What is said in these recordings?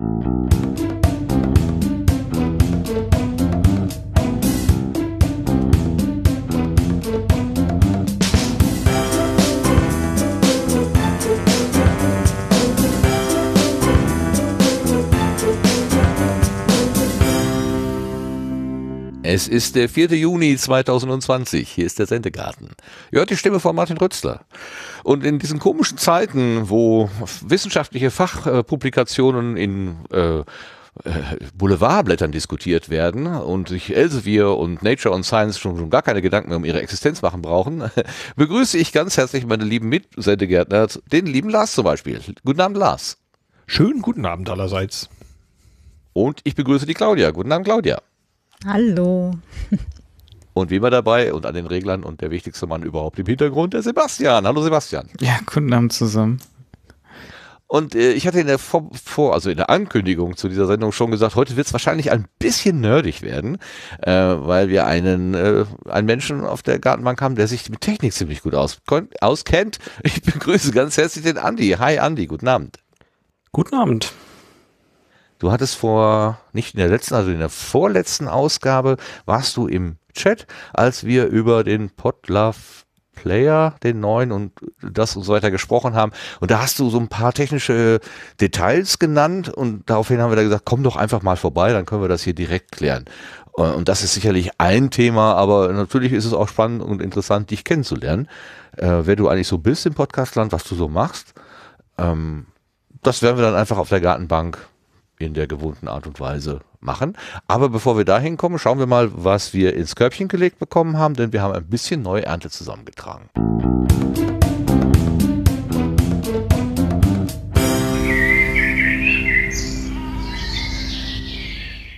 Mm-hmm. Es ist der 4. Juni 2020. Hier ist der Sendegarten. Ihr hört die Stimme von Martin Rützler. Und in diesen komischen Zeiten, wo wissenschaftliche Fachpublikationen in äh, äh, Boulevardblättern diskutiert werden und sich Elsevier und Nature und Science schon, schon, gar keine Gedanken mehr um ihre Existenz machen brauchen, begrüße ich ganz herzlich meine lieben Mitsendegärtner, den lieben Lars zum Beispiel. Guten Abend, Lars. Schönen guten Abend allerseits. Und ich begrüße die Claudia. Guten Abend, Claudia. Hallo. Und wie immer dabei und an den Reglern und der wichtigste Mann überhaupt im Hintergrund, der Sebastian. Hallo Sebastian. Ja, guten Abend zusammen. Und äh, ich hatte in der vor, vor, also in der Ankündigung zu dieser Sendung schon gesagt, heute wird es wahrscheinlich ein bisschen nerdig werden, äh, weil wir einen, äh, einen Menschen auf der Gartenbank haben, der sich mit Technik ziemlich gut aus, auskennt. Ich begrüße ganz herzlich den Andi. Hi Andi, guten Abend. Guten Abend. Du hattest vor, nicht in der letzten, also in der vorletzten Ausgabe, warst du im Chat, als wir über den Podlove Player, den neuen und das und so weiter gesprochen haben. Und da hast du so ein paar technische Details genannt und daraufhin haben wir da gesagt, komm doch einfach mal vorbei, dann können wir das hier direkt klären. Äh, und das ist sicherlich ein Thema, aber natürlich ist es auch spannend und interessant, dich kennenzulernen, äh, wer du eigentlich so bist im Podcastland, was du so machst. Ähm, das werden wir dann einfach auf der Gartenbank in der gewohnten Art und Weise machen. Aber bevor wir dahin kommen, schauen wir mal, was wir ins Körbchen gelegt bekommen haben, denn wir haben ein bisschen neue Ernte zusammengetragen.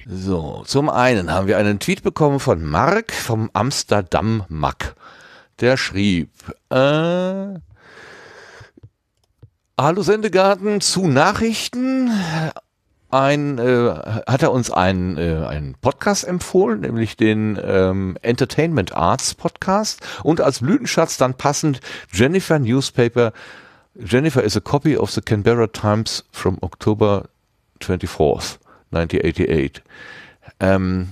So, zum einen haben wir einen Tweet bekommen von Mark vom Amsterdam Mack. Der schrieb, äh, Hallo Sendegarten zu Nachrichten ein, äh, hat er uns einen, äh, einen Podcast empfohlen, nämlich den ähm, Entertainment Arts Podcast und als Blütenschatz dann passend Jennifer Newspaper. Jennifer is a copy of the Canberra Times from October 24th, 1988. Ähm,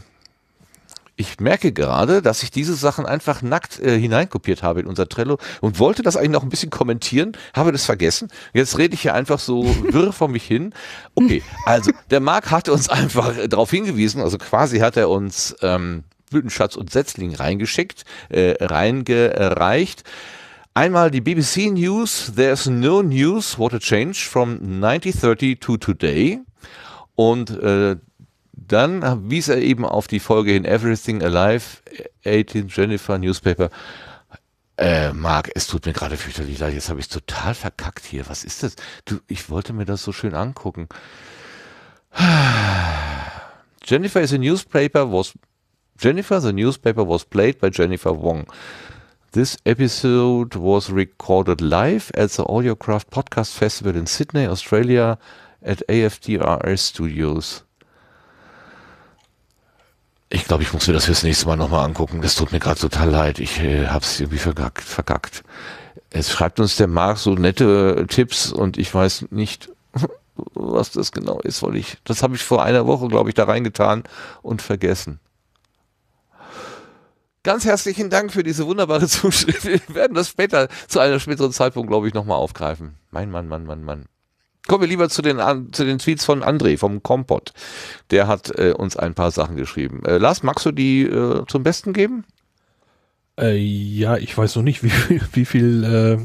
ich merke gerade, dass ich diese Sachen einfach nackt äh, hineinkopiert habe in unser Trello und wollte das eigentlich noch ein bisschen kommentieren, habe das vergessen. Jetzt rede ich hier einfach so wirr vor mich hin. Okay, also der Marc hat uns einfach äh, darauf hingewiesen, also quasi hat er uns ähm, Blütenschatz und Setzling reingeschickt, äh, reingereicht. Einmal die BBC News, There's no news, what a change from 1930 to today. Und äh, dann wies er eben auf die Folge in Everything Alive, 18 Jennifer Newspaper. Äh, Marc, es tut mir gerade fürchterlich leid, jetzt habe ich total verkackt hier. Was ist das? Du, ich wollte mir das so schön angucken. Jennifer is a newspaper was Jennifer the newspaper was played by Jennifer Wong. This episode was recorded live at the Audiocraft Podcast Festival in Sydney, Australia at AFDRS Studios. Ich glaube, ich muss mir das fürs nächste Mal nochmal angucken. Das tut mir gerade total leid. Ich äh, es irgendwie verkackt, vergackt. Es schreibt uns der Marc so nette Tipps und ich weiß nicht, was das genau ist, weil ich, das habe ich vor einer Woche, glaube ich, da reingetan und vergessen. Ganz herzlichen Dank für diese wunderbare Zuschrift. Wir werden das später zu einem späteren Zeitpunkt, glaube ich, nochmal aufgreifen. Mein Mann, Mann, Mann, Mann. Kommen wir lieber zu den, zu den Tweets von André vom Kompott. Der hat äh, uns ein paar Sachen geschrieben. Äh, Lars, magst du die äh, zum Besten geben? Äh, ja, ich weiß noch nicht, wie viel, wie viel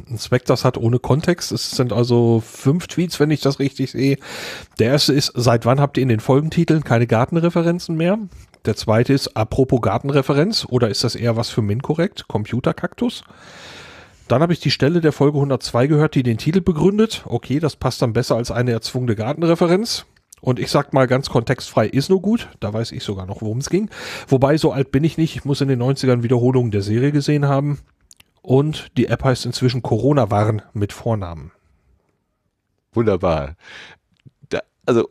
äh, Zweck das hat ohne Kontext. Es sind also fünf Tweets, wenn ich das richtig sehe. Der erste ist, seit wann habt ihr in den Folgentiteln keine Gartenreferenzen mehr? Der zweite ist, apropos Gartenreferenz, oder ist das eher was für Minkorrekt? Computerkaktus? Computerkaktus? Dann habe ich die Stelle der Folge 102 gehört, die den Titel begründet. Okay, das passt dann besser als eine erzwungene Gartenreferenz. Und ich sag mal ganz kontextfrei, ist nur gut. Da weiß ich sogar noch, worum es ging. Wobei, so alt bin ich nicht. Ich muss in den 90ern Wiederholungen der Serie gesehen haben. Und die App heißt inzwischen corona waren mit Vornamen. Wunderbar. Da, also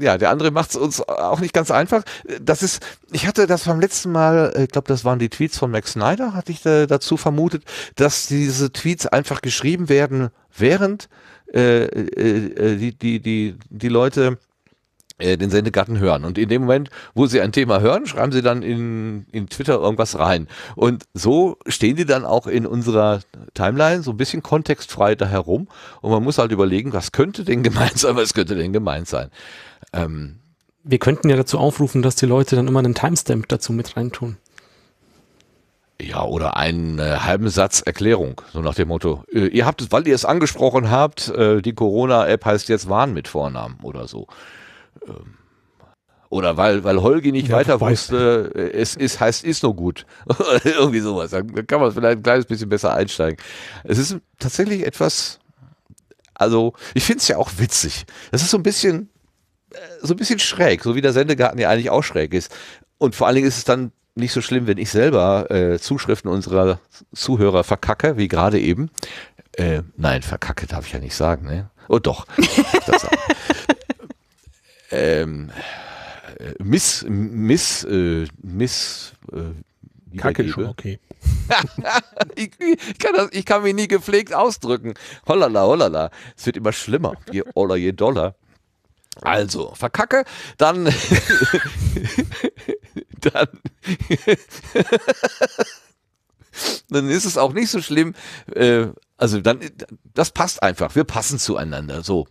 ja, der andere macht es uns auch nicht ganz einfach. Das ist, ich hatte das beim letzten Mal, äh, ich glaube, das waren die Tweets von Max Snyder, hatte ich da äh, dazu vermutet, dass diese Tweets einfach geschrieben werden, während äh, äh, äh die, die, die, die Leute äh, den Sendegarten hören. Und in dem Moment, wo sie ein Thema hören, schreiben sie dann in, in Twitter irgendwas rein. Und so stehen die dann auch in unserer Timeline so ein bisschen kontextfrei da herum. Und man muss halt überlegen, was könnte denn gemeint sein, was könnte denn gemeint sein. Ähm, Wir könnten ja dazu aufrufen, dass die Leute dann immer einen Timestamp dazu mit reintun. Ja, oder einen äh, halben Satz Erklärung, so nach dem Motto, äh, ihr habt es, weil ihr es angesprochen habt, äh, die Corona-App heißt jetzt Warn mit Vornamen oder so. Ähm, oder weil, weil Holgi nicht ja, weiter wusste, äh, es ist, heißt ist nur gut. Irgendwie sowas. Da kann man vielleicht ein kleines bisschen besser einsteigen. Es ist tatsächlich etwas, also ich finde es ja auch witzig. Das ist so ein bisschen, äh, so ein bisschen schräg, so wie der Sendegarten ja eigentlich auch schräg ist. Und vor allen Dingen ist es dann nicht so schlimm, wenn ich selber äh, Zuschriften unserer Zuhörer verkacke, wie gerade eben. Äh, nein, verkacke darf ich ja nicht sagen, ne? Oh doch, Ich darf das auch ähm, Miss, Miss, äh, Miss, äh, Kacke schon, okay. ich, kann das, ich kann mich nie gepflegt ausdrücken. Hollala, hollala. Es wird immer schlimmer. Je oller, je doller. Also, verkacke, dann. dann. dann ist es auch nicht so schlimm. Äh, also, dann. Das passt einfach. Wir passen zueinander. So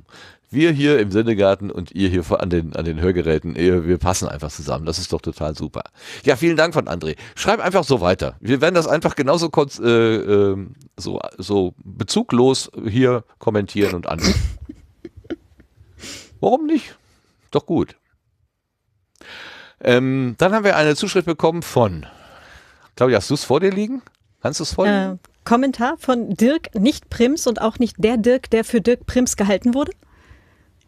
wir hier im Sendegarten und ihr hier an den, an den Hörgeräten, wir passen einfach zusammen. Das ist doch total super. Ja, vielen Dank von André. Schreib einfach so weiter. Wir werden das einfach genauso kurz, äh, äh, so, so bezuglos hier kommentieren und an. Warum nicht? Doch gut. Ähm, dann haben wir eine Zuschrift bekommen von, glaube ich, hast du es vor dir liegen? Kannst du es vor dir äh, Kommentar von Dirk, nicht Prims und auch nicht der Dirk, der für Dirk Prims gehalten wurde?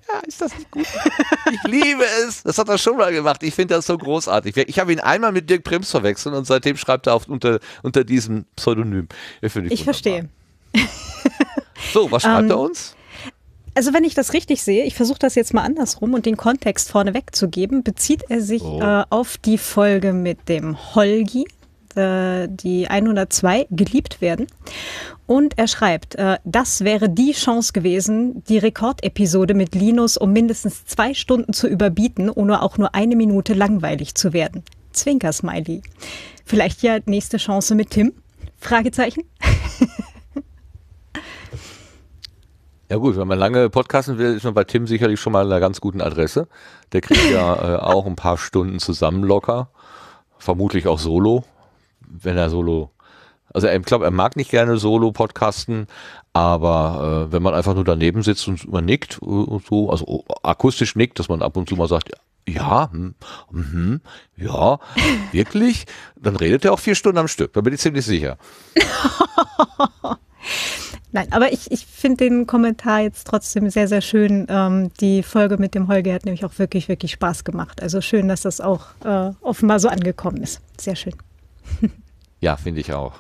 Ja, ist das nicht gut? ich liebe es. Das hat er schon mal gemacht. Ich finde das so großartig. Ich habe ihn einmal mit Dirk Prims verwechselt und seitdem schreibt er auf, unter, unter diesem Pseudonym. Ich, ich verstehe. so, was schreibt um, er ähm, uns? Also wenn ich das richtig sehe, ich versuche das jetzt mal andersrum und den Kontext vorneweg zu geben, bezieht er sich oh. äh, auf die Folge mit dem Holgi, äh, die 102 geliebt werden. Und er schreibt, äh, das wäre die Chance gewesen, die Rekordepisode mit Linus um mindestens zwei Stunden zu überbieten, ohne auch nur eine Minute langweilig zu werden. Zwinker-Smiley. Vielleicht ja nächste Chance mit Tim? Fragezeichen. Ja gut, wenn man lange podcasten will, ist man bei Tim sicherlich schon mal einer ganz guten Adresse. Der kriegt ja äh, auch ein paar Stunden zusammen locker, vermutlich auch solo wenn er solo. Also ich glaube, er mag nicht gerne Solo-Podcasten, aber äh, wenn man einfach nur daneben sitzt und man nickt und so, also akustisch nickt, dass man ab und zu mal sagt, ja, mh, hm, mh, ja, wirklich, dann redet er auch vier Stunden am Stück, da bin ich ziemlich sicher. Nein, aber ich, ich finde den Kommentar jetzt trotzdem sehr, sehr schön. Ähm, die Folge mit dem Holger hat nämlich auch wirklich, wirklich Spaß gemacht. Also schön, dass das auch äh, offenbar so angekommen ist. Sehr schön. ja, finde ich auch.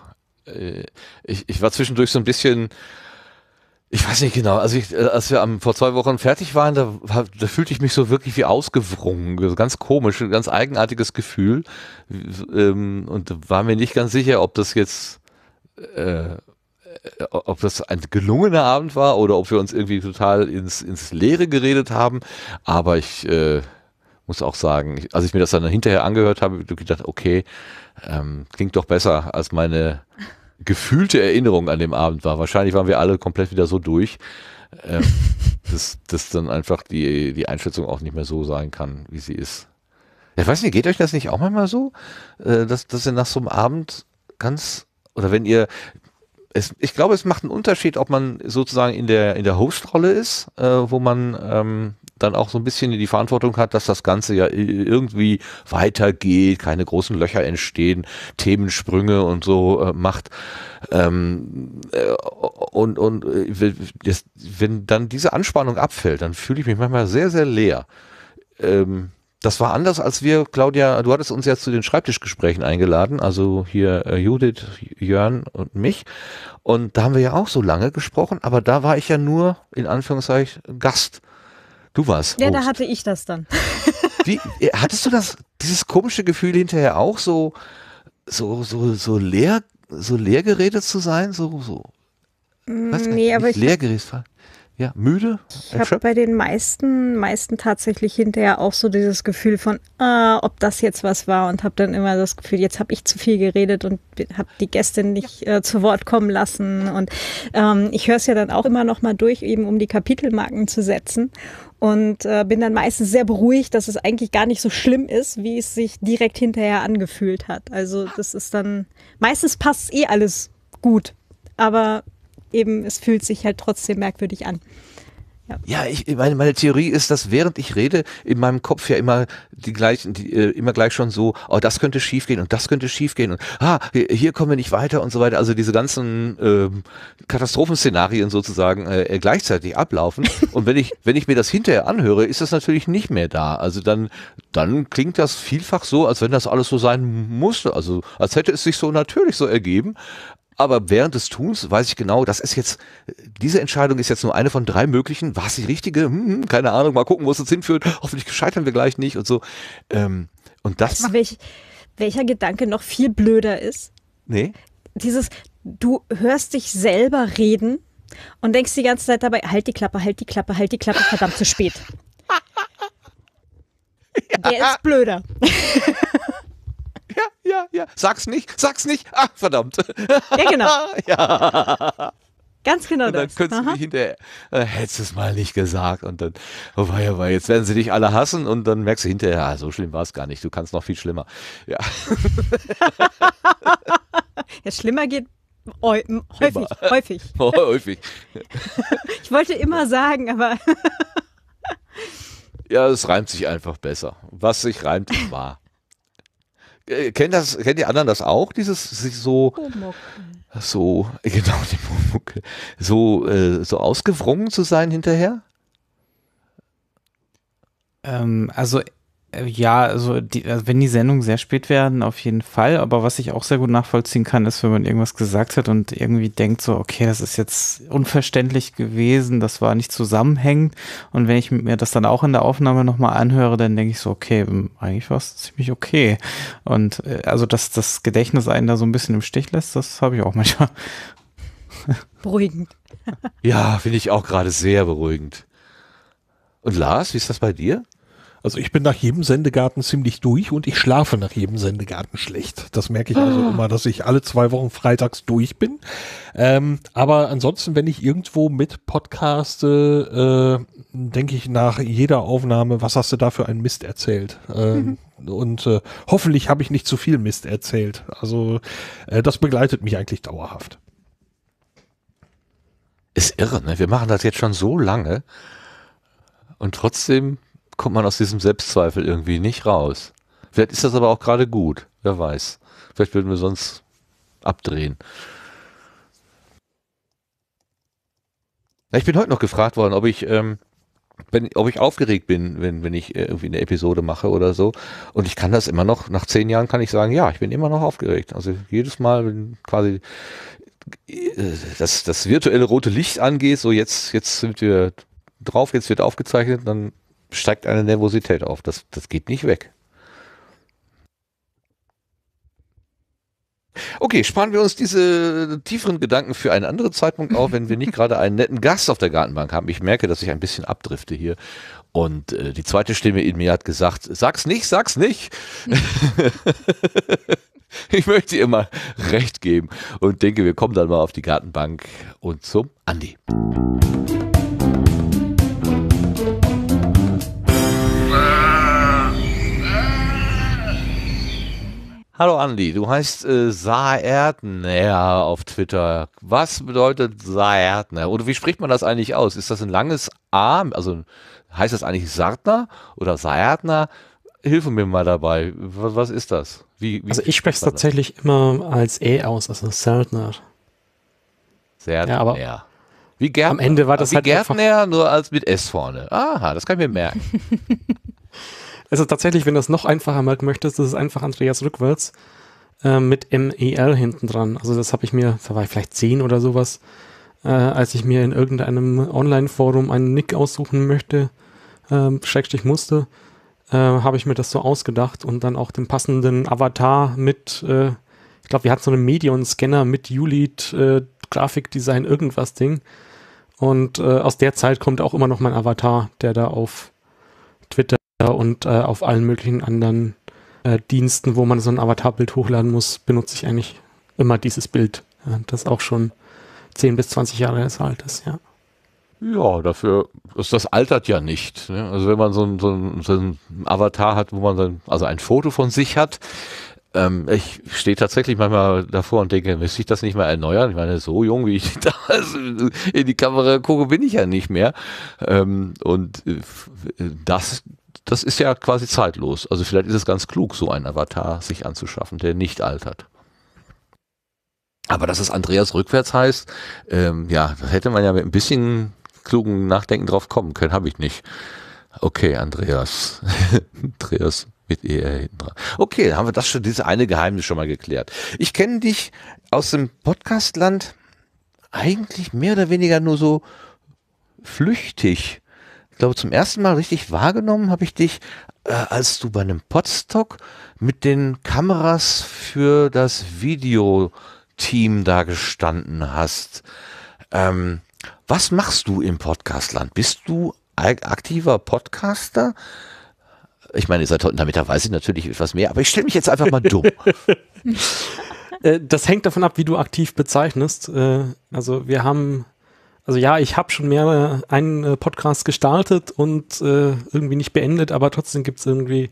Äh, ich, ich war zwischendurch so ein bisschen, ich weiß nicht genau, also ich, äh, als wir am, vor zwei Wochen fertig waren, da, da fühlte ich mich so wirklich wie ausgewrungen, ganz komisch, ein ganz eigenartiges Gefühl ähm, und war mir nicht ganz sicher, ob das jetzt, äh, äh, ob das ein gelungener Abend war oder ob wir uns irgendwie total ins, ins Leere geredet haben, aber ich, äh, muss auch sagen, als ich mir das dann hinterher angehört habe, habe ich gedacht, okay, ähm, klingt doch besser als meine gefühlte Erinnerung an dem Abend war. Wahrscheinlich waren wir alle komplett wieder so durch, ähm, dass, dass dann einfach die, die Einschätzung auch nicht mehr so sein kann, wie sie ist. Ich weiß nicht, geht euch das nicht auch manchmal so, äh, dass, dass ihr nach so einem Abend ganz, oder wenn ihr, es, ich glaube, es macht einen Unterschied, ob man sozusagen in der, in der host ist, äh, wo man ähm, dann auch so ein bisschen die Verantwortung hat, dass das Ganze ja irgendwie weitergeht, keine großen Löcher entstehen, Themensprünge und so äh, macht. Ähm, äh, und und äh, wenn dann diese Anspannung abfällt, dann fühle ich mich manchmal sehr, sehr leer. Ähm, das war anders, als wir, Claudia, du hattest uns ja zu den Schreibtischgesprächen eingeladen, also hier äh, Judith, Jörn und mich. Und da haben wir ja auch so lange gesprochen, aber da war ich ja nur, in Anführungszeichen, Gast. Du warst. Ja, Host. da hatte ich das dann. Wie, hattest du das, dieses komische Gefühl hinterher auch, so, so, so, so leer, so leer geredet zu sein? So, so. nee, aber nicht ich. Leer geredet war? ja, müde? Ich habe bei den meisten, meisten tatsächlich hinterher auch so dieses Gefühl von, ah, ob das jetzt was war und habe dann immer das Gefühl, jetzt habe ich zu viel geredet und habe die Gäste nicht äh, zu Wort kommen lassen. Und ähm, ich höre es ja dann auch immer noch mal durch, eben um die Kapitelmarken zu setzen und äh, bin dann meistens sehr beruhigt, dass es eigentlich gar nicht so schlimm ist, wie es sich direkt hinterher angefühlt hat. Also das ist dann meistens passt eh alles gut, aber eben, es fühlt sich halt trotzdem merkwürdig an. Ja, ich, meine, meine Theorie ist, dass während ich rede, in meinem Kopf ja immer die gleichen, die, äh, immer gleich schon so, oh, das könnte schiefgehen und das könnte schiefgehen und ah, hier kommen wir nicht weiter und so weiter. Also diese ganzen äh, Katastrophenszenarien sozusagen äh, äh gleichzeitig ablaufen. Und wenn ich, wenn ich mir das hinterher anhöre, ist das natürlich nicht mehr da. Also dann, dann klingt das vielfach so, als wenn das alles so sein musste. Also als hätte es sich so natürlich so ergeben aber während des Tuns weiß ich genau, das ist jetzt, diese Entscheidung ist jetzt nur eine von drei möglichen. War es die richtige? Hm, hm keine Ahnung, mal gucken, wo es uns hinführt. Hoffentlich scheitern wir gleich nicht und so. Ähm, und das. Weißt welch, welcher Gedanke noch viel blöder ist? Nee. Dieses, du hörst dich selber reden und denkst die ganze Zeit dabei, halt die Klappe, halt die Klappe, halt die Klappe, verdammt zu spät. Der ist blöder. ja, ja, ja. Sag's nicht, sag's nicht. Ach, verdammt. Ja, genau. ja. Ganz genau und dann das. Könntest du dich hinterher, äh, hättest es mal nicht gesagt und dann, oh weia, oh weia, jetzt werden sie dich alle hassen und dann merkst du hinterher, ah, so schlimm war es gar nicht, du kannst noch viel schlimmer. Ja. ja, schlimmer geht häufig, häufig. häufig. ich wollte immer sagen, aber. ja, es reimt sich einfach besser. Was sich reimt, ist wahr äh, kennt das, kennt die anderen das auch? Dieses sich so so genau die Pumuckl, so äh, so ausgewrungen zu sein hinterher? Ähm, also äh, ja, also, die, also, wenn die Sendungen sehr spät werden, auf jeden Fall. Aber was ich auch sehr gut nachvollziehen kann, ist, wenn man irgendwas gesagt hat und irgendwie denkt so, okay, das ist jetzt unverständlich gewesen, das war nicht zusammenhängend. Und wenn ich mir das dann auch in der Aufnahme nochmal anhöre, dann denke ich so, okay, ähm, eigentlich war es ziemlich okay. Und äh, also, dass das Gedächtnis einen da so ein bisschen im Stich lässt, das habe ich auch manchmal. Beruhigend. ja, finde ich auch gerade sehr beruhigend. Und Lars, wie ist das bei dir? Also ich bin nach jedem Sendegarten ziemlich durch und ich schlafe nach jedem Sendegarten schlecht. Das merke ich also ah. immer, dass ich alle zwei Wochen freitags durch bin. Ähm, aber ansonsten, wenn ich irgendwo mit podcaste, äh, denke ich nach jeder Aufnahme, was hast du da für einen Mist erzählt? Ähm, mhm. Und äh, hoffentlich habe ich nicht zu viel Mist erzählt. Also äh, das begleitet mich eigentlich dauerhaft. Ist irre, ne? Wir machen das jetzt schon so lange und trotzdem kommt man aus diesem Selbstzweifel irgendwie nicht raus. Vielleicht ist das aber auch gerade gut, wer weiß. Vielleicht würden wir sonst abdrehen. Ich bin heute noch gefragt worden, ob ich, ähm, wenn, ob ich aufgeregt bin, wenn, wenn ich äh, irgendwie eine Episode mache oder so. Und ich kann das immer noch, nach zehn Jahren kann ich sagen, ja, ich bin immer noch aufgeregt. Also jedes Mal, wenn quasi äh, das, das virtuelle rote Licht angeht, so jetzt, jetzt sind wir drauf, jetzt wird aufgezeichnet, dann steigt eine Nervosität auf. Das, das geht nicht weg. Okay, sparen wir uns diese tieferen Gedanken für einen anderen Zeitpunkt auf, wenn wir nicht gerade einen netten Gast auf der Gartenbank haben. Ich merke, dass ich ein bisschen abdrifte hier. Und äh, die zweite Stimme in mir hat gesagt, sag's nicht, sag's nicht. ich möchte ihr mal recht geben und denke, wir kommen dann mal auf die Gartenbank und zum Andi. Musik Hallo Andi, du heißt äh, Saerdner auf Twitter. Was bedeutet Saerdner? Oder wie spricht man das eigentlich aus? Ist das ein langes A? Also heißt das eigentlich Sartner oder Saerdner? Hilfe mir mal dabei. Was, was ist das? Wie, wie also ich spreche es tatsächlich immer als E aus, also Saerdner. Saerdner. Ja, aber wie Gärtner. Am Ende war das wie halt Gärtner, nur als mit S vorne. Aha, das kann ich mir merken. Also tatsächlich, wenn du es noch einfacher machen möchtest, das ist einfach Andreas rückwärts äh, mit MER hinten dran. Also das habe ich mir, da war ich vielleicht 10 oder sowas, äh, als ich mir in irgendeinem Online-Forum einen Nick aussuchen möchte, äh, Schrägstrich musste, äh, habe ich mir das so ausgedacht und dann auch den passenden Avatar mit, äh, ich glaube, wir hatten so einen Medion-Scanner mit Juliet, äh, Grafikdesign, irgendwas Ding. Und äh, aus der Zeit kommt auch immer noch mein Avatar, der da auf Twitter und äh, auf allen möglichen anderen äh, Diensten, wo man so ein Avatarbild hochladen muss, benutze ich eigentlich immer dieses Bild, ja, das auch schon 10 bis 20 Jahre alt ist, ja. Ja, dafür ist das altert ja nicht. Ne? Also wenn man so ein, so, ein, so ein Avatar hat, wo man dann, also ein Foto von sich hat, ähm, ich stehe tatsächlich manchmal davor und denke, müsste ich das nicht mal erneuern? Ich meine, so jung wie ich da in die Kamera gucke, bin ich ja nicht mehr. Ähm, und äh, das das ist ja quasi zeitlos. Also vielleicht ist es ganz klug, so einen Avatar sich anzuschaffen, der nicht altert. Aber dass es Andreas rückwärts heißt, ähm, ja, da hätte man ja mit ein bisschen klugen Nachdenken drauf kommen können, habe ich nicht. Okay, Andreas. Andreas mit ER hinten dran. Okay, dann haben wir das schon, diese eine Geheimnis schon mal geklärt. Ich kenne dich aus dem Podcastland eigentlich mehr oder weniger nur so flüchtig glaube, zum ersten Mal richtig wahrgenommen habe ich dich, äh, als du bei einem Podstock mit den Kameras für das Videoteam da gestanden hast. Ähm, was machst du im Podcastland? Bist du aktiver Podcaster? Ich meine, ihr seid heute da weiß ich natürlich etwas mehr, aber ich stelle mich jetzt einfach mal dumm. Äh, das hängt davon ab, wie du aktiv bezeichnest. Äh, also wir haben also ja, ich habe schon mehrere einen äh, Podcast gestartet und äh, irgendwie nicht beendet, aber trotzdem gibt es irgendwie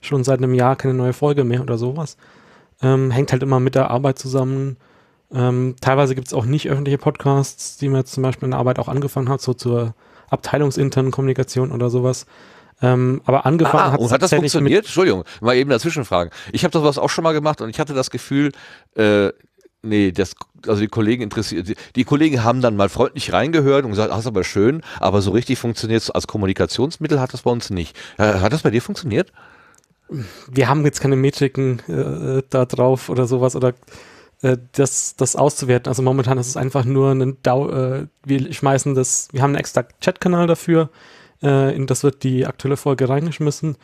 schon seit einem Jahr keine neue Folge mehr oder sowas. Ähm, hängt halt immer mit der Arbeit zusammen. Ähm, teilweise gibt es auch nicht öffentliche Podcasts, die man jetzt zum Beispiel in der Arbeit auch angefangen hat, so zur abteilungsinternen Kommunikation oder sowas. Ähm, aber angefangen ah, hat oh, hat das funktioniert? Entschuldigung, mal eben dazwischen fragen. Ich habe das was auch schon mal gemacht und ich hatte das Gefühl, äh, Nee, das, also die Kollegen interessiert, die, die, Kollegen haben dann mal freundlich reingehört und gesagt, ach, ist aber schön, aber so richtig funktioniert es als Kommunikationsmittel hat das bei uns nicht. Äh, hat das bei dir funktioniert? Wir haben jetzt keine Metriken äh, äh da drauf oder sowas oder äh, das, das auszuwerten. Also momentan ist es einfach nur ein Dau äh, wir schmeißen das, wir haben einen extra Chatkanal dafür, äh, in das wird die aktuelle Folge reingeschmissen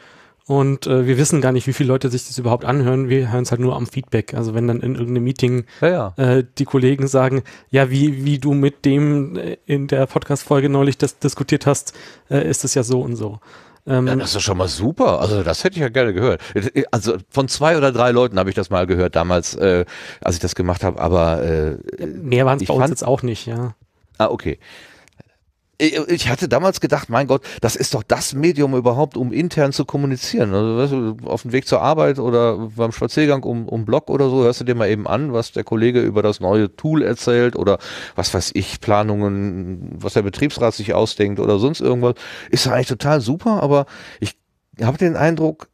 und äh, wir wissen gar nicht, wie viele Leute sich das überhaupt anhören. Wir hören es halt nur am Feedback. Also wenn dann in irgendeinem Meeting ja, ja. Äh, die Kollegen sagen, ja, wie, wie du mit dem äh, in der Podcast-Folge neulich das diskutiert hast, äh, ist es ja so und so. Ähm, ja, das ist schon mal super. Also das hätte ich ja gerne gehört. Also von zwei oder drei Leuten habe ich das mal gehört damals, äh, als ich das gemacht habe. Aber äh, mehr waren es bei uns jetzt auch nicht, ja. Ah, okay ich hatte damals gedacht, mein Gott, das ist doch das Medium überhaupt, um intern zu kommunizieren. Also weißt du, auf dem Weg zur Arbeit oder beim Spaziergang um, um Blog oder so, hörst du dir mal eben an, was der Kollege über das neue Tool erzählt oder was weiß ich, Planungen, was der Betriebsrat sich ausdenkt oder sonst irgendwas. Ist ja eigentlich total super, aber ich habe den Eindruck,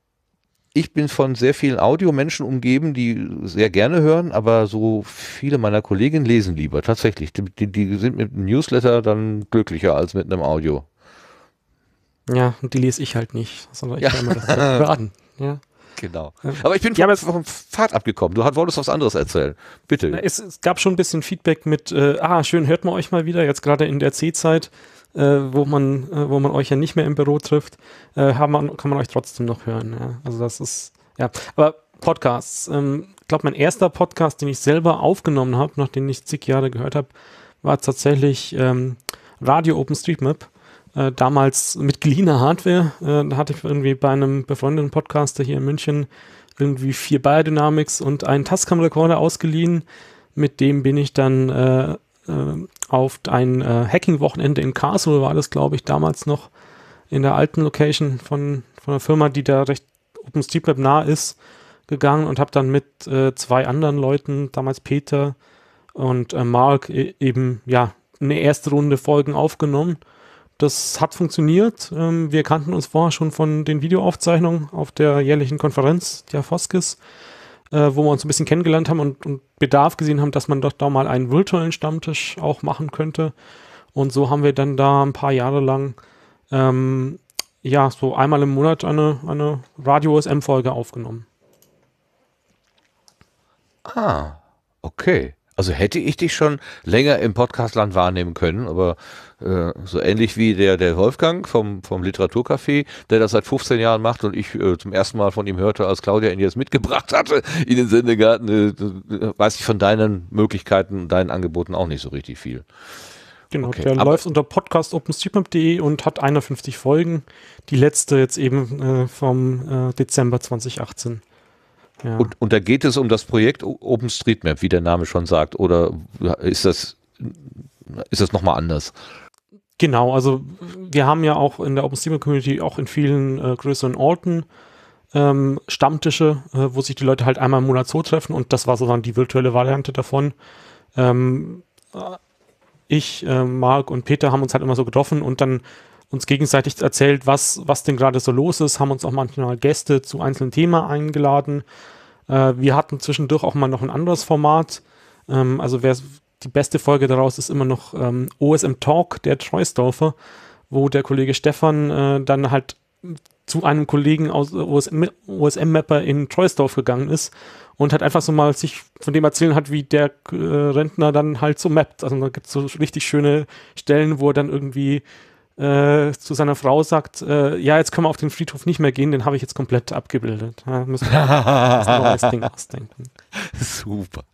ich bin von sehr vielen Audiomenschen umgeben, die sehr gerne hören, aber so viele meiner Kolleginnen lesen lieber, tatsächlich. Die, die, sind mit einem Newsletter dann glücklicher als mit einem Audio. Ja, und die lese ich halt nicht, sondern ich ja. kann das hören. Ja. Genau. Aber ich bin ja, vom Pfad abgekommen. Du wolltest was anderes erzählen. Bitte. Es, es, gab schon ein bisschen Feedback mit, äh, ah, schön, hört man euch mal wieder, jetzt gerade in der C-Zeit. Äh, wo, man, äh, wo man euch ja nicht mehr im Büro trifft, man, äh, kann man euch trotzdem noch hören. Ja. Also das ist, ja. Aber Podcasts, ähm, ich glaube, mein erster Podcast, den ich selber aufgenommen habe, nachdem ich zig Jahre gehört habe, war tatsächlich ähm, Radio OpenStreetMap. Äh, damals mit geliehener Hardware. Äh, da hatte ich irgendwie bei einem befreundeten Podcaster hier in München irgendwie vier Biodynamics und einen tascam rekorder ausgeliehen. Mit dem bin ich dann äh, äh, auf ein äh, Hacking-Wochenende in Karlsruhe war das, glaube ich, damals noch in der alten Location von, von einer Firma, die da recht OpenStreetMap nah ist, gegangen und habe dann mit äh, zwei anderen Leuten, damals Peter und äh, Mark, e eben ja eine erste Runde Folgen aufgenommen. Das hat funktioniert. Ähm, wir kannten uns vorher schon von den Videoaufzeichnungen auf der jährlichen Konferenz der Foskis äh, wo wir uns ein bisschen kennengelernt haben und, und, Bedarf gesehen haben, dass man doch da mal einen virtuellen Stammtisch auch machen könnte. Und so haben wir dann da ein paar Jahre lang ähm, ja, so einmal im Monat eine, eine Radio-OSM-Folge aufgenommen. Ah, okay. Also hätte ich dich schon länger im Podcastland wahrnehmen können, aber äh, so ähnlich wie der, der Wolfgang vom, vom Literaturcafé, der das seit 15 Jahren macht und ich äh, zum ersten Mal von ihm hörte, als Claudia ihn jetzt mitgebracht hatte in den Sendegarten, äh, äh weiß ich von deinen Möglichkeiten und deinen Angeboten auch nicht so richtig viel. Genau, okay, der läuft unter podcastopenstreetmap.de und hat 51 Folgen. Die letzte jetzt eben äh, vom Dezember 2018. Ja. Und, und da geht es um das Projekt OpenStreetMap, wie der Name schon sagt, oder ist das, ist das nochmal anders? Genau, also wir haben ja auch in der OpenStreetMap community auch in vielen äh, größeren Orten ähm, Stammtische, äh, wo sich die Leute halt einmal im Monat so treffen und das war sozusagen die virtuelle Variante davon. Ähm, äh, ich, äh, Marc und Peter haben uns halt immer so getroffen und dann uns gegenseitig erzählt, was, was denn gerade so los ist, haben uns auch manchmal Gäste zu einzelnen Themen eingeladen. Äh, wir hatten zwischendurch auch mal noch ein anderes Format. Ähm, also wer die beste Folge daraus ist immer noch ähm, OSM Talk, der Treusdorfer, wo der Kollege Stefan äh, dann halt zu einem Kollegen aus OSM-Mapper in Treusdorf gegangen ist und hat einfach so mal sich von dem erzählen hat, wie der äh, Rentner dann halt so mappt. Also da gibt es so richtig schöne Stellen, wo er dann irgendwie äh, zu seiner Frau sagt, äh, ja, jetzt können wir auf den Friedhof nicht mehr gehen, den habe ich jetzt komplett abgebildet. Ja, müssen wir ein neues Ding ausdenken. Super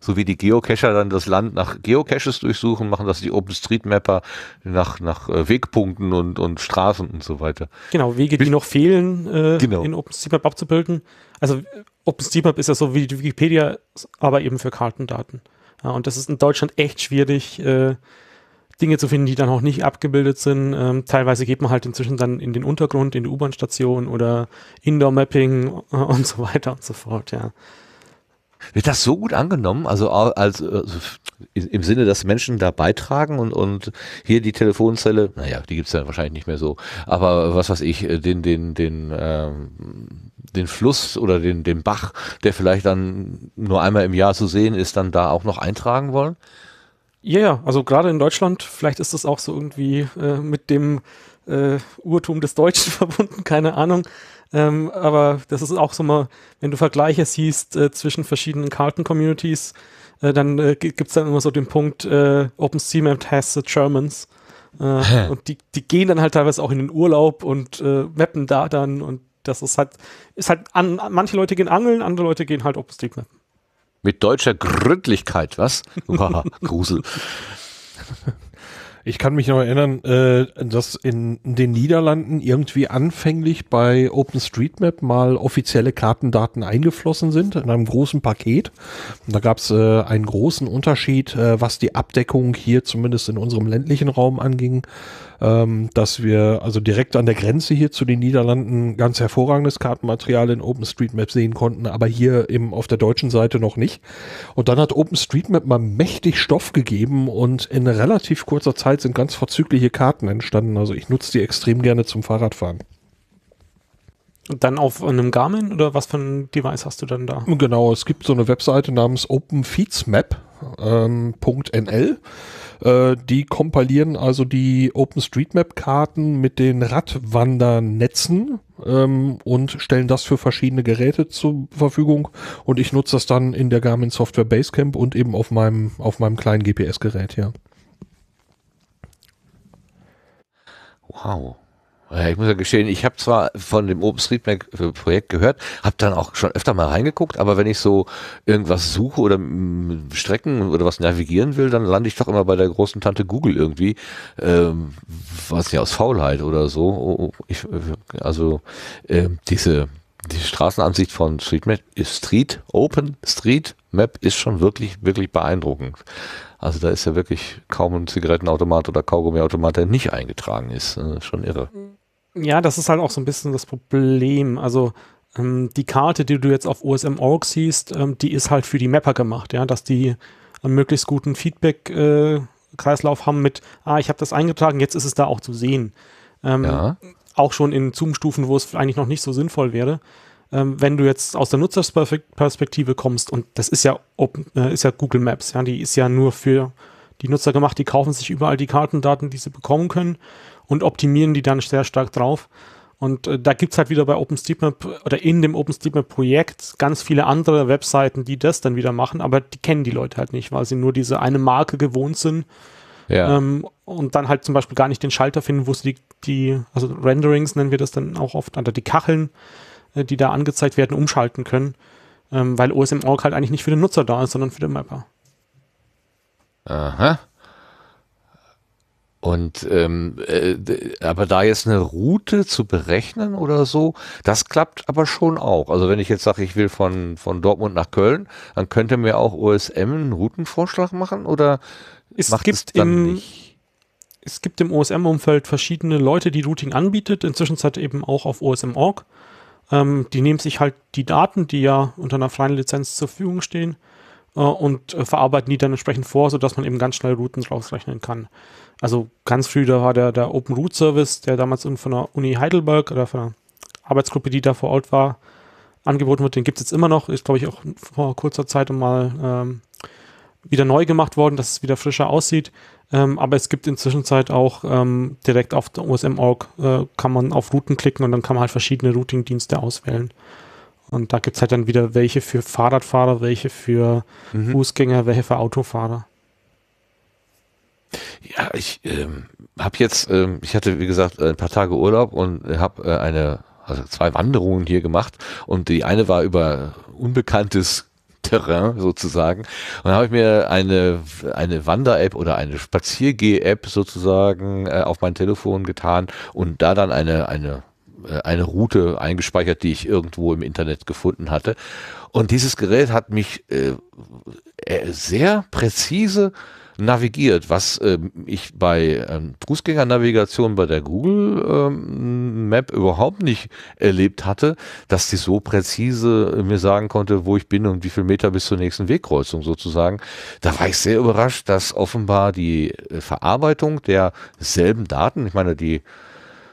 so wie die Geocacher dann das Land nach Geocaches durchsuchen, machen das die OpenStreetMapper nach, nach äh, Wegpunkten und, und Straßen und so weiter. Genau, Wege, die Bis, noch fehlen, äh, genau. in OpenStreetMap abzubilden. Also OpenStreetMap ist ja so wie die Wikipedia, aber eben für Kartendaten. Ja, und das ist in Deutschland echt schwierig, äh, Dinge zu finden, die dann auch nicht abgebildet sind. Ähm, teilweise geht man halt inzwischen dann in den Untergrund, in die U-Bahn-Station oder Indoor-Mapping äh, und so weiter und so fort, ja. Wird das so gut angenommen? Also, als, also, also im Sinne, dass Menschen da beitragen und, und hier die Telefonzelle, naja, die gibt's ja wahrscheinlich nicht mehr so, aber was weiß ich, äh, den, den, den, ähm, den Fluss oder den, den Bach, der vielleicht dann nur einmal im Jahr zu sehen ist, dann da auch noch eintragen wollen? Ja, ja, also gerade in Deutschland, vielleicht ist das auch so irgendwie äh, mit dem äh, Urtum des Deutschen verbunden, keine Ahnung. Ähm, aber das ist auch so mal, wenn du Vergleiche siehst äh, zwischen verschiedenen Karten-Communities, äh, dann äh, gibt es dann immer so den Punkt, äh, OpenStreetMap has the Germans. Äh, und die, die gehen dann halt teilweise auch in den Urlaub und äh, mappen da dann und das ist halt, ist halt an, manche Leute gehen angeln, andere Leute gehen halt OpenStreetMap. Mit deutscher Gründlichkeit, was? Grusel. Ich kann mich noch erinnern, äh, dass in den Niederlanden irgendwie anfänglich bei OpenStreetMap mal offizielle Kartendaten eingeflossen sind in einem großen Paket. Und da gab es äh, einen großen Unterschied, äh, was die Abdeckung hier zumindest in unserem ländlichen Raum anging, ähm, dass wir also direkt an der Grenze hier zu den Niederlanden ganz hervorragendes Kartenmaterial in OpenStreetMap sehen konnten, aber hier eben auf der deutschen Seite noch nicht. Und dann hat OpenStreetMap mal mächtig Stoff gegeben und in relativ kurzer Zeit Zeit sind ganz vorzügliche Karten entstanden. Also ich nutze die extrem gerne zum Fahrradfahren. Und dann auf einem Garmin oder was für ein Device hast du dann da? Genau, es gibt so eine Webseite namens openfeedsmap.nl. Ähm, äh, die kompilieren also die OpenStreetMap-Karten mit den Radwandernetzen ähm, und stellen das für verschiedene Geräte zur Verfügung. Und ich nutze das dann in der Garmin Software Basecamp und eben auf meinem, auf meinem kleinen GPS-Gerät, ja. Wow. Ich muss ja gestehen, ich habe zwar von dem OpenStreetMap-Projekt äh, gehört, habe dann auch schon öfter mal reingeguckt, aber wenn ich so irgendwas suche oder mm, Strecken oder was navigieren will, dann lande ich doch immer bei der großen Tante Google irgendwie, ähm, was ja aus Faulheit oder so. Oh, oh, ich, äh, also äh, diese die Straßenansicht von Street, Map, äh, Street Open Street Map ist schon wirklich wirklich beeindruckend. Also da ist ja wirklich kaum ein Zigarettenautomat oder Kaugummiautomat, der nicht eingetragen ist. ist schon irre. Ja, das ist halt auch so ein bisschen das Problem. Also ähm, die Karte, die du jetzt auf OSM.org siehst, ähm, die ist halt für die Mapper gemacht, ja, dass die einen möglichst guten Feedback-Kreislauf äh, haben mit, ah, ich habe das eingetragen, jetzt ist es da auch zu sehen. Ähm, ja. Auch schon in Zoom-Stufen, wo es eigentlich noch nicht so sinnvoll wäre ähm, wenn du jetzt aus der Nutzerperspektive kommst, und das ist ja, Open, äh, ist ja Google Maps, ja, die ist ja nur für die Nutzer gemacht, die kaufen sich überall die Kartendaten, die sie bekommen können und optimieren die dann sehr stark drauf. Und äh, da es halt wieder bei OpenStreetMap oder in dem OpenStreetMap-Projekt ganz viele andere Webseiten, die das dann wieder machen, aber die kennen die Leute halt nicht, weil sie nur diese eine Marke gewohnt sind. Ja. Ähm, und dann halt zum Beispiel gar nicht den Schalter finden, wo sie die, die, also Renderings nennen wir das dann auch oft, also die Kacheln äh, die da angezeigt werden, umschalten können, ähm, weil OSM Org halt eigentlich nicht für den Nutzer da ist, sondern für den Mapper. Aha. Und ähm, äh, aber da jetzt eine Route zu berechnen oder so, das klappt aber schon auch. Also wenn ich jetzt sage, ich will von, von Dortmund nach Köln, dann könnte mir auch OSM einen Routenvorschlag machen oder es macht es dann im, nicht? Es gibt im OSM-Umfeld verschiedene Leute, die Routing anbietet, inzwischen halt eben auch auf OSM.org. Ähm, die nehmen sich halt die Daten, die ja unter einer freien Lizenz zur Verfügung stehen, äh, und äh, verarbeiten die dann entsprechend vor, sodass man eben ganz schnell Routen rausrechnen kann. Also ganz früh, da war der, der Open Root Service, der damals von der Uni Heidelberg oder von der Arbeitsgruppe, die da vor Ort war, angeboten wird. Den gibt es jetzt immer noch. Ist, glaube ich, auch vor kurzer Zeit mal ähm, wieder neu gemacht worden, dass es wieder frischer aussieht. Ähm, aber es gibt inzwischen auch ähm, direkt auf der OSM.org äh, kann man auf Routen klicken und dann kann man halt verschiedene Routing-Dienste auswählen. Und da gibt es halt dann wieder welche für Fahrradfahrer, welche für mhm. Fußgänger, welche für Autofahrer. Ja, ich ähm, habe jetzt, ähm, ich hatte wie gesagt ein paar Tage Urlaub und habe äh, eine, also zwei Wanderungen hier gemacht und die eine war über unbekanntes Terrain sozusagen. Und dann habe ich mir eine, eine Wander-App oder eine Spaziergeh-App sozusagen äh, auf mein Telefon getan und da dann eine, eine äh, eine Route eingespeichert, die ich irgendwo im Internet gefunden hatte. Und dieses Gerät hat mich äh, äh sehr präzise navigiert, was äh, ich bei ähm, Fußgängernavigation bei der Google ähm, Map überhaupt nicht erlebt hatte, dass die so präzise mir sagen konnte, wo ich bin und wie viel Meter bis zur nächsten Wegkreuzung sozusagen. Da war ich sehr überrascht, dass offenbar die äh, Verarbeitung derselben Daten, ich meine, die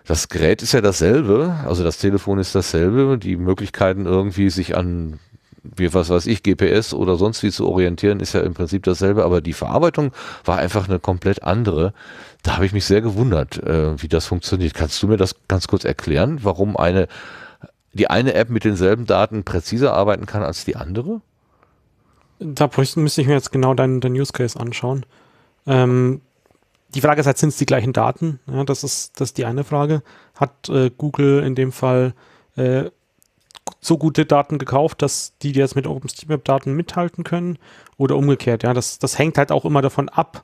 das Gerät ist ja dasselbe, also das Telefon ist dasselbe, die Möglichkeiten irgendwie sich an wie was weiß ich, GPS oder sonst wie zu orientieren, ist ja im Prinzip dasselbe, aber die Verarbeitung war einfach eine komplett andere. Da habe ich mich sehr gewundert, äh, wie das funktioniert. Kannst du mir das ganz kurz erklären, warum eine, die eine App mit denselben Daten präziser arbeiten kann als die andere? Da müsste ich mir jetzt genau deinen, deinen Use Case anschauen. Ähm, die Frage ist halt, sind es die gleichen Daten? Ja, das, ist, das ist die eine Frage. Hat äh, Google in dem Fall äh, so gute Daten gekauft, dass die jetzt mit OpenStreetMap-Daten mithalten können oder umgekehrt. Ja, das, das hängt halt auch immer davon ab,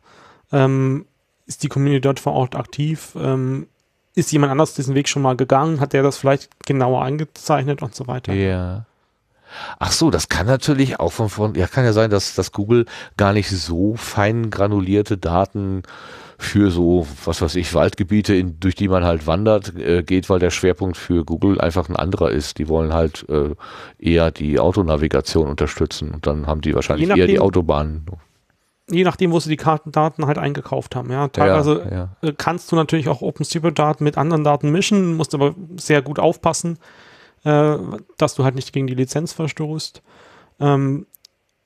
ähm, ist die Community dort vor Ort aktiv, ähm, ist jemand anders diesen Weg schon mal gegangen, hat der das vielleicht genauer eingezeichnet und so weiter. Ja. Ach so, das kann natürlich auch von, von ja, kann ja sein, dass, dass Google gar nicht so fein granulierte Daten äh, für so, was weiß ich, Waldgebiete, in, durch die man halt wandert, äh, geht, weil der Schwerpunkt für Google einfach ein anderer ist. Die wollen halt äh, eher die Autonavigation unterstützen und dann haben die wahrscheinlich nachdem, eher die Autobahnen. Je nachdem, wo sie die Kartendaten halt eingekauft haben. Ja, teilweise ja, ja. Äh, kannst du natürlich auch OpenStreetMap-Daten mit anderen Daten mischen, musst aber sehr gut aufpassen, äh, dass du halt nicht gegen die Lizenz verstoßt. Ähm,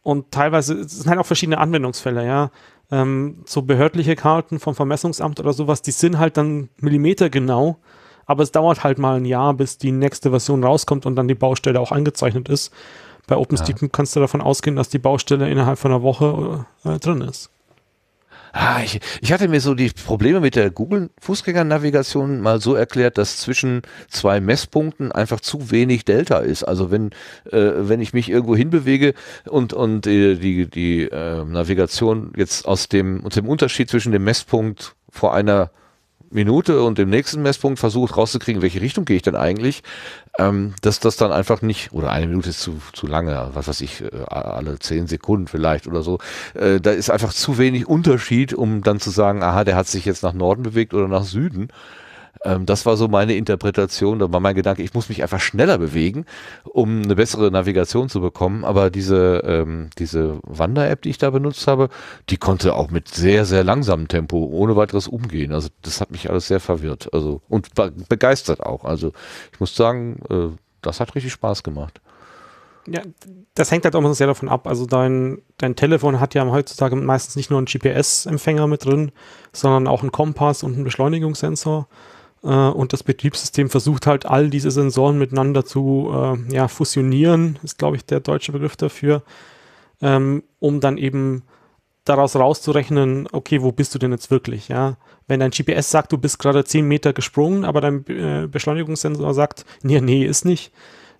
und teilweise sind halt auch verschiedene Anwendungsfälle. Ja, ähm, so behördliche Karten vom Vermessungsamt oder sowas, die sind halt dann millimetergenau, aber es dauert halt mal ein Jahr, bis die nächste Version rauskommt und dann die Baustelle auch angezeichnet ist. Bei OpenStreetMap ja. kannst du davon ausgehen, dass die Baustelle innerhalb von einer Woche äh, drin ist ah, ich, ich hatte mir so die Probleme mit der Google-Fußgängernavigation mal so erklärt, dass zwischen zwei Messpunkten einfach zu wenig Delta ist. Also wenn, äh, wenn ich mich irgendwo hinbewege und, und äh, die, die äh, Navigation jetzt aus dem, aus dem Unterschied zwischen dem Messpunkt vor einer Minute und im nächsten Messpunkt versucht rauszukriegen, welche Richtung gehe ich denn eigentlich, ähm, dass das dann einfach nicht, oder eine Minute ist zu, zu lange, was weiß ich, äh, alle zehn Sekunden vielleicht oder so, äh, da ist einfach zu wenig Unterschied, um dann zu sagen, aha, der hat sich jetzt nach Norden bewegt oder nach Süden. Ähm, das war so meine Interpretation, da war mein Gedanke, ich muss mich einfach schneller bewegen, um eine bessere Navigation zu bekommen. Aber diese, ähm, diese Wander-App, die ich da benutzt habe, die konnte auch mit sehr, sehr langsamem Tempo ohne weiteres umgehen. Also das hat mich alles sehr verwirrt. Also und begeistert auch. Also ich muss sagen, äh, das hat richtig Spaß gemacht. Ja, das hängt halt auch immer sehr davon ab. Also dein, dein Telefon hat ja heutzutage meistens nicht nur einen GPS-Empfänger mit drin, sondern auch einen Kompass und einen Beschleunigungssensor. Äh, und das Betriebssystem versucht halt all diese Sensoren miteinander zu äh, ja, fusionieren, ist glaube ich der deutsche Begriff dafür, ähm, um dann eben daraus rauszurechnen, okay, wo bist du denn jetzt wirklich, ja? Wenn dein GPS sagt, du bist gerade 10 Meter gesprungen, aber dein äh, Beschleunigungssensor sagt, nee, nee, ist nicht,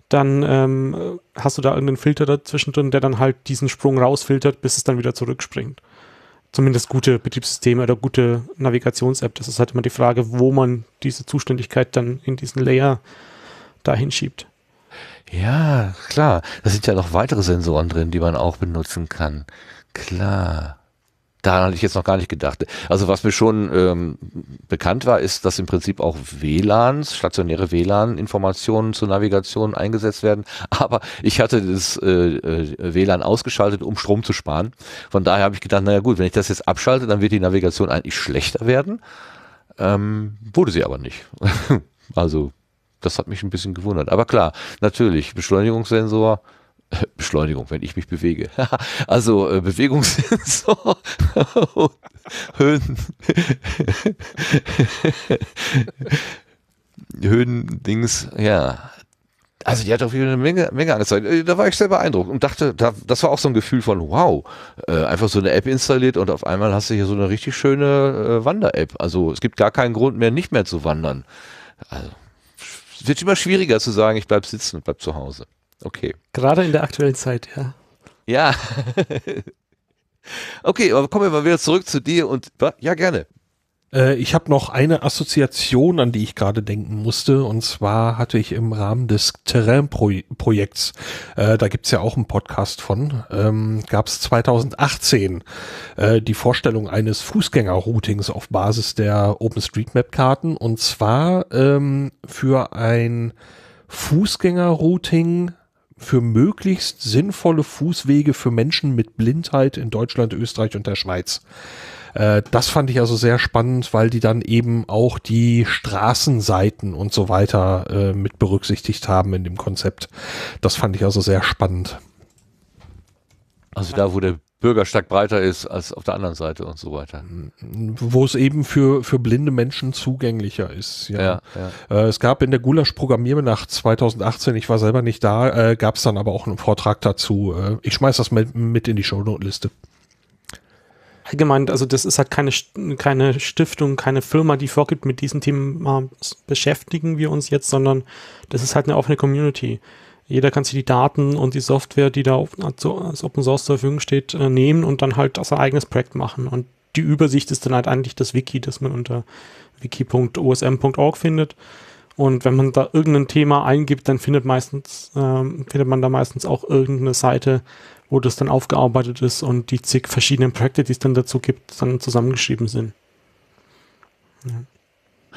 dann ähm, hast du da irgendeinen Filter dazwischen drin, der dann halt diesen Sprung rausfiltert, bis es dann wieder zurückspringt zumindest gute Betriebssysteme oder gute Navigations-App. Das ist halt immer die Frage, wo man diese Zuständigkeit dann in diesen Layer dahin schiebt. Ja, klar. Da sind ja noch weitere Sensoren drin, die man auch benutzen kann. Klar daran hatte ich jetzt noch gar nicht gedacht. Also was mir schon ähm, bekannt war, ist, dass im Prinzip auch WLANs, stationäre WLAN-Informationen zur Navigation eingesetzt werden. Aber ich hatte das äh, äh WLAN ausgeschaltet, um Strom zu sparen. Von daher habe ich gedacht, naja gut, wenn ich das jetzt abschalte, dann wird die Navigation eigentlich schlechter werden. Ähm, wurde sie aber nicht. also das hat mich ein bisschen gewundert. Aber klar, natürlich, Beschleunigungssensor, Beschleunigung, wenn ich mich bewege. also äh, Bewegungssensor und Höhen. Höhendings, ja. Also die hat auf jeden Fall eine Menge, Menge angezeigt. Äh, da war ich sehr beeindruckt und dachte, da, das war auch so ein Gefühl von wow. Äh, einfach so eine App installiert und auf einmal hast du hier so eine richtig schöne äh, Wander-App. Also es gibt gar keinen Grund mehr, nicht mehr zu wandern. Also es wird immer schwieriger zu sagen, ich bleib sitzen und bleib zu Hause. Okay. Gerade in der aktuellen Zeit, ja. Ja. okay, aber kommen wir mal wieder zurück zu dir und ja, gerne. Äh, ich habe noch eine Assoziation, an die ich gerade denken musste. Und zwar hatte ich im Rahmen des Terrain-Projekts, äh, da gibt's ja auch einen Podcast von, ähm, gab 2018 äh, die Vorstellung eines Fußgänger-Routings auf Basis der OpenStreetMap-Karten. Und zwar ähm, für ein Fußgänger-Routing für möglichst sinnvolle Fußwege für Menschen mit Blindheit in Deutschland, Österreich und der Schweiz. Äh, das fand ich also sehr spannend, weil die dann eben auch die Straßenseiten und so weiter äh, mit berücksichtigt haben in dem Konzept. Das fand ich also sehr spannend. Also da, wo der Bürgersteig breiter ist als auf der anderen Seite und so weiter. Wo es eben für, für blinde Menschen zugänglicher ist. Ja. ja, ja. Äh, es gab in der Gulasch-Programmiernacht 2018, ich war selber nicht da, äh, gab es dann aber auch einen Vortrag dazu. Äh, ich schmeiß das mit, mit in die Shownote-Liste. Allgemein, also das ist halt keine, keine Stiftung, keine Firma, die vorgibt, mit diesem Thema beschäftigen wir uns jetzt, sondern das ist halt eine offene Community. Jeder kann sich die Daten und die Software, die da also als Open Source zur Verfügung steht, äh, nehmen und dann halt sein eigenes Projekt machen. Und die Übersicht ist dann halt eigentlich das Wiki, das man unter wiki.osm.org findet. Und wenn man da irgendein Thema eingibt, dann findet meistens, ähm, findet man da meistens auch irgendeine Seite, wo das dann aufgearbeitet ist und die zig verschiedenen Projekte, die es dann dazu gibt, dann zusammengeschrieben sind. Ja.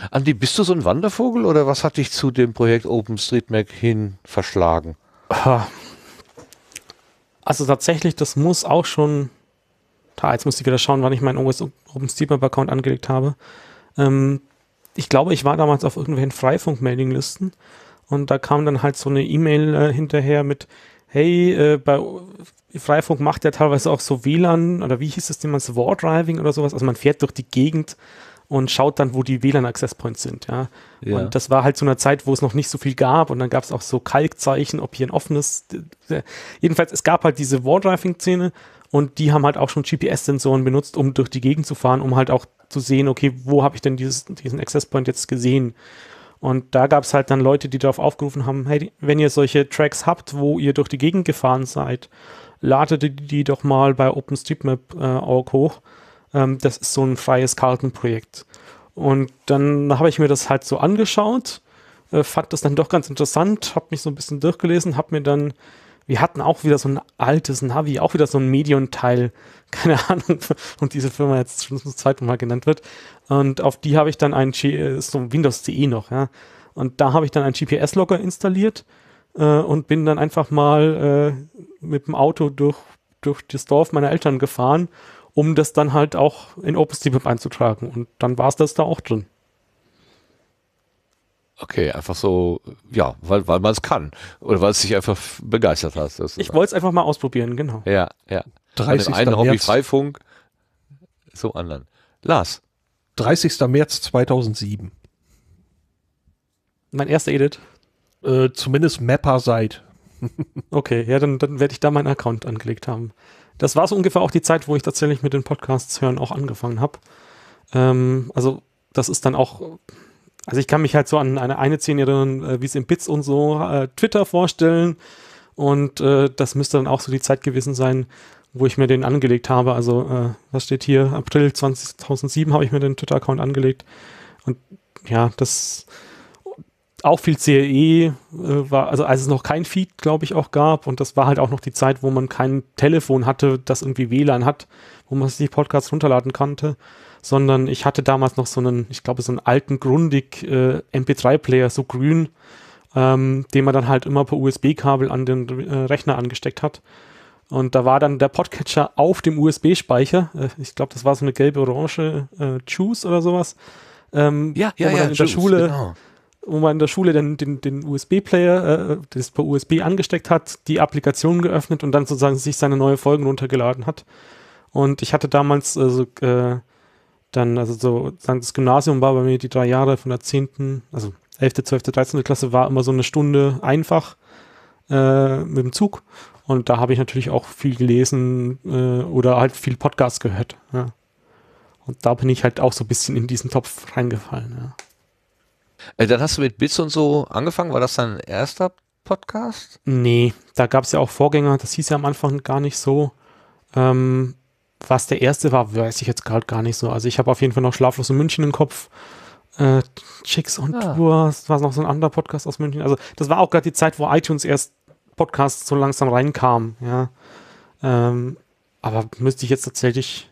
Andi, bist du so ein Wandervogel oder was hat dich zu dem Projekt OpenStreetMap hin verschlagen? Also tatsächlich, das muss auch schon. Da, jetzt muss ich wieder schauen, wann ich meinen OpenStreetMap-Account angelegt habe. Ähm, ich glaube, ich war damals auf irgendwelchen Freifunk-Mailinglisten und da kam dann halt so eine E-Mail äh, hinterher mit, hey, äh, bei Freifunk macht ja teilweise auch so WLAN oder wie hieß das damals? mal, War Driving oder sowas. Also man fährt durch die Gegend und schaut dann, wo die WLAN-Access-Points sind. Ja? ja? Und das war halt zu einer Zeit, wo es noch nicht so viel gab und dann gab es auch so Kalkzeichen, ob hier ein offenes. jedenfalls, es gab halt diese Wall-Driving-Szene und die haben halt auch schon GPS-Sensoren benutzt, um durch die Gegend zu fahren, um halt auch zu sehen, okay, wo habe ich denn dieses, diesen Access-Point jetzt gesehen? Und da gab es halt dann Leute, die darauf aufgerufen haben, hey, wenn ihr solche Tracks habt, wo ihr durch die Gegend gefahren seid, ladet die doch mal bei OpenStreetMap.org äh, hoch ähm, das ist so ein freies Kartenprojekt. Und dann habe ich mir das halt so angeschaut, äh, fand das dann doch ganz interessant, habe mich so ein bisschen durchgelesen, habe mir dann, wir hatten auch wieder so ein altes Navi, auch wieder so ein Medion-Teil, keine Ahnung, und diese Firma jetzt schon zum zweiten Mal genannt wird. Und auf die habe ich dann ein, G äh, so ein Windows CE noch, ja. Und da habe ich dann einen GPS-Logger installiert äh, und bin dann einfach mal äh, mit dem Auto durch, durch das Dorf meiner Eltern gefahren um das dann halt auch in OpenStreetMap einzutragen. Und dann war es das da auch drin. Okay, einfach so, ja, weil, weil man es kann. Oder weil es sich einfach begeistert hat. Ich wollte es einfach mal ausprobieren, genau. Ja, ja. 30. Einen Hobby Freifunk, zum anderen. Lars. 30. März 2007. Mein erster Edit. Äh, zumindest Mapper seit. okay, ja, dann, dann werde ich da meinen Account angelegt haben das war so ungefähr auch die Zeit, wo ich tatsächlich mit den Podcasts hören auch angefangen habe. Ähm, also das ist dann auch, also ich kann mich halt so an eine, eine Zehnjährige, äh, wie es im Bits und so, äh, Twitter vorstellen. Und äh, das müsste dann auch so die Zeit gewesen sein, wo ich mir den angelegt habe. Also, äh, was steht hier? April 2007 habe ich mir den Twitter-Account angelegt. Und ja, das, auch viel CLE äh, war, also als es noch kein Feed, glaube ich, auch gab. Und das war halt auch noch die Zeit, wo man kein Telefon hatte, das irgendwie WLAN hat, wo man sich Podcasts runterladen konnte. Sondern ich hatte damals noch so einen, ich glaube, so einen alten, grundig äh, MP3-Player, so grün, ähm, den man dann halt immer per USB-Kabel an den äh, Rechner angesteckt hat. Und da war dann der Podcatcher auf dem USB-Speicher. Äh, ich glaube, das war so eine gelbe-orange äh, Juice oder sowas. Ähm, ja, ja, wo man ja, dann in Juice, der Schule genau wo man in der Schule den, den, den USB-Player, äh, das per USB angesteckt hat, die Applikation geöffnet und dann sozusagen sich seine neue Folgen runtergeladen hat. Und ich hatte damals also, äh, dann, also so, das Gymnasium war bei mir die drei Jahre von der 10., also 11., 12., 13. Klasse war immer so eine Stunde einfach äh, mit dem Zug. Und da habe ich natürlich auch viel gelesen äh, oder halt viel Podcast gehört. Ja. Und da bin ich halt auch so ein bisschen in diesen Topf reingefallen. Ja. Äh, dann hast du mit Bits und so angefangen. War das dein erster Podcast? Nee, da gab es ja auch Vorgänger. Das hieß ja am Anfang gar nicht so. Ähm, was der erste war, weiß ich jetzt gerade gar nicht so. Also ich habe auf jeden Fall noch Schlaflos in München im Kopf. Äh, Chicks on ah. Tour, das war noch so ein anderer Podcast aus München. Also das war auch gerade die Zeit, wo iTunes erst Podcasts so langsam reinkam. Ja. Ähm, aber müsste ich jetzt tatsächlich...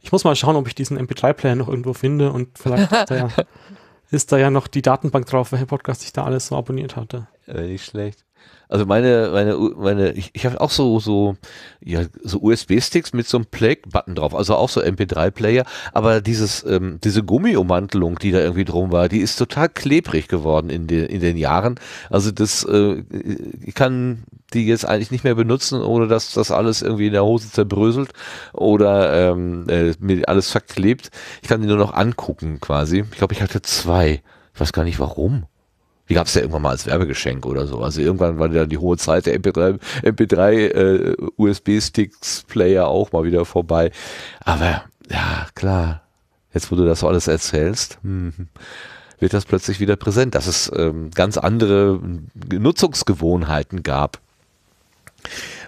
Ich muss mal schauen, ob ich diesen MP3-Player noch irgendwo finde und vielleicht. der, ist da ja noch die Datenbank drauf, welcher Podcast ich da alles so abonniert hatte. Ja, äh, nicht schlecht. Also meine, meine, meine, ich, ich habe auch so, so, ja, so USB-Sticks mit so einem Play-Button drauf, also auch so MP3-Player, aber dieses, ähm, diese Gummiummantelung, die da irgendwie drum war, die ist total klebrig geworden in, de, in den Jahren. Also das äh, kann die jetzt eigentlich nicht mehr benutzen, ohne dass das alles irgendwie in der Hose zerbröselt oder ähm, äh, mir alles verklebt. Ich kann die nur noch angucken quasi. Ich glaube, ich hatte zwei. Ich weiß gar nicht warum. Die gab es ja irgendwann mal als Werbegeschenk oder so. Also irgendwann war ja die hohe Zeit der MP3, MP3 äh, USB-Sticks-Player auch mal wieder vorbei. Aber ja, klar. Jetzt, wo du das alles erzählst, hm, wird das plötzlich wieder präsent, dass es ähm, ganz andere Nutzungsgewohnheiten gab.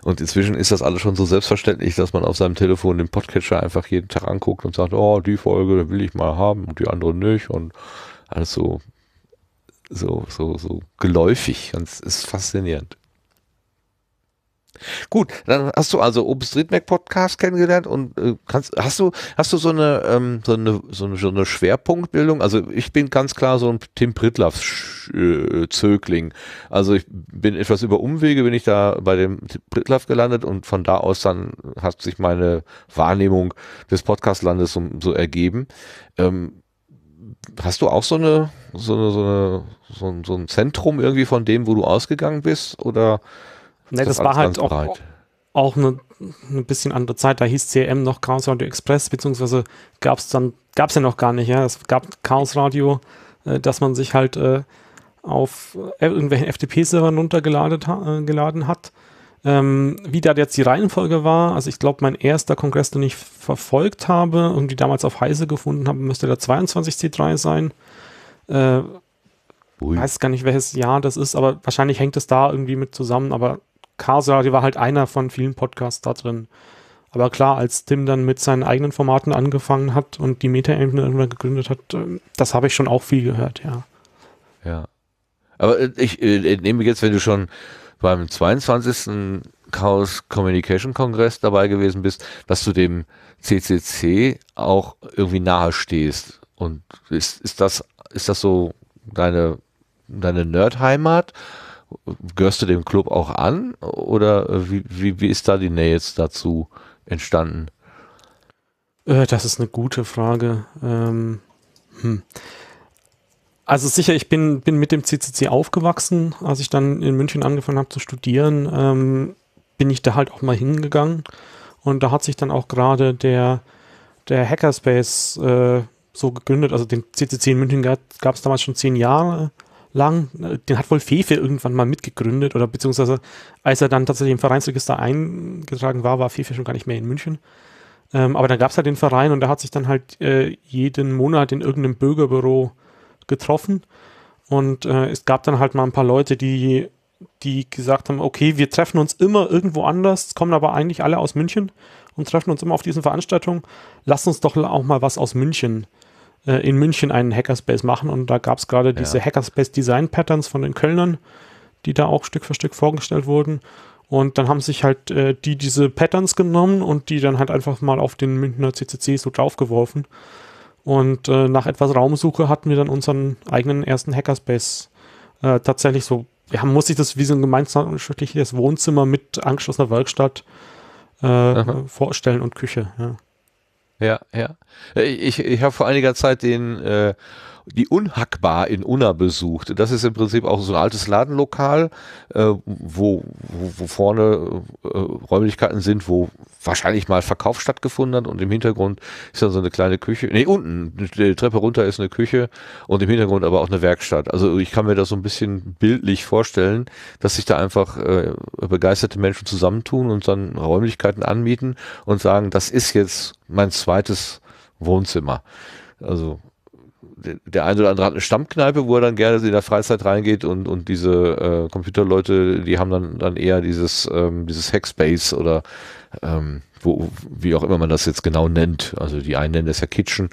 Und inzwischen ist das alles schon so selbstverständlich, dass man auf seinem Telefon den Podcatcher einfach jeden Tag anguckt und sagt, oh, die Folge will ich mal haben und die andere nicht und alles so, so, so, so geläufig. Und es ist faszinierend. Gut, dann hast du also OpenStreetMap Podcast kennengelernt und äh, kannst, hast du, hast du so eine, ähm, so eine, so eine, so eine Schwerpunktbildung? Also ich bin ganz klar so ein Tim Pritlaff äh, Zögling. Also ich bin etwas über Umwege, bin ich da bei dem Pritlaff gelandet und von da aus dann hat sich meine Wahrnehmung des Podcastlandes so, so ergeben. Ähm, hast du auch so eine, so eine, so eine, so ein, so ein Zentrum irgendwie von dem, wo du ausgegangen bist oder? Ne, das, das war halt auch, auch eine, eine bisschen andere Zeit. Da hieß CM noch Chaos Radio Express, beziehungsweise gab es dann, gab es ja noch gar nicht. Ja, es gab Chaos Radio, äh, dass man sich halt äh, auf äh, irgendwelchen FTP-Servern runtergeladen ha äh, hat. Ähm, wie da jetzt die Reihenfolge war, also ich glaube, mein erster Kongress, den ich verfolgt habe und die damals auf Heise gefunden habe, müsste der 22C3 sein. Äh, Ui. weiß gar nicht, welches Jahr das ist, aber wahrscheinlich hängt es da irgendwie mit zusammen, aber Casa, die war halt einer von vielen Podcasts da drin. Aber klar, als Tim dann mit seinen eigenen Formaten angefangen hat und die Meta-Ebene irgendwann gegründet hat, äh, das habe ich schon auch viel gehört, ja. Ja. Aber äh, ich entnehme äh, jetzt, wenn du schon beim 22. Chaos Communication Kongress dabei gewesen bist, dass du dem CCC auch irgendwie nahe stehst. Und ist, ist, das, ist das so deine, deine Nerd-Heimat? gehörst du dem Club auch an oder äh, wie, wie, wie ist da die Nähe jetzt dazu entstanden? Äh, das ist eine gute Frage. Ähm, hm. Also sicher, ich bin, bin mit dem CCC aufgewachsen. Als ich dann in München angefangen habe zu studieren, ähm, bin ich da halt auch mal hingegangen. Und da hat sich dann auch gerade der, der Hackerspace äh, so gegründet. Also den CCC in München gab es damals schon zehn Jahre lang. Den hat wohl Fefe irgendwann mal mitgegründet oder beziehungsweise als er dann tatsächlich im Vereinsregister eingetragen war, war Fefe schon gar nicht mehr in München. Ähm, aber dann gab es halt den Verein und da hat sich dann halt äh, jeden Monat in irgendeinem Bürgerbüro getroffen. Und äh, es gab dann halt mal ein paar Leute, die, die gesagt haben, okay, wir treffen uns immer irgendwo anders, kommen aber eigentlich alle aus München und treffen uns immer auf diesen Veranstaltungen. lass uns doch auch mal was aus München äh, äh, in München einen Hackerspace machen und da gab es gerade ja. diese Hackerspace Design Patterns von den Kölnern, die da auch Stück für Stück vorgestellt wurden. Und dann haben sich halt äh, die diese Patterns genommen und die dann halt einfach mal auf den Münchner CCC so draufgeworfen. Und äh, nach etwas Raumsuche hatten wir dann unseren eigenen ersten Hackerspace äh, tatsächlich so. Ja, muss ich das wie so ein gemeinschaftliches Wohnzimmer mit angeschlossener Werkstatt äh, vorstellen und Küche. Ja. Ja, ja. Äh, ich, ich habe vor einiger Zeit den äh, die Unhackbar in Unna besucht. Das ist im Prinzip auch so ein altes Ladenlokal, äh, wo, wo, wo, vorne äh, Räumlichkeiten sind, wo wahrscheinlich mal Verkauf stattgefunden hat und im Hintergrund ist dann so eine kleine Küche. Nee, unten, die Treppe runter ist eine Küche und im Hintergrund aber auch eine Werkstatt. Also ich kann mir das so ein bisschen bildlich vorstellen, dass sich da einfach äh, begeisterte Menschen zusammentun und dann Räumlichkeiten anmieten und sagen, das ist jetzt mein zweites Wohnzimmer. Also der eine oder andere hat eine Stammkneipe, wo er dann gerne in der Freizeit reingeht und, und diese äh, Computerleute, die haben dann, dann eher dieses, ähm, dieses Hackspace oder ähm, wo, wie auch immer man das jetzt genau nennt. Also die einen nennen das ja Kitchen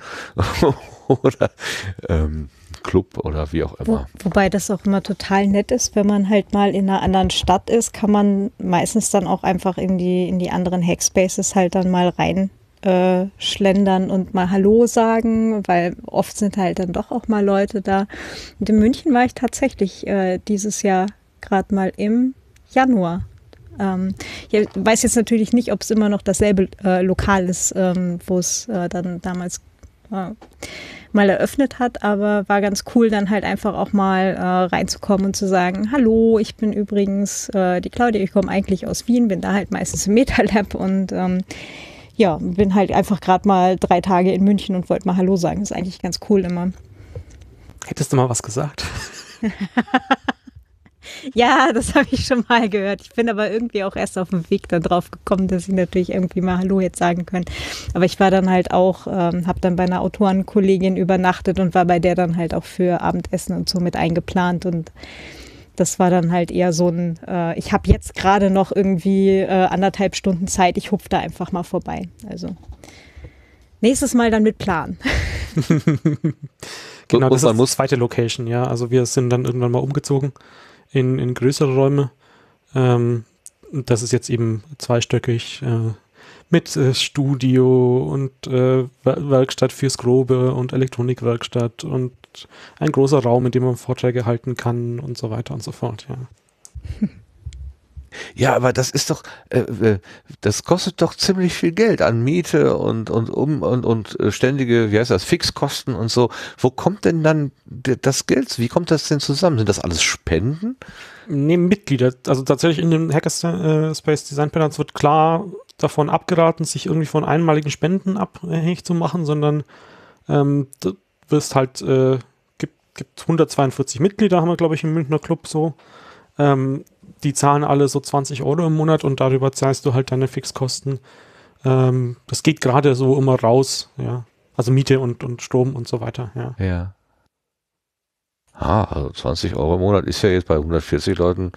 oder ähm, Club oder wie auch immer. Wo, wobei das auch immer total nett ist, wenn man halt mal in einer anderen Stadt ist, kann man meistens dann auch einfach in die, in die anderen Hackspaces halt dann mal rein äh, schlendern und mal Hallo sagen, weil oft sind halt dann doch auch mal Leute da. Und in München war ich tatsächlich äh, dieses Jahr gerade mal im Januar. Ähm, ich weiß jetzt natürlich nicht, ob es immer noch dasselbe äh, Lokal ist, ähm, wo es äh, dann damals äh, mal eröffnet hat, aber war ganz cool, dann halt einfach auch mal äh, reinzukommen und zu sagen, hallo, ich bin übrigens äh, die Claudia, ich komme eigentlich aus Wien, bin da halt meistens im MetaLab und ähm, ja, bin halt einfach gerade mal drei Tage in München und wollte mal Hallo sagen. Das ist eigentlich ganz cool immer. Hättest du mal was gesagt? ja, das habe ich schon mal gehört. Ich bin aber irgendwie auch erst auf dem Weg da drauf gekommen, dass ich natürlich irgendwie mal Hallo jetzt sagen können. Aber ich war dann halt auch, ähm, habe dann bei einer Autorenkollegin übernachtet und war bei der dann halt auch für Abendessen und so mit eingeplant und das war dann halt eher so ein, äh, ich habe jetzt gerade noch irgendwie äh, anderthalb Stunden Zeit, ich hupfe da einfach mal vorbei. Also nächstes Mal dann mit Plan. genau, das ist die zweite Location, ja. Also wir sind dann irgendwann mal umgezogen in, in größere Räume. Ähm, das ist jetzt eben zweistöckig äh, mit äh, Studio und äh, Werkstatt fürs Grobe und Elektronikwerkstatt und ein großer Raum, in dem man Vorträge halten kann und so weiter und so fort, ja. Ja, aber das ist doch, äh, äh, das kostet doch ziemlich viel Geld an Miete und und um und und äh, ständige, wie heißt das, Fixkosten und so. Wo kommt denn dann das Geld? Wie kommt das denn zusammen? Sind das alles Spenden? Nee, Mitglieder. Also tatsächlich in dem Hackerspace Design Patterns wird klar davon abgeraten, sich irgendwie von einmaligen Spenden abhängig zu machen, sondern ähm, wirst halt, äh, gibt, gibt 142 Mitglieder, haben wir, glaube ich, im Münchner Club so. Ähm, die zahlen alle so 20 Euro im Monat und darüber zahlst du halt deine Fixkosten. Ähm, das geht gerade so immer raus, ja. Also Miete und, und Strom und so weiter, ja. Ja. Ah, also 20 Euro im Monat ist ja jetzt bei 140 Leuten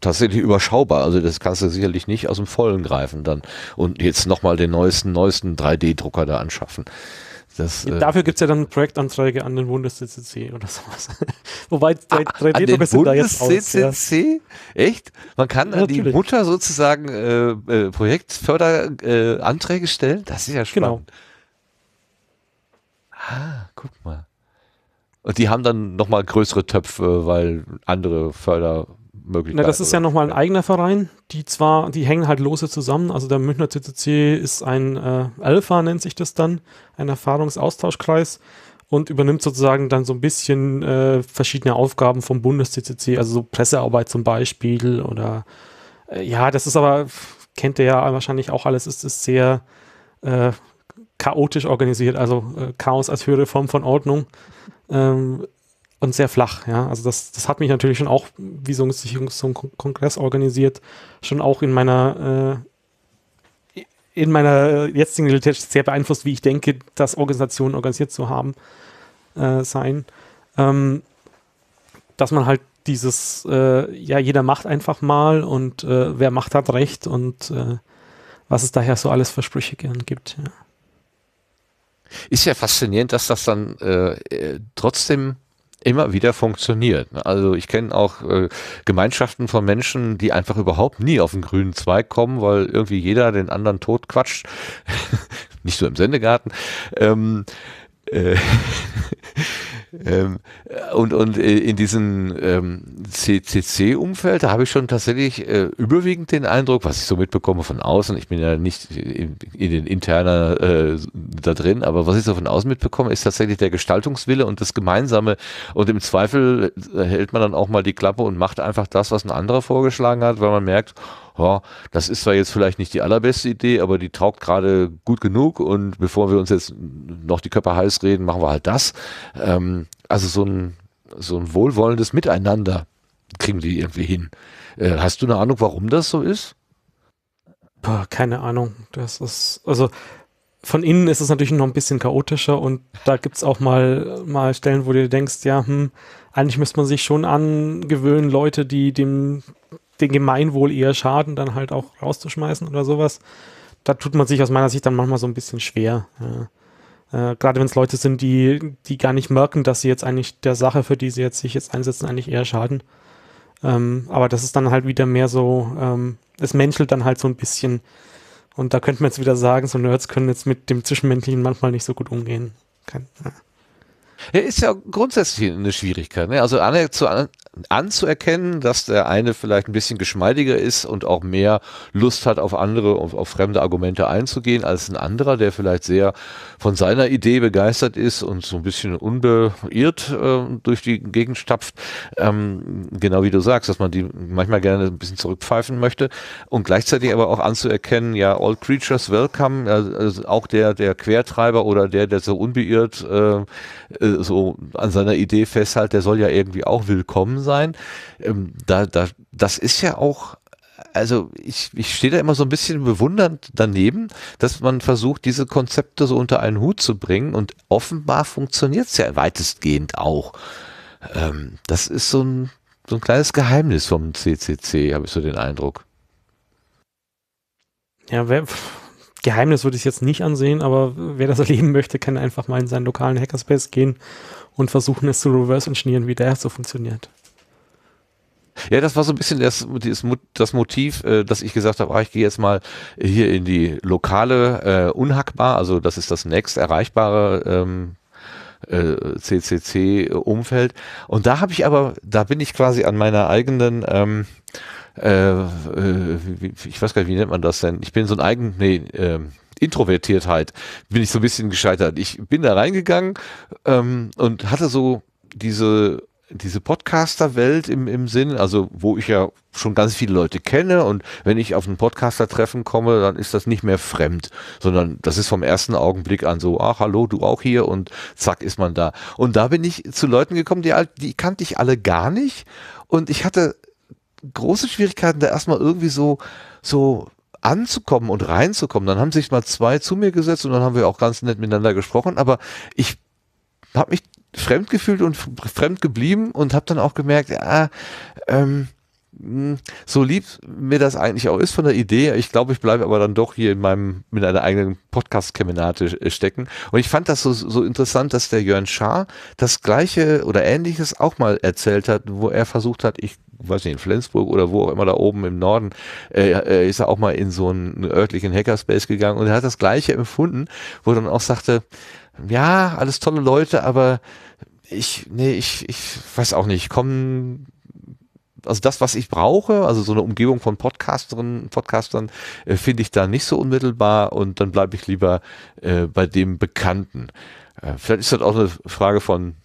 tatsächlich überschaubar. Also das kannst du sicherlich nicht aus dem Vollen greifen dann und jetzt nochmal den neuesten, neuesten 3D-Drucker da anschaffen. Das, ja, äh, dafür gibt es ja dann Projektanträge an den Bundes-CCC oder sowas. Wobei 3D-Drucker sind da CCC? Ja. Echt? Man kann ja, an natürlich. die Mutter sozusagen äh, äh, Projektförderanträge äh, stellen? Das ist ja genau. spannend. Genau. Ah, guck mal. Und die haben dann nochmal größere Töpfe, äh, weil andere Förder Möglichkeiten. Na, das ist ja nochmal ein eigener Verein, die zwar, die hängen halt lose zusammen. Also der Münchner CCC ist ein äh, Alpha, nennt sich das dann, ein Erfahrungsaustauschkreis und übernimmt sozusagen dann so ein bisschen äh, verschiedene Aufgaben vom Bundes-CCC, also so Pressearbeit zum Beispiel oder äh, ja, das ist aber, kennt ihr ja wahrscheinlich auch alles, ist, es sehr äh, chaotisch organisiert, also äh, Chaos als höhere Form von Ordnung. Ähm, und sehr flach. Ja? Also das, das hat mich natürlich schon auch, wie so ein, so ein Kongress organisiert, schon auch in meiner äh, in meiner äh, jetzigen Realität sehr beeinflusst, wie ich denke, dass Organisationen organisiert zu haben äh, sein. Ähm, dass man halt dieses, äh, ja, jeder macht einfach mal und äh, wer macht, hat recht und äh, was es daher so alles für Sprüche gern gibt. Ja. Ist ja faszinierend, dass das dann äh, äh, trotzdem immer wieder funktioniert. Ne? Also ich kenne auch äh, Gemeinschaften von Menschen, die einfach überhaupt nie auf den grünen Zweig kommen, weil irgendwie jeder den anderen tot quatscht. Nicht so im Sendegarten. Ähm, äh Ähm, und, und äh, in diesem ähm, CCC-Umfeld, da habe ich schon tatsächlich äh, überwiegend den Eindruck, was ich so mitbekomme von außen, ich bin ja nicht in, in den internen äh, da drin, aber was ich so von außen mitbekomme, ist tatsächlich der Gestaltungswille und das Gemeinsame. Und im Zweifel äh, hält man dann auch mal die Klappe und macht einfach das, was ein anderer vorgeschlagen hat, weil man merkt, ja, das ist zwar jetzt vielleicht nicht die allerbeste Idee, aber die taugt gerade gut genug und bevor wir uns jetzt noch die Köpfe heiß reden, machen wir halt das. Ähm, also so ein, so ein wohlwollendes Miteinander kriegen die irgendwie hin. Äh, hast du eine Ahnung, warum das so ist? Boah, keine Ahnung. Das ist, also von innen ist es natürlich noch ein bisschen chaotischer und da gibt es auch mal, mal Stellen, wo du denkst, ja, hm, eigentlich müsste man sich schon angewöhnen, Leute, die dem dem Gemeinwohl eher schaden, dann halt auch rauszuschmeißen oder sowas. Da tut man sich aus meiner Sicht dann manchmal so ein bisschen schwer. Ja. Äh, Gerade wenn es Leute sind, die, die gar nicht merken, dass sie jetzt eigentlich der Sache, für die sie jetzt sich jetzt einsetzen, eigentlich eher schaden. Ähm, aber das ist dann halt wieder mehr so, ähm, es menschelt dann halt so ein bisschen. Und da könnte man jetzt wieder sagen, so Nerds können jetzt mit dem Zwischenmenschlichen manchmal nicht so gut umgehen. Kein, ja. Ja, ist ja grundsätzlich eine Schwierigkeit. Ne? Also an, zu, an, anzuerkennen, dass der eine vielleicht ein bisschen geschmeidiger ist und auch mehr Lust hat, auf andere, auf, auf fremde Argumente einzugehen, als ein anderer, der vielleicht sehr von seiner Idee begeistert ist und so ein bisschen unbeirrt äh, durch die Gegend stapft. Ähm, genau wie du sagst, dass man die manchmal gerne ein bisschen zurückpfeifen möchte und gleichzeitig aber auch anzuerkennen, ja, all creatures welcome, also auch der, der Quertreiber oder der, der so unbeirrt äh, äh, so an seiner Idee festhält, der soll ja irgendwie auch willkommen sein. Ähm, da, da, das ist ja auch also ich, ich stehe da immer so ein bisschen bewundernd daneben, dass man versucht, diese Konzepte so unter einen Hut zu bringen und offenbar funktioniert es ja weitestgehend auch. Ähm, das ist so ein, so ein kleines Geheimnis vom CCC, habe ich so den Eindruck. Ja, wer, Geheimnis würde ich jetzt nicht ansehen, aber wer das erleben möchte, kann einfach mal in seinen lokalen Hackerspace gehen und versuchen, es zu reverse-engineeren, wie der so funktioniert. Ja, das war so ein bisschen das, das Motiv, äh, dass ich gesagt habe, ah, ich gehe jetzt mal hier in die lokale äh, Unhackbar, also das ist das nächst erreichbare ähm, äh, CCC-Umfeld. Und da habe ich aber, da bin ich quasi an meiner eigenen... Ähm, äh, äh ich weiß gar nicht, wie nennt man das denn? Ich bin so ein eigen, nee, ähm, Introvertiertheit bin ich so ein bisschen gescheitert. Ich bin da reingegangen ähm, und hatte so diese diese Podcaster-Welt im, im Sinn, also wo ich ja schon ganz viele Leute kenne und wenn ich auf ein Podcaster-Treffen komme, dann ist das nicht mehr fremd, sondern das ist vom ersten Augenblick an so, ach hallo, du auch hier und zack ist man da. Und da bin ich zu Leuten gekommen, die, die kannte ich alle gar nicht und ich hatte große Schwierigkeiten, da erstmal irgendwie so, so anzukommen und reinzukommen. Dann haben sich mal zwei zu mir gesetzt und dann haben wir auch ganz nett miteinander gesprochen, aber ich habe mich fremd gefühlt und fremd geblieben und habe dann auch gemerkt, ja, ah, ähm, hm, so lieb mir das eigentlich auch ist von der Idee, ich glaube, ich bleibe aber dann doch hier in meinem, mit einer eigenen Podcast-Keminate stecken. Und ich fand das so, so interessant, dass der Jörn Schaar das gleiche oder ähnliches auch mal erzählt hat, wo er versucht hat, ich weiß nicht, in Flensburg oder wo auch immer da oben im Norden, äh, äh ist er auch mal in so einen örtlichen Hackerspace gegangen und er hat das gleiche empfunden, wo er dann auch sagte, ja, alles tolle Leute, aber ich, nee, ich, ich weiß auch nicht, kommen also das, was ich brauche, also so eine Umgebung von Podcasterinnen, Podcastern, äh, finde ich da nicht so unmittelbar und dann bleibe ich lieber äh, bei dem Bekannten. Äh, vielleicht ist das auch eine Frage von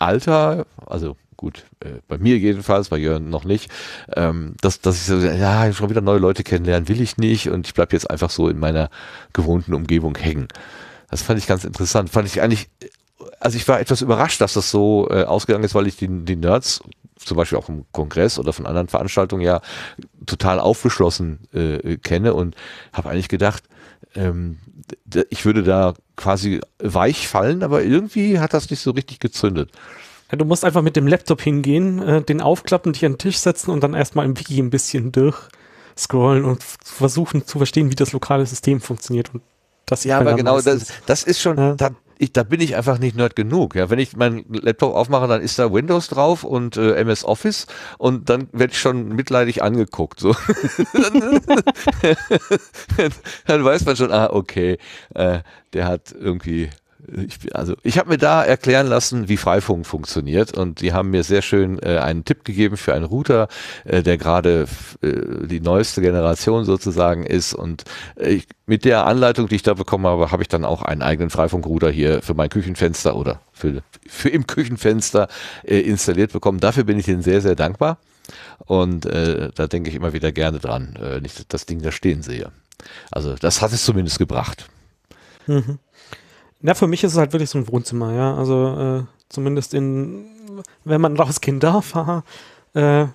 Alter, also gut, äh, bei mir jedenfalls, bei Jörn noch nicht, ähm, dass, dass ich so, ja, schon wieder neue Leute kennenlernen will ich nicht und ich bleibe jetzt einfach so in meiner gewohnten Umgebung hängen. Das fand ich ganz interessant. Fand ich eigentlich, also ich war etwas überrascht, dass das so äh, ausgegangen ist, weil ich die, die Nerds zum Beispiel auch im Kongress oder von anderen Veranstaltungen ja total aufgeschlossen äh, kenne und habe eigentlich gedacht, ähm, ich würde da quasi weich fallen, aber irgendwie hat das nicht so richtig gezündet. Ja, du musst einfach mit dem Laptop hingehen, äh, den aufklappen, dich an den Tisch setzen und dann erstmal im Wiki ein bisschen durchscrollen und versuchen zu verstehen, wie das lokale System funktioniert. Und das ja, aber genau, das, das ist schon, ja. da, ich, da bin ich einfach nicht nerd genug. Ja, wenn ich meinen Laptop aufmache, dann ist da Windows drauf und äh, MS Office und dann werde ich schon mitleidig angeguckt. So. dann, weiß man schon, ah, okay, äh, der hat irgendwie ich, also ich habe mir da erklären lassen, wie Freifunk funktioniert und die haben mir sehr schön äh, einen Tipp gegeben für einen Router, äh, der gerade äh, die neueste Generation sozusagen ist und äh, ich, mit der Anleitung, die ich da bekommen habe, habe ich dann auch einen eigenen Freifunkrouter hier für mein Küchenfenster oder für, für im Küchenfenster äh, installiert bekommen. Dafür bin ich Ihnen sehr, sehr dankbar und äh, da denke ich immer wieder gerne dran, wenn ich das Ding da stehen sehe. Also das hat es zumindest gebracht. Mhm. Na, für mich ist es halt wirklich so ein Wohnzimmer, ja. Also äh, zumindest in, wenn man rausgehen darf, äh,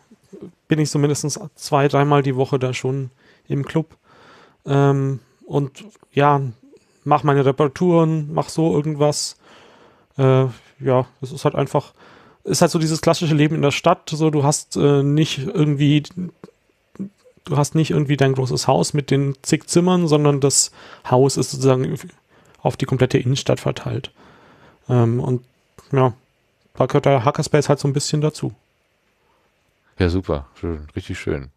bin ich zumindest zwei, dreimal die Woche da schon im Club. Ähm, und ja, mach meine Reparaturen, mach so irgendwas. Äh, ja, es ist halt einfach, ist halt so dieses klassische Leben in der Stadt. So, du hast äh, nicht irgendwie, du hast nicht irgendwie dein großes Haus mit den zig Zimmern, sondern das Haus ist sozusagen auf die komplette Innenstadt verteilt. Ähm, und ja, da gehört der Hackerspace halt so ein bisschen dazu. Ja, super, schön, richtig schön.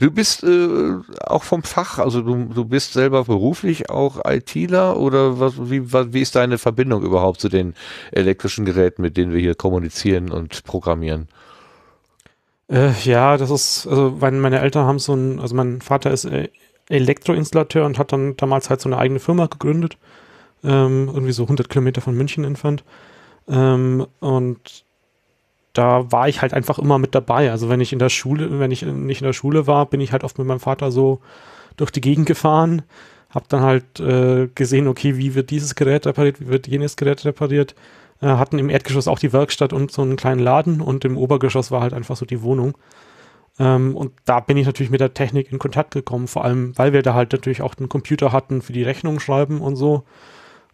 Du bist äh, auch vom Fach, also du, du bist selber beruflich auch ITler oder was, wie, was, wie ist deine Verbindung überhaupt zu den elektrischen Geräten, mit denen wir hier kommunizieren und programmieren? Äh, ja, das ist, also meine Eltern haben so ein, also mein Vater ist äh, Elektroinstallateur und hat dann damals halt so eine eigene Firma gegründet ähm, irgendwie so 100 Kilometer von München entfernt. Ähm, und da war ich halt einfach immer mit dabei. Also wenn ich in der Schule, wenn ich nicht in der Schule war, bin ich halt oft mit meinem Vater so durch die Gegend gefahren, habe dann halt äh, gesehen, okay, wie wird dieses Gerät repariert, wie wird jenes Gerät repariert. Äh, hatten im Erdgeschoss auch die Werkstatt und so einen kleinen Laden und im Obergeschoss war halt einfach so die Wohnung. Ähm, und da bin ich natürlich mit der Technik in Kontakt gekommen, vor allem weil wir da halt natürlich auch einen Computer hatten für die Rechnung schreiben und so.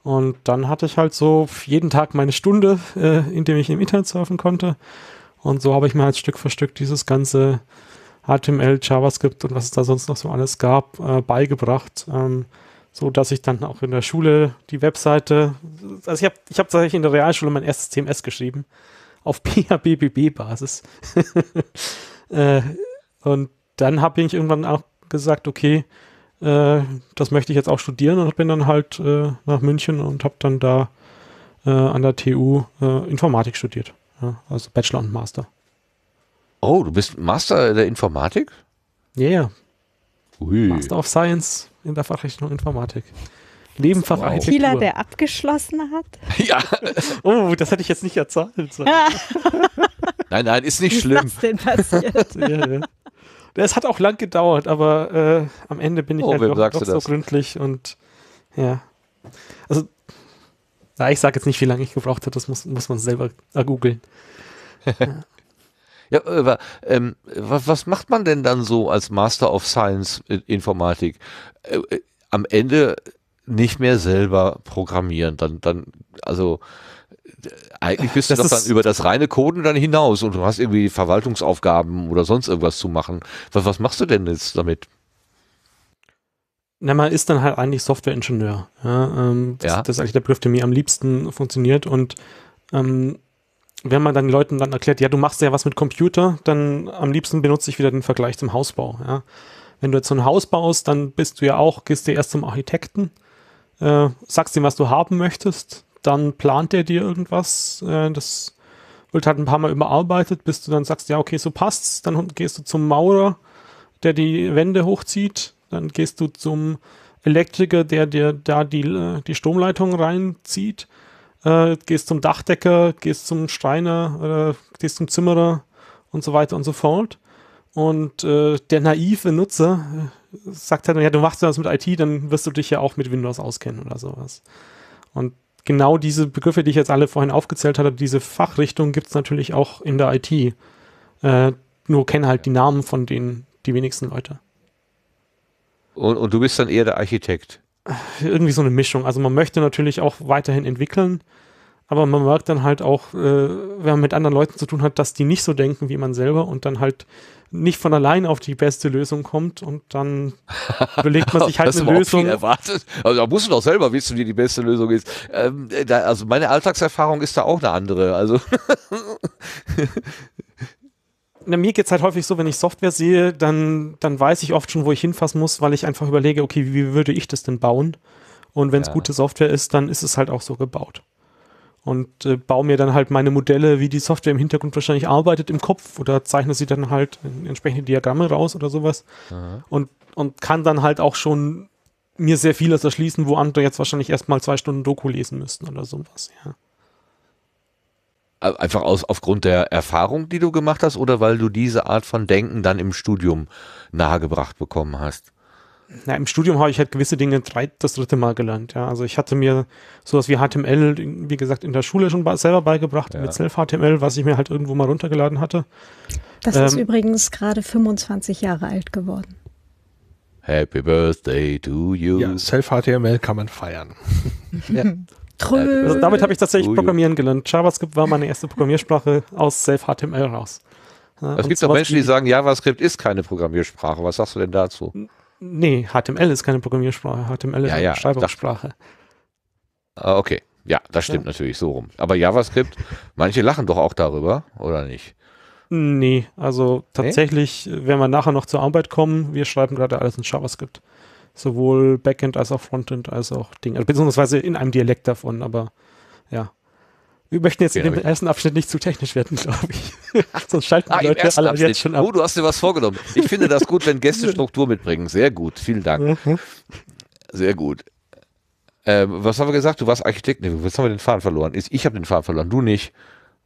Und dann hatte ich halt so jeden Tag meine Stunde, äh, in dem ich im Internet surfen konnte. Und so habe ich mir halt Stück für Stück dieses ganze HTML, JavaScript und was es da sonst noch so alles gab, äh, beigebracht. Ähm, so dass ich dann auch in der Schule die Webseite, also ich habe ich hab tatsächlich in der Realschule mein erstes CMS geschrieben, auf PHBBB-Basis. äh, und dann habe ich irgendwann auch gesagt, okay, äh, das möchte ich jetzt auch studieren und bin dann halt äh, nach München und habe dann da äh, an der TU äh, Informatik studiert. Ja, also Bachelor und Master. Oh, du bist Master der Informatik? Ja, yeah. Ui. Master of Science in der Fachrichtung Informatik. Neben Fach wow. Architektur. Kieler, der abgeschlossen hat. ja. Oh, das hätte ich jetzt nicht erzählt. nein, nein, ist nicht Was schlimm. Was ist denn passiert? ja, ja. Es hat auch lang gedauert, aber äh, am Ende bin ich oh, halt doch, doch so gründlich und ja. Also, na, ich sage jetzt nicht, wie lange ich gebraucht habe, das muss, muss man selber googeln. ja. ja, aber ähm, was, was macht man denn dann so als Master of Science in Informatik? Äh, äh, am Ende nicht mehr selber programmieren, dann, dann, also eigentlich bist du das doch dann über das reine Coden dann hinaus und du hast irgendwie Verwaltungsaufgaben oder sonst irgendwas zu machen. Was, was machst du denn jetzt damit? Na, man ist dann halt eigentlich Softwareingenieur. Ja, ähm, das, ja. das, ist eigentlich der Begriff, der mir am liebsten funktioniert. Und ähm, wenn man dann den Leuten dann erklärt, ja, du machst ja was mit Computer, dann am liebsten benutze ich wieder den Vergleich zum Hausbau. Ja. Wenn du jetzt so ein Haus baust, dann bist du ja auch, gehst du erst zum Architekten, äh, sagst ihm, was du haben möchtest, dann plant er dir irgendwas. Äh, das wird halt ein paar Mal überarbeitet, bis du dann sagst, ja, okay, so passt's. Dann gehst du zum Maurer, der die Wände hochzieht. Dann gehst du zum Elektriker, der dir da die, äh, die Stromleitung reinzieht. Äh, gehst zum Dachdecker, gehst zum Schreiner, äh, gehst zum Zimmerer und so weiter und so fort. Und äh, der naive Nutzer äh, sagt halt, ja, du machst das mit IT, dann wirst du dich ja auch mit Windows auskennen oder sowas. Und genau diese Begriffe, die ich jetzt alle vorhin aufgezählt hatte, diese Fachrichtung gibt es natürlich auch in der IT. Äh, nur kennen halt die Namen von denen die wenigsten Leute. Und, und du bist dann eher der Architekt? Irgendwie so eine Mischung. Also man möchte natürlich auch weiterhin entwickeln, aber man merkt dann halt auch, äh, wenn man mit anderen Leuten zu tun hat, dass die nicht so denken wie man selber und dann halt nicht von allein auf die beste Lösung kommt und dann überlegt man sich halt eine Lösung. erwartet. Also da musst du doch selber wissen, wie die beste Lösung ist. Ähm, äh, da, also meine Alltagserfahrung ist da auch eine andere. Also Na, mir geht es halt häufig so, wenn ich Software sehe, dann, dann weiß ich oft schon, wo ich hinfassen muss, weil ich einfach überlege, okay, wie würde ich das denn bauen? Und wenn es ja. gute Software ist, dann ist es halt auch so gebaut und äh, baue mir dann halt meine Modelle, wie die Software im Hintergrund wahrscheinlich arbeitet, im Kopf oder zeichne sie dann halt in entsprechende Diagramme raus oder sowas und, und kann dann halt auch schon mir sehr vieles erschließen, wo andere jetzt wahrscheinlich erstmal zwei Stunden Doku lesen müssten oder sowas, ja. Äh, einfach aus, aufgrund der Erfahrung, die du gemacht hast oder weil du diese Art von Denken dann im Studium nahegebracht bekommen hast? na, im Studium habe ich halt gewisse Dinge drei, das dritte Mal gelernt. Ja. Also ich hatte mir sowas wie HTML, wie gesagt, in der Schule schon selber beigebracht ja. mit Self-HTML, was ich mir halt irgendwo mal runtergeladen hatte. Das ähm, ist übrigens gerade 25 Jahre alt geworden. Happy Birthday to you. Ja, Self-HTML kann man feiern. ja. Also damit habe ich tatsächlich Programmieren gelernt. JavaScript war meine erste Programmiersprache aus Self-HTML raus. es gibt auch Menschen, die sagen, JavaScript ist keine Programmiersprache. Was sagst du denn dazu? Nee, HTML ist keine Programmiersprache. HTML ist ja, ja, eine Schreibungssprache. Ah, okay. Ja, das stimmt ja. natürlich so rum. Aber JavaScript, manche lachen doch auch darüber, oder nicht? Nee, also tatsächlich, nee? wenn wir nachher noch zur Arbeit kommen, wir schreiben gerade alles in JavaScript. Sowohl Backend als auch Frontend als auch Ding. Also beziehungsweise in einem Dialekt davon, aber ja. Wir möchten jetzt okay, in dem ersten Abschnitt nicht zu technisch werden, glaube ich. Sonst schalten die ah, Leute alle jetzt schon ab. Oh, du hast dir was vorgenommen. Ich finde das gut, wenn Gäste Struktur mitbringen. Sehr gut, vielen Dank. Mhm. Sehr gut. Ähm, was haben wir gesagt? Du warst Architekt. Nee, was haben wir den Faden verloren? Ich habe den Faden verloren, du nicht.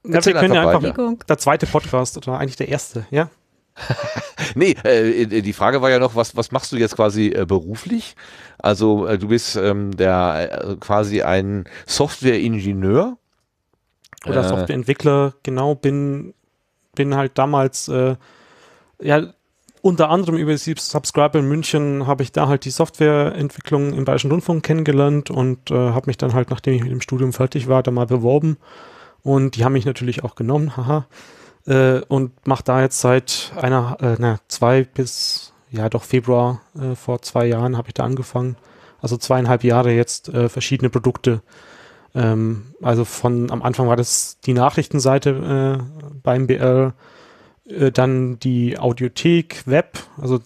Na, wir können einfach ja einfach der zweite Podcast oder eigentlich der erste, ja? nee, äh, die Frage war ja noch, was, was machst du jetzt quasi äh, beruflich? Also äh, du bist ähm, der äh, quasi ein Software-Ingenieur oder äh. Softwareentwickler, genau, bin, bin halt damals, äh, ja, unter anderem über Subscriber in München habe ich da halt die Softwareentwicklung im Bayerischen Rundfunk kennengelernt und äh, habe mich dann halt, nachdem ich mit dem Studium fertig war, da mal beworben. Und die haben mich natürlich auch genommen, haha. Äh, und mache da jetzt seit einer, äh, na, zwei bis, ja doch Februar äh, vor zwei Jahren habe ich da angefangen. Also zweieinhalb Jahre jetzt äh, verschiedene Produkte ähm, also von am Anfang war das die Nachrichtenseite äh, beim BL, äh, dann die Audiothek, Web, also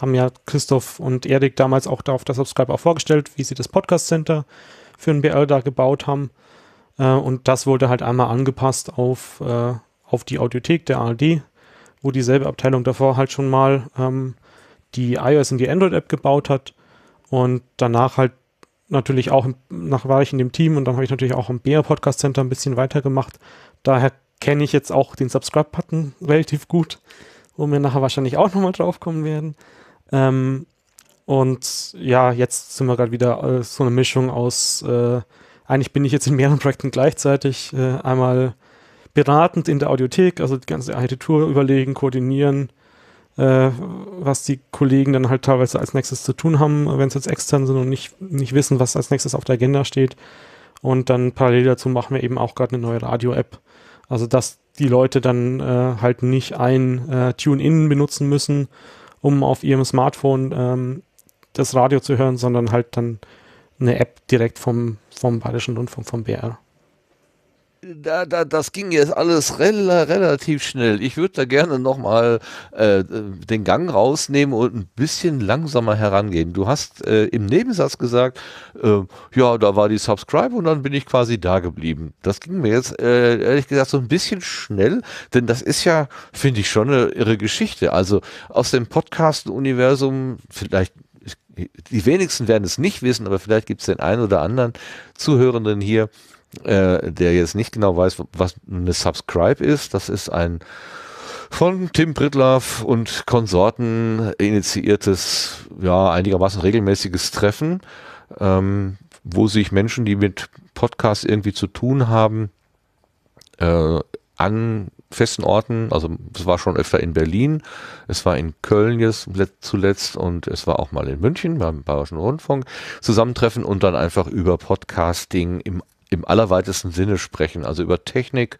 haben ja Christoph und Erik damals auch da auf der Subscribe auch vorgestellt, wie sie das Podcast Center für den BL da gebaut haben. Äh, und das wurde halt einmal angepasst auf, äh, auf die Audiothek der ARD, wo dieselbe Abteilung davor halt schon mal ähm, die iOS und die Android-App gebaut hat und danach halt natürlich auch, nach war ich in dem Team und dann habe ich natürlich auch am BR Podcast Center ein bisschen weitergemacht. Daher kenne ich jetzt auch den Subscribe-Button relativ gut, wo wir nachher wahrscheinlich auch nochmal drauf kommen werden. Ähm, und ja, jetzt sind wir gerade wieder äh, so eine Mischung aus, äh, eigentlich bin ich jetzt in mehreren Projekten gleichzeitig, äh, einmal beratend in der Audiothek, also die ganze Architektur überlegen, koordinieren, äh, was die Kollegen dann halt teilweise als nächstes zu tun haben, wenn es jetzt extern sind und nicht, nicht wissen, was als nächstes auf der Agenda steht. Und dann parallel dazu machen wir eben auch gerade eine neue Radio-App. Also dass die Leute dann äh, halt nicht ein äh, Tune-In benutzen müssen, um auf ihrem Smartphone ähm, das Radio zu hören, sondern halt dann eine App direkt vom, vom Bayerischen Rundfunk, vom BR da, da, das ging jetzt alles rela relativ schnell. Ich würde da gerne nochmal äh, den Gang rausnehmen und ein bisschen langsamer herangehen. Du hast äh, im Nebensatz gesagt, äh, ja, da war die Subscribe und dann bin ich quasi da geblieben. Das ging mir jetzt äh, ehrlich gesagt so ein bisschen schnell, denn das ist ja, finde ich, schon eine irre Geschichte. Also aus dem Podcast-Universum, vielleicht die wenigsten werden es nicht wissen, aber vielleicht gibt es den einen oder anderen Zuhörenden hier, äh, der jetzt nicht genau weiß, was eine Subscribe ist, das ist ein von Tim Pritlaff und Konsorten initiiertes, ja, einigermaßen regelmäßiges Treffen, ähm, wo sich Menschen, die mit Podcasts irgendwie zu tun haben, äh, an festen Orten, also es war schon öfter in Berlin, es war in Köln jetzt zuletzt und es war auch mal in München beim Bayerischen Rundfunk zusammentreffen und dann einfach über Podcasting im im allerweitesten Sinne sprechen, also über Technik.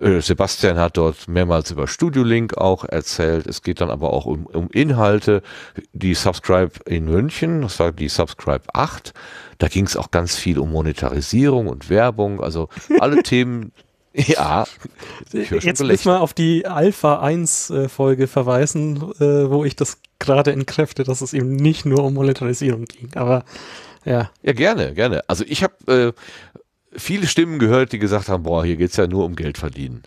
Äh, Sebastian hat dort mehrmals über Studiolink auch erzählt. Es geht dann aber auch um, um, Inhalte. Die Subscribe in München, das war die Subscribe 8, da ging es auch ganz viel um Monetarisierung und Werbung, also alle Themen. Ja, ich höre schon jetzt müssen wir auf die Alpha 1 äh, Folge verweisen, äh, wo ich das gerade entkräfte, dass es eben nicht nur um Monetarisierung ging. Aber ja. Ja, gerne, gerne. Also ich habe äh, viele Stimmen gehört, die gesagt haben, boah, hier geht es ja nur um Geld verdienen.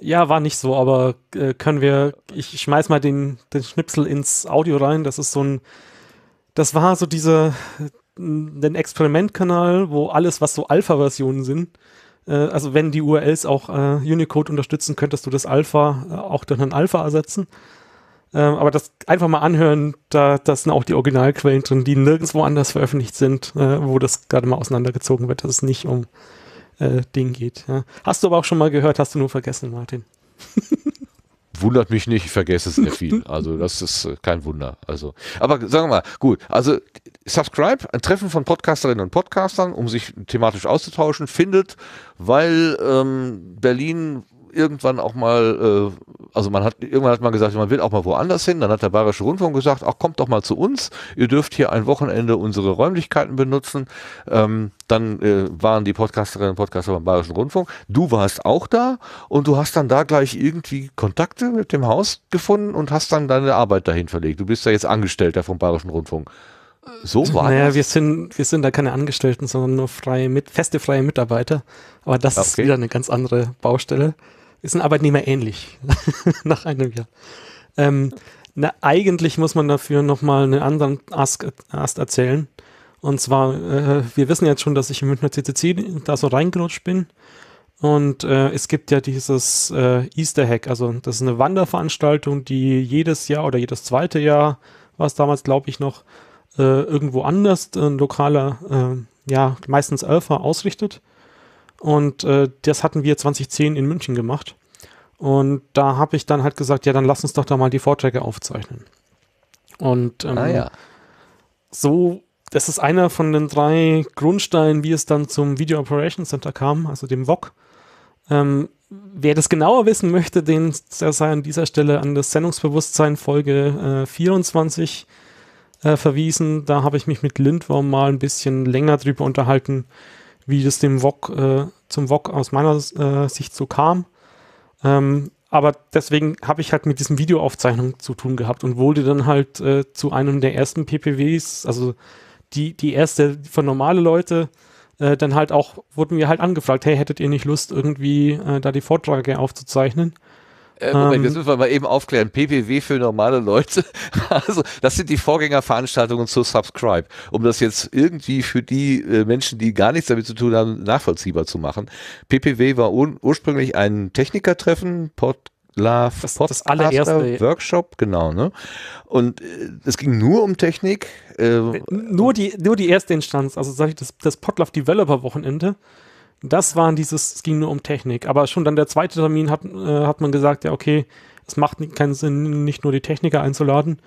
Ja, war nicht so, aber äh, können wir, ich schmeiß mal den, den Schnipsel ins Audio rein. Das ist so ein, das war so diese, den äh, Experimentkanal, wo alles, was so Alpha-Versionen sind, äh, also wenn die URLs auch äh, Unicode unterstützen, könntest du das Alpha äh, auch dann in Alpha ersetzen. Ähm, aber das einfach mal anhören, da das sind auch die Originalquellen drin, die nirgendwo anders veröffentlicht sind, äh, wo das gerade mal auseinandergezogen wird, dass es nicht um äh, Ding geht. Ja. Hast du aber auch schon mal gehört, hast du nur vergessen, Martin. Wundert mich nicht, ich vergesse es sehr viel. Also das ist äh, kein Wunder. Also, aber sagen wir mal, gut, also Subscribe, ein Treffen von Podcasterinnen und Podcastern, um sich thematisch auszutauschen, findet, weil ähm, Berlin irgendwann auch mal, äh, also man hat irgendwann hat man gesagt, man will auch mal woanders hin. Dann hat der Bayerische Rundfunk gesagt, ach kommt doch mal zu uns, ihr dürft hier ein Wochenende unsere Räumlichkeiten benutzen. Ähm, dann äh, waren die Podcasterinnen und Podcaster beim Bayerischen Rundfunk. Du warst auch da und du hast dann da gleich irgendwie Kontakte mit dem Haus gefunden und hast dann deine Arbeit dahin verlegt. Du bist ja jetzt Angestellter vom Bayerischen Rundfunk. So war naja, das. wir sind, wir sind da keine Angestellten, sondern nur freie, mit, feste freie Mitarbeiter. Aber das okay. ist wieder eine ganz andere Baustelle ist ein Arbeitnehmer ähnlich nach einem Jahr. Ähm, na, eigentlich muss man dafür nochmal einen anderen Ask, Ast erzählen. Und zwar, äh, wir wissen jetzt schon, dass ich mit einer CCC da so reingerutscht bin. Und äh, es gibt ja dieses äh, Easter Hack, also das ist eine Wanderveranstaltung, die jedes Jahr oder jedes zweite Jahr, war es damals glaube ich noch, äh, irgendwo anders, ein äh, lokaler, äh, ja, meistens Alpha ausrichtet. Und äh, das hatten wir 2010 in München gemacht. Und da habe ich dann halt gesagt, ja, dann lass uns doch da mal die Vorträge aufzeichnen. Und ähm, ah, ja. so, das ist einer von den drei Grundsteinen, wie es dann zum Video Operations Center kam, also dem VOC. Ähm, wer das genauer wissen möchte, den sei an dieser Stelle an das Sendungsbewusstsein Folge äh, 24 äh, verwiesen. Da habe ich mich mit Lindworm mal ein bisschen länger drüber unterhalten, wie das dem VOG, äh, zum VOG aus meiner äh, Sicht so kam. Ähm, aber deswegen habe ich halt mit diesen Videoaufzeichnungen zu tun gehabt und wurde dann halt äh, zu einem der ersten PPWs, also die, die erste für normale Leute, äh, dann halt auch, wurden wir halt angefragt, hey, hättet ihr nicht Lust, irgendwie äh, da die Vorträge aufzuzeichnen? Äh, Moment, ähm, jetzt müssen wir mal eben aufklären. PPW für normale Leute. Also, das sind die Vorgängerveranstaltungen zu Subscribe. Um das jetzt irgendwie für die äh, Menschen, die gar nichts damit zu tun haben, nachvollziehbar zu machen. PPW war ursprünglich ein Technikertreffen, Podcast. Love das, Podcaster das allererste Workshop, genau, ne? Und äh, es ging nur um Technik. Äh, nur, die, nur die erste Instanz, also sage ich das, das Podlove Developer Wochenende. Das waren dieses, es ging nur um Technik. Aber schon dann der zweite Termin hat, äh, hat man gesagt, ja, okay, es macht keinen Sinn, nicht nur die Techniker einzuladen,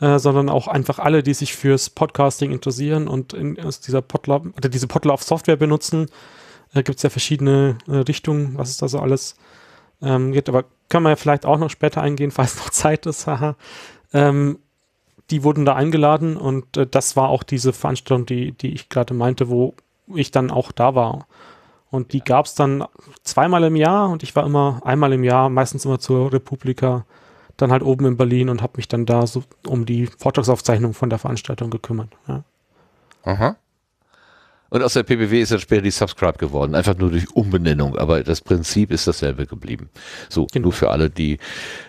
äh, sondern auch einfach alle, die sich fürs Podcasting interessieren und in, aus dieser Podlove, oder diese Podlove-Software benutzen. Da äh, gibt es ja verschiedene äh, Richtungen, was es da so alles ähm, gibt. Aber können wir ja vielleicht auch noch später eingehen, falls noch Zeit ist. Haha. Ähm, die wurden da eingeladen und äh, das war auch diese Veranstaltung, die, die ich gerade meinte, wo ich dann auch da war. Und die ja. gab es dann zweimal im Jahr und ich war immer einmal im Jahr, meistens immer zur Republika, dann halt oben in Berlin und habe mich dann da so um die Vortragsaufzeichnung von der Veranstaltung gekümmert. Ja. Aha. Und aus der PBW ist dann später die Subscribe geworden, einfach nur durch Umbenennung. Aber das Prinzip ist dasselbe geblieben. So, genau. nur für alle, die,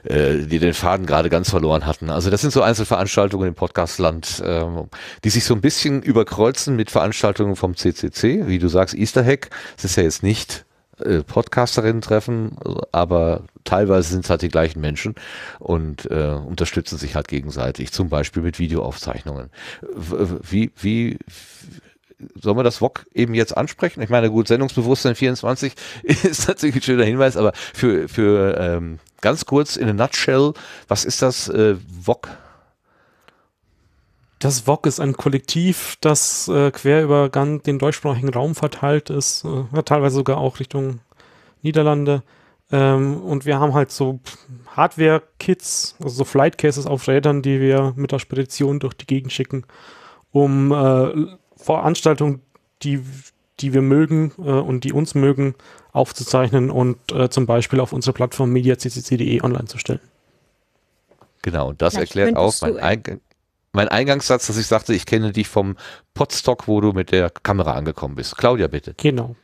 äh, die den Faden gerade ganz verloren hatten. Also das sind so Einzelveranstaltungen im Podcastland, ähm, die sich so ein bisschen überkreuzen mit Veranstaltungen vom CCC. Wie du sagst, Easter Hack, es ist ja jetzt nicht äh, Podcasterinnen treffen, aber teilweise sind es halt die gleichen Menschen und äh, unterstützen sich halt gegenseitig, zum Beispiel mit Videoaufzeichnungen. Wie, wie, wie sollen wir das VOG eben jetzt ansprechen? Ich meine, gut, Sendungsbewusstsein 24 ist natürlich ein schöner Hinweis, aber für, für ähm, ganz kurz in a nutshell, was ist das äh, VOG? Das VOG ist ein Kollektiv, das äh, quer über ganz den deutschsprachigen Raum verteilt ist, äh, teilweise sogar auch Richtung Niederlande. Ähm, und wir haben halt so Hardware-Kits, also so Flight Cases auf Rädern, die wir mit der Spedition durch die Gegend schicken, um äh, Veranstaltungen, die, die wir mögen äh, und die uns mögen, aufzuzeichnen und äh, zum Beispiel auf unserer Plattform mediaccc.de online zu stellen. Genau, und das Vielleicht erklärt auch mein, äh, Eing mein, Eingangssatz, dass ich sagte, ich kenne dich vom Podstock, wo du mit der Kamera angekommen bist. Claudia, bitte. Genau.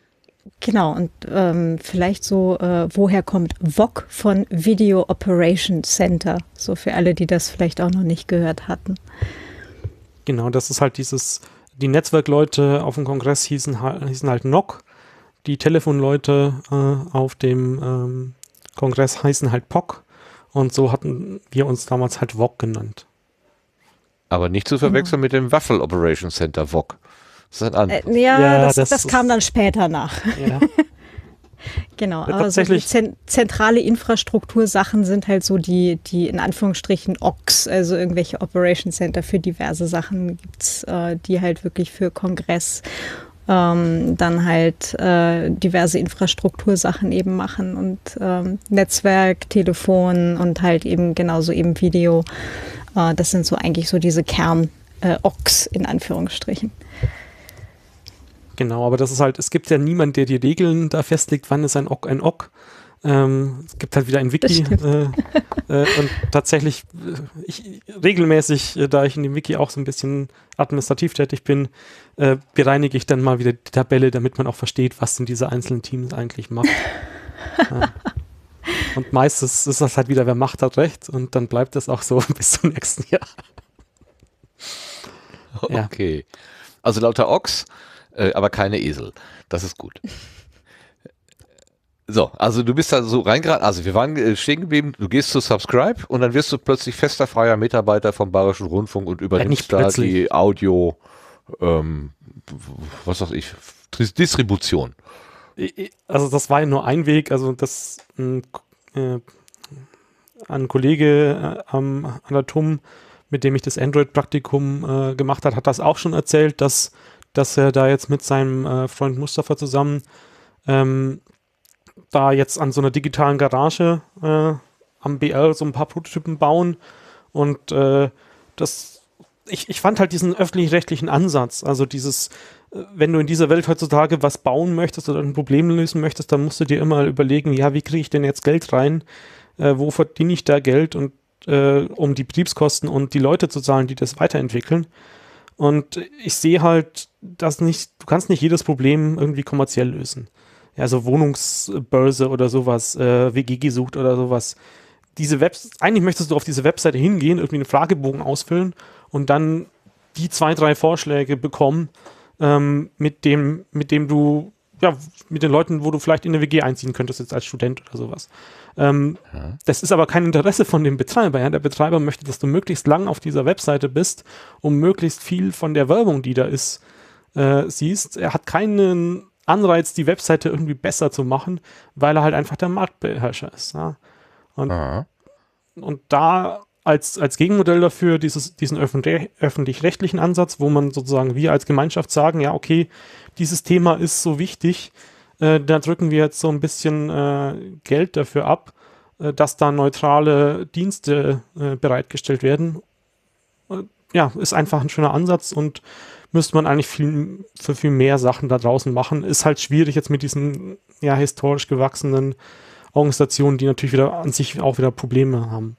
Genau, und ähm, vielleicht so, äh, woher kommt VOC von Video Operation Center? So für alle, die das vielleicht auch noch nicht gehört hatten. Genau, das ist halt dieses die Netzwerkleute auf dem Kongress hießen, hießen halt NOC, die Telefonleute äh, auf dem ähm, Kongress heißen halt POC und so hatten wir uns damals halt VOG genannt. Aber nicht zu verwechseln mit dem Waffle Operation Center VOG. Das ist ein Äh, ja, ja das, das, das, kam dann später nach. Ja. Genau, aber tatsächlich so zentrale Infrastruktursachen sind halt so die, die in Anführungsstrichen OX, also irgendwelche Operation Center für diverse Sachen gibt's, äh, die halt wirklich für Kongress ähm, dann halt äh, diverse Infrastruktursachen eben machen und ähm, Netzwerk, Telefon und halt eben genauso eben Video. Äh, das sind so eigentlich so diese Kern-Ox äh, in Anführungsstrichen. Genau, aber das ist halt, es gibt ja niemand, der die Regeln da festlegt, wann ist ein Ock ein Ock. Ähm, es gibt halt wieder ein Wiki. Äh, äh, und tatsächlich, äh, ich, regelmäßig, äh, da ich in dem Wiki auch so ein bisschen administrativ tätig bin, äh, bereinige ich dann mal wieder die Tabelle, damit man auch versteht, was denn diese einzelnen Teams eigentlich machen. ja. Und meistens ist das halt wieder, wer macht, hat recht. Und dann bleibt das auch so bis zum nächsten Jahr. Okay. Ja. Also lauter Ochs. Äh, aber keine Esel. Das ist gut. So, also du bist da so reingeraten, also wir waren äh, stehen geblieben, du gehst zu Subscribe und dann wirst du plötzlich fester freier Mitarbeiter vom Bayerischen Rundfunk und äh, übernimmst ja, da die Audio, ähm, was sag ich, Distribution. Also das war ja nur ein Weg, also das hm, äh, ein Kollege am, an der TUM, mit dem ich das Android-Praktikum äh, gemacht hat, hat das auch schon erzählt, dass dass er da jetzt mit seinem äh, Freund Mustafa zusammen ähm, da jetzt an so einer digitalen Garage äh, am BL so ein paar Prototypen bauen. Und äh, das, ich, ich fand halt diesen öffentlich-rechtlichen Ansatz, also dieses, äh, wenn du in dieser Welt heutzutage was bauen möchtest oder ein Problem lösen möchtest, dann musst du dir immer überlegen, ja, wie kriege ich denn jetzt Geld rein? Äh, wo verdiene ich da Geld? Und äh, um die Betriebskosten und die Leute zu zahlen, die das weiterentwickeln. Und ich sehe halt, dass nicht, du kannst nicht jedes Problem irgendwie kommerziell lösen. Ja, so Wohnungsbörse oder sowas, äh, WG gesucht oder sowas. Diese Webs eigentlich möchtest du auf diese Webseite hingehen, irgendwie einen Fragebogen ausfüllen und dann die zwei, drei Vorschläge bekommen, ähm, mit, dem, mit dem du ja, mit den Leuten, wo du vielleicht in eine WG einziehen könntest, jetzt als Student oder sowas. Ähm, Das ist aber kein Interesse von dem Betreiber. Ja? Der Betreiber möchte, dass du möglichst lang auf dieser Webseite bist, um möglichst viel von der Werbung, die da ist, äh, siehst. Er hat keinen Anreiz, die Webseite irgendwie besser zu machen, weil er halt einfach der Marktbeherrscher ist. Ja? Und, und da als, als Gegenmodell dafür dieses, diesen öffentlich-rechtlichen Ansatz, wo man sozusagen wir als Gemeinschaft sagen, ja, okay, dieses Thema ist so wichtig, äh, da drücken wir jetzt so ein bisschen äh, Geld dafür ab, äh, dass da neutrale Dienste äh, bereitgestellt werden. Äh, ja, ist einfach ein schöner Ansatz und müsste man eigentlich viel, für viel mehr Sachen da draußen machen. Ist halt schwierig jetzt mit diesen ja, historisch gewachsenen Organisationen, die natürlich wieder an sich auch wieder Probleme haben.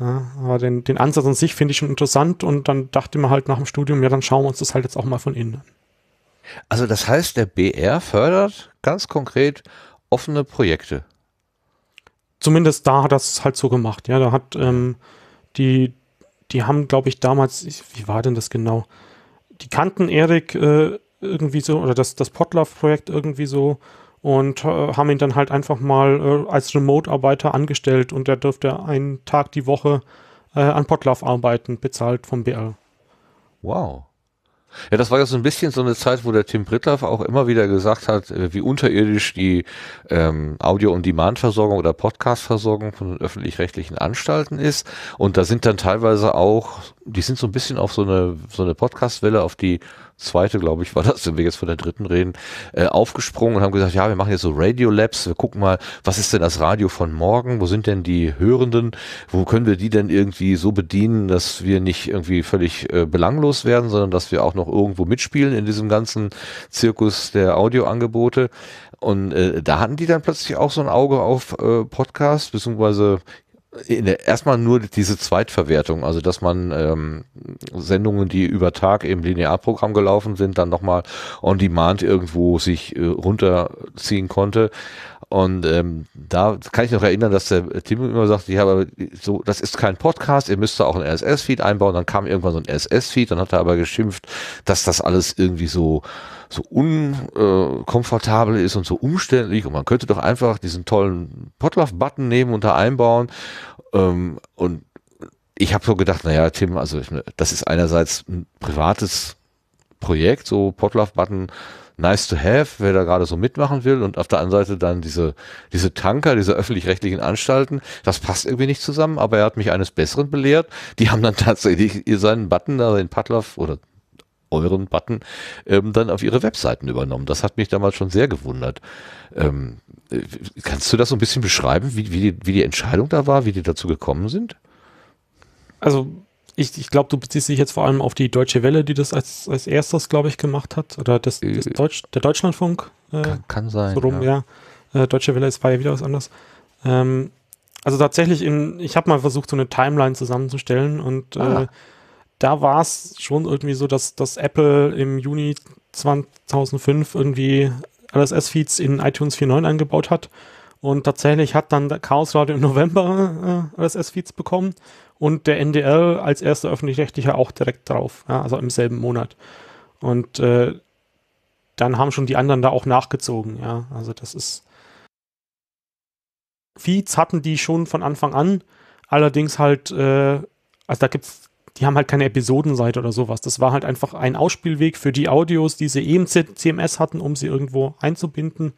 Ja, aber den, den Ansatz an sich finde ich schon interessant und dann dachte ich mir halt nach dem Studium, ja, dann schauen wir uns das halt jetzt auch mal von innen an. Also das heißt, der BR fördert ganz konkret offene Projekte. Zumindest da hat das halt so gemacht. Ja, da hat ähm, die, die haben, glaube ich, damals, wie war denn das genau? Die kannten Erik äh, irgendwie so oder das, das Potlauf-Projekt irgendwie so und äh, haben ihn dann halt einfach mal äh, als Remote-Arbeiter angestellt und er dürfte einen Tag die Woche äh, an Potlauf arbeiten, bezahlt vom BR. Wow. Ja, das war ja so ein bisschen so eine Zeit, wo der Tim Brittlaff auch immer wieder gesagt hat, äh, wie unterirdisch die ähm, Audio-on-Demand-Versorgung oder Podcast-Versorgung von öffentlich-rechtlichen Anstalten ist. Und da sind dann teilweise auch, die sind so ein bisschen auf so eine, so eine Podcast-Welle, auf die zweite, glaube ich, war das, wenn wir jetzt von der dritten reden, äh, aufgesprungen und haben gesagt, ja, wir machen jetzt so Radio Labs, wir gucken mal, was ist denn das Radio von morgen, wo sind denn die Hörenden, wo können wir die denn irgendwie so bedienen, dass wir nicht irgendwie völlig äh, belanglos werden, sondern dass wir auch noch irgendwo mitspielen in diesem ganzen Zirkus der Audioangebote. Und äh, da hatten die dann plötzlich auch so ein Auge auf äh, Podcast, beziehungsweise in der, erstmal nur diese Zweitverwertung, also dass man ähm, Sendungen, die über Tag im Linearprogramm gelaufen sind, dann nochmal on demand irgendwo sich äh, runterziehen konnte. Und ähm, da kann ich noch erinnern, dass der Tim immer sagt, ja, aber so, das ist kein Podcast, ihr müsst da auch einen RSS-Feed einbauen. Dann kam irgendwann so ein RSS-Feed, dann hat er aber geschimpft, dass das alles irgendwie so so unkomfortabel äh, ist und so umständlich und man könnte doch einfach diesen tollen Potluck-Button nehmen und da einbauen. Ähm, und ich habe so gedacht, naja, Tim, also ich, das ist einerseits ein privates Projekt, so Potluck-Button nice to have, wer da gerade so mitmachen will und auf der anderen Seite dann diese, diese Tanker, diese öffentlich-rechtlichen Anstalten, das passt irgendwie nicht zusammen, aber er hat mich eines Besseren belehrt. Die haben dann tatsächlich seinen Button, da den Padlov oder euren Button, ähm, dann auf ihre Webseiten übernommen. Das hat mich damals schon sehr gewundert. Ähm, äh, kannst du das so ein bisschen beschreiben, wie, wie, die, wie die Entscheidung da war, wie die dazu gekommen sind? Also ich, ich glaube, du beziehst dich jetzt vor allem auf die Deutsche Welle, die das als, als erstes, glaube ich, gemacht hat. Oder das, äh, das Deutsch, der Deutschlandfunk. Äh, kann, kann, sein. So rum, ja. ja. Äh, Deutsche Welle ist war ja wieder was anderes. Ähm, also tatsächlich, in, ich habe mal versucht, so eine Timeline zusammenzustellen und äh, ah. äh, da war es schon irgendwie so, dass, dass Apple im Juni 2005 irgendwie RSS-Feeds in iTunes 4.9 eingebaut hat. Und tatsächlich hat dann Chaos Radio im November äh, RSS-Feeds bekommen und der NDR als erster öffentlich-rechtlicher auch direkt drauf, ja, also im selben Monat. Und äh, dann haben schon die anderen da auch nachgezogen, ja. Also das ist. Feeds hatten die schon von Anfang an, allerdings halt, äh, also da gibt's, die haben halt keine Episodenseite oder sowas. Das war halt einfach ein Ausspielweg für die Audios, die sie eben CMS hatten, um sie irgendwo einzubinden.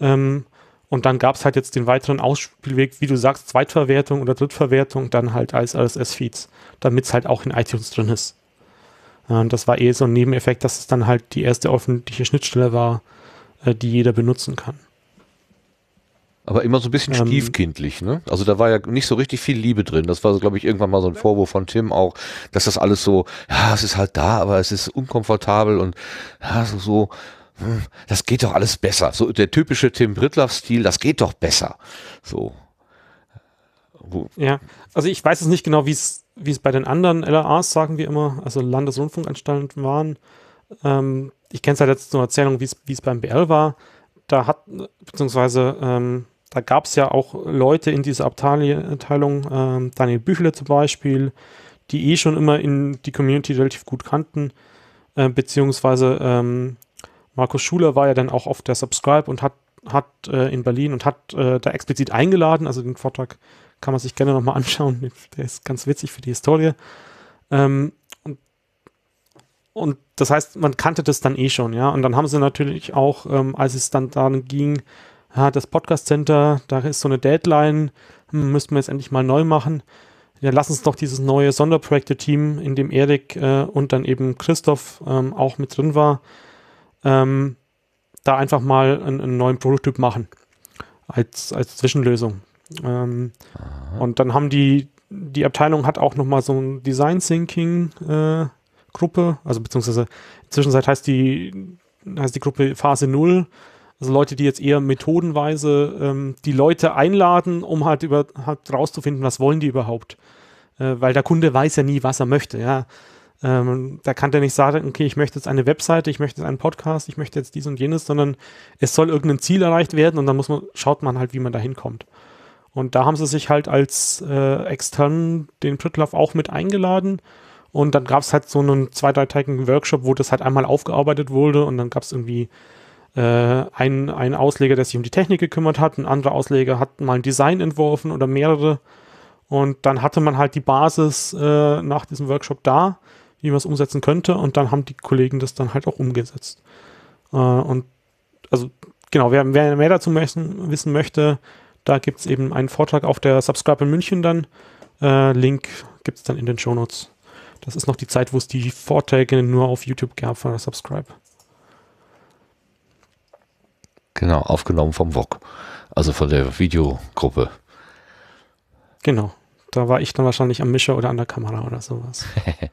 Ähm, und dann gab es halt jetzt den weiteren Ausspielweg, wie du sagst, Zweitverwertung oder Drittverwertung, dann halt als RSS-Feeds, damit es halt auch in iTunes drin ist. Ähm, das war eh so ein Nebeneffekt, dass es dann halt die erste öffentliche Schnittstelle war, äh, die jeder benutzen kann. Aber immer so ein bisschen ähm, stiefkindlich, ne? Also da war ja nicht so richtig viel Liebe drin. Das war, glaube ich, irgendwann mal so ein Vorwurf von Tim auch, dass das alles so, ja, es ist halt da, aber es ist unkomfortabel und ja, so, so hm, das geht doch alles besser. So der typische Tim Britlaff-Stil, das geht doch besser. So. Ja, also ich weiß es nicht genau, wie es wie es bei den anderen LRAs, sagen wir immer, also Landesrundfunkanstalten waren. Ähm, ich kenne es halt jetzt zur Erzählung, wie es beim BL war. Da hat, beziehungsweise, ähm, da gab es ja auch Leute in dieser Abteilung, ähm, Daniel Büchle zum Beispiel, die eh schon immer in die Community relativ gut kannten, äh, beziehungsweise ähm, Markus Schuler war ja dann auch auf der Subscribe und hat, hat äh, in Berlin und hat äh, da explizit eingeladen. Also den Vortrag kann man sich gerne nochmal anschauen. Der ist ganz witzig für die Historie. Ähm, und, und, das heißt, man kannte das dann eh schon, ja. Und dann haben sie natürlich auch, ähm, als es dann darum ging, ja, das Podcast Center, da ist so eine Deadline, hm, müssten wir jetzt endlich mal neu machen. Ja, lass uns doch dieses neue Sonderprojekte-Team, in dem Erik äh, und dann eben Christoph ähm, auch mit drin war, ähm, da einfach mal einen, einen, neuen Prototyp machen als, als Zwischenlösung. Ähm, und dann haben die, die Abteilung hat auch nochmal so ein Design Thinking äh, Gruppe, also beziehungsweise inzwischenzeit heißt die, heißt die Gruppe Phase 0, also Leute, die jetzt eher methodenweise ähm, die Leute einladen, um halt über halt rauszufinden, was wollen die überhaupt. Äh, weil der Kunde weiß ja nie, was er möchte, ja. Ähm, da kann der nicht sagen, okay, ich möchte jetzt eine Webseite, ich möchte jetzt einen Podcast, ich möchte jetzt dies und jenes, sondern es soll irgendein Ziel erreicht werden und dann muss man, schaut man halt, wie man da hinkommt. Und da haben sie sich halt als äh, extern den Prittlauf auch mit eingeladen. Und dann gab es halt so einen zwei, dreitägigen Workshop, wo das halt einmal aufgearbeitet wurde und dann gab es irgendwie äh, einen, einen Ausleger, der sich um die Technik gekümmert hat, ein anderer Ausleger hat mal ein Design entworfen oder mehrere. Und dann hatte man halt die Basis äh, nach diesem Workshop da wie man es umsetzen könnte. Und dann haben die Kollegen das dann halt auch umgesetzt. Äh, und also genau, wer, wer mehr dazu möchten, wissen möchte, da gibt es eben einen Vortrag auf der Subscribe in München dann. Äh, Link gibt es dann in den Show Notes. Das ist noch die Zeit, wo es die Vorträge nur auf YouTube gab von der Subscribe. Genau, aufgenommen vom VOG, also von der Videogruppe. Genau, da war ich dann wahrscheinlich am Mischer oder an der Kamera oder sowas.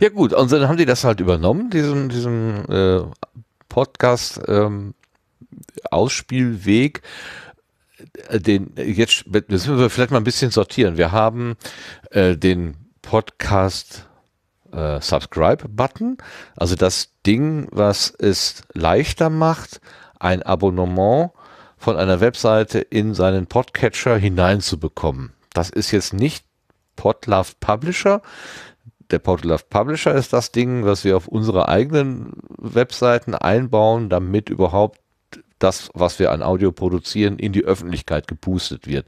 Ja gut, und dann haben die das halt übernommen, diesen, diesen äh, Podcast ähm, Ausspielweg. Äh, den jetzt müssen wir vielleicht mal ein bisschen sortieren. Wir haben äh, den Podcast äh, Subscribe-Button, also das Ding, was es leichter macht, ein Abonnement von einer Webseite in seinen Podcatcher hineinzubekommen. Das ist jetzt nicht Podlove Publisher, der Portal Portalove Publisher ist das Ding, was wir auf unsere eigenen Webseiten einbauen, damit überhaupt das, was wir an Audio produzieren, in die Öffentlichkeit gepustet wird.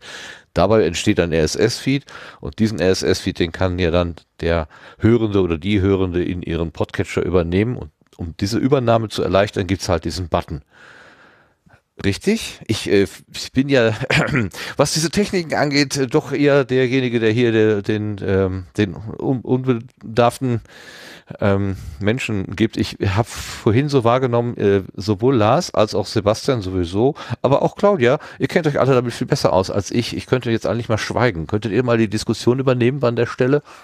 Dabei entsteht ein RSS-Feed und diesen RSS-Feed, den kann ja dann der Hörende oder die Hörende in ihren Podcatcher übernehmen und um diese Übernahme zu erleichtern, gibt es halt diesen Button. Richtig. Ich, äh, ich bin ja, was diese Techniken angeht, äh, doch eher derjenige, der hier de, den, ähm, den un unbedarften ähm, Menschen gibt. Ich habe vorhin so wahrgenommen, äh, sowohl Lars als auch Sebastian sowieso, aber auch Claudia, ihr kennt euch alle damit viel besser aus als ich. Ich könnte jetzt eigentlich mal schweigen. Könntet ihr mal die Diskussion übernehmen an der Stelle?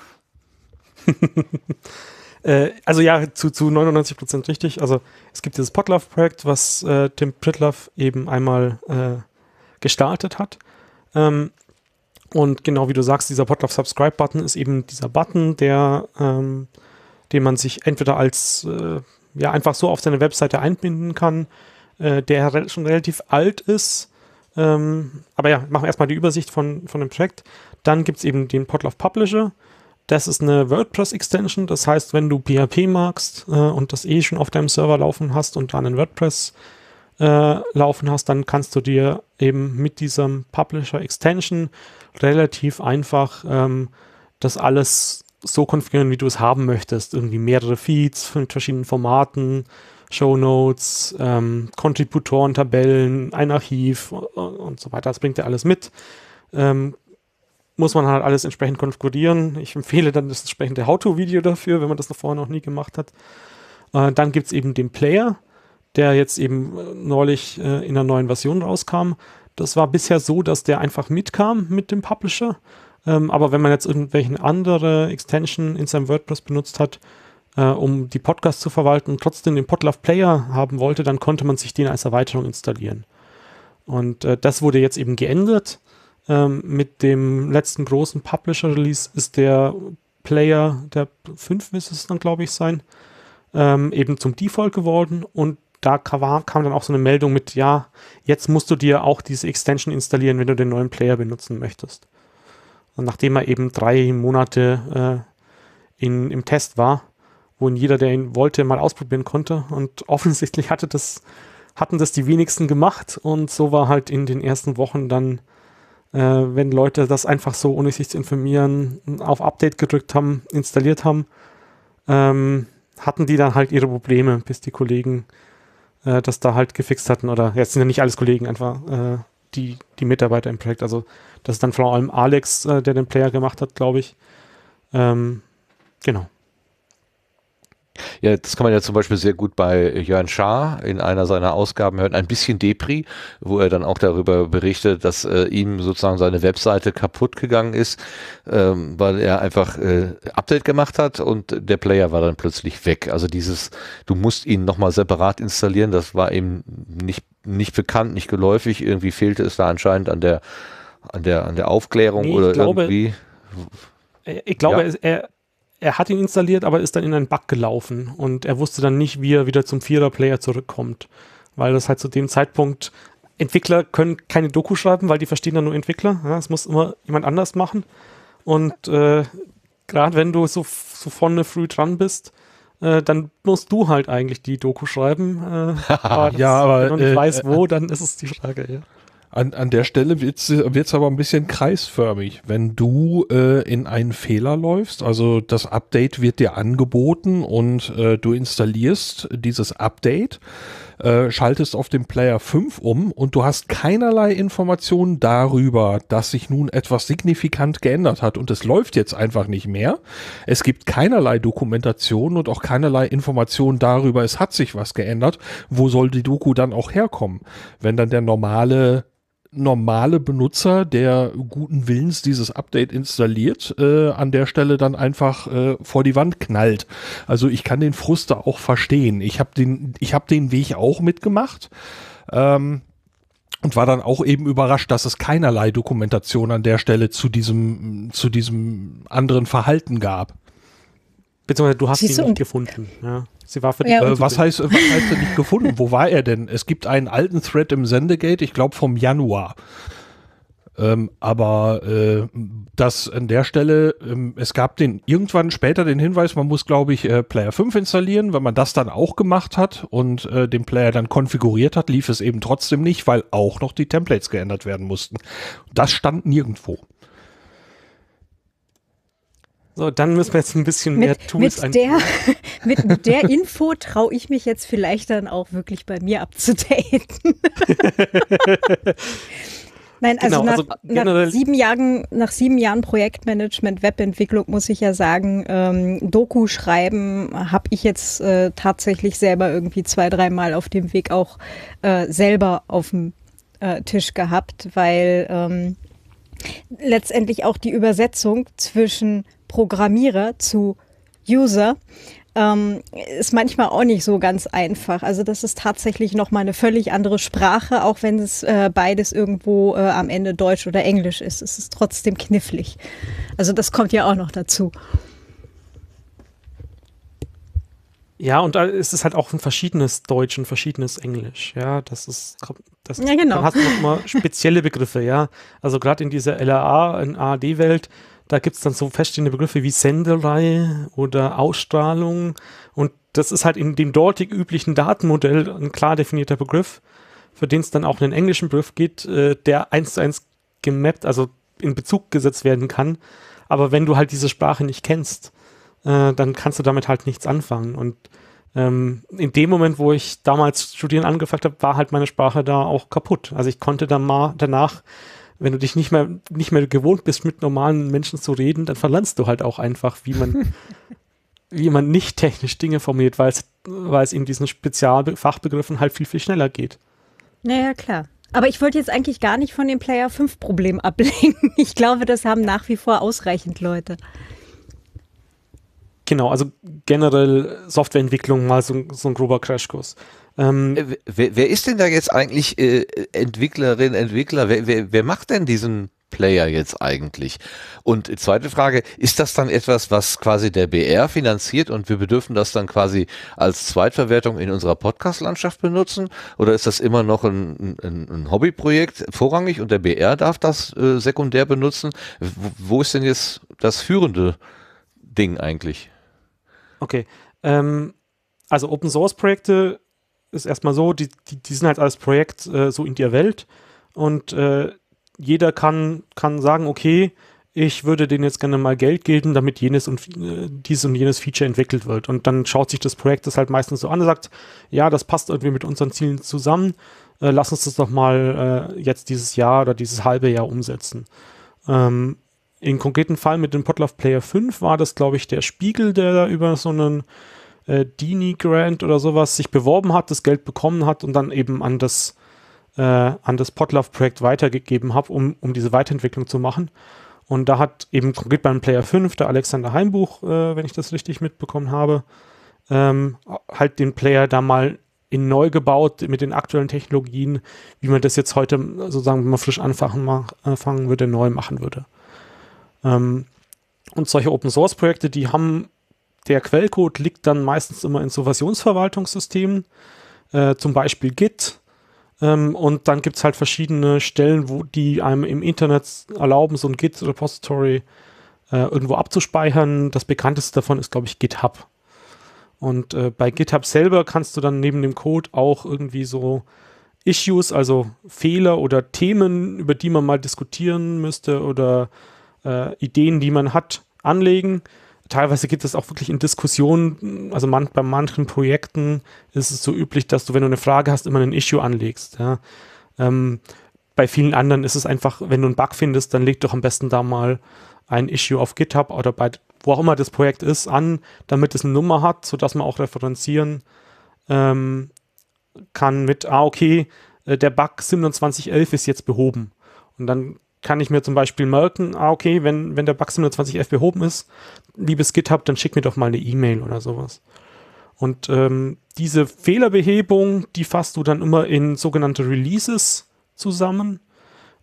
Äh, also ja, zu, zu 99 Prozent richtig. Also es gibt dieses Podlove-Projekt, was äh, Tim Pritlove eben einmal äh, gestartet hat. Ähm, und genau wie du sagst, dieser Podlove Subscribe Button ist eben dieser Button, der, ähm, den man sich entweder als äh, ja einfach so auf seine Webseite einbinden kann, äh, der schon relativ alt ist. Ähm, aber ja, machen wir erstmal die Übersicht von, von dem Projekt. Dann gibt es eben den Podlove Publisher. Das ist eine WordPress-Extension. Das heißt, wenn du PHP magst äh, und das eh schon auf deinem Server laufen hast und dann in WordPress äh, laufen hast, dann kannst du dir eben mit diesem Publisher-Extension relativ einfach ähm, das alles so konfigurieren, wie du es haben möchtest. Irgendwie mehrere Feeds von verschiedenen Formaten, Shownotes, ähm, Kontributoren, Tabellen, ein Archiv und, äh, und so weiter. Das bringt dir alles mit. Ähm, muss man halt alles entsprechend konfigurieren. Ich empfehle dann das entsprechende How-To-Video dafür, wenn man das vorher noch nie gemacht hat. Äh, dann gibt es eben den Player, der jetzt eben äh, neulich äh, in einer neuen Version rauskam. Das war bisher so, dass der einfach mitkam mit dem Publisher. Ähm, aber wenn man jetzt irgendwelche andere Extension in seinem WordPress benutzt hat, äh, um die Podcasts zu verwalten und trotzdem den Podlove Player haben wollte, dann konnte man sich den als Erweiterung installieren. Und äh, das wurde jetzt eben geändert ähm, mit dem letzten großen Publisher-Release ist der Player, der 5 müsste es dann, glaube ich, sein, ähm, eben zum Default geworden und da kam, kam dann auch so eine Meldung mit, ja, jetzt musst du dir auch diese Extension installieren, wenn du den neuen Player benutzen möchtest. Und nachdem er eben drei Monate äh, in, im Test war, wo ihn jeder, der ihn wollte, mal ausprobieren konnte. Und offensichtlich hatte das, hatten das die wenigsten gemacht. Und so war halt in den ersten Wochen dann äh, wenn Leute das einfach so, ohne sich zu informieren, auf Update gedrückt haben, installiert haben, ähm, hatten die dann halt ihre Probleme, bis die Kollegen äh, das da halt gefixt hatten. Oder jetzt sind ja nicht alles Kollegen, einfach äh, die, die Mitarbeiter im Projekt. Also das ist dann vor allem Alex, äh, der den Player gemacht hat, glaube ich. Ähm, genau. Ja, das kann man ja zum Beispiel sehr gut bei Jörn Schaar in einer seiner Ausgaben hören, ein bisschen Depri, wo er dann auch darüber berichtet, dass äh, ihm sozusagen seine Webseite kaputt gegangen ist, ähm, weil er einfach äh, Update gemacht hat und der Player war dann plötzlich weg. Also dieses, du musst ihn nochmal separat installieren, das war ihm nicht, nicht bekannt, nicht geläufig, irgendwie fehlte es da anscheinend an der, an der, an der Aufklärung nee, oder glaube, irgendwie. Äh, ich glaube, ja. er, er hat ihn installiert, aber ist dann in einen Bug gelaufen und er wusste dann nicht, wie er wieder zum Vierer-Player zurückkommt, weil das halt zu dem Zeitpunkt Entwickler können keine Doku schreiben, weil die verstehen dann nur Entwickler. Es ja, muss immer jemand anders machen. Und äh, gerade wenn du so, so vorne früh dran bist, äh, dann musst du halt eigentlich die Doku schreiben. Äh, aber ja, aber wenn du nicht äh, weißt, äh, wo, dann ist es die Frage. Ja. An, an der Stelle wird's wird's aber ein bisschen kreisförmig. Wenn du äh, in einen Fehler läufst, also das Update wird dir angeboten und äh, du installierst dieses Update, äh, schaltest auf den Player 5 um und du hast keinerlei Informationen darüber, dass sich nun etwas signifikant geändert hat und es läuft jetzt einfach nicht mehr. Es gibt keinerlei Dokumentation und auch keinerlei Informationen darüber, es hat sich was geändert. Wo soll die Doku dann auch herkommen? Wenn dann der normale normale Benutzer, der guten Willens dieses Update installiert, äh, an der Stelle dann einfach äh, vor die Wand knallt. Also ich kann den Frust da auch verstehen. Ich habe den, ich habe den Weg auch mitgemacht. Ähm, und war dann auch eben überrascht, dass es keinerlei Dokumentation an der Stelle zu diesem, zu diesem anderen Verhalten gab. Beziehungsweise du hast Siehst ihn nicht gefunden. Ja. Sie war für die ja, äh, was, heißt, was heißt denn nicht gefunden? Wo war er denn? Es gibt einen alten Thread im Sendegate, ich glaube vom Januar. Ähm, aber äh, das an der Stelle, ähm, es gab den irgendwann später den Hinweis, man muss, glaube ich, äh, Player 5 installieren. Wenn man das dann auch gemacht hat und äh, den Player dann konfiguriert hat, lief es eben trotzdem nicht, weil auch noch die Templates geändert werden mussten. Das stand nirgendwo. So, dann müssen wir jetzt ein bisschen mit, mehr Tools mit der, mit, mit der Info traue ich mich jetzt vielleicht dann auch wirklich bei mir abzudaten. Nein, also, genau, also nach, nach, sieben Jahren, nach sieben Jahren Projektmanagement, Webentwicklung muss ich ja sagen, ähm, Doku schreiben habe ich jetzt äh, tatsächlich selber irgendwie zwei, dreimal auf dem Weg auch äh, selber auf dem äh, Tisch gehabt, weil ähm, letztendlich auch die Übersetzung zwischen Programmierer zu User ähm, ist manchmal auch nicht so ganz einfach. Also das ist tatsächlich noch mal eine völlig andere Sprache, auch wenn es äh, beides irgendwo äh, am Ende Deutsch oder Englisch ist. Es ist trotzdem knifflig. Also das kommt ja auch noch dazu. Ja, und da ist es halt auch ein verschiedenes Deutsch und verschiedenes Englisch. Ja, das ist, das ist, ja, genau. dann hast du nochmal spezielle Begriffe, ja. Also gerade in dieser LAA, in ARD-Welt, da gibt es dann so feststehende Begriffe wie Senderei oder Ausstrahlung. Und das ist halt in dem dortig üblichen Datenmodell ein klar definierter Begriff, für den es dann auch einen englischen Begriff gibt, äh, der eins zu eins gemappt, also in Bezug gesetzt werden kann. Aber wenn du halt diese Sprache nicht kennst, äh, dann kannst du damit halt nichts anfangen. Und ähm, in dem Moment, wo ich damals studieren angefangen habe, war halt meine Sprache da auch kaputt. Also ich konnte dann mal danach wenn du dich nicht mehr, nicht mehr gewohnt bist, mit normalen Menschen zu reden, dann verlernst du halt auch einfach, wie man, wie man nicht technisch Dinge formuliert, weil es, weil es in diesen Spezialfachbegriffen halt viel, viel schneller geht. Naja, klar. Aber ich wollte jetzt eigentlich gar nicht von dem Player 5 Problem ablenken. Ich glaube, das haben nach wie vor ausreichend Leute. Genau, also generell Softwareentwicklung mal so, so ein grober Crashkurs. Ähm, äh, wer, wer, ist denn da jetzt eigentlich äh, Entwicklerin, Entwickler? Wer, wer, wer macht denn diesen Player jetzt eigentlich? Und zweite Frage, ist das dann etwas, was quasi der BR finanziert und wir bedürfen das dann quasi als Zweitverwertung in unserer Podcast-Landschaft benutzen? Oder ist das immer noch ein, ein, ein Hobbyprojekt vorrangig und der BR darf das äh, sekundär benutzen? Wo, ist denn jetzt das führende Ding eigentlich? Okay. Ähm, also Open Source Projekte ist erstmal so, die, die, die sind halt als Projekt äh, so in der Welt und äh, jeder kann, kann sagen, okay, ich würde denen jetzt gerne mal Geld geben, damit jenes und äh, dieses und jenes Feature entwickelt wird. Und dann schaut sich das Projekt das halt meistens so an und sagt, ja, das passt irgendwie mit unseren Zielen zusammen, äh, lass uns das doch mal äh, jetzt dieses Jahr oder dieses halbe Jahr umsetzen. Ähm, Im konkreten Fall mit dem Potlove Player 5 war das, glaube ich, der Spiegel, der da über so einen äh, Dini Grant oder sowas sich beworben hat, das Geld bekommen hat und dann eben an das, äh, an das Potlove-Projekt weitergegeben habe, um, um diese Weiterentwicklung zu machen. Und da hat eben konkret beim Player 5 der Alexander Heimbuch, äh, wenn ich das richtig mitbekommen habe, ähm, halt den Player da mal in neu gebaut mit den aktuellen Technologien, wie man das jetzt heute sozusagen, wenn man frisch anfangen, anfangen würde, neu machen würde. Ähm, und solche Open Source Projekte, die haben der Quellcode liegt dann meistens immer in so Versionsverwaltungssystemen, äh, zum Beispiel Git. Ähm, und dann gibt es halt verschiedene Stellen, wo die einem im Internet erlauben, so ein Git-Repository äh, irgendwo abzuspeichern. Das bekannteste davon ist, glaube ich, GitHub. Und äh, bei GitHub selber kannst du dann neben dem Code auch irgendwie so Issues, also Fehler oder Themen, über die man mal diskutieren müsste oder äh, Ideen, die man hat, anlegen teilweise geht es auch wirklich in Diskussionen, also man, bei manchen Projekten ist es so üblich, dass du, wenn du eine Frage hast, immer ein Issue anlegst. Ja. Ähm, bei vielen anderen ist es einfach, wenn du einen Bug findest, dann leg doch am besten da mal ein Issue auf GitHub oder bei wo auch immer das Projekt ist an, damit es eine Nummer hat, sodass man auch referenzieren ähm, kann mit, ah, okay, äh, der Bug 2711 ist jetzt behoben. Und dann kann ich mir zum Beispiel merken, ah, okay, wenn, wenn der Bug 720 F behoben ist, liebes GitHub, dann schick mir doch mal eine E-Mail oder sowas. Und ähm, diese Fehlerbehebung, die fasst du dann immer in sogenannte Releases zusammen.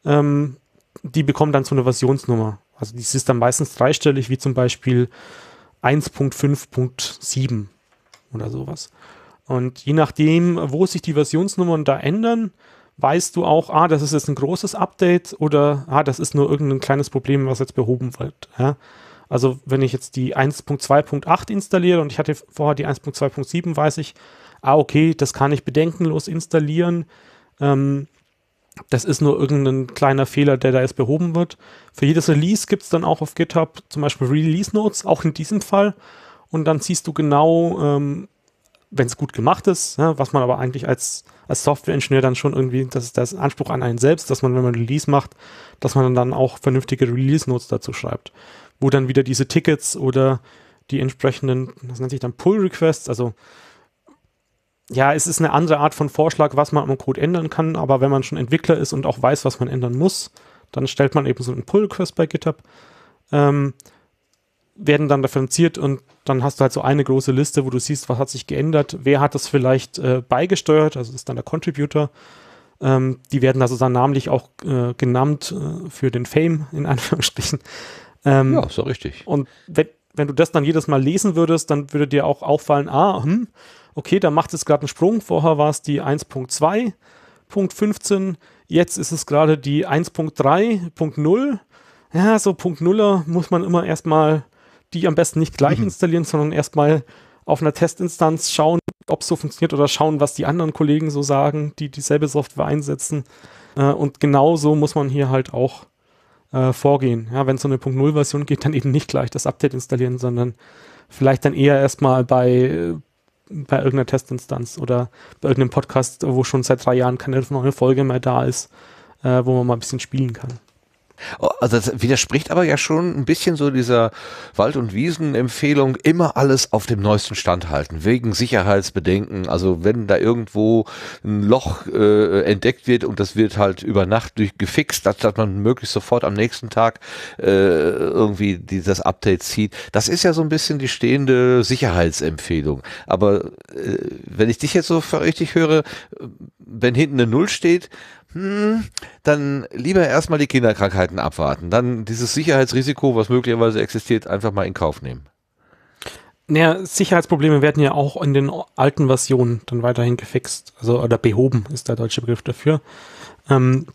Ähm, die bekommen dann so eine Versionsnummer. Also die ist dann meistens dreistellig, wie zum Beispiel 1.5.7 oder sowas. Und je nachdem, wo sich die Versionsnummern da ändern, weißt du auch, ah, das ist jetzt ein großes Update oder ah, das ist nur irgendein kleines Problem, was jetzt behoben wird. Ja? Also wenn ich jetzt die 1.2.8 installiere und ich hatte vorher die 1.2.7, weiß ich, ah, okay, das kann ich bedenkenlos installieren. Ähm, das ist nur irgendein kleiner Fehler, der da jetzt behoben wird. Für jedes Release gibt es dann auch auf GitHub zum Beispiel Release Notes, auch in diesem Fall. Und dann siehst du genau, ähm, wenn es gut gemacht ist, ne, was man aber eigentlich als als Software-Ingenieur dann schon irgendwie, das ist das Anspruch an einen selbst, dass man, wenn man Release macht, dass man dann auch vernünftige Release-Notes dazu schreibt, wo dann wieder diese Tickets oder die entsprechenden, das nennt sich dann Pull-Requests, also ja, es ist eine andere Art von Vorschlag, was man am Code ändern kann, aber wenn man schon Entwickler ist und auch weiß, was man ändern muss, dann stellt man eben so einen Pull-Request bei GitHub, ähm, werden dann referenziert und dann hast du halt so eine große Liste, wo du siehst, was hat sich geändert, wer hat das vielleicht äh, beigesteuert, also das ist dann der Contributor. Ähm, die werden also dann namentlich auch äh, genannt äh, für den Fame, in Anführungsstrichen. Ähm, ja, so richtig. Und wenn, wenn du das dann jedes Mal lesen würdest, dann würde dir auch auffallen, ah, hm, okay, da macht es gerade einen Sprung. Vorher war es die 1.2.15, jetzt ist es gerade die 1.3.0. Ja, so Punkt Nuller muss man immer erstmal die am besten nicht gleich mhm. installieren, sondern erstmal auf einer Testinstanz schauen, ob es so funktioniert oder schauen, was die anderen Kollegen so sagen, die dieselbe Software einsetzen. Äh, und genauso muss man hier halt auch äh, vorgehen. Ja, wenn es so eine .0-Version geht, dann eben nicht gleich das Update installieren, sondern vielleicht dann eher erstmal bei, bei irgendeiner Testinstanz oder bei irgendeinem Podcast, wo schon seit drei Jahren keine neue Folge mehr da ist, äh, wo man mal ein bisschen spielen kann. Also das widerspricht aber ja schon ein bisschen so dieser Wald- und Wiesen-Empfehlung, immer alles auf dem neuesten Stand halten, wegen Sicherheitsbedenken. Also wenn da irgendwo ein Loch äh, entdeckt wird und das wird halt über Nacht durch gefixt, dass, dass man möglichst sofort am nächsten Tag äh, irgendwie dieses Update zieht. Das ist ja so ein bisschen die stehende Sicherheitsempfehlung. Aber äh, wenn ich dich jetzt so richtig höre, wenn hinten eine Null steht, hm, dann lieber erstmal die Kinderkrankheiten abwarten. Dann dieses Sicherheitsrisiko, was möglicherweise existiert, einfach mal in Kauf nehmen. Naja, Sicherheitsprobleme werden ja auch in den alten Versionen dann weiterhin gefixt, also oder behoben ist der deutsche Begriff dafür. Ähm,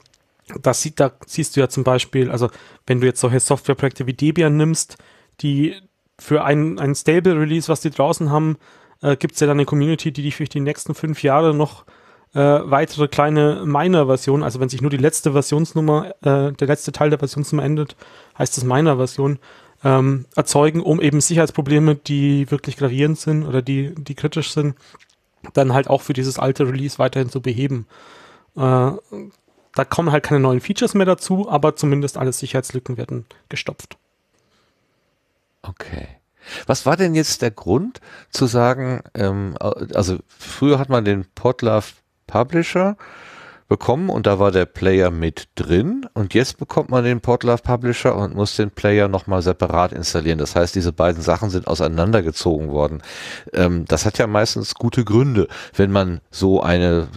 das sieht, da siehst du ja zum Beispiel, also wenn du jetzt solche Softwareprojekte wie Debian nimmst, die für ein, ein Stable Release, was die draußen haben, äh, gibt es ja dann eine Community, die dich für die nächsten fünf Jahre noch äh, weitere kleine miner version Also wenn sich nur die letzte Versionsnummer, äh, der letzte Teil der Versionsnummer endet, heißt das Miner-Version, ähm, erzeugen, um eben Sicherheitsprobleme, die wirklich gravierend sind oder die, die kritisch sind, dann halt auch für dieses alte Release weiterhin zu beheben. Äh, da kommen halt keine neuen Features mehr dazu, aber zumindest alle Sicherheitslücken werden gestopft. Okay. Was war denn jetzt der Grund zu sagen, ähm, also früher hat man den Podlove Publisher bekommen und da war der Player mit drin und jetzt bekommt man den Podlove Publisher und muss den Player nochmal separat installieren. Das heißt, diese beiden Sachen sind auseinandergezogen worden. Ähm, das hat ja meistens gute Gründe, wenn man so eine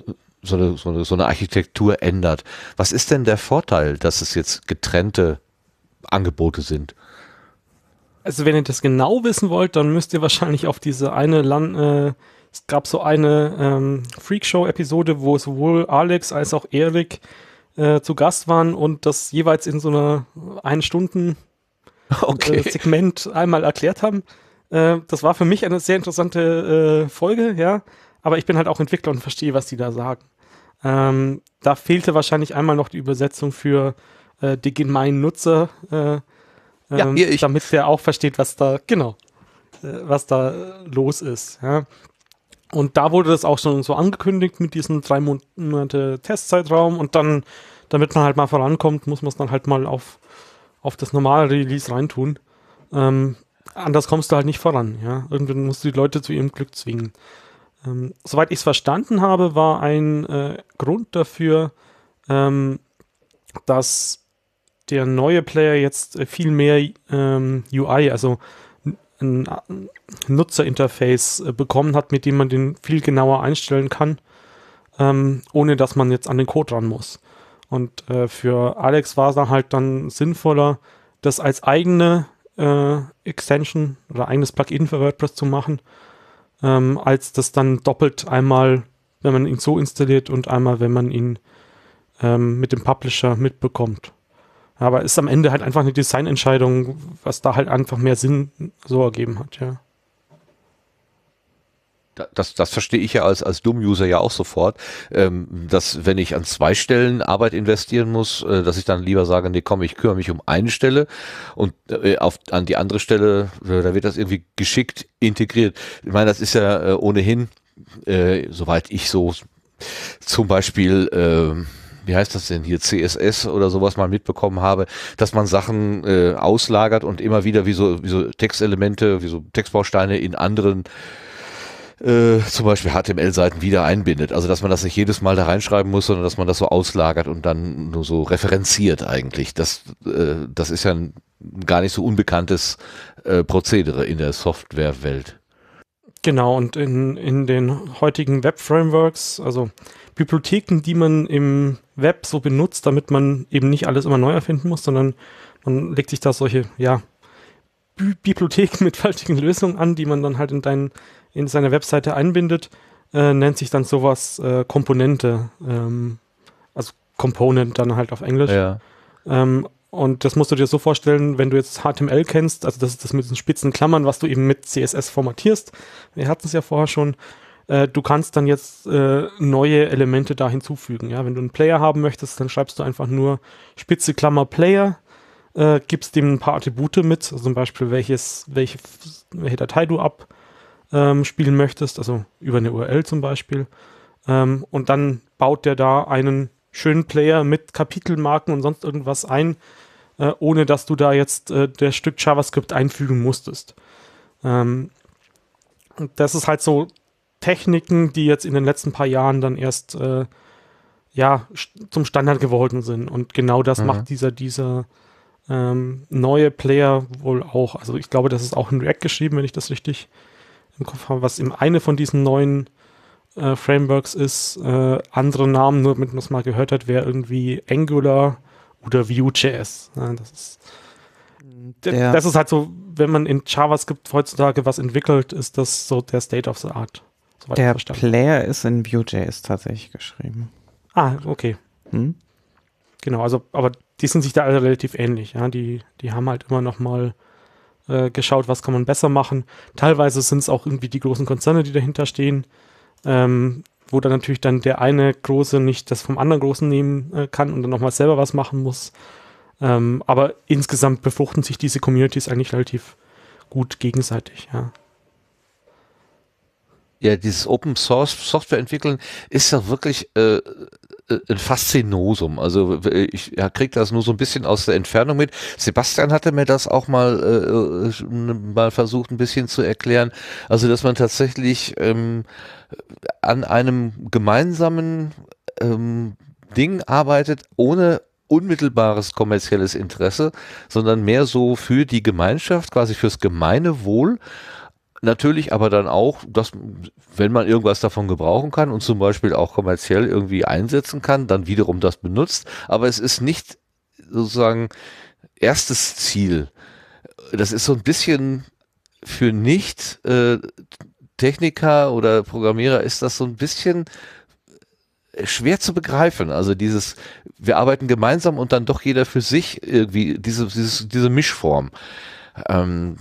so eine, so eine, so eine Architektur ändert. Was ist denn der Vorteil, dass es jetzt getrennte Angebote sind? Also wenn ihr das genau wissen wollt, dann müsst ihr wahrscheinlich auf diese eine Land, äh, es gab so eine ähm, Freakshow-Episode, wo sowohl Alex als auch Erik äh, zu Gast waren und das jeweils in so einer ein Stunden äh, okay. äh, Segment einmal erklärt haben. Äh, das war für mich eine sehr interessante äh, Folge, ja. Aber ich bin halt auch Entwickler und verstehe, was die da sagen. Ähm, da fehlte wahrscheinlich einmal noch die Übersetzung für äh, die gemeinen Nutzer, ja, ähm, hier, damit der auch versteht, was da genau was da los ist. Ja. Und da wurde das auch schon so angekündigt mit diesen drei Monate Testzeitraum und dann, damit man halt mal vorankommt, muss man es dann halt mal auf, auf das normale Release reintun. Ähm, anders kommst du halt nicht voran, ja. Irgendwann musst du die Leute zu ihrem Glück zwingen. Ähm, soweit ich es verstanden habe, war ein äh, Grund dafür, ähm, dass der neue Player jetzt äh, viel mehr ähm, UI, also ein, äh, Nutzerinterface äh, bekommen hat, mit dem man den viel genauer einstellen kann, ähm, ohne dass man jetzt an den Code ran muss. Und äh, für Alex war es dann halt dann sinnvoller, das als eigene äh, Extension oder eigenes Plugin für WordPress zu machen, ähm, als das dann doppelt einmal, wenn man ihn so installiert und einmal, wenn man ihn ähm, mit dem Publisher mitbekommt. Aber ist am Ende halt einfach eine Designentscheidung, was da halt einfach mehr Sinn so ergeben hat, ja. Das, das verstehe ich ja als, als dumm user ja auch sofort, ähm, dass wenn ich an zwei Stellen Arbeit investieren muss, äh, dass ich dann lieber sage, nee, komm, ich kümmere mich um eine Stelle und äh, auf, an die andere Stelle, äh, da wird das irgendwie geschickt integriert. Ich meine, das ist ja äh, ohnehin, äh, soweit ich so zum Beispiel ähm, wie heißt das denn hier, CSS oder sowas mal mitbekommen habe, dass man Sachen äh, auslagert und immer wieder wie so, wie so Textelemente, wie so Textbausteine in anderen äh, zum Beispiel HTML-Seiten wieder einbindet. Also dass man das nicht jedes Mal da reinschreiben muss, sondern dass man das so auslagert und dann nur so referenziert eigentlich. Das, äh, das ist ja ein gar nicht so unbekanntes äh, Prozedere in der Softwarewelt. Genau, und in, in den heutigen Web-Frameworks, also Bibliotheken, die man im Web so benutzt, damit man eben nicht alles immer neu erfinden muss, sondern man legt sich da solche, ja, Bi Bibliotheken mit faltigen Lösungen an, die man dann halt in, dein, in seine Webseite einbindet, äh, nennt sich dann sowas äh, Komponente, ähm, also Component dann halt auf Englisch. Ja. Ähm, und das musst du dir so vorstellen, wenn du jetzt HTML kennst, also das ist das mit den spitzen Klammern, was du eben mit CSS formatierst. Wir hatten es ja vorher schon. Äh, du kannst dann jetzt äh, neue Elemente da hinzufügen. Ja, wenn du einen Player haben möchtest, dann schreibst du einfach nur spitze Klammer Player, äh, gibst ihm ein paar Attribute mit, also zum Beispiel welches, welche, welche Datei du abspielen ähm, möchtest, also über eine URL zum Beispiel. Ähm, und dann baut der da einen schönen Player mit Kapitelmarken und sonst irgendwas ein, äh, ohne dass du da jetzt äh, das Stück JavaScript einfügen musstest. Ähm, das ist halt so Techniken, die jetzt in den letzten paar Jahren dann erst äh, ja, zum Standard geworden sind. Und genau das mhm. macht dieser, dieser ähm, neue Player wohl auch. Also ich glaube, das ist auch in React geschrieben, wenn ich das richtig im Kopf habe, was im eine von diesen neuen äh, Frameworks ist. Äh, andere Namen, nur damit man es mal gehört hat, wäre irgendwie Angular oder Vue.js. Ja, das ist der. das ist halt so, wenn man in JavaScript heutzutage was entwickelt, ist das so der State of the Art. Der Player ist in Vue.js tatsächlich geschrieben. Ah, okay. Hm? Genau, also, aber die sind sich da alle relativ ähnlich. Ja? Die, die haben halt immer noch mal äh, geschaut, was kann man besser machen. Teilweise sind es auch irgendwie die großen Konzerne, die dahinter stehen ähm, wo dann natürlich dann der eine Große nicht das vom anderen Großen nehmen äh, kann und dann nochmal selber was machen muss. Ähm, aber insgesamt befruchten sich diese Communities eigentlich relativ gut gegenseitig, ja. Ja, dieses Open Source Software entwickeln ist ja wirklich äh, äh, ein Faszinosum. Also ich kriege das nur so ein bisschen aus der Entfernung mit. Sebastian hatte mir das auch mal, äh, äh mal versucht, ein bisschen zu erklären. Also, dass man tatsächlich ähm, an einem gemeinsamen ähm, Ding arbeitet, ohne unmittelbares kommerzielles Interesse, sondern mehr so für die Gemeinschaft, quasi fürs gemeine Wohl Natürlich aber dann auch, dass wenn man irgendwas davon gebrauchen kann und zum Beispiel auch kommerziell irgendwie einsetzen kann, dann wiederum das benutzt. Aber es ist nicht sozusagen erstes Ziel. Das ist so ein bisschen für nicht äh, Techniker oder Programmierer ist das so ein bisschen schwer zu begreifen. Also dieses, wir arbeiten gemeinsam und dann doch jeder für sich irgendwie, diese, diese, diese Mischform. Ähm,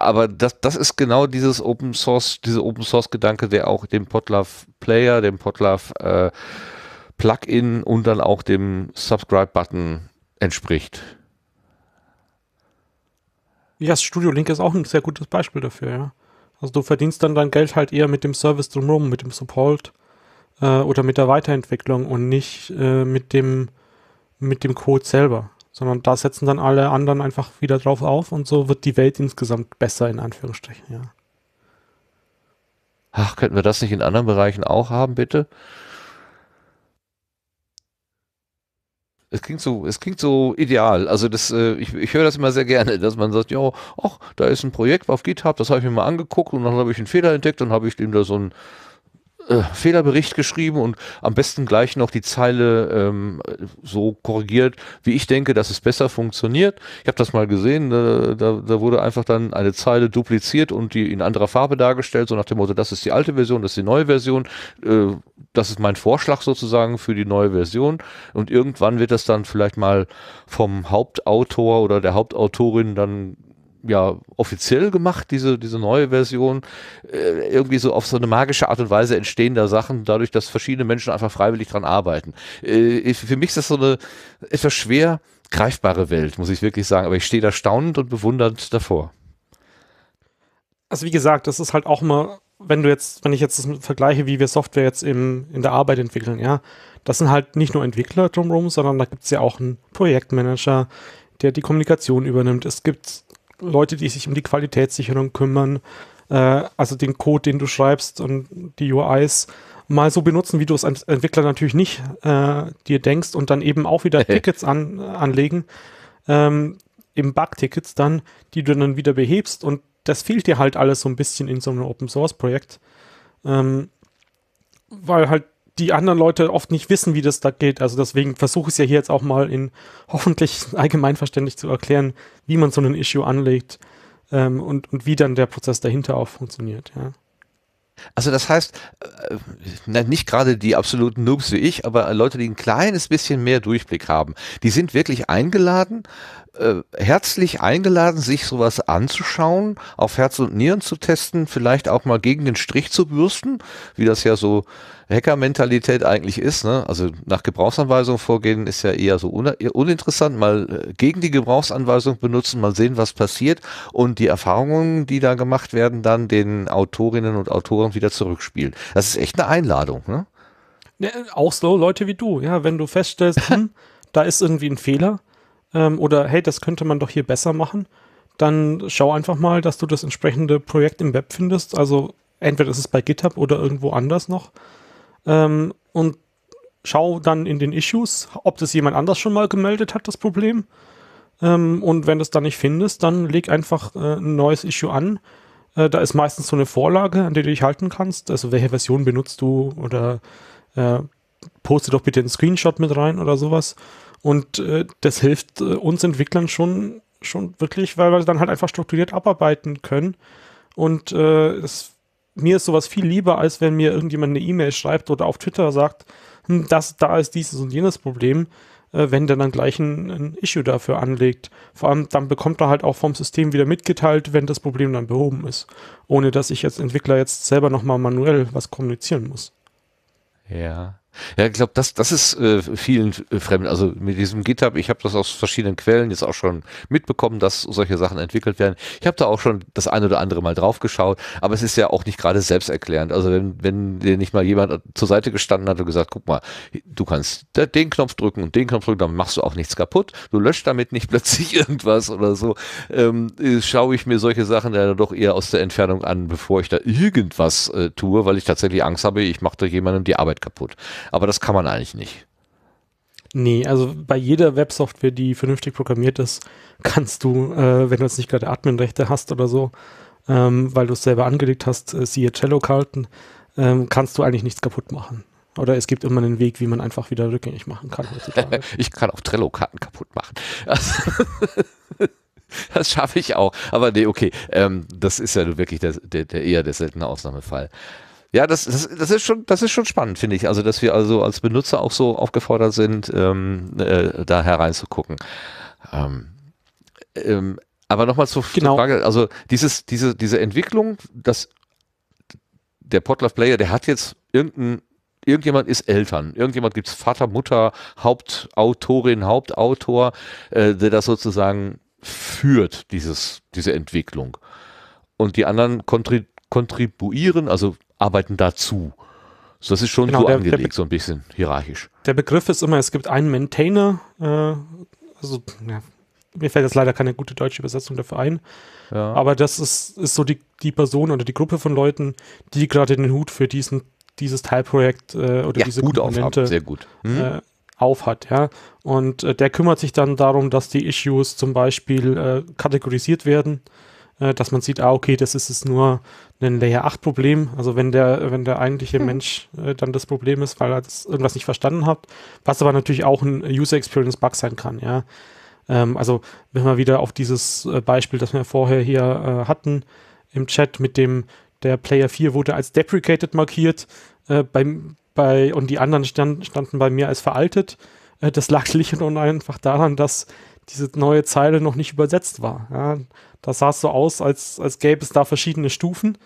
aber das, das ist genau dieses Open Source, diese Open Source Gedanke, der auch dem Podlove Player, dem Podlove äh, Plugin und dann auch dem Subscribe Button entspricht. Ja, das Studio Link ist auch ein sehr gutes Beispiel dafür, ja. Also du verdienst dann dein Geld halt eher mit dem Service drumherum, mit dem Support äh, oder mit der Weiterentwicklung und nicht äh, mit dem mit dem Code selber sondern da setzen dann alle anderen einfach wieder drauf auf und so wird die Welt insgesamt besser, in Anführungsstrichen, ja. Ach, könnten wir das nicht in anderen Bereichen auch haben, bitte? Es klingt so, es klingt so ideal. Also das, äh, ich, ich höre das immer sehr gerne, dass man sagt, ja, ach, da ist ein Projekt auf GitHub, das habe ich mir mal angeguckt und dann habe ich einen Fehler entdeckt und habe ich dem da so ein äh, Fehlerbericht geschrieben und am besten gleich noch die Zeile ähm, so korrigiert, wie ich denke, dass es besser funktioniert. Ich habe das mal gesehen, da, da, da, wurde einfach dann eine Zeile dupliziert und die in anderer Farbe dargestellt, so nach dem Motto, das ist die alte Version, das ist die neue Version, äh, das ist mein Vorschlag sozusagen für die neue Version und irgendwann wird das dann vielleicht mal vom Hauptautor oder der Hauptautorin dann ja offiziell gemacht, diese, diese neue Version. Äh, irgendwie so auf so eine magische Art und Weise entstehen da Sachen, dadurch, dass verschiedene Menschen einfach freiwillig dran arbeiten. Äh, für mich ist das so eine etwas schwer greifbare Welt, muss ich wirklich sagen. Aber ich stehe da staunend und bewundernd davor. Also wie gesagt, das ist halt auch mal, wenn du jetzt, wenn ich jetzt das vergleiche, wie wir Software jetzt im, in der Arbeit entwickeln, ja, das sind halt nicht nur Entwickler drumherum, sondern da gibt es ja auch einen Projektmanager, der die Kommunikation übernimmt. Es gibt Leute, die sich um die Qualitätssicherung kümmern, äh, also den Code, den du schreibst und die UIs mal so benutzen, wie du es als Entwickler natürlich nicht äh, dir denkst und dann eben auch wieder Tickets an, anlegen, ähm, eben Bug-Tickets dann, die du dann wieder behebst und das fehlt dir halt alles so ein bisschen in so einem Open-Source-Projekt, ähm, weil halt die anderen Leute oft nicht wissen, wie das da geht. Also deswegen versuche ich es ja hier jetzt auch mal in hoffentlich allgemeinverständlich zu erklären, wie man so ein Issue anlegt ähm, und, und wie dann der Prozess dahinter auch funktioniert. Ja. Also das heißt, äh, nicht gerade die absoluten Noobs wie ich, aber Leute, die ein kleines bisschen mehr Durchblick haben, die sind wirklich eingeladen, äh, herzlich eingeladen, sich sowas anzuschauen, auf Herz und Nieren zu testen, vielleicht auch mal gegen den Strich zu bürsten, wie das ja so Hacker-Mentalität eigentlich ist. Ne? Also nach Gebrauchsanweisung vorgehen ist ja eher so un uninteressant. Mal äh, gegen die Gebrauchsanweisung benutzen, mal sehen, was passiert und die Erfahrungen, die da gemacht werden, dann den Autorinnen und Autoren wieder zurückspielen. Das ist echt eine Einladung. Ne? Ja, ne, auch so Leute wie du. Ja, wenn du feststellst, hm, da ist irgendwie ein Fehler ähm, oder hey, das könnte man doch hier besser machen, dann schau einfach mal, dass du das entsprechende Projekt im Web findest. Also entweder ist es bei GitHub oder irgendwo anders noch. Ähm, und schau dann in den Issues, ob das jemand anders schon mal gemeldet hat, das Problem. Ähm, und wenn du es dann nicht findest, dann leg einfach äh, ein neues Issue an. Äh, da ist meistens so eine Vorlage, an der du dich halten kannst. Also welche Version benutzt du oder äh, poste doch bitte einen Screenshot mit rein oder sowas. Und äh, das hilft äh, uns Entwicklern schon, schon wirklich, weil wir dann halt einfach strukturiert abarbeiten können. Und äh, es, mir ist sowas viel lieber, als wenn mir irgendjemand eine E-Mail schreibt oder auf Twitter sagt, hm, das, da ist dieses und jenes Problem, äh, wenn der dann gleich ein, ein Issue dafür anlegt. Vor allem dann bekommt er halt auch vom System wieder mitgeteilt, wenn das Problem dann behoben ist. Ohne dass ich als Entwickler jetzt selber nochmal manuell was kommunizieren muss. Ja, ja, ich glaube, das, das ist äh, vielen äh, fremd. Also mit diesem GitHub, ich habe das aus verschiedenen Quellen jetzt auch schon mitbekommen, dass solche Sachen entwickelt werden. Ich habe da auch schon das ein oder andere Mal drauf geschaut, aber es ist ja auch nicht gerade selbsterklärend. Also wenn, wenn dir nicht mal jemand zur Seite gestanden hat und gesagt, guck mal, du kannst den Knopf drücken und den Knopf drücken, dann machst du auch nichts kaputt. Du löscht damit nicht plötzlich irgendwas oder so. Ähm, äh, schaue ich mir solche Sachen dann doch eher aus der Entfernung an, bevor ich da irgendwas äh, tue, weil ich tatsächlich Angst habe, ich mache da jemandem die Arbeit kaputt. Aber das kann man eigentlich nicht. Nee, also bei jeder Websoftware, die vernünftig programmiert ist, kannst du, äh, wenn du jetzt nicht gerade Adminrechte hast oder so, ähm, weil du es selber angelegt hast, äh, siehe Cello-Karten, ähm, kannst du eigentlich nichts kaputt machen. Oder es gibt immer einen Weg, wie man einfach wieder rückgängig machen kann. ich kann auch Trello-Karten kaputt machen. das schaffe ich auch. Aber nee, okay. Ähm, das ist ja wirklich der, der, der eher der seltene Ausnahmefall. Ja, das, das, das, ist schon, das ist schon spannend, finde ich. Also, dass wir also als Benutzer auch so aufgefordert sind, ähm, äh, da hereinzugucken. Ähm, ähm, aber nochmal zur genau. Frage, also dieses, diese, diese Entwicklung, dass der Potluck Player, der hat jetzt irgendein Irgendjemand ist Eltern, irgendjemand gibt es Vater, Mutter, Hauptautorin, Hauptautor, äh, der das sozusagen führt, dieses, diese Entwicklung. Und die anderen kontribuieren, also arbeiten dazu. So, das ist schon genau, so der, angelegt, der so ein bisschen hierarchisch. Der Begriff ist immer, es gibt einen Maintainer, äh, also ja, mir fällt jetzt leider keine gute deutsche Übersetzung dafür ein, ja. aber das ist, ist so die, die Person oder die Gruppe von Leuten, die gerade den Hut für diesen, dieses Teilprojekt äh, oder ja, diese gut Komponente sehr gut. Hm. Äh, auf hat, ja. Und äh, der kümmert sich dann darum, dass die Issues zum Beispiel äh, kategorisiert werden äh, dass man sieht, ah, okay, das ist es nur ein Layer 8 Problem. Also wenn der, wenn der eigentliche hm. Mensch äh, dann das Problem ist, weil er das irgendwas nicht verstanden hat, was aber natürlich auch ein User Experience Bug sein kann, ja. Ähm, also wenn wir wieder auf dieses äh, Beispiel, das wir vorher hier äh, hatten im Chat mit dem, der Player 4 wurde als deprecated markiert, äh, beim, bei, und die anderen stand, standen bei mir als veraltet. Äh, das lag schlicht und einfach daran, dass diese neue Zeile noch nicht übersetzt war. Ja, das sah so aus, als, als gäbe es da verschiedene Stufen.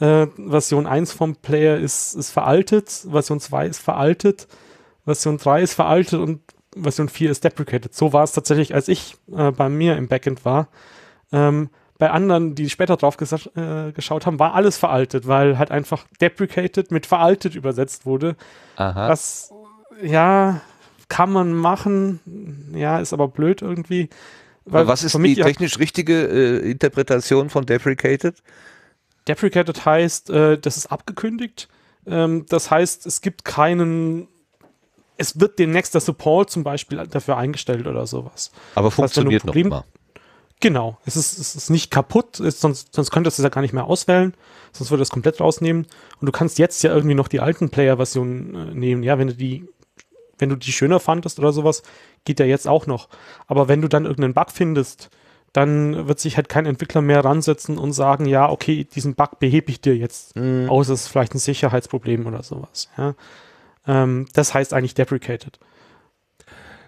Äh, Version 1 vom Player ist, ist veraltet, Version 2 ist veraltet, Version 3 ist veraltet und Version 4 ist deprecated. So war es tatsächlich, als ich äh, bei mir im Backend war. Ähm, bei anderen, die später drauf äh, geschaut haben, war alles veraltet, weil halt einfach deprecated mit veraltet übersetzt wurde. Aha. Das, ja, kann man machen, ja, ist aber blöd irgendwie. Weil was ist die, technisch richtige äh, Interpretation von deprecated? Deprecated heißt, äh, das ist abgekündigt. Ähm, das heißt, es gibt keinen es wird demnächst der Support zum Beispiel dafür eingestellt oder sowas. Aber funktioniert das noch immer. Genau, es ist, es ist nicht kaputt, es, sonst, sonst könntest du es ja gar nicht mehr auswählen, sonst würde es komplett rausnehmen. Und du kannst jetzt ja irgendwie noch die alten Player-Versionen äh, nehmen, ja, wenn du die wenn du die schöner fandest oder sowas, geht ja jetzt auch noch. Aber wenn du dann irgendeinen Bug findest, dann wird sich halt kein Entwickler mehr ransetzen und sagen, ja, okay, diesen Bug behebe ich dir jetzt, mhm. außer es ist vielleicht ein Sicherheitsproblem oder sowas. Ja. Ähm, das heißt eigentlich deprecated.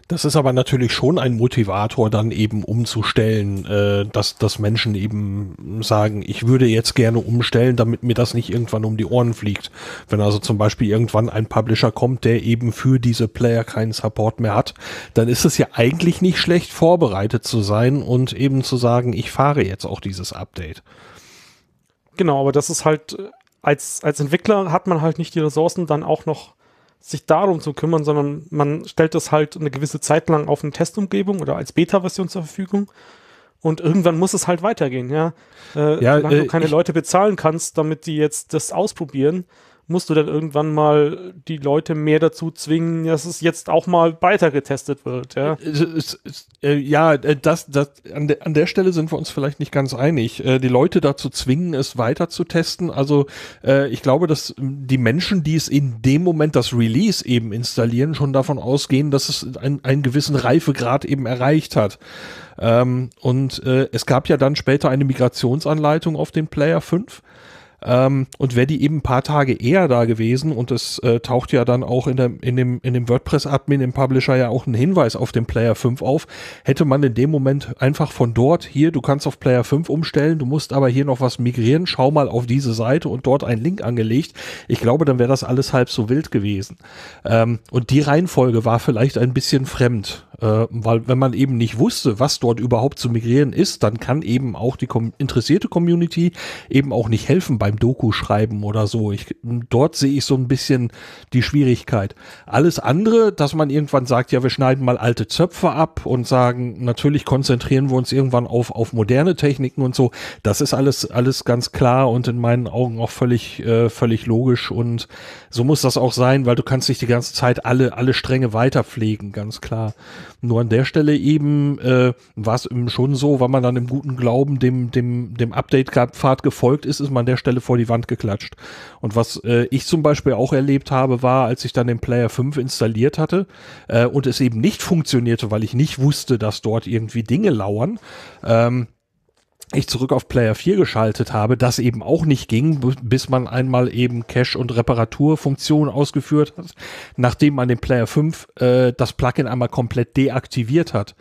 Das ist aber natürlich schon ein Motivator, dann eben umzustellen, äh, dass, dass Menschen eben sagen, ich würde jetzt gerne umstellen, damit mir das nicht irgendwann um die Ohren fliegt. Wenn also zum Beispiel irgendwann ein Publisher kommt, der eben für diese Player keinen Support mehr hat, dann ist es ja eigentlich nicht schlecht, vorbereitet zu sein und eben zu sagen, ich fahre jetzt auch dieses Update. Genau, aber das ist halt, äh, als, als Entwickler hat man halt nicht die Ressourcen, dann auch noch sich darum zu kümmern, sondern man stellt das halt eine gewisse Zeit lang auf eine Testumgebung oder als Beta-Version zur Verfügung. Und irgendwann muss es halt weitergehen, ja. Äh, ja solange äh, du keine Leute bezahlen kannst, damit die jetzt das ausprobieren, musst du dann irgendwann mal die Leute mehr dazu zwingen, dass es jetzt auch mal weiter getestet wird. Ja, äh, äh, ja äh, das, das, an, der, an der Stelle sind wir uns vielleicht nicht ganz einig. Die Leute dazu zwingen, es weiter zu testen. Also ich glaube, dass ähm, die Menschen, die es in dem Moment das Release eben installieren, schon davon ausgehen, dass es ein, einen gewissen Reifegrad eben erreicht hat. Ähm, und es gab ja dann später eine Migrationsanleitung auf den Player 5. Ähm, und wäre die eben ein paar Tage eher da gewesen und es äh, taucht ja dann auch in, der, in dem, in dem WordPress-Admin, im Publisher ja auch ein Hinweis auf den Player 5 auf, hätte man in dem Moment einfach von dort hier, du kannst auf Player 5 umstellen, du musst aber hier noch was migrieren, schau mal auf diese Seite und dort einen Link angelegt. Ich glaube, dann wäre das alles halb so wild gewesen. Ähm, und die Reihenfolge war vielleicht ein bisschen fremd. Äh, weil wenn man eben nicht wusste, was dort überhaupt zu migrieren ist, dann kann eben auch die kom interessierte Community eben auch nicht helfen beim Doku schreiben oder so. Ich, dort sehe ich so ein bisschen die Schwierigkeit. Alles andere, dass man irgendwann sagt, ja, wir schneiden mal alte Zöpfe ab und sagen, natürlich konzentrieren wir uns irgendwann auf, auf moderne Techniken und so. Das ist alles, alles ganz klar und in meinen Augen auch völlig, äh, völlig logisch und so muss das auch sein, weil du kannst nicht die ganze Zeit alle, alle Stränge weiterpflegen, ganz klar. Nur an der Stelle eben äh, war es schon so, wenn man dann im guten Glauben dem, dem, dem Update-Pfad gefolgt ist, ist man an der Stelle vor die Wand geklatscht. Und was äh, ich zum Beispiel auch erlebt habe, war, als ich dann den Player 5 installiert hatte äh, und es eben nicht funktionierte, weil ich nicht wusste, dass dort irgendwie Dinge lauern, ähm, ich zurück auf Player 4 geschaltet habe, das eben auch nicht ging, bis man einmal eben Cache- und Reparaturfunktion ausgeführt hat, nachdem man den Player 5 äh, das Plugin einmal komplett deaktiviert hat.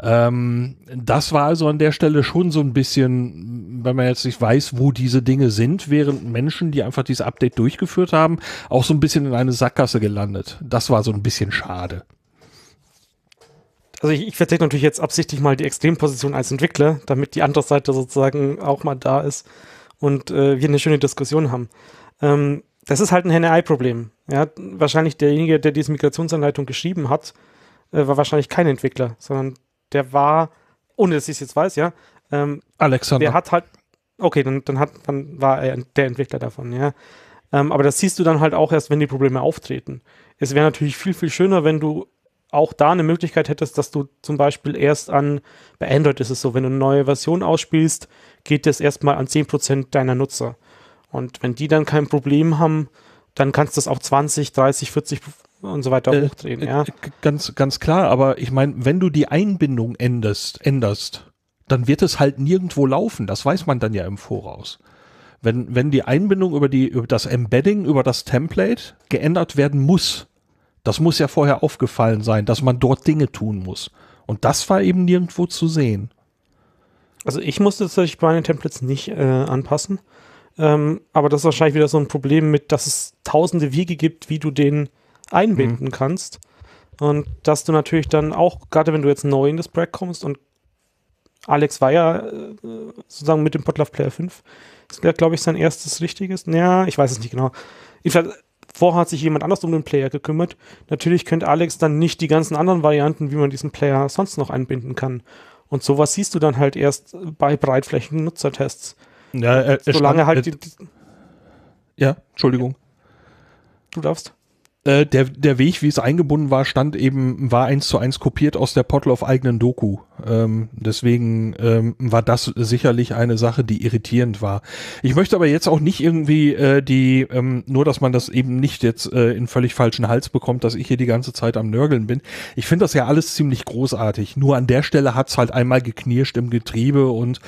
Ähm, das war also an der Stelle schon so ein bisschen, wenn man jetzt nicht weiß, wo diese Dinge sind, während Menschen, die einfach dieses Update durchgeführt haben, auch so ein bisschen in eine Sackgasse gelandet. Das war so ein bisschen schade also ich, ich verzeichne natürlich jetzt absichtlich mal die Extremposition als Entwickler, damit die andere Seite sozusagen auch mal da ist und äh, wir eine schöne Diskussion haben. Ähm, das ist halt ein Henne-Ei-Problem. Ja, wahrscheinlich derjenige, der diese Migrationsanleitung geschrieben hat, äh, war wahrscheinlich kein Entwickler, sondern der war, ohne dass ich es jetzt weiß, ja. Ähm, Alexander. Der hat halt, okay, dann, dann, hat, dann war er der Entwickler davon, ja. Ähm, aber das siehst du dann halt auch erst, wenn die Probleme auftreten. Es wäre natürlich viel, viel schöner, wenn du auch da eine Möglichkeit hättest, dass du zum Beispiel erst an, bei Android ist es so, wenn du eine neue Version ausspielst, geht das erstmal an 10% deiner Nutzer. Und wenn die dann kein Problem haben, dann kannst du es auch 20, 30, 40 und so weiter äh, hochdrehen. Äh, ja. Ganz, ganz klar, aber ich meine, wenn du die Einbindung änderst, änderst, dann wird es halt nirgendwo laufen. Das weiß man dann ja im Voraus. Wenn, wenn die Einbindung über, die, über das Embedding, über das Template geändert werden muss, das muss ja vorher aufgefallen sein, dass man dort Dinge tun muss. Und das war eben nirgendwo zu sehen. Also ich musste tatsächlich meine Templates nicht äh, anpassen. Ähm, aber das ist wahrscheinlich wieder so ein Problem mit, dass es tausende Wege gibt, wie du den einbinden mhm. kannst. Und dass du natürlich dann auch, gerade wenn du jetzt neu in das Break kommst und Alex war ja äh, sozusagen mit dem Potlove Player 5, ist glaube ich sein erstes richtiges, ja, ich weiß es nicht genau. Jedenfalls Vorher hat sich jemand anders um den Player gekümmert. Natürlich kennt Alex dann nicht die ganzen anderen Varianten, wie man diesen Player sonst noch einbinden kann. Und sowas siehst du dann halt erst äh, bei breitflächigen Nutzertests. Ja, äh, Solange stand, halt. Die, die ja, Entschuldigung. Du darfst. Äh, der, der Weg, wie es eingebunden war, stand eben, war eins zu eins kopiert aus der Potloff eigenen Doku. Ähm, deswegen ähm, war das sicherlich eine Sache, die irritierend war. Ich möchte aber jetzt auch nicht irgendwie äh, die, ähm, nur dass man das eben nicht jetzt äh, in völlig falschen Hals bekommt, dass ich hier die ganze Zeit am Nörgeln bin. Ich finde das ja alles ziemlich großartig. Nur an der Stelle hat's halt einmal geknirscht im Getriebe und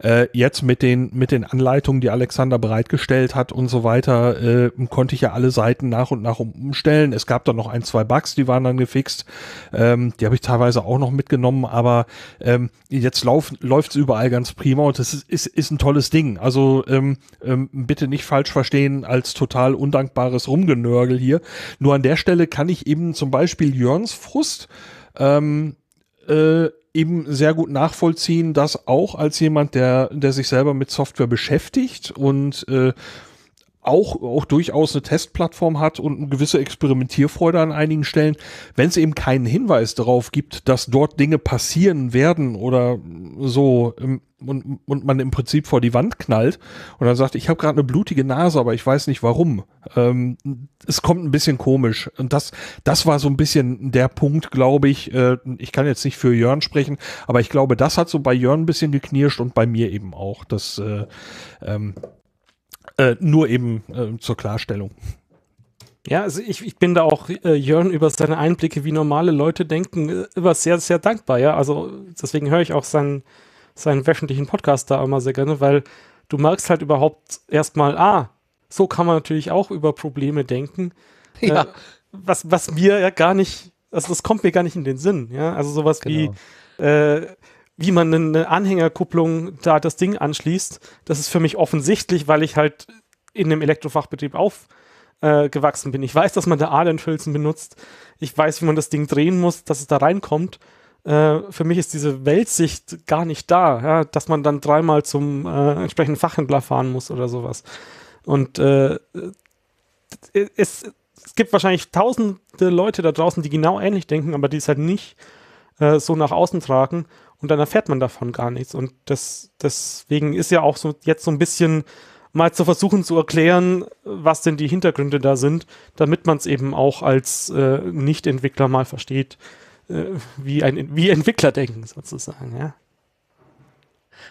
äh, jetzt mit den, mit den Anleitungen, die Alexander bereitgestellt hat und so weiter, äh, konnte ich ja alle Seiten nach und nach umstellen. Es gab dann noch ein, zwei Bugs, die waren dann gefixt. Ähm, die habe ich teilweise auch noch mitgenommen, aber ähm, jetzt läuft es überall ganz prima und das ist, ist, ist ein tolles Ding. Also ähm, ähm, bitte nicht falsch verstehen als total undankbares Rumgenörgel hier. Nur an der Stelle kann ich eben zum Beispiel Jörns Frust ähm, äh, eben sehr gut nachvollziehen, dass auch als jemand, der, der sich selber mit Software beschäftigt und äh, auch, auch durchaus eine Testplattform hat und eine gewisse Experimentierfreude an einigen Stellen, wenn es eben keinen Hinweis darauf gibt, dass dort Dinge passieren werden oder so und, und man im Prinzip vor die Wand knallt und dann sagt, ich habe gerade eine blutige Nase, aber ich weiß nicht warum. Ähm, es kommt ein bisschen komisch. Und das, das war so ein bisschen der Punkt, glaube ich. Äh, ich kann jetzt nicht für Jörn sprechen, aber ich glaube, das hat so bei Jörn ein bisschen geknirscht und bei mir eben auch. Das äh, ähm, äh, nur eben äh, zur Klarstellung. Ja, also ich, ich bin da auch äh, Jörn über seine Einblicke, wie normale Leute denken, äh, immer sehr, sehr dankbar, ja. Also deswegen höre ich auch seinen, seinen wöchentlichen Podcast da immer sehr gerne, weil du merkst halt überhaupt erstmal, ah, so kann man natürlich auch über Probleme denken. Äh, ja. Äh, was, was mir ja gar nicht, also das kommt mir gar nicht in den Sinn, ja. Also sowas genau. wie, äh, wie man eine Anhängerkupplung da das Ding anschließt, das ist für mich offensichtlich, weil ich halt in einem Elektrofachbetrieb aufgewachsen äh, bin. Ich weiß, dass man da Adernschölzen benutzt. Ich weiß, wie man das Ding drehen muss, dass es da reinkommt. Äh, für mich ist diese Weltsicht gar nicht da, ja, dass man dann dreimal zum äh, entsprechenden Fachhändler fahren muss oder sowas. Und äh, es, es gibt wahrscheinlich tausende Leute da draußen, die genau ähnlich denken, aber die es halt nicht äh, so nach außen tragen und dann erfährt man davon gar nichts. Und das, deswegen ist ja auch so jetzt so ein bisschen mal zu versuchen zu erklären, was denn die Hintergründe da sind, damit man es eben auch als äh, Nicht-Entwickler mal versteht, äh, wie, ein, wie Entwickler denken sozusagen, ja.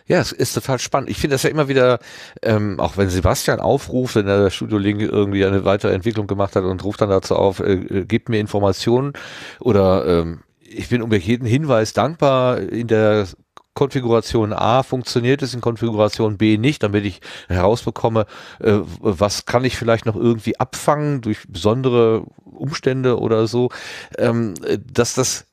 Ja, es ist total spannend. Ich finde das ja immer wieder, ähm, auch wenn Sebastian aufruft, wenn der Studio Link irgendwie eine weitere Entwicklung gemacht hat und ruft dann dazu auf, äh, äh gibt mir Informationen oder ähm, ich bin um jeden Hinweis dankbar. In der Konfiguration A funktioniert es, in Konfiguration B nicht, damit ich herausbekomme, äh, was kann ich vielleicht noch irgendwie abfangen durch besondere Umstände oder so, ähm, dass das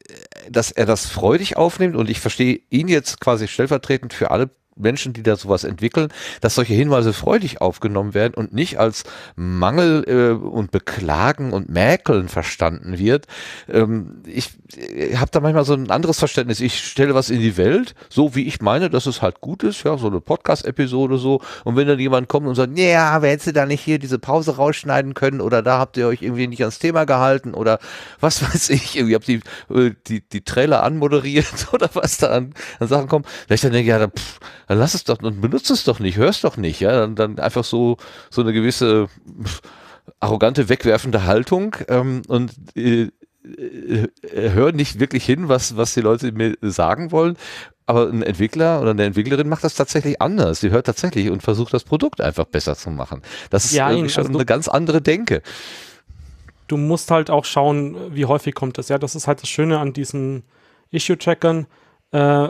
dass er das freudig aufnimmt und ich verstehe ihn jetzt quasi stellvertretend für alle Menschen, die da sowas entwickeln, dass solche Hinweise freudig aufgenommen werden und nicht als Mangel äh, und Beklagen und Mäkeln verstanden wird. Ähm, ich äh, habe da manchmal so ein anderes Verständnis. Ich stelle was in die Welt, so wie ich meine, dass es halt gut ist, ja, so eine Podcast-Episode so. Und wenn dann jemand kommt und sagt, ja, wer hätte da nicht hier diese Pause rausschneiden können oder da habt ihr euch irgendwie nicht ans Thema gehalten oder was weiß ich, irgendwie habt die, äh, die, die Trailer anmoderiert oder was da an, an Sachen kommen, vielleicht dann denke, ich, ja, pfff dann lass es doch und benutze es doch nicht, hör es doch nicht, ja, dann, dann einfach so, so eine gewisse arrogante, wegwerfende Haltung ähm, und äh, äh, hör nicht wirklich hin, was, was die Leute mir sagen wollen. Aber ein Entwickler oder eine Entwicklerin macht das tatsächlich anders. Sie hört tatsächlich und versucht, das Produkt einfach besser zu machen. Das ist ja, irgendwie schon also eine ganz andere Denke. Du musst halt auch schauen, wie häufig kommt das. Ja, das ist halt das Schöne an diesen Issue-Checkern. Äh,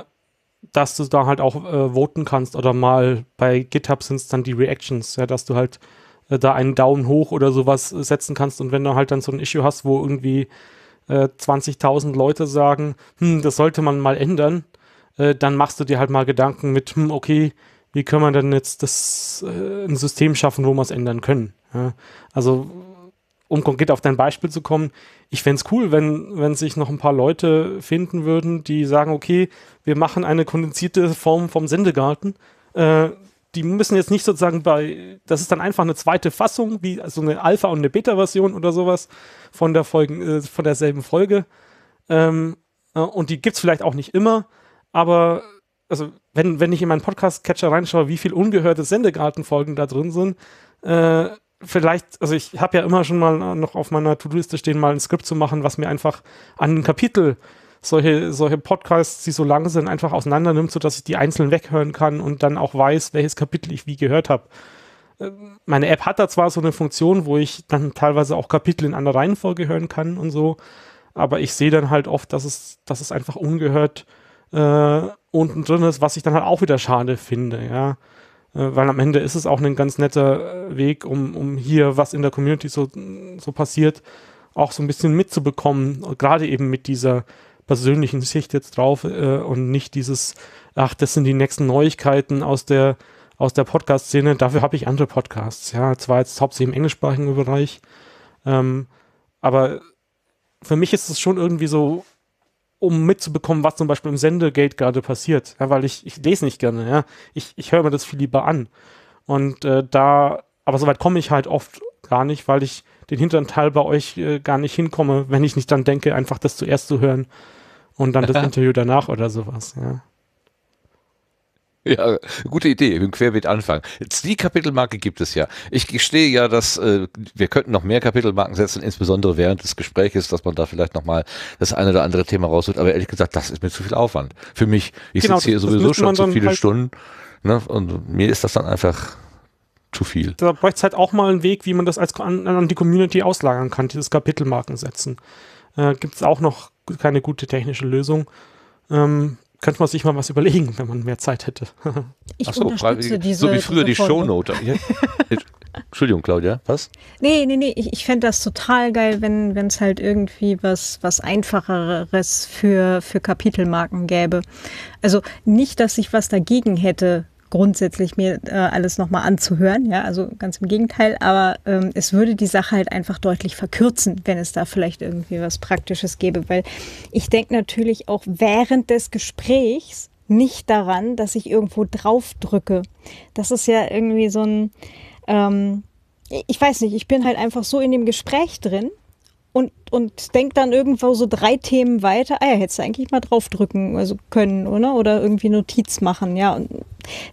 dass du da halt auch äh, voten kannst oder mal bei GitHub sind es dann die Reactions, ja, dass du halt äh, da einen Daumen hoch oder sowas setzen kannst und wenn du halt dann so ein Issue hast, wo irgendwie äh, 20.000 Leute sagen, hm, das sollte man mal ändern, äh, dann machst du dir halt mal Gedanken mit, hm, okay, wie können wir denn jetzt das äh, ein System schaffen, wo wir es ändern können? Ja? Also um konkret auf dein Beispiel zu kommen, ich fände es cool, wenn, wenn sich noch ein paar Leute finden würden, die sagen, okay, wir machen eine kondensierte Form vom Sendegarten. Äh, die müssen jetzt nicht sozusagen bei, das ist dann einfach eine zweite Fassung, wie so also eine Alpha- und eine Beta-Version oder sowas von der Folgen, äh, von derselben Folge. Ähm, äh, und die gibt es vielleicht auch nicht immer, aber also wenn, wenn ich in meinen Podcast-Catcher reinschaue, wie viel ungehörte Sendegartenfolgen da drin sind, äh, vielleicht, also ich habe ja immer schon mal noch auf meiner To-Do-Liste stehen, mal ein Skript zu machen, was mir einfach an einem Kapitel solche, solche Podcasts, die so lang sind, einfach auseinander nimmt, sodass ich die einzeln weghören kann und dann auch weiß, welches Kapitel ich wie gehört habe. Ähm, meine App hat da zwar so eine Funktion, wo ich dann teilweise auch Kapitel in anderer Reihenfolge hören kann und so, aber ich sehe dann halt oft, dass es, dass es einfach ungehört äh, unten drin ist, was ich dann halt auch wieder schade finde, ja. Äh, weil am Ende ist es auch ein ganz netter äh, Weg, um, um hier, was in der Community so, so passiert, auch so ein bisschen mitzubekommen, gerade eben mit dieser persönlichen Sicht jetzt drauf äh, und nicht dieses, ach, das sind die nächsten Neuigkeiten aus der, aus der Podcast-Szene, dafür habe ich andere Podcasts, ja, zwar jetzt hauptsächlich im englischsprachigen Bereich, ähm, aber für mich ist es schon irgendwie so um mitzubekommen, was zum Beispiel im Sendegate gerade passiert. Ja, weil ich, ich lese nicht gerne, ja. Ich, ich höre mir das viel lieber an. Und äh, da, aber soweit komme ich halt oft gar nicht, weil ich den hinteren Teil bei euch äh, gar nicht hinkomme, wenn ich nicht dann denke, einfach das zuerst zu hören und dann das Interview danach oder sowas, ja. Ja, gute Idee, im Querbeet anfangen. Jetzt die Kapitelmarke gibt es ja. Ich gestehe ja, dass äh, wir könnten noch mehr Kapitelmarken setzen, insbesondere während des Gesprächs, dass man da vielleicht nochmal das eine oder andere Thema rausholt. Aber ehrlich gesagt, das ist mir zu viel Aufwand. Für mich, ich genau, sitze hier sowieso schon zu viele halt Stunden ne, und mir ist das dann einfach zu viel. Da bräuchte es halt auch mal einen Weg, wie man das als an, an die Community auslagern kann, dieses Kapitelmarken setzen. Äh, Gibt es auch noch keine gute technische Lösung. Ähm, könnte man sich mal was überlegen, wenn man mehr Zeit hätte. ich Ach so, unterstütze diese, so wie früher die Shownote. Entschuldigung, Claudia, was? Nee, nee, nee, ich, ich fände das total geil, wenn es halt irgendwie was, was Einfacheres für, für Kapitelmarken gäbe. Also nicht, dass ich was dagegen hätte, grundsätzlich mir äh, alles nochmal anzuhören. Ja, also ganz im Gegenteil. Aber ähm, es würde die Sache halt einfach deutlich verkürzen, wenn es da vielleicht irgendwie was Praktisches gäbe. Weil ich denke natürlich auch während des Gesprächs nicht daran, dass ich irgendwo drauf drücke. Das ist ja irgendwie so ein, ähm, ich weiß nicht, ich bin halt einfach so in dem Gespräch drin, und, und denkt dann irgendwo so drei Themen weiter. Ah ja, hättest du eigentlich mal draufdrücken also können, oder? Oder irgendwie Notiz machen, ja. Und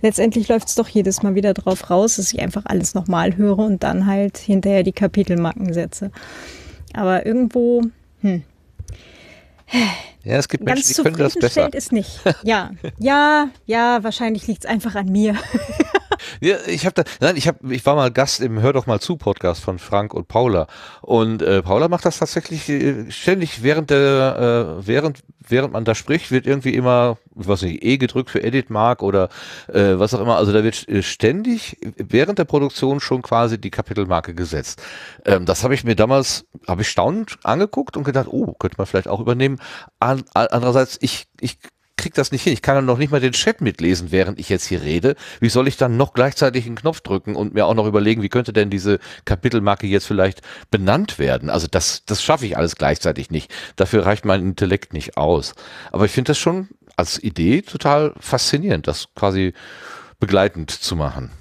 letztendlich läuft es doch jedes Mal wieder drauf raus, dass ich einfach alles nochmal höre und dann halt hinterher die Kapitelmarken setze. Aber irgendwo, hm. Ja, es gibt Menschen, die können das besser. ist nicht. Ja, ja, ja, wahrscheinlich liegt es einfach an mir. ja, ich habe da, nein, ich habe, ich war mal Gast im Hör doch mal zu Podcast von Frank und Paula und äh, Paula macht das tatsächlich äh, ständig während der, äh, während während man da spricht, wird irgendwie immer, was ich E gedrückt für Edit Mark oder äh, was auch immer. Also da wird äh, ständig während der Produktion schon quasi die Kapitelmarke gesetzt. Ähm, das habe ich mir damals, habe ich staunend angeguckt und gedacht, oh, könnte man vielleicht auch übernehmen andererseits, ich, ich kriege das nicht hin. Ich kann dann noch nicht mal den Chat mitlesen, während ich jetzt hier rede. Wie soll ich dann noch gleichzeitig einen Knopf drücken und mir auch noch überlegen, wie könnte denn diese Kapitelmarke jetzt vielleicht benannt werden? Also das, das schaffe ich alles gleichzeitig nicht. Dafür reicht mein Intellekt nicht aus. Aber ich finde das schon als Idee total faszinierend, das quasi begleitend zu machen.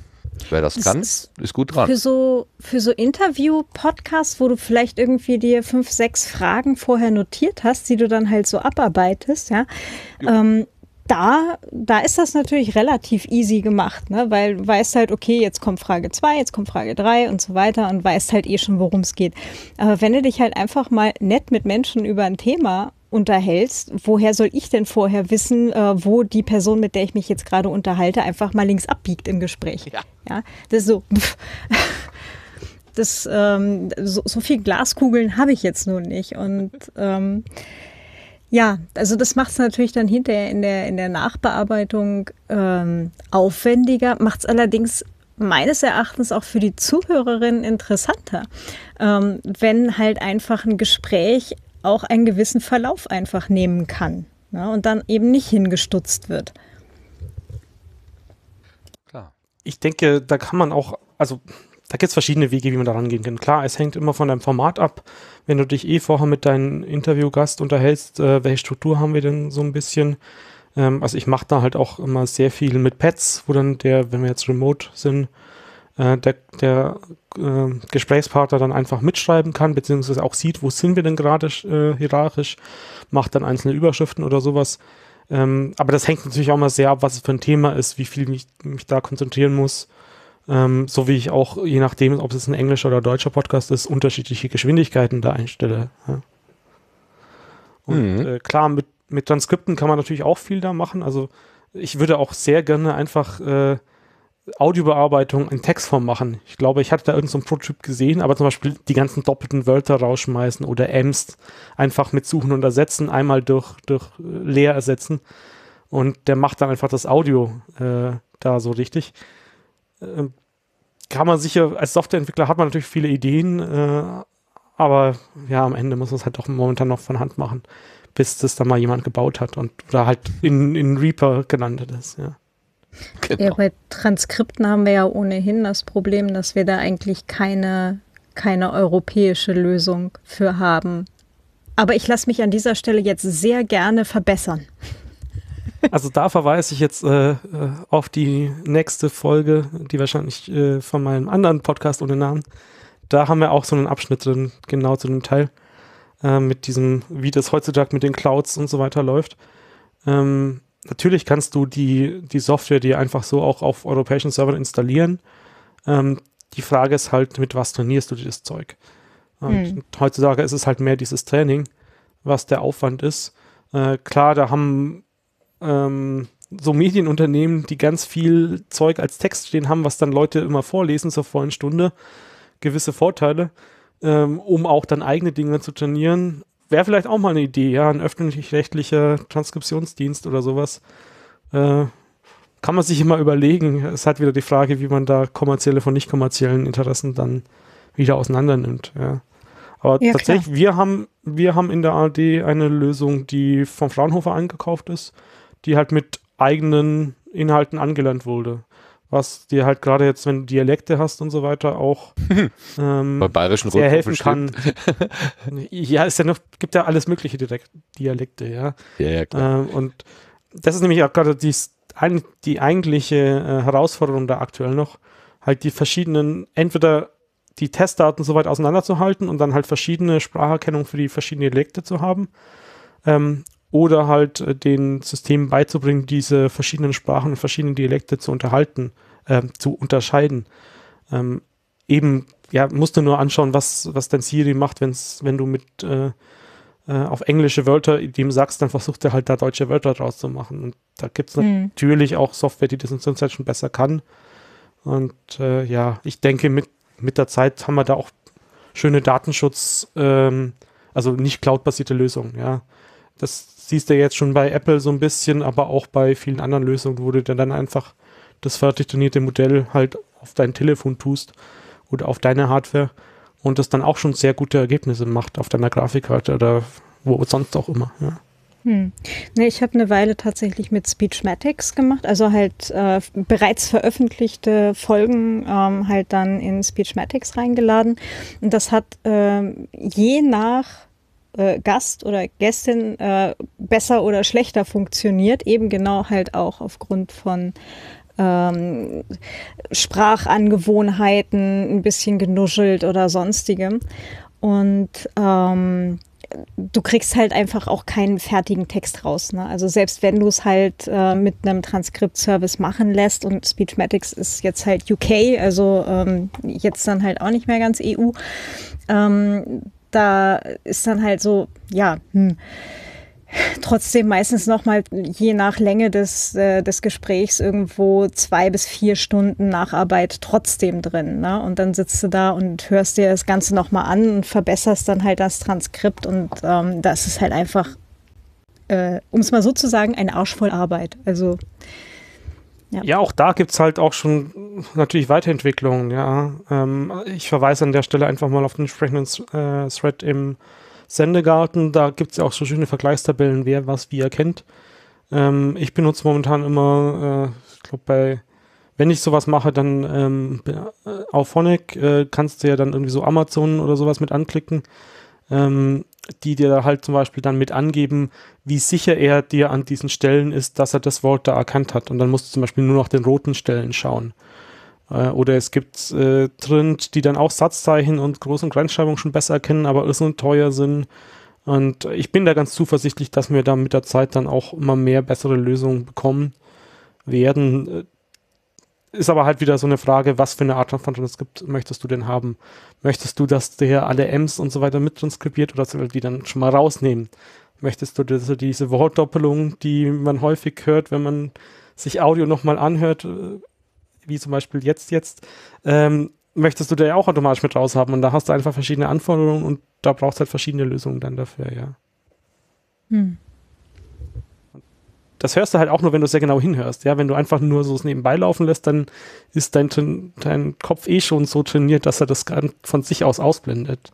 Wer das, das kann, ist, ist, gut dran. Für so, für so Interview-Podcasts, wo du vielleicht irgendwie dir fünf, sechs Fragen vorher notiert hast, die du dann halt so abarbeitest, ja. Ähm, da, da ist das natürlich relativ easy gemacht, ne? weil du weißt halt, okay, jetzt kommt Frage zwei, jetzt kommt Frage drei und so weiter und weißt halt eh schon, worum es geht. Aber wenn du dich halt einfach mal nett mit Menschen über ein Thema unterhältst, woher soll ich denn vorher wissen, äh, wo die Person, mit der ich mich jetzt gerade unterhalte, einfach mal links abbiegt im Gespräch? Ja. ja das ist so. Das, ähm, so, so viel Glaskugeln habe ich jetzt nun nicht. Und ähm, ja, also das macht es natürlich dann hinterher in der, in der Nachbearbeitung ähm, aufwendiger, macht es allerdings meines Erachtens auch für die Zuhörerin interessanter, ähm, wenn halt einfach ein Gespräch auch einen gewissen Verlauf einfach nehmen kann ne? und dann eben nicht hingestutzt wird. Klar. Ich denke, da kann man auch, also da gibt es verschiedene Wege, wie man da rangehen kann. Klar, es hängt immer von deinem Format ab. Wenn du dich eh vorher mit deinem Interviewgast unterhältst, äh, welche Struktur haben wir denn so ein bisschen? Ähm, also ich mache da halt auch immer sehr viel mit Pads, wo dann der, wenn wir jetzt remote sind, äh, der, der äh, Gesprächspartner dann einfach mitschreiben kann, beziehungsweise auch sieht, wo sind wir denn gerade äh, hierarchisch, macht dann einzelne Überschriften oder sowas. Ähm, aber das hängt natürlich auch mal sehr ab, was es für ein Thema ist, wie viel ich mich da konzentrieren muss. Ähm, so wie ich auch, je nachdem, ob es ein englischer oder deutscher Podcast ist, unterschiedliche Geschwindigkeiten da einstelle. Ja. Und mhm. äh, klar, mit, mit Transkripten kann man natürlich auch viel da machen. Also ich würde auch sehr gerne einfach äh, Audiobearbeitung in Textform machen. Ich glaube, ich hatte da irgendeinen so Prototyp gesehen, aber zum Beispiel die ganzen doppelten Wörter rausschmeißen oder Ems einfach mit Suchen und Ersetzen einmal durch, durch äh, leer ersetzen. Und der macht dann einfach das Audio äh, da so richtig. Ähm, kann man sicher, als Softwareentwickler hat man natürlich viele Ideen, äh, aber ja, am Ende muss man es halt doch momentan noch von Hand machen, bis das dann mal jemand gebaut hat und da halt in, in Reaper gelandet ist, ja. Genau. Ja, bei Transkripten haben wir ja ohnehin das Problem, dass wir da eigentlich keine, keine europäische Lösung für haben. Aber ich lasse mich an dieser Stelle jetzt sehr gerne verbessern. Also da verweise ich jetzt äh, äh, auf die nächste Folge, die wahrscheinlich äh, von meinem anderen Podcast ohne Namen. Da haben wir auch so einen Abschnitt drin, genau zu dem Teil, äh, mit diesem, wie das heutzutage mit den Clouds und so weiter läuft. Ähm, natürlich kannst du die, die Software dir einfach so auch auf europäischen Servern installieren. Ähm, die Frage ist halt, mit was trainierst du dieses Zeug? Hm. heutzutage ist es halt mehr dieses Training, was der Aufwand ist. Äh, klar, da haben ähm, so Medienunternehmen, die ganz viel Zeug als Text stehen haben, was dann Leute immer vorlesen zur vollen Stunde, gewisse Vorteile, ähm, um auch dann eigene Dinge zu trainieren wäre vielleicht auch mal eine Idee, ja, ein öffentlich-rechtlicher Transkriptionsdienst oder sowas. Äh, kann man sich immer überlegen. Es ist halt wieder die Frage, wie man da kommerzielle von nicht kommerziellen Interessen dann wieder auseinander nimmt. Ja. Aber ja, tatsächlich, wir haben, wir haben in der ARD eine Lösung, die vom Fraunhofer eingekauft ist, die halt mit eigenen Inhalten angelernt wurde was dir halt gerade jetzt, wenn du Dialekte hast und so weiter, auch ähm, bei bayerischen sehr helfen kann. ja, es ja noch, gibt ja alles mögliche Direkt Dialekte, ja. Ja, ja klar. Ähm, und das ist nämlich auch gerade die, die eigentliche äh, Herausforderung da aktuell noch, halt die verschiedenen, entweder die Testdaten so weit auseinanderzuhalten und dann halt verschiedene Spracherkennung für die verschiedenen Dialekte zu haben. Ähm, oder halt äh, den Systemen beizubringen, diese verschiedenen Sprachen und verschiedenen Dialekte zu unterhalten, äh, zu unterscheiden. Ähm, eben, ja, musst du nur anschauen, was, was dein Siri macht, wenn's, wenn du mit äh, äh, auf englische Wörter dem sagst, dann versucht er halt da deutsche Wörter draus zu machen. Und da gibt es mhm. natürlich auch Software, die das in so Zeit schon besser kann. Und äh, ja, ich denke, mit, mit der Zeit haben wir da auch schöne Datenschutz, ähm, also nicht cloudbasierte Lösungen, ja. Das siehst du jetzt schon bei Apple so ein bisschen, aber auch bei vielen anderen Lösungen, wo du dann einfach das fertig trainierte Modell halt auf dein Telefon tust oder auf deine Hardware und das dann auch schon sehr gute Ergebnisse macht auf deiner Grafikkarte oder wo sonst auch immer. Ja. Hm. Nee, ich habe eine Weile tatsächlich mit Speechmatics gemacht, also halt äh, bereits veröffentlichte Folgen ähm, halt dann in Speechmatics reingeladen. Und das hat äh, je nach äh, Gast oder Gästin äh, besser oder schlechter funktioniert, eben genau halt auch aufgrund von ähm, Sprachangewohnheiten, ein bisschen genuschelt oder sonstigem. Und ähm, du kriegst halt einfach auch keinen fertigen Text raus. Ne? Also selbst wenn du es halt äh, mit einem Transkriptservice machen lässt und Speechmatics ist jetzt halt UK, also ähm, jetzt dann halt auch nicht mehr ganz EU, ähm, da ist dann halt so, ja, hm. Trotzdem meistens nochmal je nach Länge des, äh, des Gesprächs irgendwo zwei bis vier Stunden Nacharbeit trotzdem drin. Ne? Und dann sitzt du da und hörst dir das Ganze nochmal an und verbesserst dann halt das Transkript. Und ähm, das ist halt einfach, äh, um es mal so zu sagen, ein Arsch voll Arbeit. Also ja. ja, auch da gibt es halt auch schon natürlich Weiterentwicklungen, ja. Ähm, ich verweise an der Stelle einfach mal auf den entsprechenden äh, Thread im Sendegarten. Da gibt es ja auch so schöne Vergleichstabellen, wer was wie erkennt. Ähm, ich benutze momentan immer, äh, ich glaube, bei, wenn ich sowas mache, dann ähm, äh, auf Phonic äh, kannst du ja dann irgendwie so Amazon oder sowas mit anklicken ähm, die dir halt zum Beispiel dann mit angeben, wie sicher er dir an diesen Stellen ist, dass er das Wort da erkannt hat. Und dann musst du zum Beispiel nur nach den roten Stellen schauen. Äh, oder es gibt äh, drin, die dann auch Satzzeichen und Groß- und Kleinschreibung schon besser erkennen, aber irrsinnig teuer sind. Und ich bin da ganz zuversichtlich, dass wir da mit der Zeit dann auch immer mehr bessere Lösungen bekommen werden, äh, ist aber halt wieder so eine Frage, was für eine Art von Transkript möchtest du denn haben? Möchtest du, dass der alle M's und so weiter mittranskribiert oder soll die dann schon mal rausnehmen? Möchtest du diese, diese Wortdoppelung, die man häufig hört, wenn man sich Audio nochmal anhört, äh, wie zum Beispiel jetzt, jetzt, ähm, möchtest du da ja auch automatisch mit raus haben und da hast du einfach verschiedene Anforderungen und da brauchst du halt verschiedene Lösungen dann dafür, ja. Hm das hörst du halt auch nur, wenn du sehr genau hinhörst. Ja, wenn du einfach nur so es nebenbei laufen lässt, dann ist dein, dein Kopf eh schon so trainiert, dass er das von sich aus ausblendet.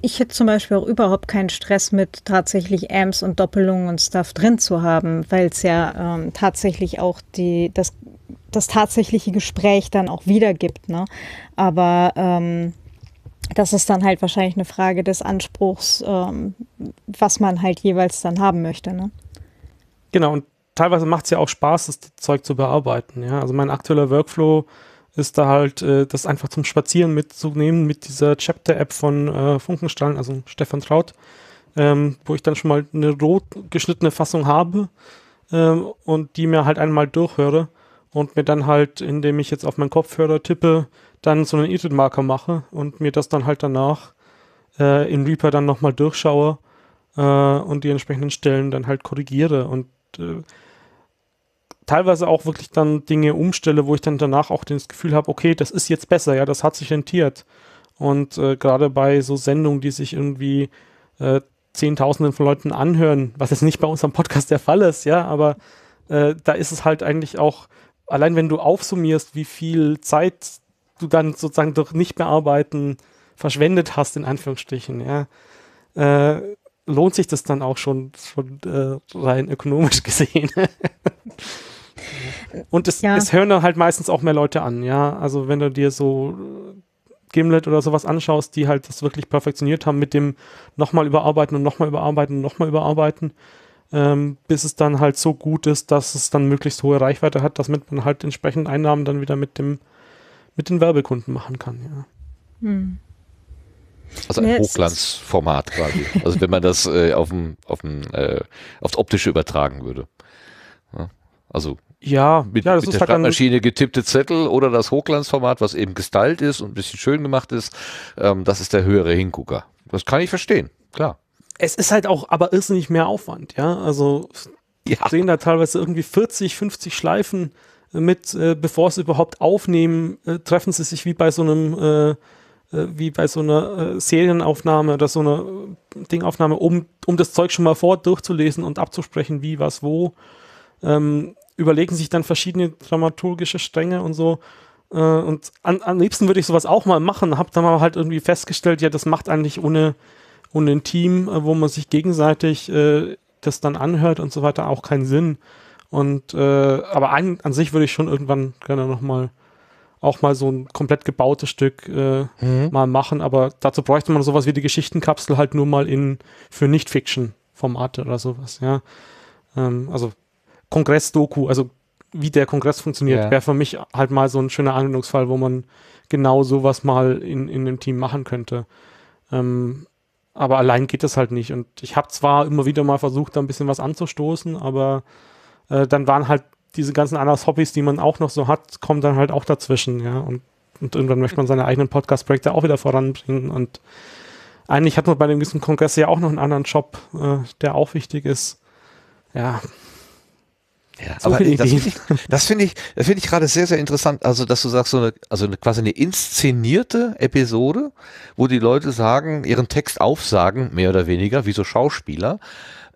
Ich hätte zum Beispiel auch überhaupt keinen Stress mit tatsächlich Amps und Doppelungen und Stuff drin zu haben, weil es ja ähm, tatsächlich auch die, das, das tatsächliche Gespräch dann auch wiedergibt. Ne? Aber ähm, das ist dann halt wahrscheinlich eine Frage des Anspruchs, ähm, was man halt jeweils dann haben möchte. Ne? Genau, und teilweise macht es ja auch Spaß, das Zeug zu bearbeiten. Ja? Also mein aktueller Workflow ist da halt, äh, das einfach zum Spazieren mitzunehmen mit dieser Chapter-App von äh, Funkenstein, also Stefan Traut, ähm, wo ich dann schon mal eine rot geschnittene Fassung habe ähm, und die mir halt einmal durchhöre und mir dann halt, indem ich jetzt auf meinen Kopfhörer tippe, dann so einen Edit-Marker mache und mir das dann halt danach äh, in Reaper dann nochmal durchschaue äh, und die entsprechenden Stellen dann halt korrigiere und äh, teilweise auch wirklich dann Dinge umstelle, wo ich dann danach auch das Gefühl habe, okay, das ist jetzt besser, ja, das hat sich rentiert. Und äh, gerade bei so Sendungen, die sich irgendwie äh, Zehntausenden von Leuten anhören, was jetzt nicht bei unserem Podcast der Fall ist, ja, aber äh, da ist es halt eigentlich auch, allein wenn du aufsummierst, wie viel Zeit du dann sozusagen durch nicht mehr arbeiten verschwendet hast, in Anführungsstrichen, ja, äh, lohnt sich das dann auch schon, schon äh, rein ökonomisch gesehen. Und es, ja. es, hören halt meistens auch mehr Leute an, ja. Also wenn du dir so äh, Gimlet oder sowas anschaust, die halt das wirklich perfektioniert haben mit dem nochmal überarbeiten und nochmal überarbeiten und nochmal überarbeiten, ähm, bis es dann halt so gut ist, dass es dann möglichst hohe Reichweite hat, damit man halt entsprechend Einnahmen dann wieder mit dem mit den Werbekunden machen kann, ja. Hm. Also ein nee, Hochglanzformat quasi. Also wenn man das äh, auf dem, auf dem, äh, aufs Optische übertragen würde. Ja, also ja, mit, ja, mit der Schreibmaschine halt getippte Zettel oder das Hochglanzformat, was eben gestylt ist und ein bisschen schön gemacht ist, ähm, das ist der höhere Hingucker. Das kann ich verstehen, klar. Es ist halt auch aber irrsinnig mehr Aufwand, ja. Also ja. sehen da teilweise irgendwie 40, 50 Schleifen mit, äh, bevor sie überhaupt aufnehmen, äh, treffen sie sich wie bei so einem äh, äh, wie bei so einer äh, Serienaufnahme oder so einer äh, Dingaufnahme, um, um das Zeug schon mal vor durchzulesen und abzusprechen, wie, was, wo. Ähm, überlegen sich dann verschiedene dramaturgische Stränge und so. Äh, und an, am liebsten würde ich sowas auch mal machen, habe dann aber halt irgendwie festgestellt, ja, das macht eigentlich ohne, ohne ein Team, wo man sich gegenseitig äh, das dann anhört und so weiter, auch keinen Sinn. Und äh, aber an, an sich würde ich schon irgendwann gerne nochmal auch mal so ein komplett gebautes Stück äh, mhm. mal machen, aber dazu bräuchte man sowas wie die Geschichtenkapsel halt nur mal in für Nicht-Fiction-Formate oder sowas, ja. Ähm, also Kongress-Doku, also wie der Kongress funktioniert, ja. wäre für mich halt mal so ein schöner Anwendungsfall, wo man genau sowas mal in, in einem Team machen könnte. Ähm, aber allein geht das halt nicht. Und ich habe zwar immer wieder mal versucht, da ein bisschen was anzustoßen, aber äh, dann waren halt diese ganzen anderen Hobbys, die man auch noch so hat, kommen dann halt auch dazwischen, ja. Und, und irgendwann möchte man seine eigenen Podcast-Projekte auch wieder voranbringen. Und eigentlich hat man bei dem gewissen Kongress ja auch noch einen anderen Job, äh, der auch wichtig ist. Ja. Ja, so aber das finde ich, das finde ich, das ich gerade sehr, sehr interessant. Also, dass du sagst, so eine, also eine, quasi eine inszenierte Episode, wo die Leute sagen, ihren Text aufsagen, mehr oder weniger, wie so Schauspieler,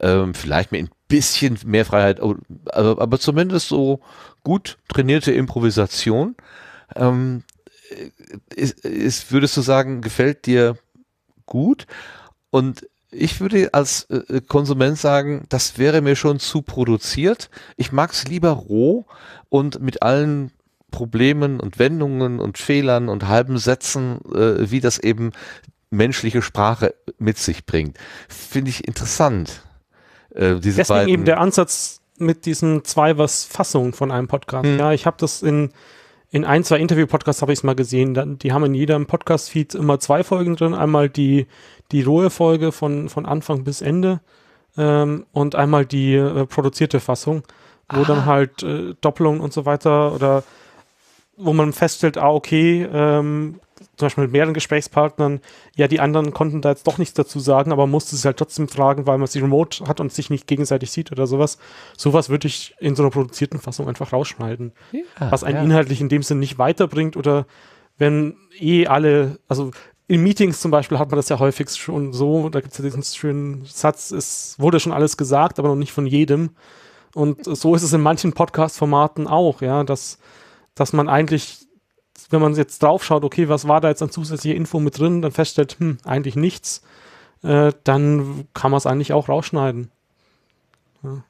ähm, vielleicht mit bisschen mehr Freiheit, oh, aber, also, aber zumindest so gut trainierte Improvisation. Ähm, äh, ist, ist, würdest du sagen, gefällt dir gut? Und ich würde als äh, Konsument sagen, das wäre mir schon zu produziert. Ich mag es lieber roh und mit allen Problemen und Wendungen und Fehlern und halben Sätzen, äh, wie das eben menschliche Sprache mit sich bringt. Finde ich interessant. Äh, diese Deswegen beiden. eben der Ansatz mit diesen zwei was Fassungen von einem Podcast. Hm. Ja, ich habe das in in ein, zwei Interview-Podcasts habe ich es mal gesehen. Die haben in jedem Podcast-Feed immer zwei Folgen drin. Einmal die, die rohe Folge von, von Anfang bis Ende ähm, und einmal die äh, produzierte Fassung, wo ah. dann halt äh, Doppelungen und so weiter oder wo man feststellt, ah, okay, ähm, zum Beispiel mit mehreren Gesprächspartnern, ja, die anderen konnten da jetzt doch nichts dazu sagen, aber musste es halt trotzdem fragen, weil man sie remote hat und sich nicht gegenseitig sieht oder sowas. Sowas würde ich in so einer produzierten Fassung einfach rausschneiden. Ja, was einen ja. inhaltlich in dem Sinn nicht weiterbringt oder wenn eh alle, also in Meetings zum Beispiel hat man das ja häufig schon so, da gibt es ja diesen schönen Satz, es wurde schon alles gesagt, aber noch nicht von jedem. Und so ist es in manchen Podcast-Formaten auch, ja, dass, dass man eigentlich wenn man jetzt draufschaut, okay, was war da jetzt an zusätzlicher Info mit drin, dann feststellt, hm, eigentlich nichts, äh, dann kann man es eigentlich auch rausschneiden. Ja.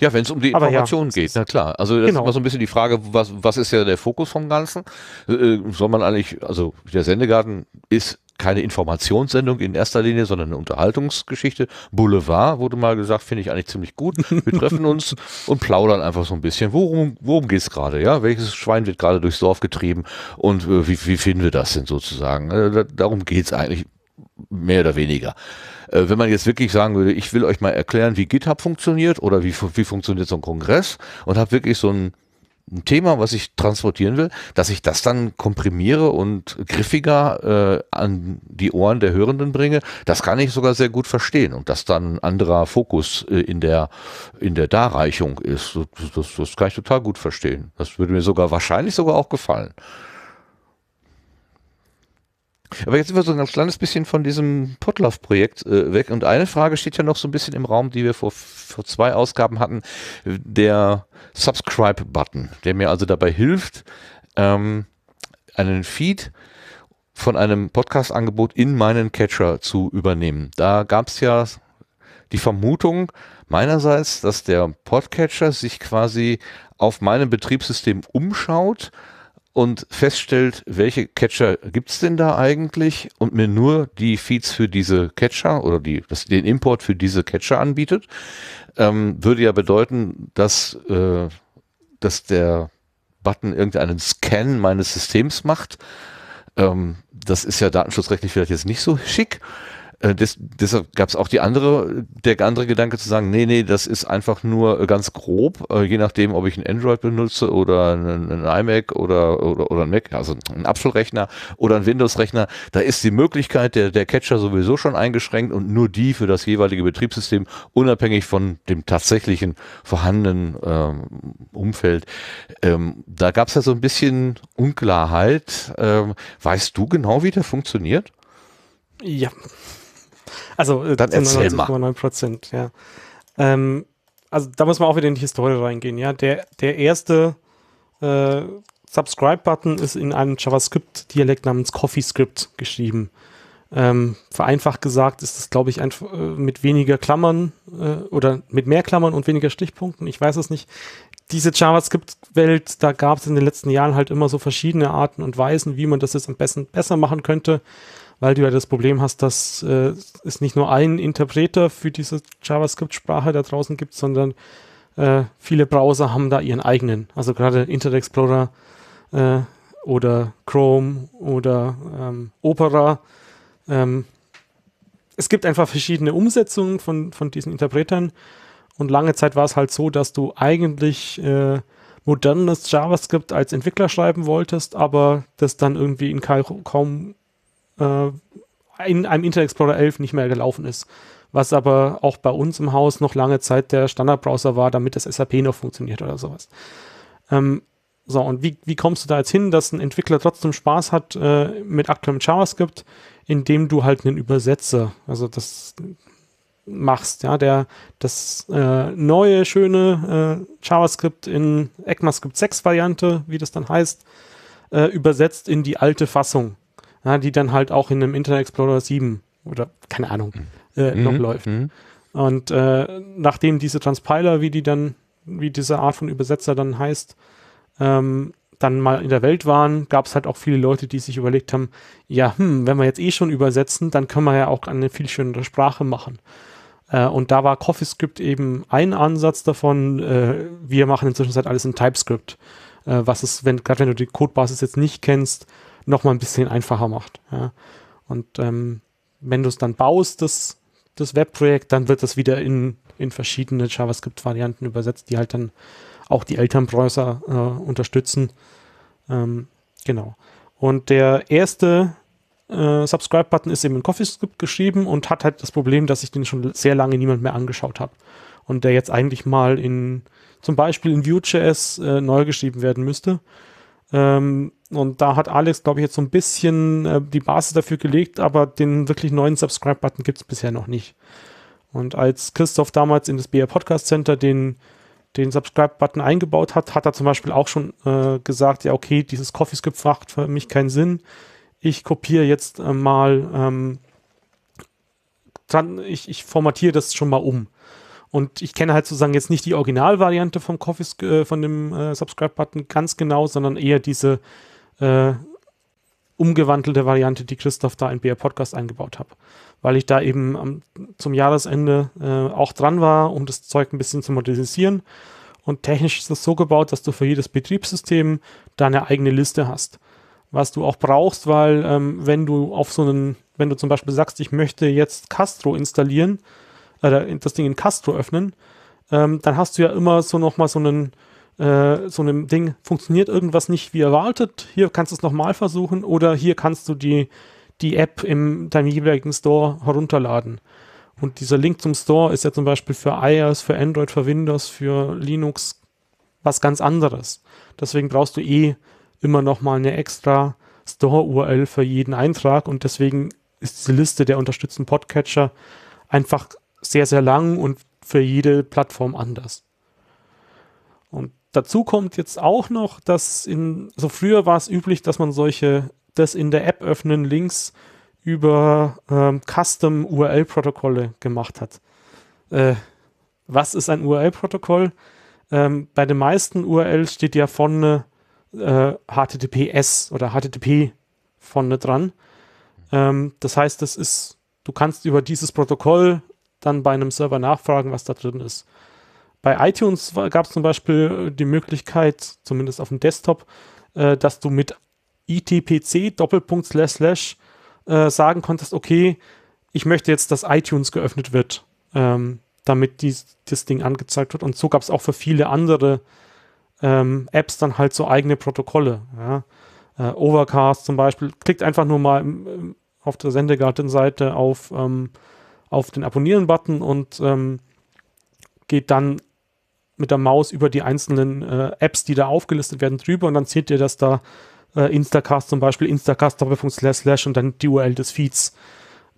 Ja, wenn es um die Aber Information ja. geht, na klar. Also das genau. ist immer so ein bisschen die Frage, was, was ist ja der Fokus vom Ganzen? Äh, äh, soll man eigentlich, also der Sendegarten ist keine Informationssendung in erster Linie, sondern eine Unterhaltungsgeschichte. Boulevard wurde mal gesagt, finde ich eigentlich ziemlich gut. Wir treffen uns und plaudern einfach so ein bisschen. Worum, worum geht es gerade? Ja? Welches Schwein wird gerade durchs Dorf getrieben und äh, wie, wie, finden wir das denn sozusagen? Äh, darum geht es eigentlich mehr oder weniger. Äh, wenn man jetzt wirklich sagen würde, ich will euch mal erklären, wie GitHub funktioniert oder wie, wie funktioniert so ein Kongress und habe wirklich so ein ein Thema, was ich transportieren will, dass ich das dann komprimiere und griffiger äh, an die Ohren der Hörenden bringe, das kann ich sogar sehr gut verstehen und dass dann ein anderer Fokus äh, in der in der Darreichung ist, das, das, das kann ich total gut verstehen. Das würde mir sogar wahrscheinlich sogar auch gefallen. Aber jetzt sind wir so ein ganz kleines bisschen von diesem Potlauf-Projekt äh, weg. Und eine Frage steht ja noch so ein bisschen im Raum, die wir vor, vor zwei Ausgaben hatten. Der Subscribe-Button, der mir also dabei hilft, ähm, einen Feed von einem Podcast-Angebot in meinen Catcher zu übernehmen. Da gab es ja die Vermutung meinerseits, dass der Podcatcher sich quasi auf meinem Betriebssystem umschaut und feststellt, welche Catcher gibt es denn da eigentlich und mir nur die Feeds für diese Catcher oder die, das, den Import für diese Catcher anbietet, ähm, würde ja bedeuten, dass, äh, dass der Button irgendeinen Scan meines Systems macht. Ähm, das ist ja datenschutzrechtlich vielleicht jetzt nicht so schick. Äh, des, deshalb gab es auch die andere, der andere Gedanke zu sagen, nee, nee, das ist einfach nur äh, ganz grob, äh, je nachdem, ob ich ein Android benutze oder ein iMac oder, oder, oder ein Mac, also ein Apfelrechner oder ein Windows-Rechner, da ist die Möglichkeit der, der Catcher sowieso schon eingeschränkt und nur die für das jeweilige Betriebssystem, unabhängig von dem tatsächlichen vorhandenen ähm, Umfeld. Ähm, da gab es ja so ein bisschen Unklarheit. Ähm, weißt du genau, wie der funktioniert? Ja, also äh, Dann 99,9 Prozent, ja. Ähm, also da muss man auch wieder in die Historie reingehen, ja. Der, der erste äh, Subscribe-Button ist in einem JavaScript-Dialekt namens CoffeeScript geschrieben. Ähm, vereinfacht gesagt ist es, glaube ich, ein, äh, mit weniger Klammern äh, oder mit mehr Klammern und weniger Stichpunkten. Ich weiß es nicht. Diese JavaScript-Welt, da gab es in den letzten Jahren halt immer so verschiedene Arten und Weisen, wie man das jetzt am besten besser machen könnte weil du ja das Problem hast, dass äh, es nicht nur einen Interpreter für diese JavaScript-Sprache da draußen gibt, sondern äh, viele Browser haben da ihren eigenen. Also gerade Internet Explorer äh, oder Chrome oder ähm, Opera. Ähm, es gibt einfach verschiedene Umsetzungen von, von diesen Interpretern. Und lange Zeit war es halt so, dass du eigentlich äh, modernes JavaScript als Entwickler schreiben wolltest, aber das dann irgendwie in kaum äh, in einem Internet Explorer 11 nicht mehr gelaufen ist. Was aber auch bei uns im Haus noch lange Zeit der Standardbrowser war, damit das SAP noch funktioniert oder sowas. Ähm, so, und wie, wie kommst du da jetzt hin, dass ein Entwickler trotzdem Spaß hat äh, mit aktuellem JavaScript, indem du halt einen Übersetzer, also das machst, ja, der das äh, neue, schöne äh, JavaScript in ECMAScript 6 Variante, wie das dann heißt, äh, übersetzt in die alte Fassung ja, die dann halt auch in einem Internet Explorer 7 oder keine Ahnung äh, mhm. noch läuft. Mhm. Und äh, nachdem diese Transpiler, wie die dann, wie diese Art von Übersetzer dann heißt, ähm, dann mal in der Welt waren, gab es halt auch viele Leute, die sich überlegt haben, ja, hm, wenn wir jetzt eh schon übersetzen, dann können wir ja auch eine viel schönere Sprache machen. Äh, und da war CoffeeScript eben ein Ansatz davon. Äh, wir machen inzwischen halt alles in TypeScript. Äh, was ist, wenn, gerade wenn du die Codebasis jetzt nicht kennst, nochmal ein bisschen einfacher macht. Ja. Und ähm, wenn du es dann baust, das, das Webprojekt, dann wird das wieder in, in verschiedene JavaScript-Varianten übersetzt, die halt dann auch die Elternbrowser äh, unterstützen. Ähm, genau. Und der erste äh, Subscribe-Button ist eben in CoffeeScript geschrieben und hat halt das Problem, dass ich den schon sehr lange niemand mehr angeschaut habe. Und der jetzt eigentlich mal in, zum Beispiel in Vue.js äh, neu geschrieben werden müsste. Ähm, und da hat Alex, glaube ich, jetzt so ein bisschen äh, die Basis dafür gelegt, aber den wirklich neuen Subscribe-Button gibt es bisher noch nicht. Und als Christoph damals in das BR Podcast Center den, den Subscribe-Button eingebaut hat, hat er zum Beispiel auch schon äh, gesagt, ja, okay, dieses coffee Skip macht für mich keinen Sinn. Ich kopiere jetzt äh, mal, ähm, dann, ich, ich formatiere das schon mal um. Und ich kenne halt sozusagen jetzt nicht die Originalvariante vom Coffee, äh, von dem äh, Subscribe-Button ganz genau, sondern eher diese äh, umgewandelte Variante, die Christoph da in BR Podcast eingebaut habe. Weil ich da eben am, zum Jahresende äh, auch dran war, um das Zeug ein bisschen zu modernisieren. Und technisch ist das so gebaut, dass du für jedes Betriebssystem deine eigene Liste hast. Was du auch brauchst, weil ähm, wenn du auf so einen, wenn du zum Beispiel sagst, ich möchte jetzt Castro installieren, oder äh, das Ding in Castro öffnen, ähm, dann hast du ja immer so nochmal so einen, äh, so einem Ding, funktioniert irgendwas nicht wie erwartet, hier kannst du es nochmal versuchen oder hier kannst du die, die App im deinem jeweiligen Store herunterladen. Und dieser Link zum Store ist ja zum Beispiel für iOS, für Android, für Windows, für Linux was ganz anderes. Deswegen brauchst du eh immer nochmal eine extra Store-URL für jeden Eintrag und deswegen ist diese Liste der unterstützten Podcatcher einfach sehr, sehr lang und für jede Plattform anders. Dazu kommt jetzt auch noch, dass in, so früher war es üblich, dass man solche, das in der App öffnen Links über ähm, Custom URL-Protokolle gemacht hat. Äh, was ist ein URL-Protokoll? Ähm, bei den meisten URLs steht ja vorne äh, HTTPS oder HTTP vorne dran. Ähm, das heißt, das ist, du kannst über dieses Protokoll dann bei einem Server nachfragen, was da drin ist. Bei iTunes gab es zum Beispiel äh, die Möglichkeit, zumindest auf dem Desktop, äh, dass du mit itpc Doppelpunkt slash slash äh, sagen konntest, okay, ich möchte jetzt, dass iTunes geöffnet wird, ähm, damit dies, das Ding angezeigt wird. Und so gab es auch für viele andere ähm, Apps dann halt so eigene Protokolle. Ja. Äh, Overcast zum Beispiel, klickt einfach nur mal ähm, auf der Sendegarten-Seite auf, ähm, auf den Abonnieren-Button und ähm, geht dann mit der Maus über die einzelnen äh, Apps, die da aufgelistet werden, drüber und dann seht ihr, dass da äh, Instacast zum Beispiel Instacast slash slash und dann die URL des Feeds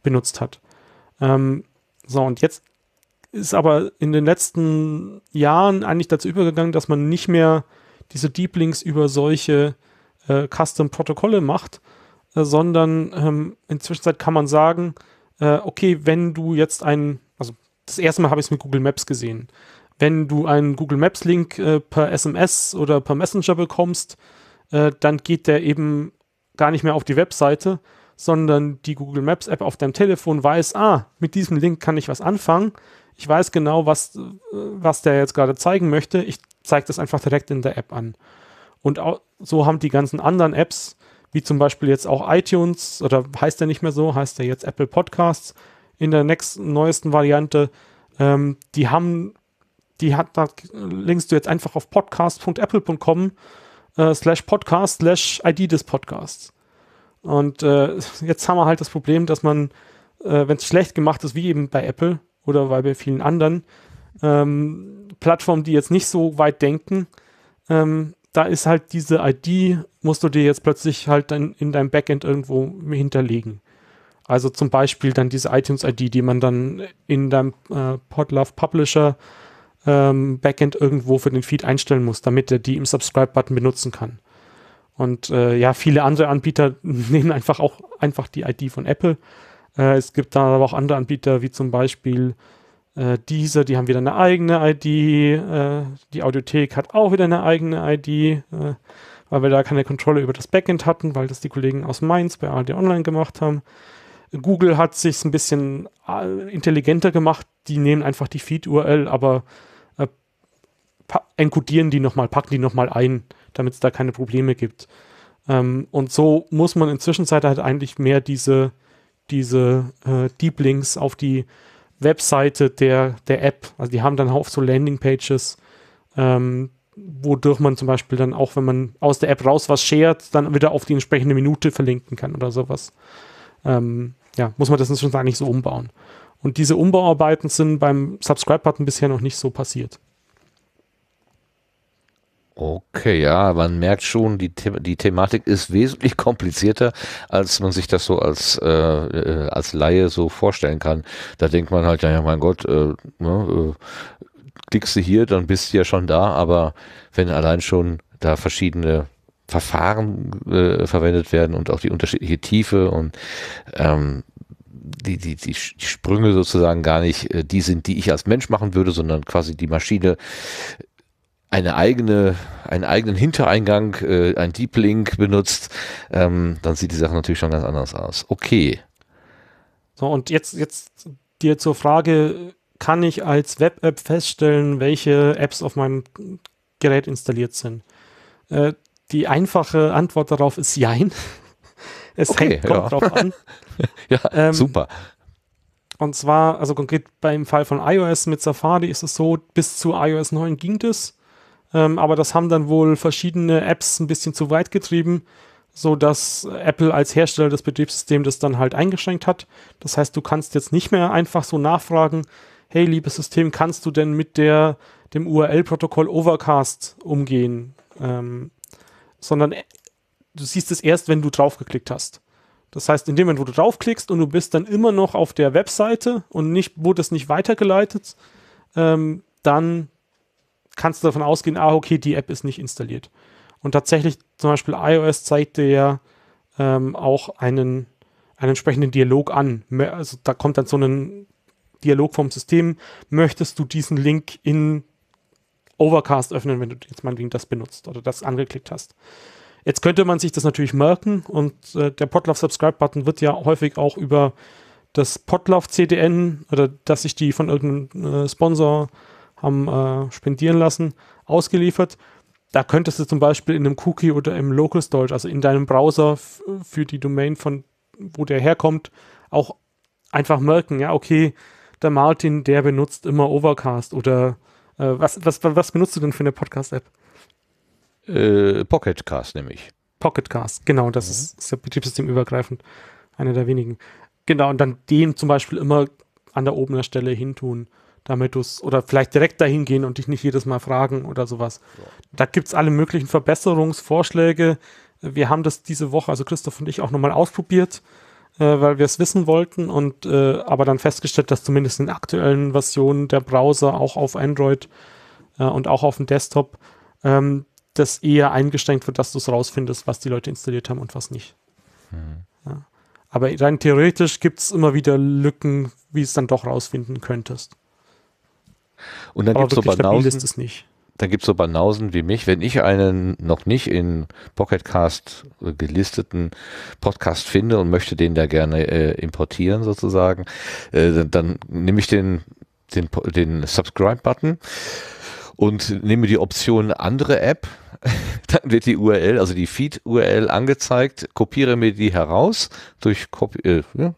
benutzt hat. Ähm, so, und jetzt ist aber in den letzten Jahren eigentlich dazu übergegangen, dass man nicht mehr diese Deep Links über solche äh, Custom-Protokolle macht, äh, sondern ähm, inzwischen kann man sagen, äh, okay, wenn du jetzt ein, also das erste Mal habe ich es mit Google Maps gesehen wenn du einen Google Maps Link äh, per SMS oder per Messenger bekommst, äh, dann geht der eben gar nicht mehr auf die Webseite, sondern die Google Maps App auf deinem Telefon weiß, ah, mit diesem Link kann ich was anfangen. Ich weiß genau, was, äh, was der jetzt gerade zeigen möchte. Ich zeige das einfach direkt in der App an. Und auch, so haben die ganzen anderen Apps, wie zum Beispiel jetzt auch iTunes, oder heißt der nicht mehr so, heißt der jetzt Apple Podcasts in der nächsten, neuesten Variante, ähm, die haben die hat, da linkst du jetzt einfach auf podcast.apple.com äh, slash podcast slash ID des Podcasts. Und äh, jetzt haben wir halt das Problem, dass man, äh, wenn es schlecht gemacht ist, wie eben bei Apple oder bei vielen anderen ähm, Plattformen, die jetzt nicht so weit denken, ähm, da ist halt diese ID, musst du dir jetzt plötzlich halt dann in deinem Backend irgendwo hinterlegen. Also zum Beispiel dann diese iTunes-ID, die man dann in deinem äh, Podlove Publisher ähm, Backend irgendwo für den Feed einstellen muss, damit er die im Subscribe-Button benutzen kann. Und äh, ja, viele andere Anbieter nehmen einfach auch einfach die ID von Apple. Äh, es gibt da aber auch andere Anbieter, wie zum Beispiel äh, diese, die haben wieder eine eigene ID. Äh, die Audiothek hat auch wieder eine eigene ID, äh, weil wir da keine Kontrolle über das Backend hatten, weil das die Kollegen aus Mainz bei ARD Online gemacht haben. Google hat sich ein bisschen äh, intelligenter gemacht. Die nehmen einfach die Feed-URL, aber encodieren die nochmal, packen die nochmal ein, damit es da keine Probleme gibt. Ähm, und so muss man inzwischen Zeit halt eigentlich mehr diese, diese äh, Deep Links auf die Webseite der, der App, also die haben dann auch so Landingpages, ähm, wodurch man zum Beispiel dann auch, wenn man aus der App raus was shared, dann wieder auf die entsprechende Minute verlinken kann oder sowas. Ähm, ja, muss man das inzwischen eigentlich so umbauen. Und diese Umbauarbeiten sind beim Subscribe-Button bisher noch nicht so passiert. Okay, ja, man merkt schon, die, The die Thematik ist wesentlich komplizierter, als man sich das so als, äh, äh als Laie so vorstellen kann. Da denkt man halt, ja, mein Gott, äh, ne, äh, klickst du hier, dann bist du ja schon da, aber wenn allein schon da verschiedene Verfahren äh, verwendet werden und auch die unterschiedliche Tiefe und ähm, die, die, die Sprünge sozusagen gar nicht äh, die sind, die ich als Mensch machen würde, sondern quasi die Maschine eine eigene, einen eigenen Hintereingang, äh, ein Deep Link benutzt, ähm, dann sieht die Sache natürlich schon ganz anders aus. Okay. So, und jetzt, jetzt dir zur Frage, kann ich als Web-App feststellen, welche Apps auf meinem Gerät installiert sind? Äh, die einfache Antwort darauf ist Jein. Es okay, hängt ja. drauf an. ja, ähm, super. Und zwar, also konkret beim Fall von iOS mit Safari ist es so, bis zu iOS 9 ging das. Ähm, aber das haben dann wohl verschiedene Apps ein bisschen zu weit getrieben, so dass Apple als Hersteller des Betriebssystems das dann halt eingeschränkt hat. Das heißt, du kannst jetzt nicht mehr einfach so nachfragen, hey, liebes System, kannst du denn mit der, dem URL-Protokoll Overcast umgehen? Ähm, sondern äh, du siehst es erst, wenn du draufgeklickt hast. Das heißt, in dem Moment, wo du draufklickst und du bist dann immer noch auf der Webseite und nicht, wurde es nicht weitergeleitet, ähm, dann kannst du davon ausgehen, ah, okay, die App ist nicht installiert. Und tatsächlich, zum Beispiel iOS zeigt dir ja ähm, auch einen, einen entsprechenden Dialog an. Also da kommt dann so ein Dialog vom System, möchtest du diesen Link in Overcast öffnen, wenn du jetzt meinetwegen das benutzt oder das angeklickt hast. Jetzt könnte man sich das natürlich merken und äh, der Potlove Subscribe Button wird ja häufig auch über das Potlove CDN oder dass sich die von irgendeinem äh, Sponsor haben äh, spendieren lassen, ausgeliefert. Da könntest du zum Beispiel in einem Cookie oder im Local Storage, also in deinem Browser für die Domain, von wo der herkommt, auch einfach merken, ja, okay, der Martin, der benutzt immer Overcast oder äh, was, was, was benutzt du denn für eine Podcast-App? Äh, Pocketcast nämlich. Pocketcast, genau, das mhm. ist, ist ja betriebssystemübergreifend. Einer der wenigen. Genau, und dann den zum Beispiel immer an der obener Stelle hintun damit du es, oder vielleicht direkt dahin gehen und dich nicht jedes Mal fragen oder sowas. Ja. Da gibt es alle möglichen Verbesserungsvorschläge. Wir haben das diese Woche, also Christoph und ich, auch nochmal ausprobiert, äh, weil wir es wissen wollten und äh, aber dann festgestellt, dass zumindest in aktuellen Versionen der Browser auch auf Android äh, und auch auf dem Desktop ähm, das eher eingeschränkt wird, dass du es rausfindest, was die Leute installiert haben und was nicht. Mhm. Ja. Aber rein theoretisch gibt es immer wieder Lücken, wie es dann doch rausfinden könntest. Und dann gibt es so Banausen. Ist es nicht. Dann gibt es so Banausen wie mich, wenn ich einen noch nicht in Pocketcast äh, gelisteten Podcast finde und möchte den da gerne äh, importieren sozusagen, äh, dann, dann nehme ich den, den, den Subscribe-Button und nehme die Option andere App, dann wird die URL, also die Feed-URL angezeigt, kopiere mir die heraus durch Copy, äh, ja,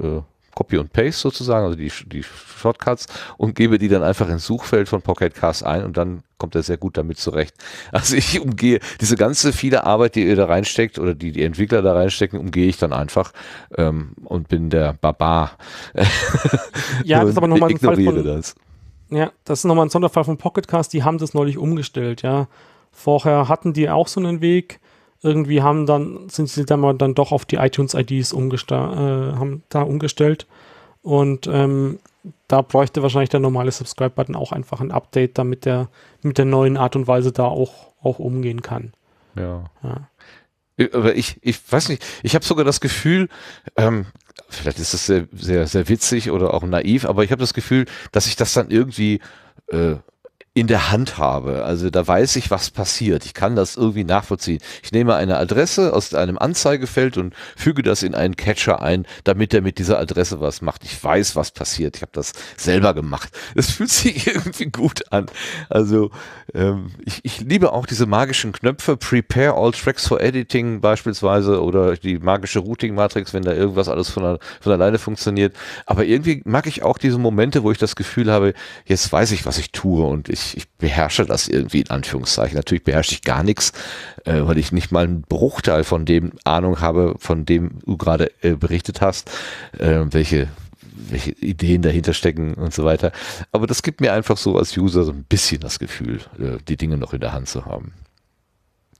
äh, Copy und Paste sozusagen, also die, die Shortcuts, und gebe die dann einfach ins Suchfeld von Pocket Cast ein und dann kommt er sehr gut damit zurecht. Also ich umgehe diese ganze viele Arbeit, die ihr da reinsteckt oder die die Entwickler da reinstecken, umgehe ich dann einfach ähm, und bin der Barbar. ja, das ist aber nochmal ein Fall von, das. Ja, das ist nochmal ein Sonderfall von Pocket Cast, die haben das neulich umgestellt, ja. Vorher hatten die auch so einen Weg, irgendwie haben dann, sind sie dann mal dann doch auf die iTunes-IDs umgesta äh, haben da umgestellt. Und ähm, da bräuchte wahrscheinlich der normale Subscribe-Button auch einfach ein Update, damit der mit der neuen Art und Weise da auch, auch umgehen kann. Ja. ja. Aber ich, ich weiß nicht, ich habe sogar das Gefühl, ähm, vielleicht ist das sehr, sehr, sehr witzig oder auch naiv, aber ich habe das Gefühl, dass ich das dann irgendwie äh, in der Hand habe. Also da weiß ich, was passiert. Ich kann das irgendwie nachvollziehen. Ich nehme eine Adresse aus einem Anzeigefeld und füge das in einen Catcher ein, damit er mit dieser Adresse was macht. Ich weiß, was passiert. Ich habe das selber gemacht. Es fühlt sich irgendwie gut an. Also ähm, ich, ich liebe auch diese magischen Knöpfe, Prepare All Tracks for Editing beispielsweise oder die magische Routing-Matrix, wenn da irgendwas alles von, von alleine funktioniert. Aber irgendwie mag ich auch diese Momente, wo ich das Gefühl habe, jetzt weiß ich, was ich tue und ich, ich beherrsche das irgendwie in Anführungszeichen. Natürlich beherrsche ich gar nichts, äh, weil ich nicht mal einen Bruchteil von dem Ahnung habe, von dem du gerade äh, berichtet hast, äh, welche welche Ideen dahinter stecken und so weiter. Aber das gibt mir einfach so als User so ein bisschen das Gefühl, äh, die Dinge noch in der Hand zu haben.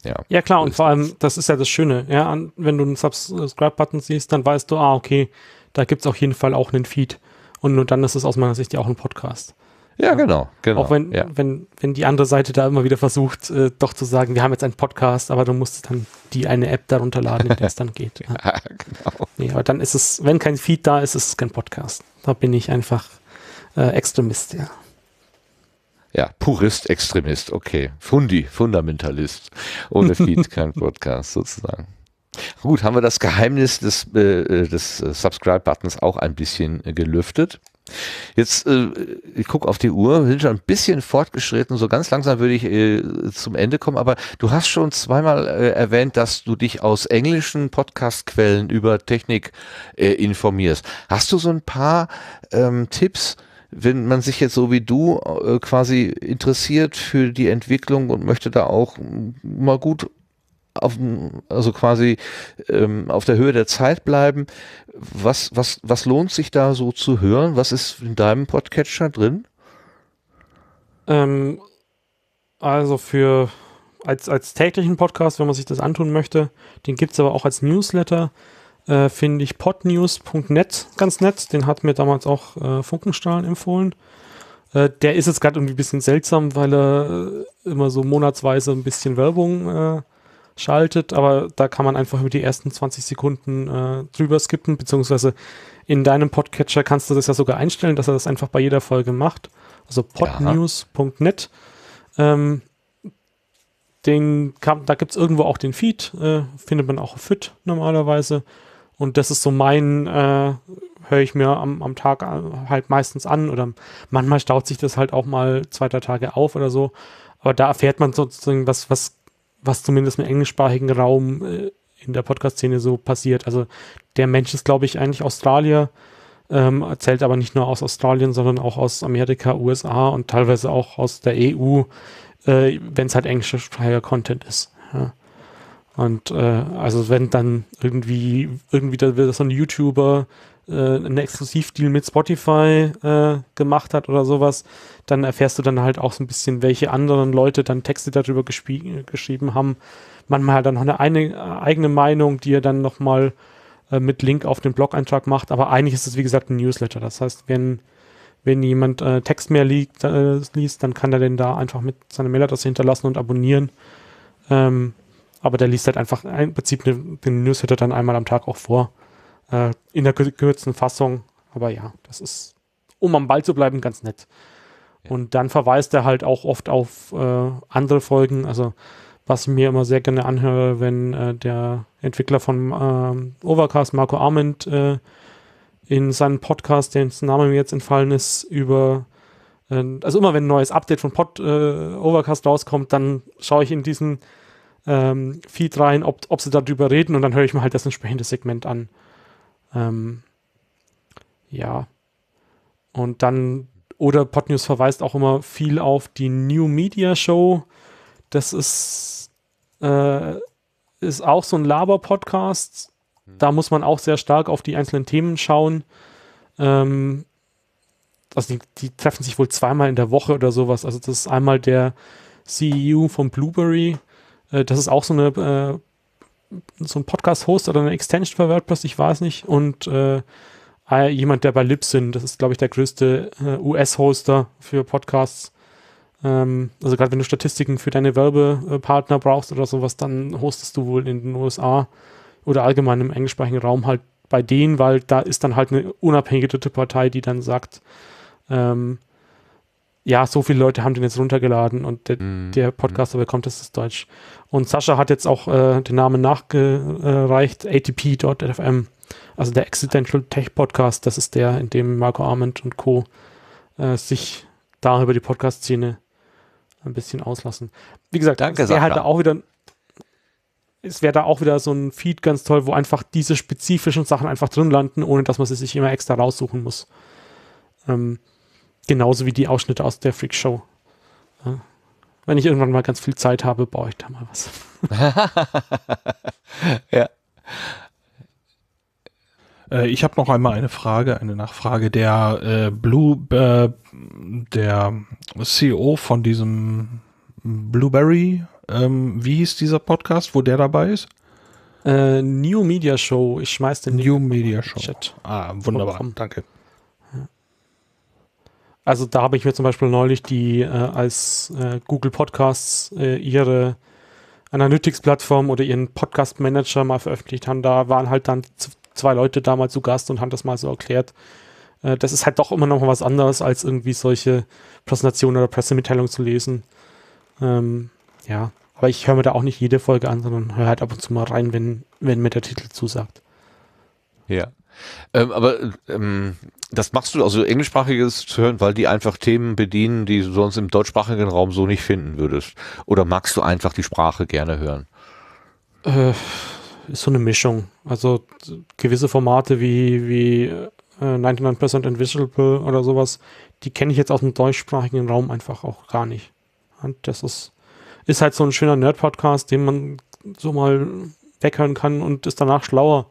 Ja, ja klar, und vor allem, das ist ja das Schöne, ja, an, wenn du einen Subscribe-Button siehst, dann weißt du, ah, okay, da gibt es auf jeden Fall auch einen Feed. Und nur dann ist es aus meiner Sicht ja auch ein Podcast. Ja, genau, genau. Auch wenn, ja. wenn, wenn die andere Seite da immer wieder versucht, äh, doch zu sagen, wir haben jetzt einen Podcast, aber du musst dann die eine App darunter laden, in der es dann geht. ja, ja, genau. Nee, aber dann ist es, wenn kein Feed da ist, ist es kein Podcast. Da bin ich einfach äh, Extremist, ja. Ja, Purist, Extremist, okay. Fundi, Fundamentalist. Ohne Feed kein Podcast sozusagen. Gut, haben wir das Geheimnis des, äh, äh des äh, Subscribe-Buttons auch ein bisschen äh, gelüftet. Jetzt, äh, ich gucke auf die Uhr, wir sind schon ein bisschen fortgeschritten, so ganz langsam würde ich äh, zum Ende kommen, aber du hast schon zweimal äh, erwähnt, dass du dich aus englischen Podcast-Quellen über Technik äh, informierst. Hast du so ein paar ähm, Tipps, wenn man sich jetzt so wie du äh, quasi interessiert für die Entwicklung und möchte da auch mal gut auf, also quasi ähm, auf der Höhe der Zeit bleiben. Was, was, was lohnt sich da so zu hören? Was ist in deinem Podcatcher drin? Ähm, also für als, als täglichen Podcast, wenn man sich das antun möchte, den gibt es aber auch als Newsletter, äh, finde ich podnews.net ganz nett. Den hat mir damals auch äh, Funkenstrahlen empfohlen. Äh, der ist jetzt gerade irgendwie ein bisschen seltsam, weil er äh, immer so monatsweise ein bisschen Werbung äh, schaltet, aber da kann man einfach über die ersten 20 Sekunden äh, drüber skippen, beziehungsweise in deinem Podcatcher kannst du das ja sogar einstellen, dass er das einfach bei jeder Folge macht. Also podnews.net. Ähm, da gibt es irgendwo auch den Feed, äh, findet man auch auf Fit normalerweise. Und das ist so mein, äh, höre ich mir am, am Tag äh, halt meistens an oder manchmal staut sich das halt auch mal zweiter Tage auf oder so. Aber da erfährt man sozusagen, was, was was zumindest im englischsprachigen Raum äh, in der Podcast-Szene so passiert. Also der Mensch ist, glaube ich, eigentlich Australier, ähm, zählt aber nicht nur aus Australien, sondern auch aus Amerika, USA und teilweise auch aus der EU, äh, wenn es halt englischsprachiger Content ist. Ja. Und äh, also wenn dann irgendwie, irgendwie da wird so ein YouTuber äh, einen Exklusivdeal mit Spotify äh, gemacht hat oder sowas, dann erfährst du dann halt auch so ein bisschen, welche anderen Leute dann Texte darüber geschrieben haben. Manchmal halt dann noch eine, eine äh, eigene Meinung, die er dann nochmal äh, mit Link auf den Blog-Eintrag macht. Aber eigentlich ist es, wie gesagt, ein Newsletter. Das heißt, wenn wenn jemand äh, Text mehr liegt, äh, liest, dann kann er den da einfach mit seiner Mailadresse hinterlassen und abonnieren. Ähm, aber der liest halt einfach im Prinzip ne, den Newsletter dann einmal am Tag auch vor. Äh, in der kürzesten Fassung. Aber ja, das ist, um am Ball zu bleiben, ganz nett. Und dann verweist er halt auch oft auf äh, andere Folgen. Also, was ich mir immer sehr gerne anhöre, wenn äh, der Entwickler von ähm, Overcast, Marco Arment, äh, in seinem Podcast, den Name mir jetzt entfallen ist, über äh, also immer wenn ein neues Update von Pod äh, Overcast rauskommt, dann schaue ich in diesen ähm, Feed rein, ob, ob sie darüber reden und dann höre ich mir halt das entsprechende Segment an. Ähm, ja. Und dann, oder Podnews verweist auch immer viel auf die New Media Show. Das ist, äh, ist auch so ein Laber-Podcast. Hm. Da muss man auch sehr stark auf die einzelnen Themen schauen. Ähm, also die, die, treffen sich wohl zweimal in der Woche oder sowas. Also das ist einmal der CEO von Blueberry. Äh, das ist auch so eine äh, so ein Podcast-Host oder eine Extension für WordPress, ich weiß nicht, und äh, jemand, der bei Libsyn, das ist, glaube ich, der größte äh, US-Hoster für Podcasts. Ähm, also gerade wenn du Statistiken für deine Werbepartner brauchst oder sowas, dann hostest du wohl in den USA oder allgemein im englischsprachigen Raum halt bei denen, weil da ist dann halt eine unabhängige dritte Partei, die dann sagt, ähm, ja, so viele Leute haben den jetzt runtergeladen und der, mm. der Podcaster bekommt das ist Deutsch. Und Sascha hat jetzt auch äh, den Namen nachgereicht, ATP.fm, also der Accidental Tech Podcast, das ist der, in dem Marco Arment und Co. Äh, sich da über die Podcast-Szene ein bisschen auslassen. Wie gesagt, Danke, es wäre halt auch wieder es wäre da auch wieder so ein Feed ganz toll, wo einfach diese spezifischen Sachen einfach drin landen, ohne dass man sie sich immer extra raussuchen muss. Ähm, Genauso wie die Ausschnitte aus der Freak Show. Ja. Wenn ich irgendwann mal ganz viel Zeit habe, baue ich da mal was. ja. Äh, ich habe noch einmal eine Frage, eine Nachfrage. Der äh, Blue, äh, der CEO von diesem Blueberry, ähm, wie hieß dieser Podcast, wo der dabei ist? Äh, New Media Show. Ich schmeiß den New Link Media Show. Chat. Ah, wunderbar. Danke. Also da habe ich mir zum Beispiel neulich die äh, als äh, Google Podcasts äh, ihre Analytics-Plattform oder ihren Podcast-Manager mal veröffentlicht haben. Da waren halt dann zwei Leute da mal zu Gast und haben das mal so erklärt. Äh, das ist halt doch immer noch was anderes, als irgendwie solche Präsentationen oder Pressemitteilungen zu lesen. Ähm, ja, aber ich höre mir da auch nicht jede Folge an, sondern höre halt ab und zu mal rein, wenn, wenn mir der Titel zusagt. Ja. Ähm, aber ähm, das machst du, also englischsprachiges zu hören, weil die einfach Themen bedienen, die du sonst im deutschsprachigen Raum so nicht finden würdest. Oder magst du einfach die Sprache gerne hören? Äh, ist so eine Mischung. Also gewisse Formate wie, wie äh, 99% Invisible oder sowas, die kenne ich jetzt aus dem deutschsprachigen Raum einfach auch gar nicht. Und das ist, ist halt so ein schöner Nerd-Podcast, den man so mal weghören kann und ist danach schlauer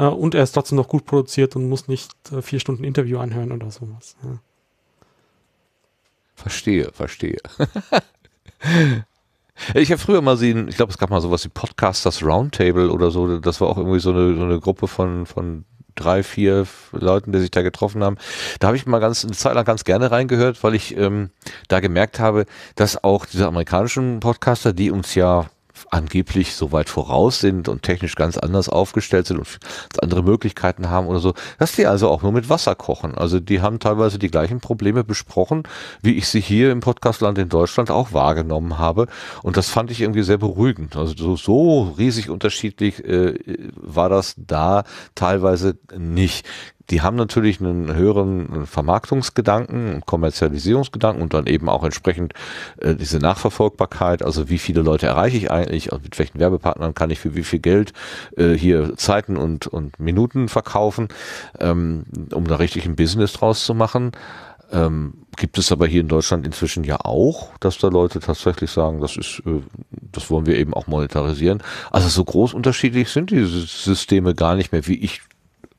äh, und er ist trotzdem noch gut produziert und muss nicht äh, vier Stunden Interview anhören oder sowas. Ja. Verstehe, verstehe. ich habe früher mal gesehen, ich glaube, es gab mal sowas wie Podcasters Roundtable oder so. Das war auch irgendwie so eine, so eine Gruppe von, von drei, vier Leuten, die sich da getroffen haben. Da habe ich mal ganz eine Zeit lang ganz gerne reingehört, weil ich ähm, da gemerkt habe, dass auch diese amerikanischen Podcaster, die uns ja angeblich so weit voraus sind und technisch ganz anders aufgestellt sind und andere Möglichkeiten haben oder so, dass die also auch nur mit Wasser kochen. Also die haben teilweise die gleichen Probleme besprochen, wie ich sie hier im Podcastland in Deutschland auch wahrgenommen habe. Und das fand ich irgendwie sehr beruhigend. Also so, so riesig unterschiedlich äh, war das da teilweise nicht die haben natürlich einen höheren Vermarktungsgedanken und Kommerzialisierungsgedanken und dann eben auch entsprechend äh, diese Nachverfolgbarkeit, also wie viele Leute erreiche ich eigentlich, also mit welchen Werbepartnern kann ich für wie viel Geld äh, hier Zeiten und, und Minuten verkaufen, ähm, um da richtig ein Business draus zu machen. Ähm, gibt es aber hier in Deutschland inzwischen ja auch, dass da Leute tatsächlich sagen, das ist, äh, das wollen wir eben auch monetarisieren. Also so groß unterschiedlich sind diese Systeme gar nicht mehr, wie ich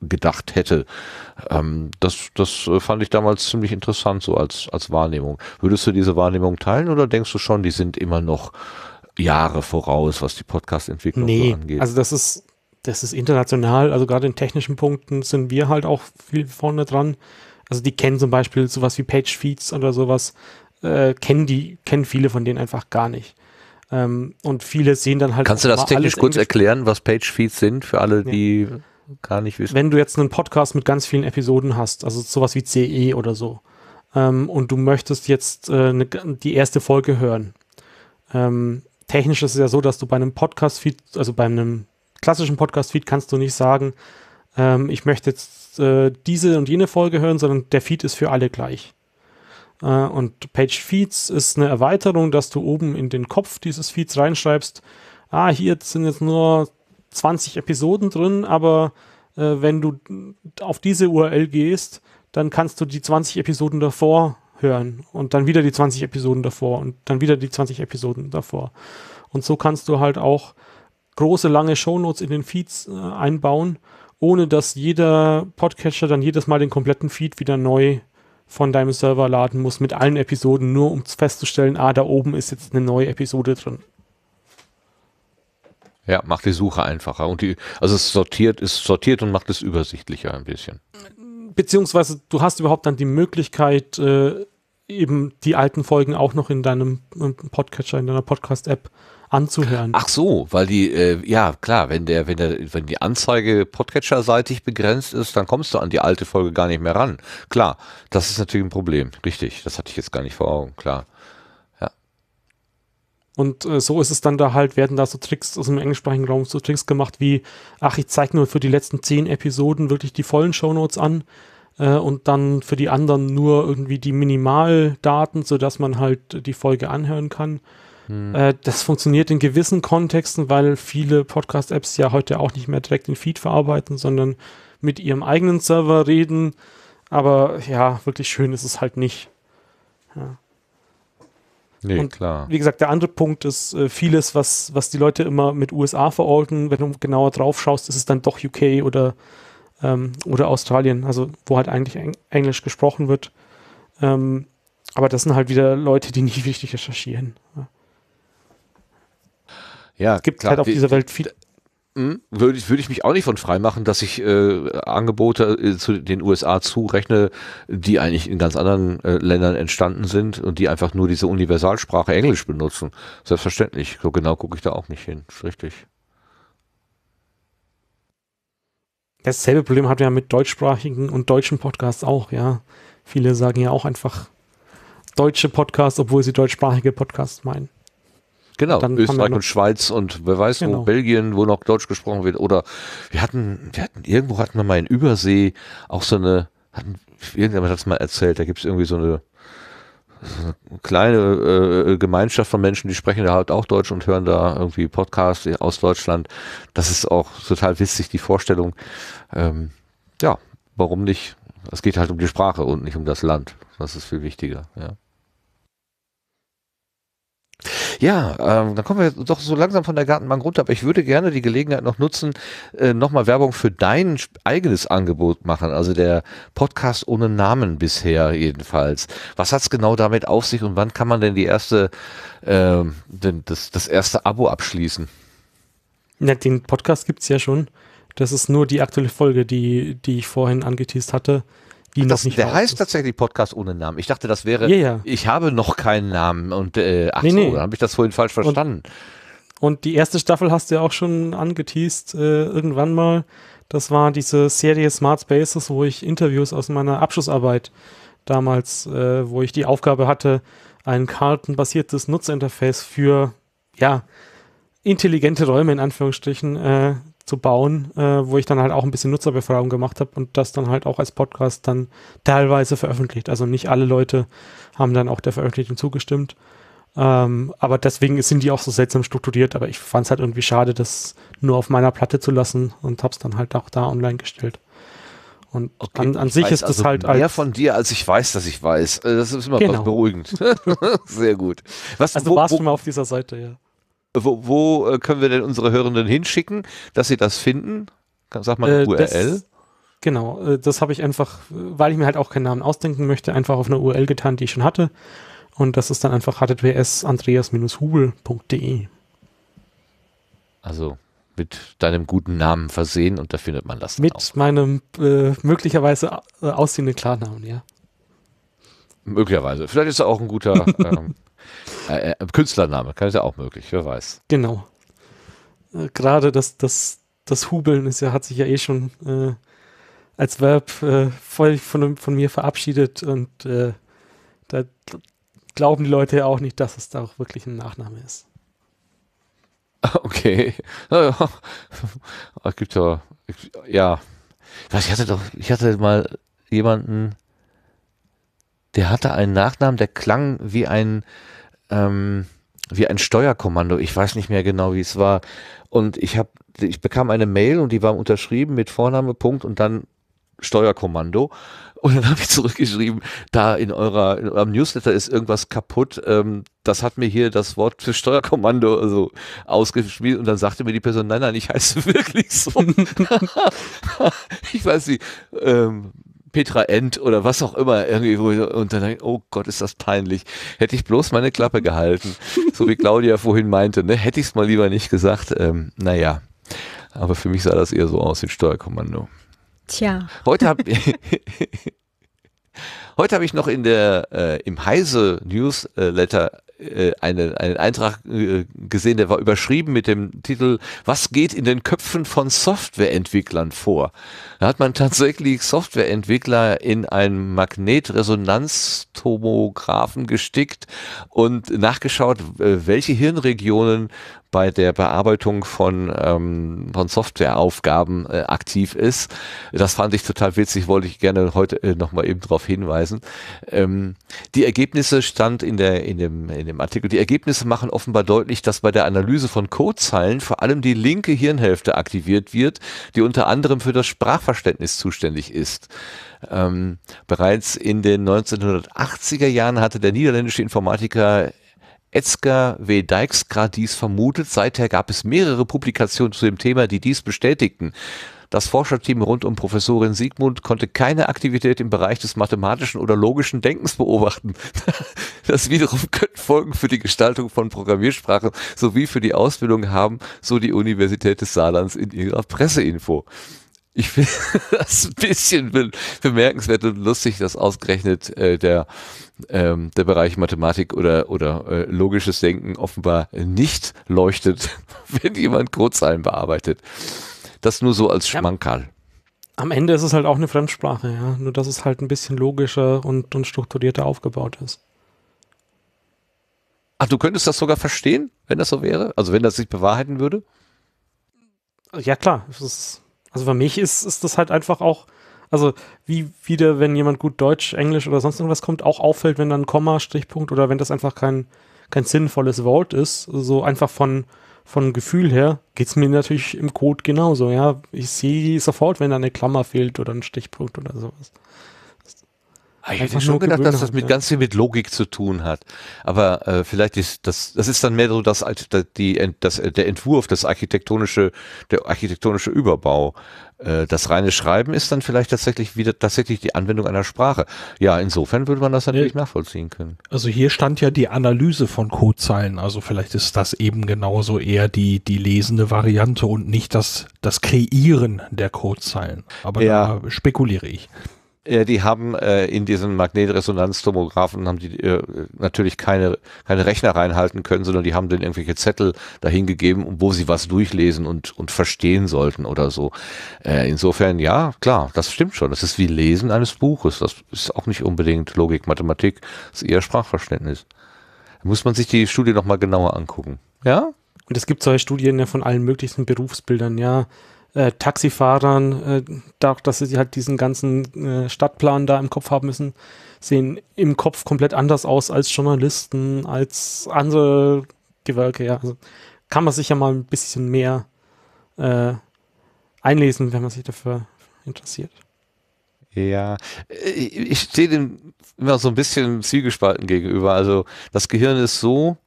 gedacht hätte. Ähm, das, das äh, fand ich damals ziemlich interessant, so als, als Wahrnehmung. Würdest du diese Wahrnehmung teilen oder denkst du schon, die sind immer noch Jahre voraus, was die Podcast-Entwicklung nee, so angeht? Also das ist, das ist international, also gerade in technischen Punkten sind wir halt auch viel vorne dran. Also die kennen zum Beispiel sowas wie Page-Feeds oder sowas, äh, kennen die, kennen viele von denen einfach gar nicht ähm, und viele sehen dann halt. Kannst du das technisch kurz erklären, was Page Feeds sind für alle, die ja gar nicht wissen. Wenn du jetzt einen Podcast mit ganz vielen Episoden hast, also sowas wie CE oder so, ähm, und du möchtest jetzt äh, ne, die erste Folge hören, ähm, technisch ist es ja so, dass du bei einem Podcast-Feed, also bei einem klassischen Podcast-Feed kannst du nicht sagen, ähm, ich möchte jetzt äh, diese und jene Folge hören, sondern der Feed ist für alle gleich. Äh, und Page Feeds ist eine Erweiterung, dass du oben in den Kopf dieses Feeds reinschreibst, ah, hier sind jetzt nur 20 Episoden drin, aber äh, wenn du auf diese URL gehst, dann kannst du die 20 Episoden davor hören und dann wieder die 20 Episoden davor und dann wieder die 20 Episoden davor. Und so kannst du halt auch große, lange Shownotes in den Feeds äh, einbauen, ohne dass jeder Podcatcher dann jedes Mal den kompletten Feed wieder neu von deinem Server laden muss mit allen Episoden, nur um festzustellen, ah, da oben ist jetzt eine neue Episode drin. Ja, macht die Suche einfacher. Und die, also es sortiert, ist sortiert und macht es übersichtlicher ein bisschen. Beziehungsweise du hast überhaupt dann die Möglichkeit, äh, eben die alten Folgen auch noch in deinem äh, Podcatcher, in deiner Podcast-App anzuhören. Ach so, weil die, äh, ja klar, wenn der, wenn der, wenn die Anzeige Podcatcher-seitig begrenzt ist, dann kommst du an die alte Folge gar nicht mehr ran. Klar, das ist natürlich ein Problem. Richtig, das hatte ich jetzt gar nicht vor Augen, klar. Und äh, so ist es dann da halt, werden da so Tricks aus dem englischsprachigen Raum so Tricks gemacht wie, ach, ich zeige nur für die letzten zehn Episoden wirklich die vollen Shownotes an äh, und dann für die anderen nur irgendwie die Minimaldaten, sodass man halt die Folge anhören kann. Hm. Äh, das funktioniert in gewissen Kontexten, weil viele Podcast-Apps ja heute auch nicht mehr direkt den Feed verarbeiten, sondern mit ihrem eigenen Server reden. Aber ja, wirklich schön ist es halt nicht. Ja. Nee, und klar. Wie gesagt, der andere Punkt ist äh, vieles, was, was die Leute immer mit USA verorten. Wenn du genauer drauf schaust, ist es dann doch UK oder, ähm, oder Australien, also wo halt eigentlich Eng Englisch gesprochen wird. Ähm, aber das sind halt wieder Leute, die nicht richtig recherchieren. Ja, es gibt klar, halt auf dieser Welt viel, hm? Würde ich, würde ich mich auch nicht von frei machen, dass ich äh, Angebote äh, zu den USA zurechne, die eigentlich in ganz anderen äh, Ländern entstanden sind und die einfach nur diese Universalsprache Englisch benutzen. Selbstverständlich. So genau gucke ich da auch nicht hin. richtig. Dasselbe Problem hat wir ja mit deutschsprachigen und deutschen Podcasts auch, ja. Viele sagen ja auch einfach deutsche Podcasts, obwohl sie deutschsprachige Podcasts meinen. Genau, dann Österreich und Schweiz und wer weiß genau. wo, Belgien, wo noch Deutsch gesprochen wird. Oder wir hatten, wir hatten, irgendwo hatten wir mal in Übersee auch so eine, hatten, irgendjemand hat es mal erzählt, da gibt es irgendwie so eine, so eine kleine äh, Gemeinschaft von Menschen, die sprechen da halt auch Deutsch und hören da irgendwie Podcasts aus Deutschland. Das ist auch total witzig, die Vorstellung. Ähm, ja, warum nicht? Es geht halt um die Sprache und nicht um das Land. Das ist viel wichtiger, ja. Ja, ähm, dann kommen wir doch so langsam von der Gartenbank runter, aber ich würde gerne die Gelegenheit noch nutzen, äh, nochmal Werbung für dein eigenes Angebot machen, also der Podcast ohne Namen bisher jedenfalls. Was hat es genau damit auf sich und wann kann man denn die erste, äh, denn das, das erste Abo abschließen? Na, den Podcast gibt es ja schon. Das ist nur die aktuelle Folge, die, die ich vorhin angeteased hatte die das, noch nicht Der heißt ist. tatsächlich Podcast ohne Namen. Ich dachte, das wäre, ja, ja. ich habe noch keinen Namen und äh, ach nee, nee. dann habe ich das vorhin falsch verstanden. Und, und, die erste Staffel hast du ja auch schon angeteased äh, irgendwann mal. Das war diese Serie Smart Spaces, wo ich Interviews aus meiner Abschlussarbeit damals, äh, wo ich die Aufgabe hatte, ein Carlton-basiertes Nutzerinterface für, ja, intelligente Räume in Anführungsstrichen äh, zu bauen, äh, wo ich dann halt auch ein bisschen Nutzerbefragung gemacht habe und das dann halt auch als Podcast dann teilweise veröffentlicht. Also nicht alle Leute haben dann auch der Veröffentlichung zugestimmt. Ähm, aber deswegen sind die auch so seltsam strukturiert. Aber ich fand es halt irgendwie schade, das nur auf meiner Platte zu lassen und habe es dann halt auch da online gestellt. Und okay, an, an sich ist also das halt mehr von dir, als ich weiß, dass ich weiß. Also das ist immer genau. beruhigend. Sehr gut. Was, also wo, warst wo, du mal auf dieser Seite, ja. Wo, wo äh, können wir denn unsere Hörenden hinschicken, dass sie das finden? Sag mal eine äh, URL. Das, genau, äh, das habe ich einfach, weil ich mir halt auch keinen Namen ausdenken möchte, einfach auf eine URL getan, die ich schon hatte. Und das ist dann einfach https-andreas-hubel.de. Also mit deinem guten Namen versehen und da findet man das. Mit auch. meinem äh, möglicherweise äh, aussehenden Klarnamen, ja. Möglicherweise. Vielleicht ist er auch ein guter ähm, äh, äh, Künstlername, kann ja auch möglich, wer weiß. Genau. Äh, Gerade das, das, das Hubeln ist ja, hat sich ja eh schon äh, als Verb äh, voll von, von mir verabschiedet und äh, da glauben die Leute ja auch nicht, dass es da auch wirklich ein Nachname ist. Okay. Ah, es gibt ja, ja. Ich, weiß, ich hatte doch, ich hatte mal jemanden, der hatte einen Nachnamen, der klang wie ein ähm, wie ein Steuerkommando. Ich weiß nicht mehr genau, wie es war. Und ich habe, ich bekam eine Mail und die war unterschrieben mit Vorname, Punkt und dann Steuerkommando. Und dann habe ich zurückgeschrieben, da in eurer in eurem Newsletter ist irgendwas kaputt. Ähm, das hat mir hier das Wort für Steuerkommando also ausgespielt. Und dann sagte mir die Person, nein, nein, ich heiße wirklich so. ich weiß nicht. Ähm, Petra End oder was auch immer irgendwie und dann denke oh Gott, ist das peinlich. Hätte ich bloß meine Klappe gehalten, so wie Claudia vorhin meinte, ne? hätte ich es mal lieber nicht gesagt. Ähm, naja, aber für mich sah das eher so aus wie Steuerkommando. Tja. Heute habe Heute hab ich noch in der äh, im Heise Newsletter äh, äh, eine, einen Eintrag äh, gesehen, der war überschrieben mit dem Titel Was geht in den Köpfen von Softwareentwicklern vor? Da hat man tatsächlich Softwareentwickler in einen Magnetresonanztomographen gestickt und nachgeschaut, welche Hirnregionen bei der Bearbeitung von, ähm, von Softwareaufgaben äh, aktiv ist. Das fand ich total witzig, wollte ich gerne heute äh, nochmal eben darauf hinweisen. Ähm, die Ergebnisse stand in, der, in, dem, in dem Artikel, die Ergebnisse machen offenbar deutlich, dass bei der Analyse von Codezeilen vor allem die linke Hirnhälfte aktiviert wird, die unter anderem für das Sprachverständnis zuständig ist. Ähm, bereits in den 1980er Jahren hatte der niederländische Informatiker Etzger W. Dijkstra dies vermutet. Seither gab es mehrere Publikationen zu dem Thema, die dies bestätigten. Das Forscherteam rund um Professorin Siegmund konnte keine Aktivität im Bereich des mathematischen oder logischen Denkens beobachten. Das wiederum könnte Folgen für die Gestaltung von Programmiersprachen sowie für die Ausbildung haben, so die Universität des Saarlands in ihrer Presseinfo. Ich finde das ein bisschen bemerkenswert und lustig, dass ausgerechnet äh, der, ähm, der Bereich Mathematik oder, oder äh, logisches Denken offenbar nicht leuchtet, wenn jemand Codezeilen bearbeitet. Das nur so als Schmankerl. Am Ende ist es halt auch eine Fremdsprache, ja. Nur dass es halt ein bisschen logischer und, und strukturierter aufgebaut ist. Ach, du könntest das sogar verstehen, wenn das so wäre? Also wenn das sich bewahrheiten würde? Ja klar, es ist also für mich ist, ist das halt einfach auch, also wie wieder, wenn jemand gut Deutsch, Englisch oder sonst irgendwas kommt, auch auffällt, wenn dann Komma, Strichpunkt oder wenn das einfach kein, kein sinnvolles Wort ist, so einfach von, von Gefühl her, geht's mir natürlich im Code genauso, ja. Ich sehe sofort, wenn da eine Klammer fehlt oder ein Stichpunkt oder sowas. Ah, ich hätte schon gedacht, dass das mit, ganz viel mit Logik zu tun hat. Aber äh, vielleicht ist das, das ist dann mehr so das, die, das, äh, der Entwurf, das architektonische, der architektonische Überbau. Äh, das reine Schreiben ist dann vielleicht tatsächlich wieder tatsächlich die Anwendung einer Sprache. Ja, insofern würde man das natürlich ja. nachvollziehen können. Also hier stand ja die Analyse von Codezeilen. Also vielleicht ist das eben genauso eher die, die lesende Variante und nicht das, das Kreieren der Codezeilen. Aber ja. da spekuliere ich. Äh, die haben äh, in diesen Magnetresonanztomographen haben die äh, natürlich keine, keine Rechner reinhalten können, sondern die haben dann irgendwelche Zettel dahin gegeben, wo sie was durchlesen und, und verstehen sollten oder so. Äh, insofern, ja, klar, das stimmt schon. Das ist wie Lesen eines Buches. Das ist auch nicht unbedingt Logik, Mathematik, das ist eher Sprachverständnis. Da muss man sich die Studie nochmal genauer angucken. Ja? Und es gibt solche Studien ja von allen möglichen Berufsbildern, ja. Äh, Taxifahrern, äh, dadurch, dass sie halt diesen ganzen äh, Stadtplan da im Kopf haben müssen, sehen im Kopf komplett anders aus als Journalisten, als andere Gewerke. Ja. Also kann man sich ja mal ein bisschen mehr äh, einlesen, wenn man sich dafür interessiert. Ja, äh, ich stehe dem immer so ein bisschen zwiegespalten gegenüber. Also das Gehirn ist so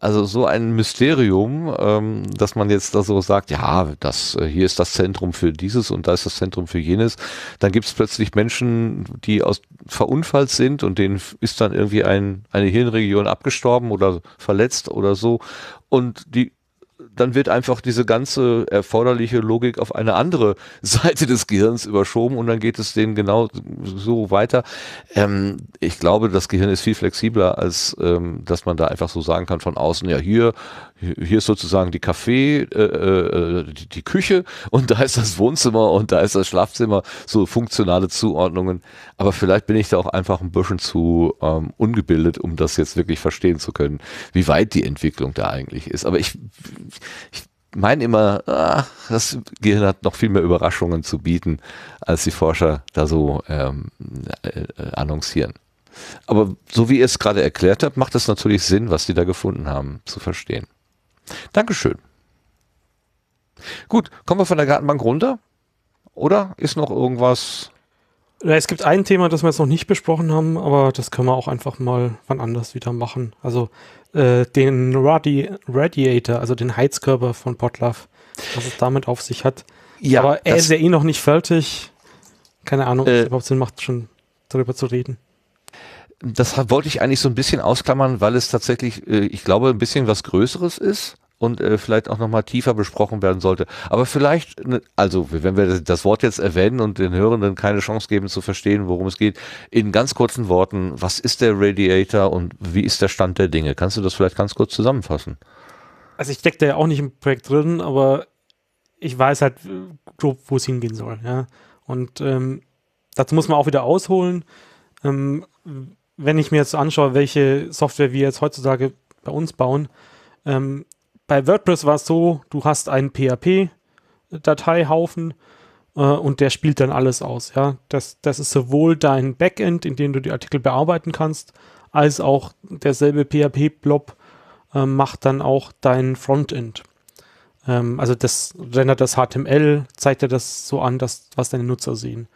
also so ein Mysterium, ähm, dass man jetzt da so sagt, ja, das äh, hier ist das Zentrum für dieses und da ist das Zentrum für jenes. Dann gibt es plötzlich Menschen, die aus verunfallt sind und denen ist dann irgendwie ein, eine Hirnregion abgestorben oder verletzt oder so. Und die dann wird einfach diese ganze erforderliche Logik auf eine andere Seite des Gehirns überschoben und dann geht es denen genau so weiter. Ähm, ich glaube, das Gehirn ist viel flexibler, als ähm, dass man da einfach so sagen kann von außen, ja, hier, hier ist sozusagen die Kaffee, äh, äh, die, die Küche und da ist das Wohnzimmer und da ist das Schlafzimmer, so funktionale Zuordnungen. Aber vielleicht bin ich da auch einfach ein bisschen zu ähm, ungebildet, um das jetzt wirklich verstehen zu können, wie weit die Entwicklung da eigentlich ist. Aber ich, ich meine immer, ach, das Gehirn hat noch viel mehr Überraschungen zu bieten, als die Forscher da so ähm, äh, annoncieren. Aber so wie ihr es gerade erklärt habt, macht es natürlich Sinn, was die da gefunden haben, zu verstehen. Dankeschön. Gut, kommen wir von der Gartenbank runter? Oder ist noch irgendwas es gibt ein Thema, das wir jetzt noch nicht besprochen haben, aber das können wir auch einfach mal wann anders wieder machen. Also äh, den Radi Radiator, also den Heizkörper von Potlove, was es damit auf sich hat. Ja, aber er ist ja eh noch nicht fertig. Keine Ahnung, äh, ob es überhaupt Sinn macht, schon darüber zu reden das wollte ich eigentlich so ein bisschen ausklammern, weil es tatsächlich, äh, ich glaube, ein bisschen was Größeres ist und äh, vielleicht auch nochmal tiefer besprochen werden sollte. Aber vielleicht, ne, also wenn wir das Wort jetzt erwähnen und den Hörenden keine Chance geben zu verstehen, worum es geht, in ganz kurzen Worten, was ist der Radiator und wie ist der Stand der Dinge? Kannst du das vielleicht ganz kurz zusammenfassen? Also ich stecke da ja auch nicht im Projekt drin, aber ich weiß halt äh, grob, wo es hingehen soll. Ja? Und ähm, dazu muss man auch wieder ausholen. Ähm, wenn ich mir jetzt anschaue, welche Software wir jetzt heutzutage bei uns bauen, ähm, bei WordPress war es so, du hast einen PHP-Dateihaufen äh, und der spielt dann alles aus. Ja? Das, das ist sowohl dein Backend, in dem du die Artikel bearbeiten kannst, als auch derselbe PHP-Blob äh, macht dann auch dein Frontend. Ähm, also das rendert das HTML, zeigt dir das so an, dass, was deine Nutzer sehen.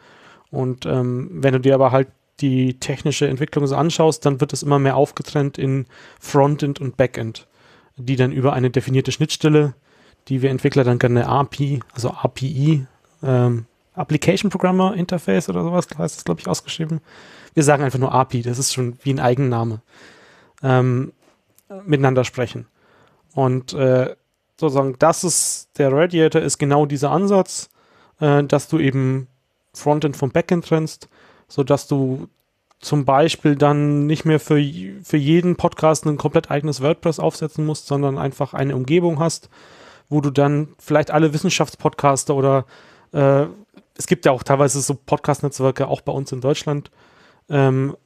Und ähm, wenn du dir aber halt die technische Entwicklung so anschaust, dann wird es immer mehr aufgetrennt in Frontend und Backend die dann über eine definierte Schnittstelle, die wir Entwickler dann gerne API, also API, ähm, Application Programmer Interface oder sowas heißt das, glaube ich, ausgeschrieben. Wir sagen einfach nur API, das ist schon wie ein Eigenname. Ähm, miteinander sprechen. Und äh, sozusagen, das ist der Radiator, ist genau dieser Ansatz, äh, dass du eben Frontend vom Backend trennst, sodass du zum Beispiel dann nicht mehr für, für jeden Podcast ein komplett eigenes WordPress aufsetzen musst, sondern einfach eine Umgebung hast, wo du dann vielleicht alle Wissenschaftspodcaster oder äh, es gibt ja auch teilweise so Podcast-Netzwerke, auch bei uns in Deutschland, ähm,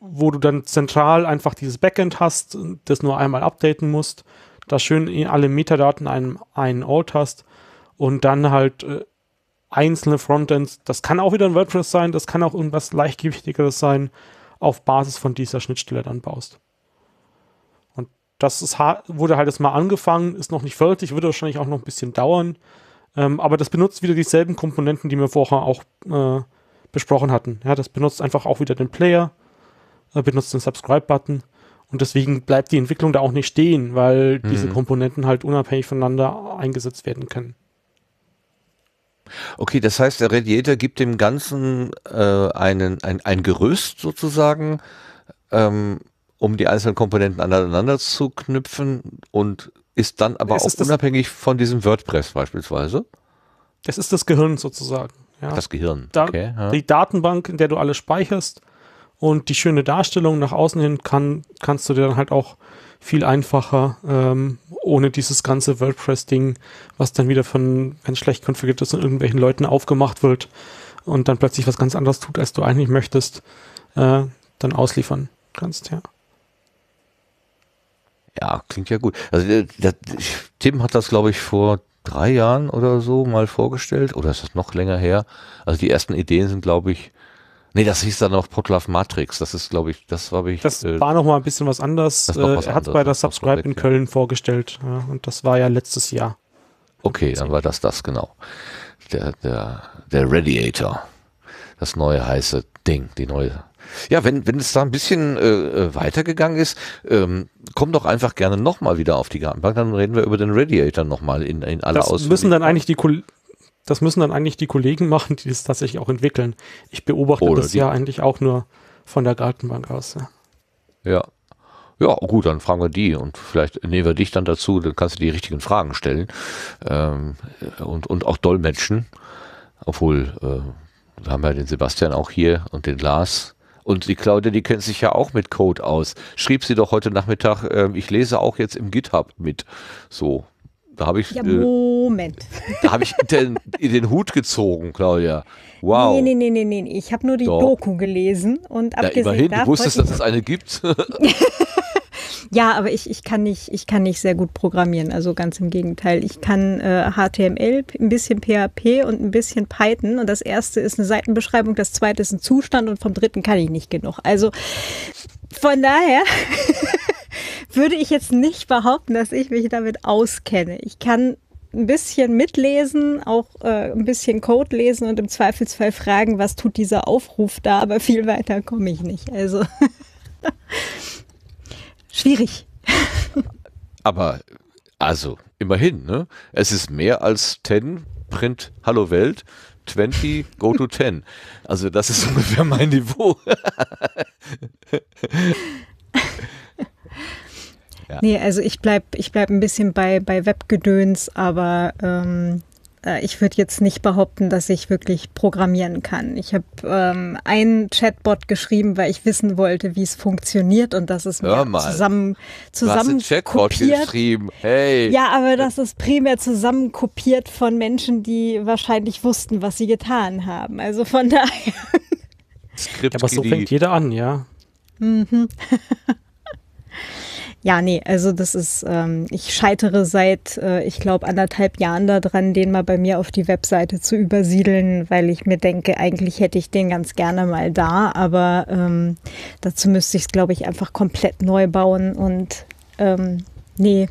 wo du dann zentral einfach dieses Backend hast, das nur einmal updaten musst, da schön alle Metadaten an einen Ort hast und dann halt äh, einzelne Frontends. Das kann auch wieder ein WordPress sein, das kann auch irgendwas leichtgewichtigeres sein, auf Basis von dieser Schnittstelle dann baust. Und das ist, wurde halt jetzt mal angefangen, ist noch nicht fertig, wird wahrscheinlich auch noch ein bisschen dauern. Ähm, aber das benutzt wieder dieselben Komponenten, die wir vorher auch äh, besprochen hatten. Ja, das benutzt einfach auch wieder den Player, äh, benutzt den Subscribe-Button. Und deswegen bleibt die Entwicklung da auch nicht stehen, weil mhm. diese Komponenten halt unabhängig voneinander eingesetzt werden können. Okay, das heißt, der Radiator gibt dem Ganzen äh, einen, ein, ein Gerüst sozusagen, ähm, um die einzelnen Komponenten aneinander zu knüpfen und ist dann aber es auch unabhängig von diesem WordPress beispielsweise. Das ist das Gehirn sozusagen. Ja. Das Gehirn. Da, okay, ja. Die Datenbank, in der du alles speicherst und die schöne Darstellung nach außen hin kann, kannst du dir dann halt auch viel einfacher, ähm, ohne dieses ganze WordPress-Ding, was dann wieder von ganz schlecht konfiguriert ist und irgendwelchen Leuten aufgemacht wird und dann plötzlich was ganz anderes tut, als du eigentlich möchtest, äh, dann ausliefern kannst, ja. Ja, klingt ja gut. Also äh, der, Tim hat das, glaube ich, vor drei Jahren oder so mal vorgestellt, oder ist das noch länger her? Also die ersten Ideen sind, glaube ich, Nee, das hieß dann noch Potlaff Matrix. Das ist, glaube ich, das war ich. Das äh, war noch mal ein bisschen was anderes. Äh, was er hat bei der Subscribe in Köln ja. vorgestellt ja, und das war ja letztes Jahr. Okay, dann war das das genau. Der der der Radiator, das neue heiße Ding, die neue ja, wenn, wenn es da ein bisschen äh, äh weitergegangen ist, ähm, komm doch einfach gerne nochmal wieder auf die Gartenbank, dann reden wir über den Radiator nochmal in, in aller Ausführung. Das müssen dann eigentlich die, Kollegen das müssen dann eigentlich die Kollegen machen, die das tatsächlich auch entwickeln. Ich beobachte Oder das ja eigentlich auch nur von der Gartenbank aus. Ja. ja. Ja, gut, dann fragen wir die und vielleicht nehmen wir dich dann dazu, dann kannst du die richtigen Fragen stellen ähm, und, und auch dolmetschen. Obwohl, äh, wir haben ja den Sebastian auch hier und den Lars. Und die Claudia, die kennt sich ja auch mit Code aus. Schrieb sie doch heute Nachmittag, äh, ich lese auch jetzt im GitHub mit. So, da habe ich. Ja, äh, Moment. da habe ich den, den, Hut gezogen, Claudia. Wow. Nee, nee, nee, nee, nee. Ich habe nur die Doch. Doku gelesen und abgesehen ja, immerhin, Du wusstest, dass es eine gibt. ja, aber ich, ich, kann nicht, ich kann nicht sehr gut programmieren. Also ganz im Gegenteil. Ich kann äh, HTML, ein bisschen PHP und ein bisschen Python. Und das erste ist eine Seitenbeschreibung, das zweite ist ein Zustand und vom dritten kann ich nicht genug. Also von daher würde ich jetzt nicht behaupten, dass ich mich damit auskenne. Ich kann ein bisschen mitlesen, auch äh, ein bisschen Code lesen und im Zweifelsfall fragen, was tut dieser Aufruf da, aber viel weiter komme ich nicht. Also schwierig. Aber also immerhin, ne? Es ist mehr als 10 Print Hallo Welt. 20, go to 10. Also das ist ungefähr mein Niveau. Ja. Nee, also ich bleibe ich bleib ein bisschen bei, bei Webgedöns, aber ähm, äh, ich würde jetzt nicht behaupten, dass ich wirklich programmieren kann. Ich habe ähm, einen Chatbot geschrieben, weil ich wissen wollte, wie es funktioniert und das ist mir zusammen zusammen du hast Chatbot geschrieben. Hey. Ja, aber das ist primär zusammenkopiert von Menschen, die wahrscheinlich wussten, was sie getan haben. Also von daher. Skript aber so fängt jeder an, ja. Mhm. Ja, nee, also das ist, ähm, ich scheitere seit, äh, ich glaube, anderthalb Jahren daran, den mal bei mir auf die Webseite zu übersiedeln, weil ich mir denke, eigentlich hätte ich den ganz gerne mal da, aber ähm, dazu müsste ich es, glaube ich, einfach komplett neu bauen und ähm, nee,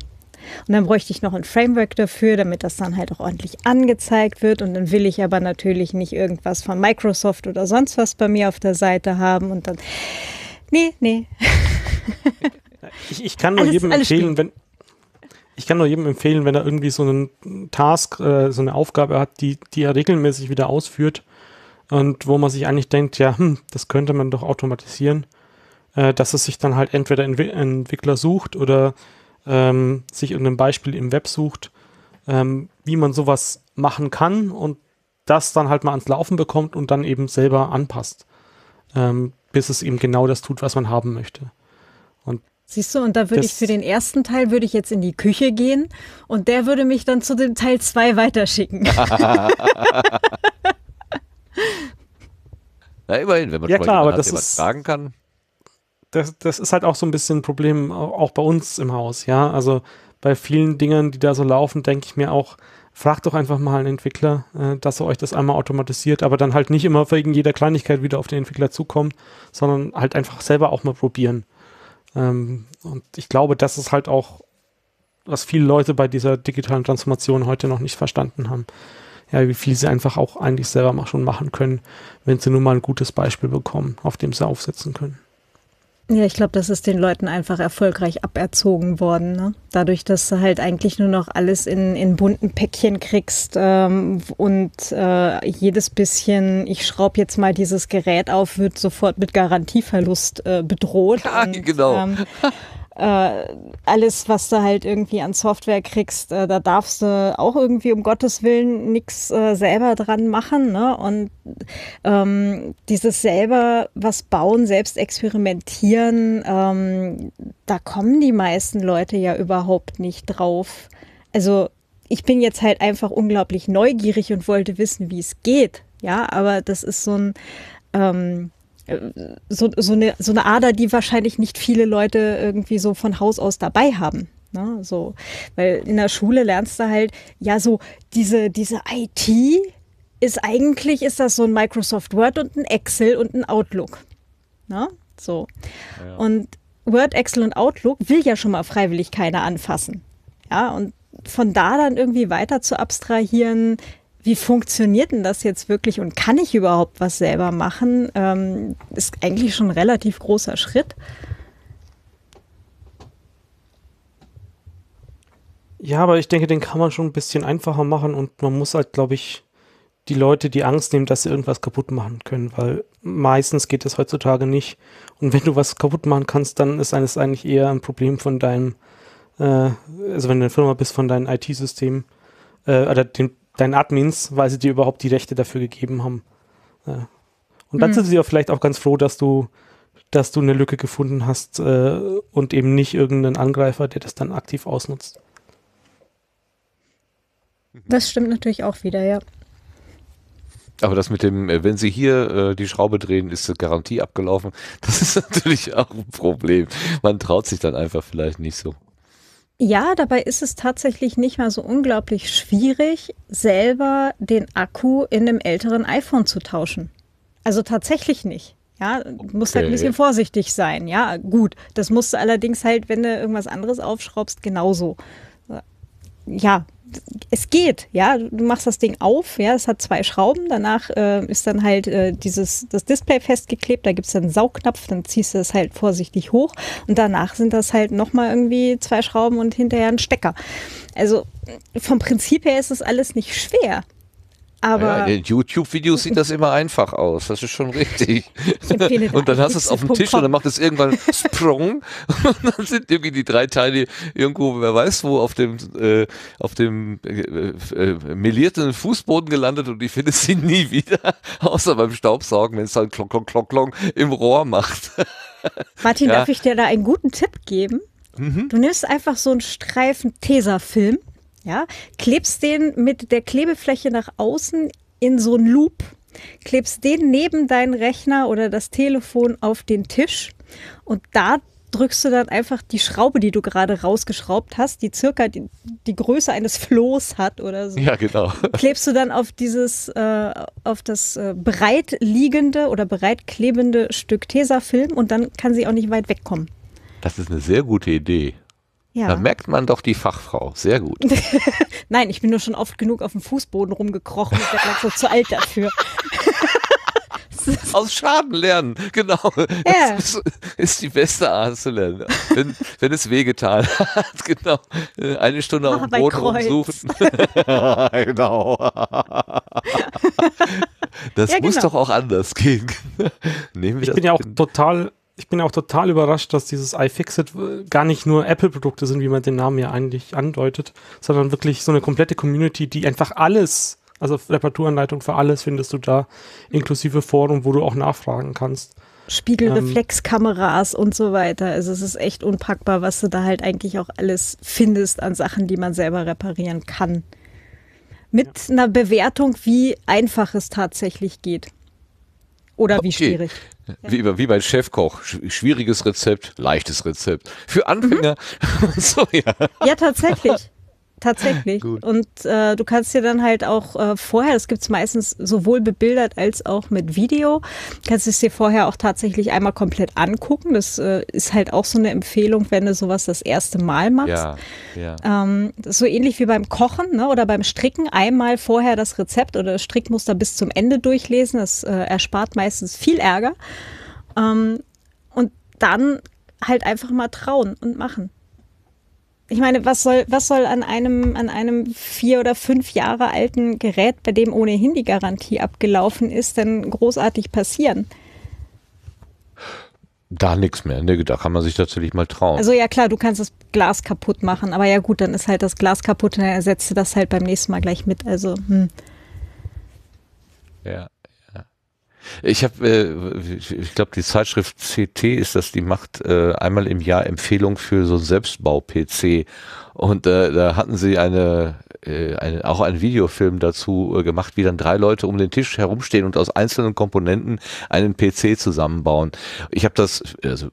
und dann bräuchte ich noch ein Framework dafür, damit das dann halt auch ordentlich angezeigt wird. Und dann will ich aber natürlich nicht irgendwas von Microsoft oder sonst was bei mir auf der Seite haben. Und dann, nee, nee. Ich, ich kann nur alles, jedem empfehlen, wenn, ich kann nur jedem empfehlen, wenn er irgendwie so einen Task, äh, so eine Aufgabe hat, die, die er regelmäßig wieder ausführt und wo man sich eigentlich denkt, ja, hm, das könnte man doch automatisieren, äh, dass es sich dann halt entweder Entwi Entwickler sucht oder ähm, sich irgendein Beispiel im Web sucht, ähm, wie man sowas machen kann und das dann halt mal ans Laufen bekommt und dann eben selber anpasst, ähm, bis es eben genau das tut, was man haben möchte. Siehst du, und da würde ich für den ersten Teil würde ich jetzt in die Küche gehen und der würde mich dann zu dem Teil 2 weiterschicken. Na, immerhin, wenn man ja, klar, aber das ist, fragen kann. Das, das ist halt auch so ein bisschen ein Problem, auch bei uns im Haus, ja. Also bei vielen Dingen, die da so laufen, denke ich mir auch, fragt doch einfach mal einen Entwickler, äh, dass er euch das einmal automatisiert, aber dann halt nicht immer wegen jeder Kleinigkeit wieder auf den Entwickler zukommt, sondern halt einfach selber auch mal probieren. Ähm, und ich glaube, das ist halt auch, was viele Leute bei dieser digitalen Transformation heute noch nicht verstanden haben. Ja, wie viel sie einfach auch eigentlich selber schon machen können, wenn sie nur mal ein gutes Beispiel bekommen, auf dem sie aufsetzen können. Ja, ich glaube, das ist den Leuten einfach erfolgreich aberzogen worden. Ne? Dadurch, dass du halt eigentlich nur noch alles in, in bunten Päckchen kriegst ähm, und äh, jedes bisschen, ich schraube jetzt mal dieses Gerät auf, wird sofort mit Garantieverlust äh, bedroht. Ja, und, genau. Ähm, äh, alles, was du halt irgendwie an Software kriegst, äh, da darfst du auch irgendwie um Gottes Willen nichts äh, selber dran machen. Ne? Und ähm, dieses selber was bauen, selbst experimentieren, ähm, da kommen die meisten Leute ja überhaupt nicht drauf. Also ich bin jetzt halt einfach unglaublich neugierig und wollte wissen, wie es geht. Ja, aber das ist so ein ähm, so, so, eine, so eine Ader, die wahrscheinlich nicht viele Leute irgendwie so von Haus aus dabei haben. Ne? So, weil in der Schule lernst du halt, ja, so diese, diese IT ist eigentlich, ist das so ein Microsoft Word und ein Excel und ein Outlook. Ne? So. Ja. Und Word, Excel und Outlook will ja schon mal freiwillig keiner anfassen. Ja, und von da dann irgendwie weiter zu abstrahieren, wie funktioniert denn das jetzt wirklich und kann ich überhaupt was selber machen, ähm, ist eigentlich schon ein relativ großer Schritt. Ja, aber ich denke, den kann man schon ein bisschen einfacher machen und man muss halt, glaube ich, die Leute die Angst nehmen, dass sie irgendwas kaputt machen können, weil meistens geht das heutzutage nicht. Und wenn du was kaputt machen kannst, dann ist eines eigentlich eher ein Problem von deinem, äh, also wenn du eine Firma bist, von deinem IT-System, äh, oder den deinen Admins, weil sie dir überhaupt die Rechte dafür gegeben haben. Ja. Und dann mhm. sind sie ja vielleicht auch ganz froh, dass du, dass du eine Lücke gefunden hast äh, und eben nicht irgendeinen Angreifer, der das dann aktiv ausnutzt. Mhm. Das stimmt natürlich auch wieder, ja. Aber das mit dem, äh, wenn Sie hier äh, die Schraube drehen, ist die Garantie abgelaufen. Das ist natürlich auch ein Problem. Man traut sich dann einfach vielleicht nicht so. Ja, dabei ist es tatsächlich nicht mal so unglaublich schwierig, selber den Akku in einem älteren iPhone zu tauschen. Also tatsächlich nicht. Ja, du musst okay. halt ein bisschen vorsichtig sein. Ja, gut. Das musst du allerdings halt, wenn du irgendwas anderes aufschraubst, genauso. Ja, es geht, ja, du machst das Ding auf, ja, es hat zwei Schrauben, danach äh, ist dann halt äh, dieses, das Display festgeklebt, da gibt es dann einen Saugknopf, dann ziehst du es halt vorsichtig hoch und danach sind das halt nochmal irgendwie zwei Schrauben und hinterher ein Stecker. Also vom Prinzip her ist es alles nicht schwer, aber ja, in YouTube-Videos sieht das immer einfach aus. Das ist schon richtig. und dann hast du es auf dem Tisch und dann macht es irgendwann Sprung. und dann sind irgendwie die drei Teile irgendwo, wer weiß wo, auf dem, äh, auf dem äh, äh, äh melierten Fußboden gelandet und ich finde sie nie wieder. Außer beim Staubsaugen, wenn es dann klonk, klonk, klonk, klonk im Rohr macht. Martin, ja. darf ich dir da einen guten Tipp geben? Mhm. Du nimmst einfach so einen Streifen Tesafilm ja, klebst den mit der Klebefläche nach außen in so einen Loop, klebst den neben deinen Rechner oder das Telefon auf den Tisch und da drückst du dann einfach die Schraube, die du gerade rausgeschraubt hast, die circa die, die Größe eines Flohs hat oder so. Ja, genau. Klebst du dann auf dieses, äh, auf das äh, breit liegende oder breit klebende Stück Tesafilm und dann kann sie auch nicht weit wegkommen. Das ist eine sehr gute Idee. Ja. Da merkt man doch die Fachfrau. Sehr gut. Nein, ich bin nur schon oft genug auf dem Fußboden rumgekrochen. Ich bin so zu alt dafür. Aus Schaden lernen, genau. Ja. Das ist, die beste Art zu lernen. Wenn, wenn es wehgetan hat, genau. Eine Stunde auf ah, dem Boden rumsuchen. genau. Das ja, muss genau. doch auch anders gehen. Nehmen wir ich bin ja auch total ich bin auch total überrascht, dass dieses iFixit äh, gar nicht nur Apple-Produkte sind, wie man den Namen ja eigentlich andeutet, sondern wirklich so eine komplette Community, die einfach alles, also Reparaturanleitung für alles findest du da, inklusive Forum, wo du auch nachfragen kannst. Spiegelreflexkameras ähm, und so weiter. Also es ist echt unpackbar, was du da halt eigentlich auch alles findest an Sachen, die man selber reparieren kann. Mit ja. einer Bewertung, wie einfach es tatsächlich geht. Oder okay. wie schwierig? Wie, wie bei Chefkoch. Schwieriges Rezept, leichtes Rezept. Für Anfänger. Mhm. so, ja. ja, tatsächlich. Tatsächlich. Gut. Und äh, du kannst dir dann halt auch äh, vorher, das gibt's meistens sowohl bebildert als auch mit Video, kannst du es dir vorher auch tatsächlich einmal komplett angucken. Das äh, ist halt auch so eine Empfehlung, wenn du sowas das erste Mal machst. Ja, ja. Ähm, so ähnlich wie beim Kochen ne, oder beim Stricken. Einmal vorher das Rezept oder das Strickmuster bis zum Ende durchlesen. Das äh, erspart meistens viel Ärger. Ähm, und dann halt einfach mal trauen und machen ich meine, was soll, was soll an einem, an einem vier oder fünf Jahre alten Gerät, bei dem ohnehin die Garantie abgelaufen ist, denn großartig passieren? Da nichts mehr. Ne, da kann man sich tatsächlich mal trauen. Also ja klar, du kannst das Glas kaputt machen, aber ja gut, dann ist halt das Glas kaputt und dann ersetzt du das halt beim nächsten Mal gleich mit. Also, hm. Ja. Ich habe, äh, ich glaube, die Zeitschrift CT ist das, die macht äh, einmal im Jahr Empfehlung für so einen Selbstbau-PC. Und äh, da hatten sie eine, äh, eine, auch einen Videofilm dazu äh, gemacht, wie dann drei Leute um den Tisch herumstehen und aus einzelnen Komponenten einen PC zusammenbauen. Ich habe das, also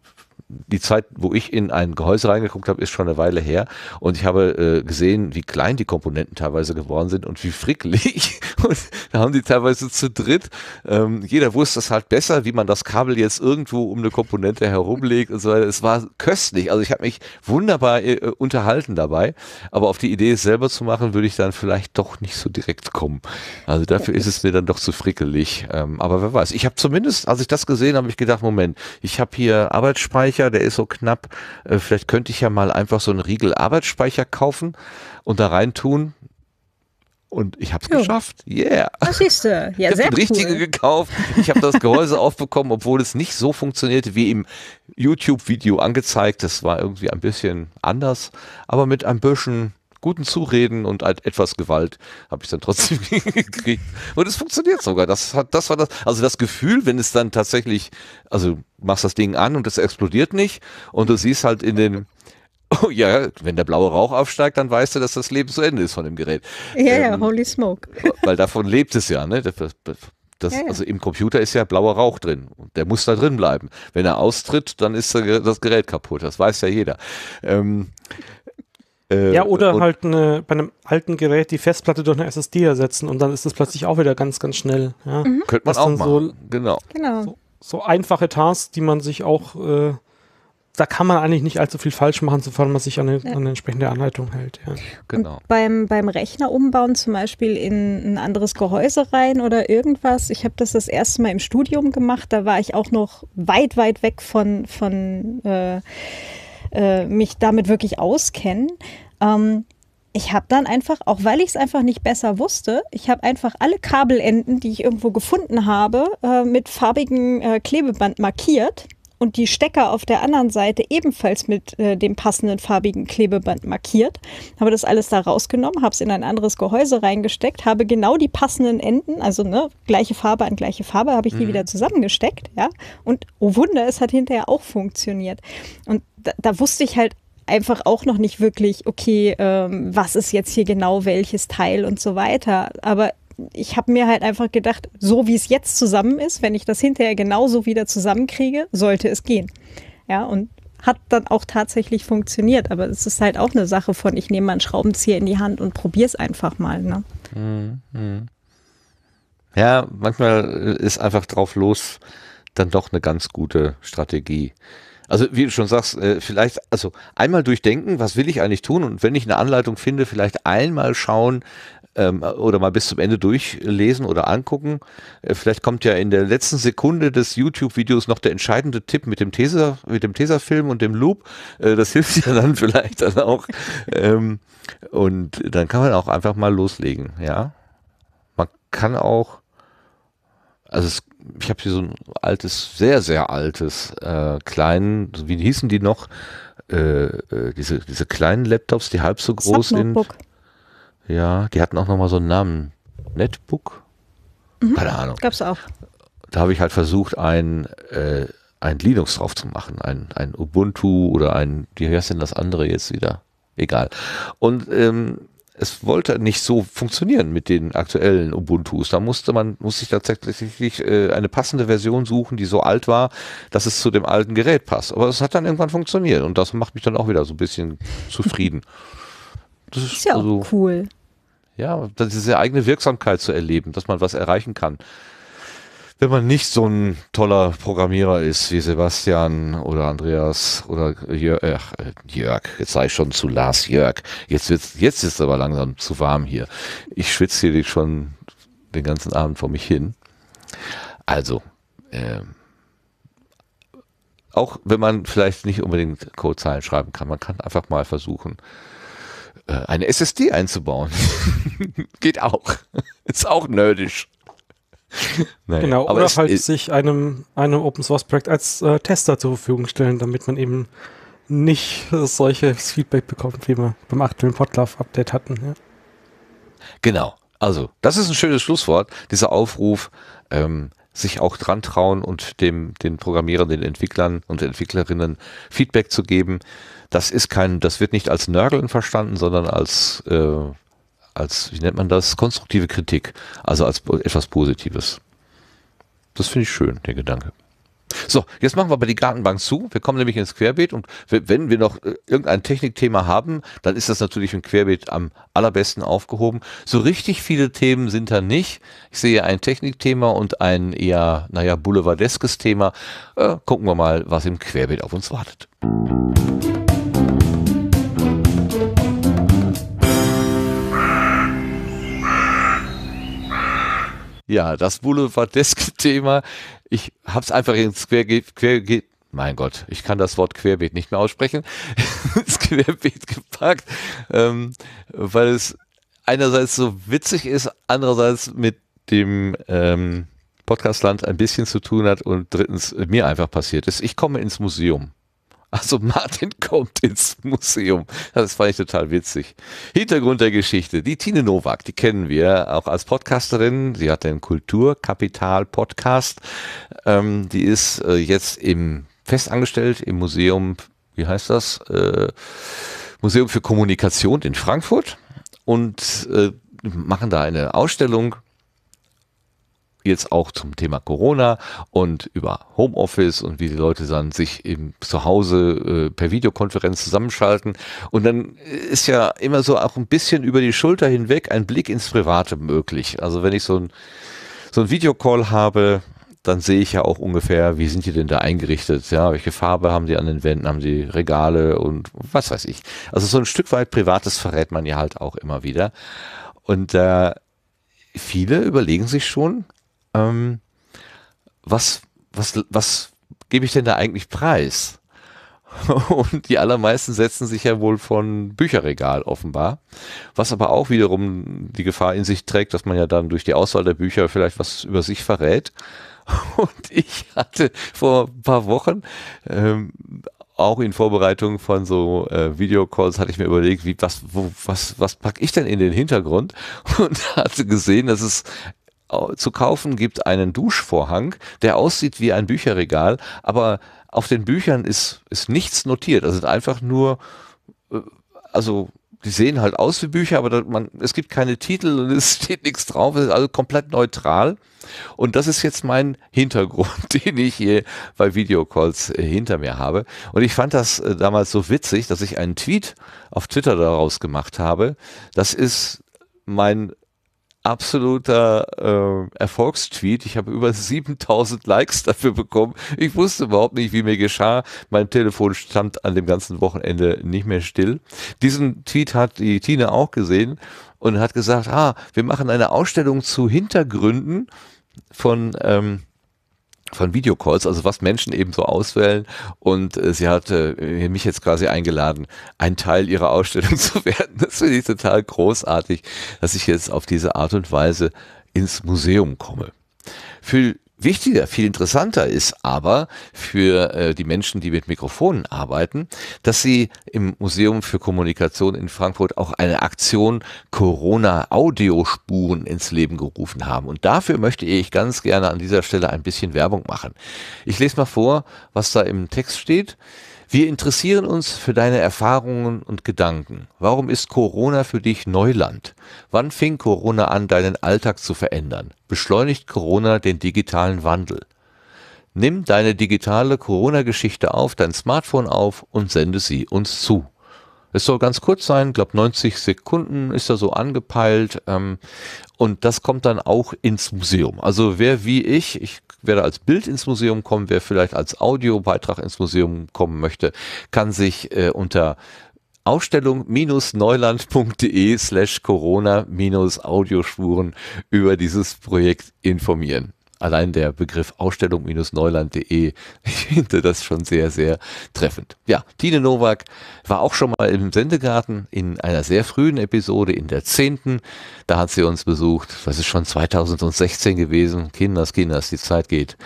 die Zeit, wo ich in ein Gehäuse reingeguckt habe, ist schon eine Weile her und ich habe äh, gesehen, wie klein die Komponenten teilweise geworden sind und wie frickelig. Und da haben die teilweise zu dritt. Ähm, jeder wusste es halt besser, wie man das Kabel jetzt irgendwo um eine Komponente herumlegt und so weiter. Es war köstlich. Also ich habe mich wunderbar äh, unterhalten dabei. Aber auf die Idee, es selber zu machen, würde ich dann vielleicht doch nicht so direkt kommen. Also dafür ist es mir dann doch zu frickelig. Ähm, aber wer weiß. Ich habe zumindest, als ich das gesehen habe, ich gedacht, Moment, ich habe hier Arbeitsspeicher Arbeitsspeicher, der ist so knapp. Äh, vielleicht könnte ich ja mal einfach so einen Riegel Arbeitsspeicher kaufen und da rein tun. Und ich habe es geschafft. Yeah. Das ah, siehst du. Ja, ich habe den cool. gekauft. Ich habe das Gehäuse aufbekommen, obwohl es nicht so funktionierte wie im YouTube-Video angezeigt. Das war irgendwie ein bisschen anders. Aber mit ein bisschen guten Zureden und halt etwas Gewalt habe ich dann trotzdem gekriegt. Und es funktioniert sogar. Das hat, das war das, also das Gefühl, wenn es dann tatsächlich, also machst das Ding an und es explodiert nicht und du siehst halt in den, oh ja, wenn der blaue Rauch aufsteigt, dann weißt du, dass das Leben zu Ende ist von dem Gerät. Ja, yeah, ja, ähm, holy smoke. Weil davon lebt es ja, ne? Das, das, ja, ja. Also im Computer ist ja blauer Rauch drin und der muss da drin bleiben. Wenn er austritt, dann ist das Gerät kaputt. Das weiß ja jeder. Ähm, äh, ja, oder halt eine, bei einem alten Gerät die Festplatte durch eine SSD ersetzen und dann ist es plötzlich auch wieder ganz, ganz schnell. Ja. Mhm. Könnte man das auch machen. So, genau. genau. So, so, einfache Tasks, die man sich auch, äh, da kann man eigentlich nicht allzu viel falsch machen, sofern man sich an eine, an eine entsprechende Anleitung hält. Ja. Genau. Und beim, beim Rechner umbauen zum Beispiel in ein anderes Gehäuse rein oder irgendwas. Ich habe das das erste Mal im Studium gemacht. Da war ich auch noch weit, weit weg von, von äh, äh, mich damit wirklich auskennen. Ähm, ich habe dann einfach, auch weil ich es einfach nicht besser wusste, ich habe einfach alle Kabelenden, die ich irgendwo gefunden habe, äh, mit farbigem äh, Klebeband markiert und die Stecker auf der anderen Seite ebenfalls mit äh, dem passenden farbigen Klebeband markiert. Habe das alles da rausgenommen, habe es in ein anderes Gehäuse reingesteckt, habe genau die passenden Enden, also ne, gleiche Farbe an gleiche Farbe, habe ich mhm. die wieder zusammengesteckt, ja. Und oh Wunder, es hat hinterher auch funktioniert. Und da, da wusste ich halt einfach auch noch nicht wirklich, okay, ähm, was ist jetzt hier genau welches Teil und so weiter. Aber ich habe mir halt einfach gedacht, so wie es jetzt zusammen ist, wenn ich das hinterher genauso wieder zusammenkriege, sollte es gehen. Ja, und hat dann auch tatsächlich funktioniert. Aber es ist halt auch eine Sache von, ich nehme meinen Schraubenzieher in die Hand und probiere es einfach mal. Ne? Mhm, mhm. Ja, manchmal ist einfach drauf los dann doch eine ganz gute Strategie. Also wie du schon sagst, äh, vielleicht, also einmal durchdenken, was will ich eigentlich tun und wenn ich eine Anleitung finde, vielleicht einmal schauen, ähm, oder mal bis zum Ende durchlesen oder angucken. Äh, vielleicht kommt ja in der letzten Sekunde des YouTube-Videos noch der entscheidende Tipp mit dem Teser, mit dem Tesafilm und dem Loop. Äh, das hilft ja dann vielleicht dann auch. Ähm, und dann kann man auch einfach mal loslegen, ja. Man kann auch, also es, ich habe hier so ein altes, sehr, sehr altes, äh, kleinen, wie hießen die noch? Äh, äh, diese, diese kleinen Laptops, die halb so groß sind. Ja, die hatten auch nochmal so einen Namen. Netbook? Mhm. Keine Ahnung. Gab's auch. Da habe ich halt versucht, ein, äh, ein Linux drauf zu machen. Ein, ein Ubuntu oder ein, wie heißt denn das andere jetzt wieder? Egal. Und ähm, es wollte nicht so funktionieren mit den aktuellen Ubuntus. Da musste man, musste ich tatsächlich äh, eine passende Version suchen, die so alt war, dass es zu dem alten Gerät passt. Aber es hat dann irgendwann funktioniert und das macht mich dann auch wieder so ein bisschen zufrieden. Das ist, ist ja also, auch cool ja, diese eigene Wirksamkeit zu erleben, dass man was erreichen kann. Wenn man nicht so ein toller Programmierer ist wie Sebastian oder Andreas oder Jörg, äh, Jörg jetzt sei ich schon zu Lars Jörg. Jetzt wird's, jetzt ist es aber langsam zu warm hier. Ich schwitze hier schon den ganzen Abend vor mich hin. Also, äh, auch wenn man vielleicht nicht unbedingt Codezeilen schreiben kann, man kann einfach mal versuchen, äh, eine SSD einzubauen. Geht auch. Ist auch nerdisch. Naja, genau, oder halt ist, sich einem, einem Open Source Projekt als äh, Tester zur Verfügung stellen, damit man eben nicht äh, solches Feedback bekommt, wie wir beim aktuellen Podlove-Update hatten. Ja. Genau, also das ist ein schönes Schlusswort, dieser Aufruf, ähm, sich auch dran trauen und dem, den Programmierern, den Entwicklern und Entwicklerinnen Feedback zu geben das ist kein, das wird nicht als Nörgeln verstanden, sondern als, äh, als, wie nennt man das, konstruktive Kritik, also als etwas Positives. Das finde ich schön, der Gedanke. So, jetzt machen wir aber die Gartenbank zu. Wir kommen nämlich ins Querbeet und wenn wir noch äh, irgendein Technikthema haben, dann ist das natürlich im Querbeet am allerbesten aufgehoben. So richtig viele Themen sind da nicht. Ich sehe ein Technikthema und ein eher, naja, boulevardeskes Thema. Äh, gucken wir mal, was im Querbeet auf uns wartet. Musik Ja, das Boulevardeske-Thema, ich habe es einfach ins Querbeet, Querbeet, mein Gott, ich kann das Wort Querbeet nicht mehr aussprechen, ins Querbeet gepackt, ähm, weil es einerseits so witzig ist, andererseits mit dem ähm, Podcastland ein bisschen zu tun hat und drittens mir einfach passiert ist. Ich komme ins Museum. Also Martin kommt ins Museum. Das fand ich total witzig. Hintergrund der Geschichte. Die Tine Nowak, die kennen wir auch als Podcasterin. Sie hat den Kulturkapital-Podcast. Ähm, die ist äh, jetzt im festangestellt im Museum, wie heißt das? Äh, Museum für Kommunikation in Frankfurt und äh, machen da eine Ausstellung jetzt auch zum Thema Corona und über Homeoffice und wie die Leute dann sich eben zu Hause äh, per Videokonferenz zusammenschalten. Und dann ist ja immer so auch ein bisschen über die Schulter hinweg ein Blick ins Private möglich. Also wenn ich so ein, so ein Videocall habe, dann sehe ich ja auch ungefähr, wie sind die denn da eingerichtet? Ja, welche Farbe haben die an den Wänden, haben die Regale und was weiß ich. Also so ein Stück weit Privates verrät man ja halt auch immer wieder. Und äh, viele überlegen sich schon, ähm, was, was, was gebe ich denn da eigentlich preis? Und die allermeisten setzen sich ja wohl von Bücherregal offenbar, was aber auch wiederum die Gefahr in sich trägt, dass man ja dann durch die Auswahl der Bücher vielleicht was über sich verrät. Und ich hatte vor ein paar Wochen ähm, auch in Vorbereitung von so äh, Videocalls hatte ich mir überlegt, wie was wo, was was pack ich denn in den Hintergrund und hatte gesehen, dass es zu kaufen gibt einen Duschvorhang, der aussieht wie ein Bücherregal, aber auf den Büchern ist, ist nichts notiert. Das sind einfach nur, äh, also die sehen halt aus wie Bücher, aber man, es gibt keine Titel und es steht nichts drauf, es ist also komplett neutral. Und das ist jetzt mein Hintergrund, den ich hier bei Videocalls äh, hinter mir habe. Und ich fand das äh, damals so witzig, dass ich einen Tweet auf Twitter daraus gemacht habe. Das ist mein absoluter äh, Erfolgstweet. Ich habe über 7000 Likes dafür bekommen. Ich wusste überhaupt nicht, wie mir geschah. Mein Telefon stand an dem ganzen Wochenende nicht mehr still. Diesen Tweet hat die Tina auch gesehen und hat gesagt, ah, wir machen eine Ausstellung zu Hintergründen von ähm, von Videocalls, also was Menschen eben so auswählen. Und äh, sie hat äh, mich jetzt quasi eingeladen, ein Teil ihrer Ausstellung zu werden. Das finde ich total großartig, dass ich jetzt auf diese Art und Weise ins Museum komme. Für Wichtiger, viel interessanter ist aber für äh, die Menschen, die mit Mikrofonen arbeiten, dass sie im Museum für Kommunikation in Frankfurt auch eine Aktion Corona Audiospuren ins Leben gerufen haben. Und dafür möchte ich ganz gerne an dieser Stelle ein bisschen Werbung machen. Ich lese mal vor, was da im Text steht. Wir interessieren uns für deine Erfahrungen und Gedanken. Warum ist Corona für dich Neuland? Wann fing Corona an, deinen Alltag zu verändern? Beschleunigt Corona den digitalen Wandel? Nimm deine digitale Corona-Geschichte auf, dein Smartphone auf und sende sie uns zu. Es soll ganz kurz sein, glaube 90 Sekunden ist da so angepeilt. Ähm, und das kommt dann auch ins Museum. Also wer wie ich, ich werde als Bild ins Museum kommen, wer vielleicht als Audiobeitrag ins Museum kommen möchte, kann sich äh, unter Ausstellung-neuland.de slash Corona-Audiospuren über dieses Projekt informieren. Allein der Begriff Ausstellung-Neuland.de, ich finde das schon sehr, sehr treffend. Ja, Tine Nowak war auch schon mal im Sendegarten in einer sehr frühen Episode, in der zehnten. Da hat sie uns besucht. Das ist schon 2016 gewesen. Kinders, Kinders, die Zeit geht.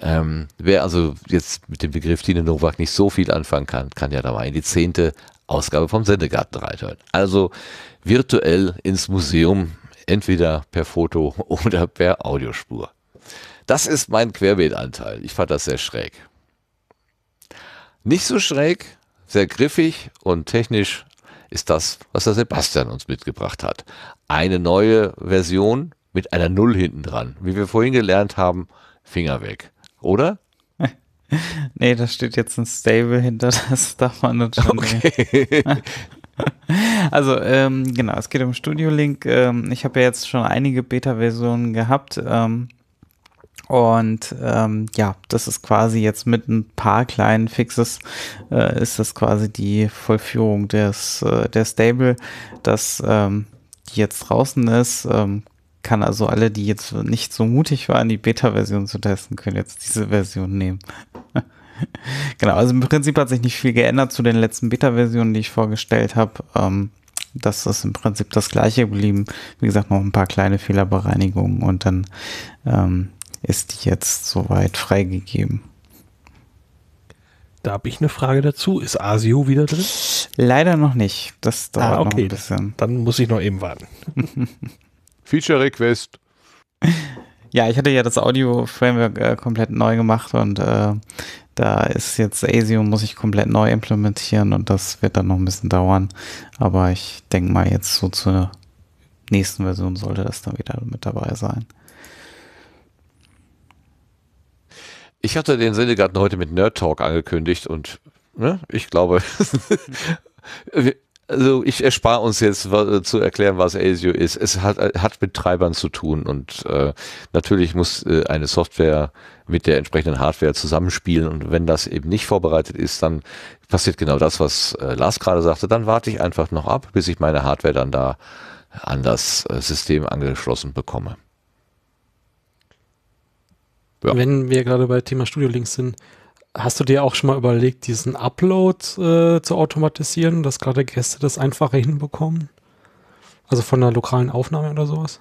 Ähm, wer also jetzt mit dem Begriff Tine Nowak nicht so viel anfangen kann, kann ja da mal in die zehnte Ausgabe vom Sendegarten reinhören. Also virtuell ins Museum, entweder per Foto oder per Audiospur. Das ist mein Querbeetanteil. Ich fand das sehr schräg. Nicht so schräg, sehr griffig und technisch ist das, was der Sebastian uns mitgebracht hat. Eine neue Version mit einer Null hinten dran. Wie wir vorhin gelernt haben, Finger weg. Oder? Nee, da steht jetzt ein Stable hinter, das darf man nicht schon. Okay. also, ähm, genau, es geht um Studio Link. Ähm, ich habe ja jetzt schon einige Beta-Versionen gehabt. Ähm, und ähm, ja, das ist quasi jetzt mit ein paar kleinen Fixes äh, ist das quasi die Vollführung des äh, der Stable, das ähm, die jetzt draußen ist. Ähm, kann also alle, die jetzt nicht so mutig waren, die Beta-Version zu testen, können jetzt diese Version nehmen. genau, also im Prinzip hat sich nicht viel geändert zu den letzten Beta-Versionen, die ich vorgestellt habe. Ähm, das ist im Prinzip das gleiche geblieben. Wie gesagt, noch ein paar kleine Fehlerbereinigungen und dann ähm, ist die jetzt soweit freigegeben. Da habe ich eine Frage dazu. Ist ASIO wieder drin? Leider noch nicht. Das ah, dauert ah, okay. noch ein bisschen. Dann muss ich noch eben warten. Feature Request. Ja, ich hatte ja das Audio-Framework äh, komplett neu gemacht und äh, da ist jetzt ASIO, muss ich komplett neu implementieren und das wird dann noch ein bisschen dauern. Aber ich denke mal, jetzt so zur nächsten Version sollte das dann wieder mit dabei sein. Ich hatte den Sendegarten heute mit Nerd Talk angekündigt und ne, ich glaube, also ich erspare uns jetzt äh, zu erklären, was ASIO ist. Es hat, äh, hat mit Treibern zu tun und äh, natürlich muss äh, eine Software mit der entsprechenden Hardware zusammenspielen und wenn das eben nicht vorbereitet ist, dann passiert genau das, was äh, Lars gerade sagte. Dann warte ich einfach noch ab, bis ich meine Hardware dann da an das äh, System angeschlossen bekomme. Ja. Wenn wir gerade bei Thema Studio Links sind, hast du dir auch schon mal überlegt, diesen Upload äh, zu automatisieren, dass gerade Gäste das einfacher hinbekommen? Also von einer lokalen Aufnahme oder sowas?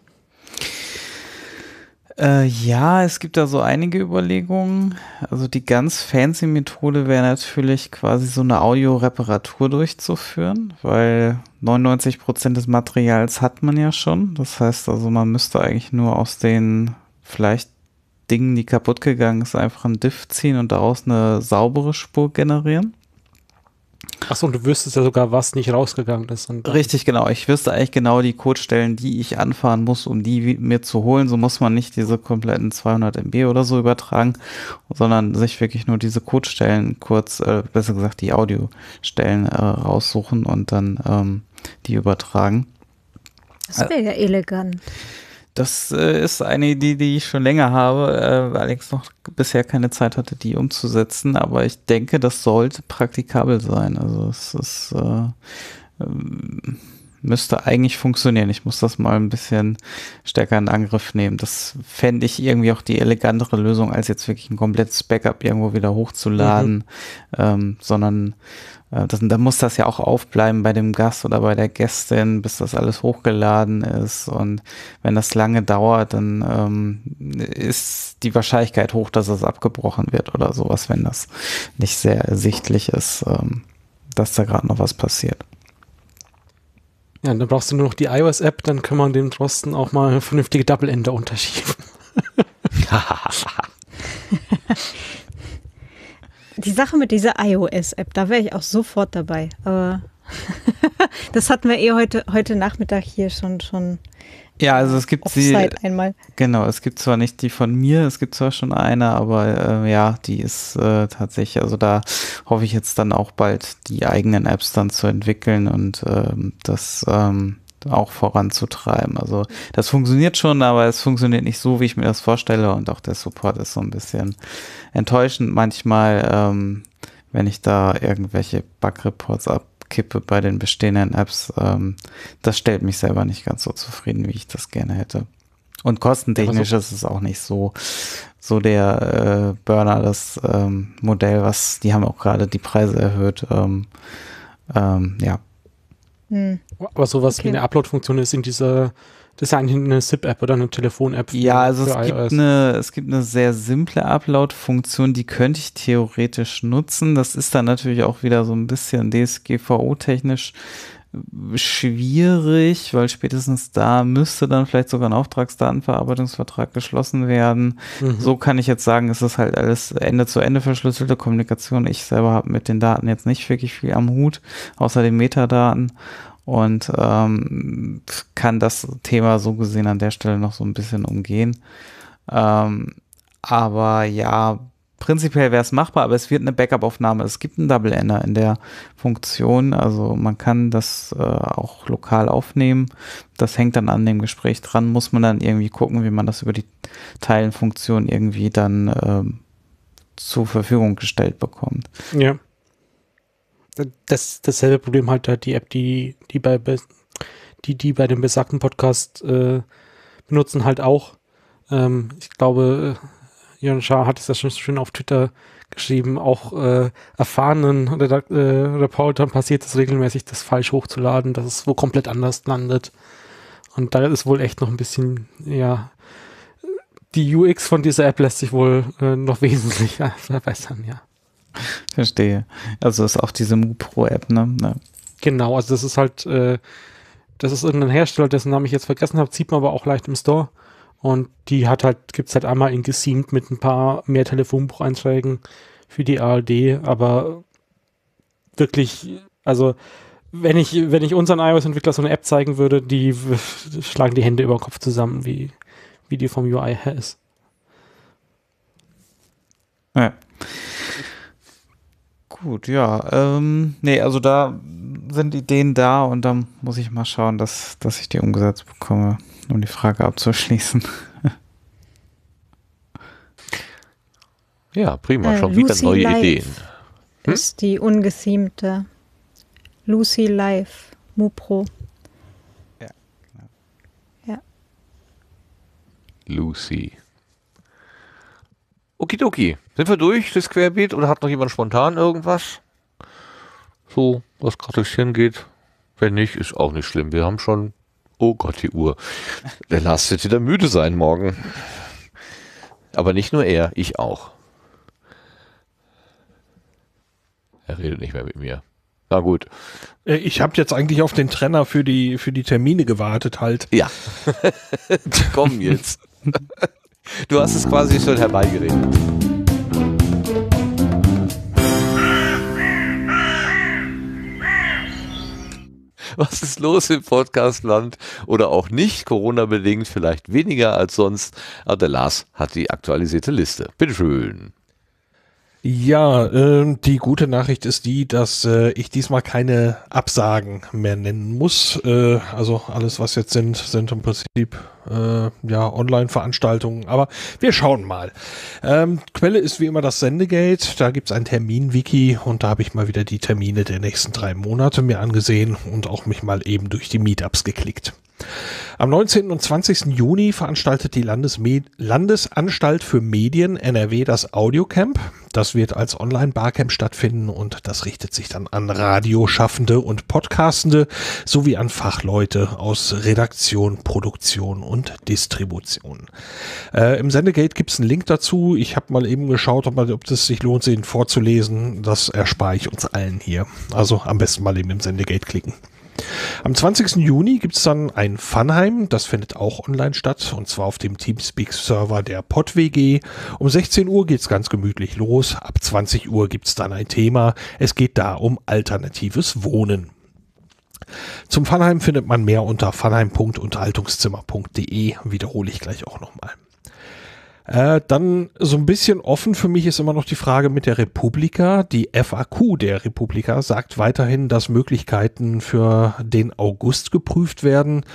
Äh, ja, es gibt da so einige Überlegungen. Also die ganz fancy Methode wäre natürlich quasi so eine Audioreparatur durchzuführen, weil 99% Prozent des Materials hat man ja schon. Das heißt also, man müsste eigentlich nur aus den vielleicht Dingen, die kaputt gegangen ist, einfach einen Diff ziehen und daraus eine saubere Spur generieren. Achso, und du wüsstest ja sogar, was nicht rausgegangen ist. Richtig, genau. Ich wüsste eigentlich genau die Codestellen, die ich anfahren muss, um die mir zu holen. So muss man nicht diese kompletten 200 MB oder so übertragen, sondern sich wirklich nur diese Codestellen kurz, äh, besser gesagt die Audiostellen äh, raussuchen und dann ähm, die übertragen. Das wäre ja elegant. Das äh, ist eine Idee, die ich schon länger habe, äh, weil Alex noch bisher keine Zeit hatte, die umzusetzen. Aber ich denke, das sollte praktikabel sein. Also es ist, äh, ähm, müsste eigentlich funktionieren. Ich muss das mal ein bisschen stärker in Angriff nehmen. Das fände ich irgendwie auch die elegantere Lösung, als jetzt wirklich ein komplettes Backup irgendwo wieder hochzuladen, mhm. ähm, sondern äh, das, da muss das ja auch aufbleiben bei dem Gast oder bei der Gästin, bis das alles hochgeladen ist. Und wenn das lange dauert, dann ähm, ist die Wahrscheinlichkeit hoch, dass es abgebrochen wird oder sowas, wenn das nicht sehr ersichtlich ist, ähm, dass da gerade noch was passiert. Ja, dann brauchst du nur noch die iOS-App, dann kann man dem Drosten auch mal vernünftige double ende unterschieben. Die Sache mit dieser iOS-App, da wäre ich auch sofort dabei. Aber das hatten wir eh heute, heute Nachmittag hier schon, schon ja, also es gibt sie. Einmal. Genau, es gibt zwar nicht die von mir, es gibt zwar schon eine, aber äh, ja, die ist äh, tatsächlich, also da hoffe ich jetzt dann auch bald die eigenen Apps dann zu entwickeln und äh, das ähm, auch voranzutreiben. Also das funktioniert schon, aber es funktioniert nicht so, wie ich mir das vorstelle und auch der Support ist so ein bisschen enttäuschend manchmal, ähm, wenn ich da irgendwelche Bug-Reports abkippe bei den bestehenden Apps. Ähm, das stellt mich selber nicht ganz so zufrieden, wie ich das gerne hätte. Und kostentechnisch so also ist es auch nicht so, so der äh, Burner, das ähm, Modell, was, die haben auch gerade die Preise erhöht. Ähm, ähm, ja, hm. Aber sowas okay. wie eine Upload-Funktion ist in dieser, das ist ja eigentlich eine SIP-App oder eine Telefon-App. Ja, also es gibt, eine, es gibt eine sehr simple Upload-Funktion, die könnte ich theoretisch nutzen. Das ist dann natürlich auch wieder so ein bisschen DSGVO-technisch schwierig, weil spätestens da müsste dann vielleicht sogar ein Auftragsdatenverarbeitungsvertrag geschlossen werden. Mhm. So kann ich jetzt sagen, es ist halt alles Ende zu Ende verschlüsselte Kommunikation. Ich selber habe mit den Daten jetzt nicht wirklich viel am Hut, außer den Metadaten und ähm, kann das Thema so gesehen an der Stelle noch so ein bisschen umgehen. Ähm, aber ja, prinzipiell wäre es machbar, aber es wird eine Backup-Aufnahme. Es gibt einen Double Ender in der Funktion. Also man kann das äh, auch lokal aufnehmen. Das hängt dann an dem Gespräch dran. Muss man dann irgendwie gucken, wie man das über die Teilenfunktion irgendwie dann äh, zur Verfügung gestellt bekommt. Ja. Das, dasselbe Problem halt hat die App, die, die bei die, die bei dem besagten Podcast äh, benutzen, halt auch. Ähm, ich glaube, Jörn Schaar hat es ja schon schön auf Twitter geschrieben, auch äh, erfahrenen Redakt äh, äh, Reportern passiert es regelmäßig, das falsch hochzuladen, dass es wo komplett anders landet. Und da ist wohl echt noch ein bisschen, ja, die UX von dieser App lässt sich wohl äh, noch wesentlich verbessern, ja. Verstehe. Also ist auch diese MuPro-App, ne? ne? Genau, also das ist halt, äh, das ist irgendein Hersteller, dessen Namen ich jetzt vergessen habe, sieht man aber auch leicht im Store. Und die hat halt, gibt es halt einmal in gesiemt mit ein paar mehr Telefonbucheinträgen für die ARD, aber wirklich, also wenn ich, wenn ich unseren iOS-Entwickler so eine App zeigen würde, die schlagen die Hände über den Kopf zusammen, wie, wie die vom UI her ist. Ja. Gut, ja. Ähm, nee, also da sind Ideen da und dann muss ich mal schauen, dass, dass ich die umgesetzt bekomme um die Frage abzuschließen. ja, prima, äh, schon äh, wieder neue Life Ideen. Hm? Ist die ungeziemte Lucy Live Mupro. Ja. ja. Lucy. Okidoki, sind wir durch, das Querbeet, oder hat noch jemand spontan irgendwas? So, was gerade durchs Hirn geht. Wenn nicht, ist auch nicht schlimm. Wir haben schon Oh Gott, die Uhr. Der Lars wird wieder müde sein morgen. Aber nicht nur er, ich auch. Er redet nicht mehr mit mir. Na gut. Äh, ich habe jetzt eigentlich auf den Trenner für die, für die Termine gewartet halt. Ja. Komm jetzt. Du hast es quasi schon herbeigeredet. was ist los im Podcastland oder auch nicht, Corona-bedingt vielleicht weniger als sonst. Aber ah, der Lars hat die aktualisierte Liste. Bitteschön. Ja, äh, die gute Nachricht ist die, dass äh, ich diesmal keine Absagen mehr nennen muss. Äh, also alles, was jetzt sind, sind im Prinzip äh, ja, Online-Veranstaltungen. Aber wir schauen mal. Ähm, Quelle ist wie immer das Sendegate. Da gibt's ein Termin-Wiki und da habe ich mal wieder die Termine der nächsten drei Monate mir angesehen und auch mich mal eben durch die Meetups geklickt. Am 19. und 20. Juni veranstaltet die Landesmed Landesanstalt für Medien NRW das Audiocamp. Das wird als Online-Barcamp stattfinden und das richtet sich dann an Radioschaffende und Podcastende sowie an Fachleute aus Redaktion, Produktion und Distribution. Äh, Im Sendegate gibt es einen Link dazu. Ich habe mal eben geschaut, ob, es sich lohnt, den vorzulesen. Das erspare ich uns allen hier. Also am besten mal eben im Sendegate klicken. Am 20. Juni gibt es dann ein Funheim, das findet auch online statt und zwar auf dem Teamspeak-Server der PodWG. Um 16 Uhr geht es ganz gemütlich los, ab 20 Uhr gibt es dann ein Thema. Es geht da um alternatives Wohnen. Zum Funheim findet man mehr unter funheim.unterhaltungszimmer.de, wiederhole ich gleich auch nochmal. Äh, dann so ein bisschen offen für mich ist immer noch die Frage mit der Republika. Die FAQ der Republika sagt weiterhin, dass Möglichkeiten für den August geprüft werden.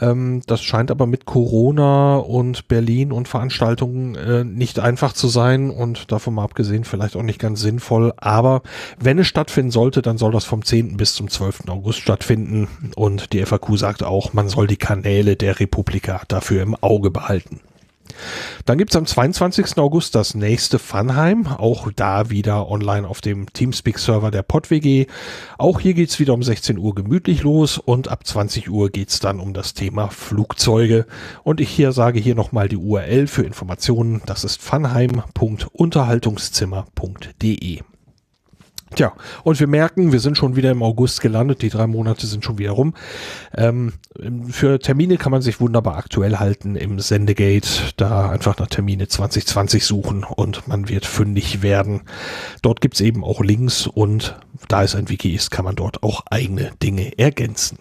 Ähm, das scheint aber mit Corona und Berlin und Veranstaltungen äh, nicht einfach zu sein und davon mal abgesehen vielleicht auch nicht ganz sinnvoll. Aber wenn es stattfinden sollte, dann soll das vom 10. bis zum 12. August stattfinden. Und die FAQ sagt auch, man soll die Kanäle der Republika dafür im Auge behalten. Dann gibt es am 22. August das nächste Funheim, auch da wieder online auf dem Teamspeak-Server der PodWG. Auch hier geht es wieder um 16 Uhr gemütlich los und ab 20 Uhr geht es dann um das Thema Flugzeuge. Und ich hier sage hier nochmal die URL für Informationen, das ist funheim.unterhaltungszimmer.de. Tja, und wir merken, wir sind schon wieder im August gelandet, die drei Monate sind schon wieder rum. Ähm, für Termine kann man sich wunderbar aktuell halten im Sendegate, da einfach nach Termine 2020 suchen und man wird fündig werden. Dort gibt's eben auch Links und da es ein Wiki ist, kann man dort auch eigene Dinge ergänzen.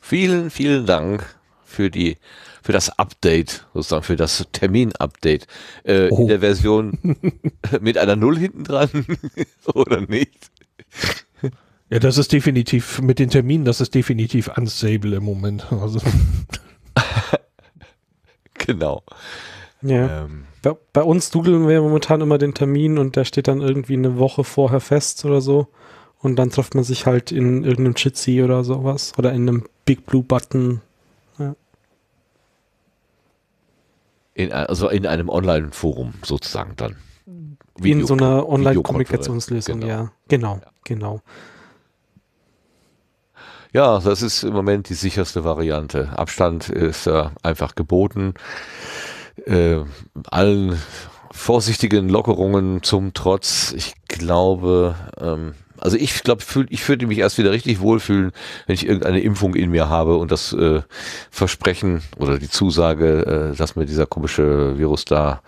Vielen, vielen Dank für die für das Update, sozusagen für das Termin-Update. Äh, oh. In der Version mit einer Null hinten dran oder nicht? Ja, das ist definitiv mit den Terminen, das ist definitiv unstable im Moment. Also. genau. Ja. Ähm. Bei, bei, uns dudeln wir momentan immer den Termin und der steht dann irgendwie eine Woche vorher fest oder so. Und dann trifft man sich halt in irgendeinem Jitsi oder sowas oder in einem Big Blue Button In, also in einem Online-Forum sozusagen dann. Video in so einer Online-Kommunikationslösung, genau. ja. Genau, ja. genau. Ja, das ist im Moment die sicherste Variante. Abstand ist äh, einfach geboten. Äh, allen vorsichtigen Lockerungen zum Trotz, ich glaube, ähm, also ich glaube, ich würde mich erst wieder richtig wohlfühlen, wenn ich irgendeine Impfung in mir habe und das äh, Versprechen oder die Zusage, äh, dass mir dieser komische Virus da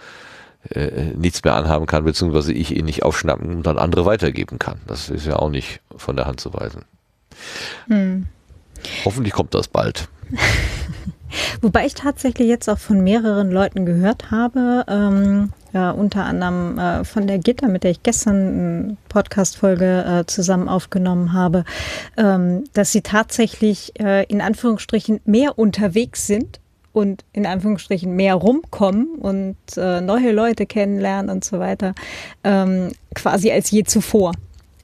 äh, nichts mehr anhaben kann, beziehungsweise ich ihn nicht aufschnappen und dann andere weitergeben kann. Das ist ja auch nicht von der Hand zu weisen. Hm. Hoffentlich kommt das bald. Wobei ich tatsächlich jetzt auch von mehreren Leuten gehört habe, ähm, äh, unter anderem äh, von der Gitter, mit der ich gestern eine ähm, Podcast-Folge äh, zusammen aufgenommen habe, ähm, dass sie tatsächlich äh, in Anführungsstrichen mehr unterwegs sind und in Anführungsstrichen mehr rumkommen und äh, neue Leute kennenlernen und so weiter, ähm, quasi als je zuvor.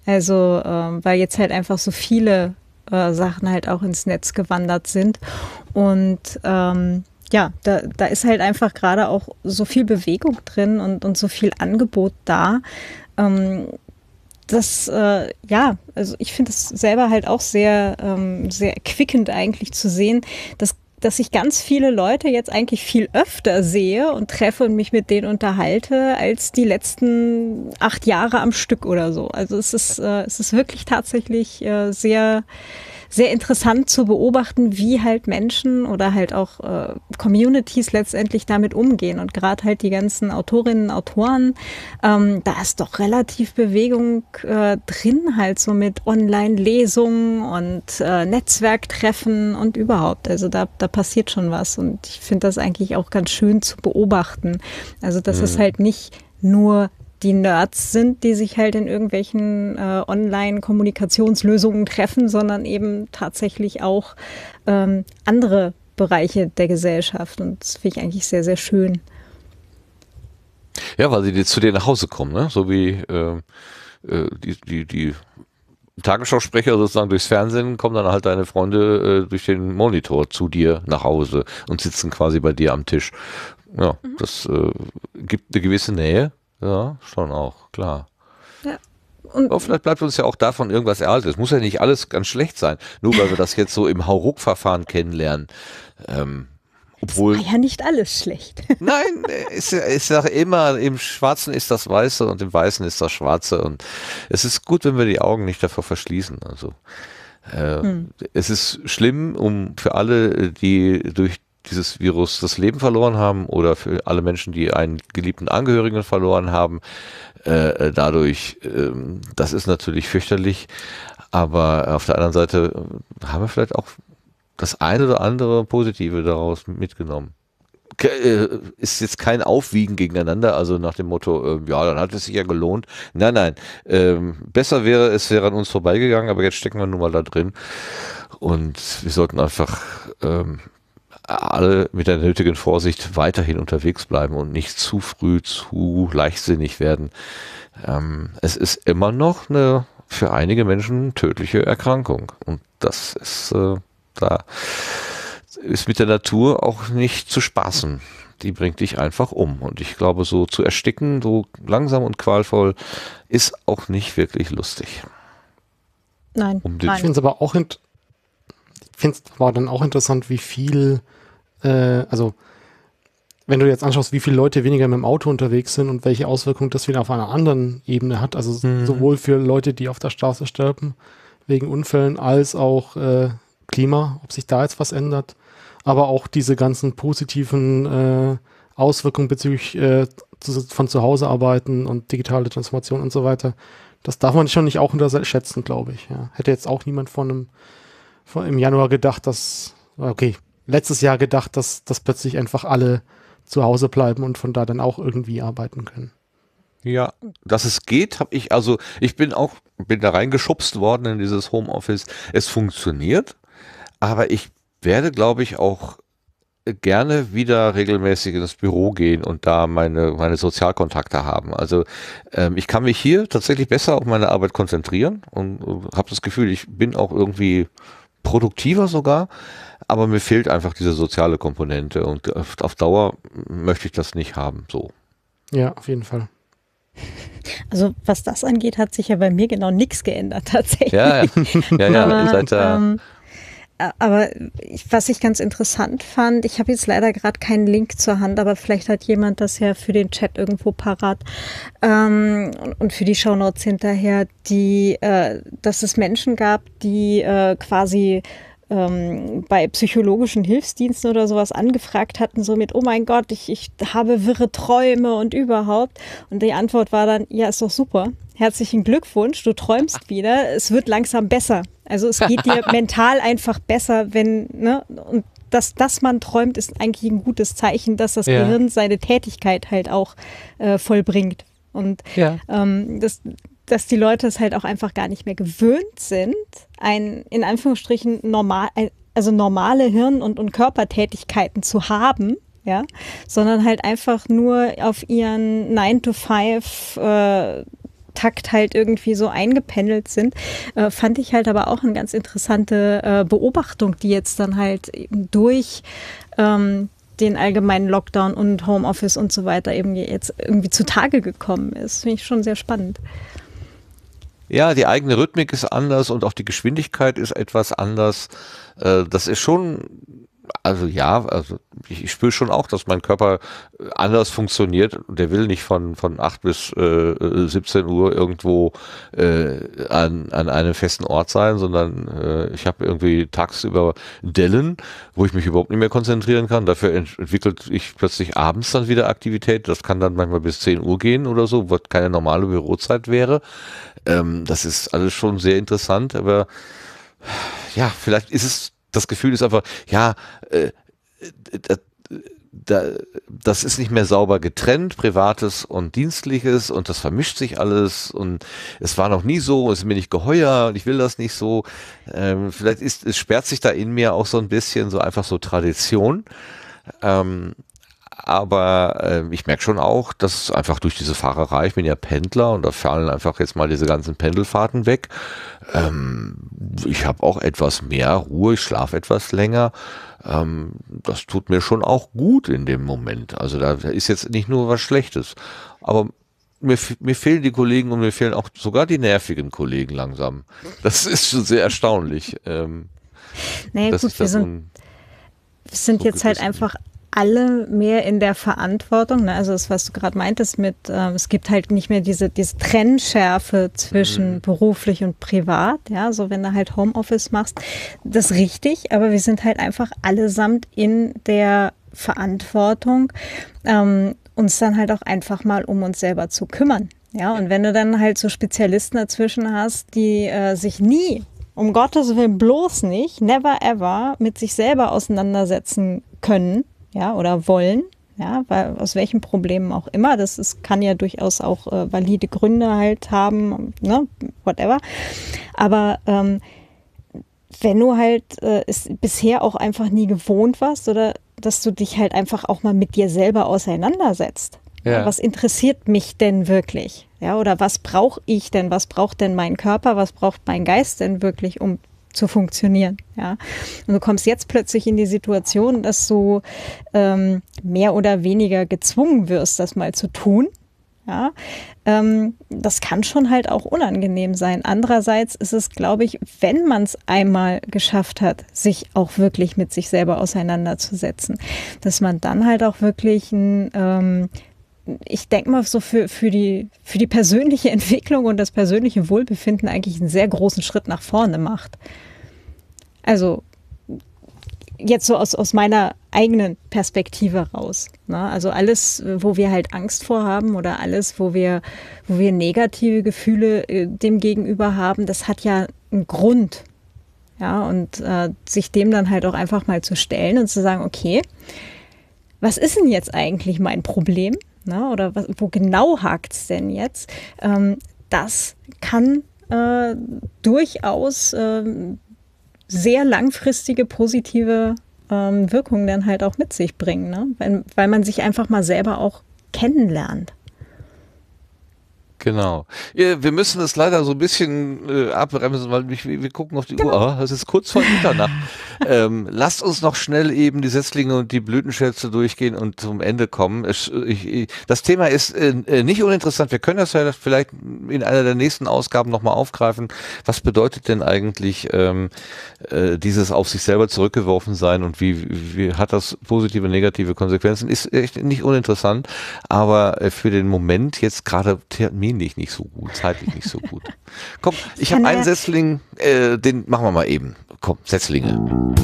Also, ähm, weil jetzt halt einfach so viele äh, Sachen halt auch ins Netz gewandert sind. Und ähm, ja, da, da ist halt einfach gerade auch so viel Bewegung drin und, und so viel Angebot da. Ähm, das, äh, ja, also ich finde es selber halt auch sehr, ähm, sehr erquickend eigentlich zu sehen, dass dass ich ganz viele Leute jetzt eigentlich viel öfter sehe und treffe und mich mit denen unterhalte als die letzten acht Jahre am Stück oder so. Also es ist, äh, es ist wirklich tatsächlich äh, sehr, sehr interessant zu beobachten, wie halt Menschen oder halt auch äh, Communities letztendlich damit umgehen. Und gerade halt die ganzen Autorinnen, Autoren, ähm, da ist doch relativ Bewegung äh, drin, halt so mit Online-Lesungen und äh, Netzwerktreffen und überhaupt. Also da, da passiert schon was. Und ich finde das eigentlich auch ganz schön zu beobachten. Also das mhm. ist halt nicht nur die Nerds sind, die sich halt in irgendwelchen äh, Online-Kommunikationslösungen treffen, sondern eben tatsächlich auch ähm, andere Bereiche der Gesellschaft. Und das finde ich eigentlich sehr, sehr schön. Ja, weil sie zu dir nach Hause kommen, ne? So wie ähm, äh, die, die, die Tagesschausprecher sozusagen durchs Fernsehen kommen dann halt deine Freunde äh, durch den Monitor zu dir nach Hause und sitzen quasi bei dir am Tisch. Ja, mhm. das äh, gibt eine gewisse Nähe ja, schon auch, klar. Ja. Und Aber vielleicht bleibt uns ja auch davon irgendwas erhalten. Es muss ja nicht alles ganz schlecht sein, nur weil wir das jetzt so im Hauruck-Verfahren kennenlernen. Ähm, obwohl. Es war ja nicht alles schlecht. Nein, ich, ich sage immer, im Schwarzen ist das Weiße und im Weißen ist das Schwarze. Und es ist gut, wenn wir die Augen nicht davor verschließen. Also. Äh, hm. Es ist schlimm um für alle, die durch dieses Virus das Leben verloren haben oder für alle Menschen, die einen geliebten Angehörigen verloren haben, äh, dadurch, äh, das ist natürlich fürchterlich. Aber auf der anderen Seite äh, haben wir vielleicht auch das eine oder andere Positive daraus mitgenommen äh, ist jetzt kein Aufwiegen gegeneinander, also nach dem Motto, ähm, ja, dann hat es sich ja gelohnt. Nein, nein, ähm, besser wäre es, wäre an uns vorbeigegangen, aber jetzt stecken wir nun mal da drin und wir sollten einfach ähm, alle mit der nötigen Vorsicht weiterhin unterwegs bleiben und nicht zu früh zu leichtsinnig werden. Ähm, es ist immer noch eine für einige Menschen tödliche Erkrankung und das ist äh, da ist mit der Natur auch nicht zu spaßen. Die bringt dich einfach um. Und ich glaube, so zu ersticken, so langsam und qualvoll, ist auch nicht wirklich lustig. Nein. Um nein. Ich finde es aber auch, finde es war dann auch interessant, wie viel äh, also wenn du jetzt anschaust, wie viele Leute weniger mit dem Auto unterwegs sind und welche Auswirkungen das wieder auf einer anderen Ebene hat, also mhm. sowohl für Leute, die auf der Straße sterben wegen Unfällen, als auch äh, Klima, ob sich da jetzt was ändert, aber auch diese ganzen positiven äh, Auswirkungen bezüglich äh, zu, von zu Hause arbeiten und digitale Transformation und so weiter. Das darf man schon nicht auch unterschätzen, glaube ich. Ja. Hätte jetzt auch niemand von einem, von, im Januar gedacht, dass, okay, letztes Jahr gedacht, dass, dass plötzlich einfach alle zu Hause bleiben und von da dann auch irgendwie arbeiten können. Ja, dass es geht, habe ich also, ich bin auch, bin da reingeschubst worden in dieses Homeoffice. Es funktioniert, aber ich werde, glaube ich, auch gerne wieder regelmäßig ins Büro gehen und da meine, meine Sozialkontakte haben. Also ähm, ich kann mich hier tatsächlich besser auf meine Arbeit konzentrieren und, und habe das Gefühl, ich bin auch irgendwie produktiver sogar aber mir fehlt einfach diese soziale Komponente und auf Dauer möchte ich das nicht haben, so. Ja, auf jeden Fall. Also was das angeht, hat sich ja bei mir genau nichts geändert tatsächlich. Ja, ja, ja, ja aber, seid da. Ähm, aber was ich ganz interessant fand, ich habe jetzt leider gerade keinen Link zur Hand, aber vielleicht hat jemand das ja für den Chat irgendwo parat ähm, und für die Shownotes hinterher, die, äh, dass es Menschen gab, die äh, quasi ähm, bei psychologischen Hilfsdiensten oder sowas angefragt hatten, so mit, oh mein Gott, ich, ich habe wirre Träume und überhaupt. Und die Antwort war dann, ja, ist doch super. Herzlichen Glückwunsch, du träumst wieder, es wird langsam besser. Also es geht dir mental einfach besser, wenn, ne, und dass, dass man träumt, ist eigentlich ein gutes Zeichen, dass das ja. Gehirn seine Tätigkeit halt auch äh, vollbringt. Und ja. ähm, das, dass die Leute es halt auch einfach gar nicht mehr gewöhnt sind, ein in Anführungsstrichen normal, äh, also normale Hirn- und, und Körpertätigkeiten zu haben. Ja, sondern halt einfach nur auf ihren 9-to-5 äh, Takt halt irgendwie so eingependelt sind, äh, fand ich halt aber auch eine ganz interessante äh, Beobachtung, die jetzt dann halt eben durch ähm, den allgemeinen Lockdown und Homeoffice und so weiter eben jetzt irgendwie zutage gekommen ist. Finde ich schon sehr spannend. Ja, die eigene Rhythmik ist anders und auch die Geschwindigkeit ist etwas anders. Äh, das ist schon also ja, also ich, ich spüre schon auch, dass mein Körper äh, anders funktioniert. Der will nicht von, von 8 bis äh, 17 äh, Uhr irgendwo äh, an, an einem festen Ort sein, sondern äh, ich habe irgendwie tagsüber Dellen, wo ich mich überhaupt nicht mehr konzentrieren kann. Dafür entwickelt ich plötzlich abends dann wieder Aktivität. Das kann dann manchmal bis 10 Uhr gehen oder so, was keine normale Bürozeit wäre. Ähm, das ist alles schon sehr interessant, aber ja, vielleicht ist es das Gefühl ist einfach, ja, äh, da, da, das ist nicht mehr sauber getrennt, Privates und Dienstliches und das vermischt sich alles und es war noch nie so, es ist mir nicht geheuer und ich will das nicht so. Ähm, vielleicht ist, es sperrt sich da in mir auch so ein bisschen so einfach so Tradition. Ähm, aber äh, ich merke schon auch, dass einfach durch diese Fahrerei, ich bin ja Pendler und da fallen einfach jetzt mal diese ganzen Pendelfahrten weg. Ähm, ich habe auch etwas mehr Ruhe, ich schlafe etwas länger. Ähm, das tut mir schon auch gut in dem Moment. Also da ist jetzt nicht nur was Schlechtes. Aber mir, mir fehlen die Kollegen und mir fehlen auch sogar die nervigen Kollegen langsam. Das ist schon sehr erstaunlich. Ähm, naja, gut, wir sind, wir sind jetzt halt einfach alle mehr in der Verantwortung. Ne? Also das, was du gerade meintest mit, ähm, es gibt halt nicht mehr diese, diese Trennschärfe zwischen mhm. beruflich und privat. Ja, so wenn du halt Homeoffice machst, das ist richtig. Aber wir sind halt einfach allesamt in der Verantwortung, ähm, uns dann halt auch einfach mal um uns selber zu kümmern. Ja, und wenn du dann halt so Spezialisten dazwischen hast, die äh, sich nie um Gottes Willen bloß nicht, never ever, mit sich selber auseinandersetzen können, ja, oder wollen, ja, weil aus welchen Problemen auch immer, das ist, kann ja durchaus auch äh, valide Gründe halt haben, ne, whatever. Aber ähm, wenn du halt äh, es bisher auch einfach nie gewohnt warst oder dass du dich halt einfach auch mal mit dir selber auseinandersetzt. Ja. Was interessiert mich denn wirklich? Ja, oder was brauche ich denn? Was braucht denn mein Körper? Was braucht mein Geist denn wirklich, um zu funktionieren. Ja. Und du kommst jetzt plötzlich in die Situation, dass du ähm, mehr oder weniger gezwungen wirst, das mal zu tun. Ja, ähm, das kann schon halt auch unangenehm sein. Andererseits ist es, glaube ich, wenn man es einmal geschafft hat, sich auch wirklich mit sich selber auseinanderzusetzen, dass man dann halt auch wirklich ein ähm, ich denke mal, so für, für, die, für die persönliche Entwicklung und das persönliche Wohlbefinden eigentlich einen sehr großen Schritt nach vorne macht. Also jetzt so aus, aus meiner eigenen Perspektive raus. Ne? Also alles, wo wir halt Angst vor haben oder alles, wo wir, wo wir negative Gefühle äh, dem gegenüber haben, das hat ja einen Grund. Ja, und äh, sich dem dann halt auch einfach mal zu stellen und zu sagen, okay, was ist denn jetzt eigentlich mein Problem? ne, oder was, wo genau hakt es denn jetzt, ähm, das kann äh, durchaus äh, sehr langfristige positive ähm, Wirkungen dann halt auch mit sich bringen, ne? weil, weil man sich einfach mal selber auch kennenlernt. Genau. Wir müssen es leider so ein bisschen äh, abbremsen, weil wir gucken auf die genau. Uhr. Ah, es ist kurz vor Mitternacht. ähm, lasst uns noch schnell eben die Setzlinge und die Blütenschätze durchgehen und zum Ende kommen. Ich, ich, das Thema ist äh, äh, nicht uninteressant. Wir können das ja vielleicht in einer der nächsten Ausgaben nochmal aufgreifen. Was bedeutet denn eigentlich ähm, äh, dieses auf sich selber zurückgeworfen sein und wie, wie hat das positive, negative Konsequenzen? Ist echt nicht uninteressant, aber äh, für den Moment jetzt gerade Termin terminlich nicht so gut, zeitlich nicht so gut. Komm, ich habe einen Setzling, äh, den machen wir mal eben. Komm, Setzlinge.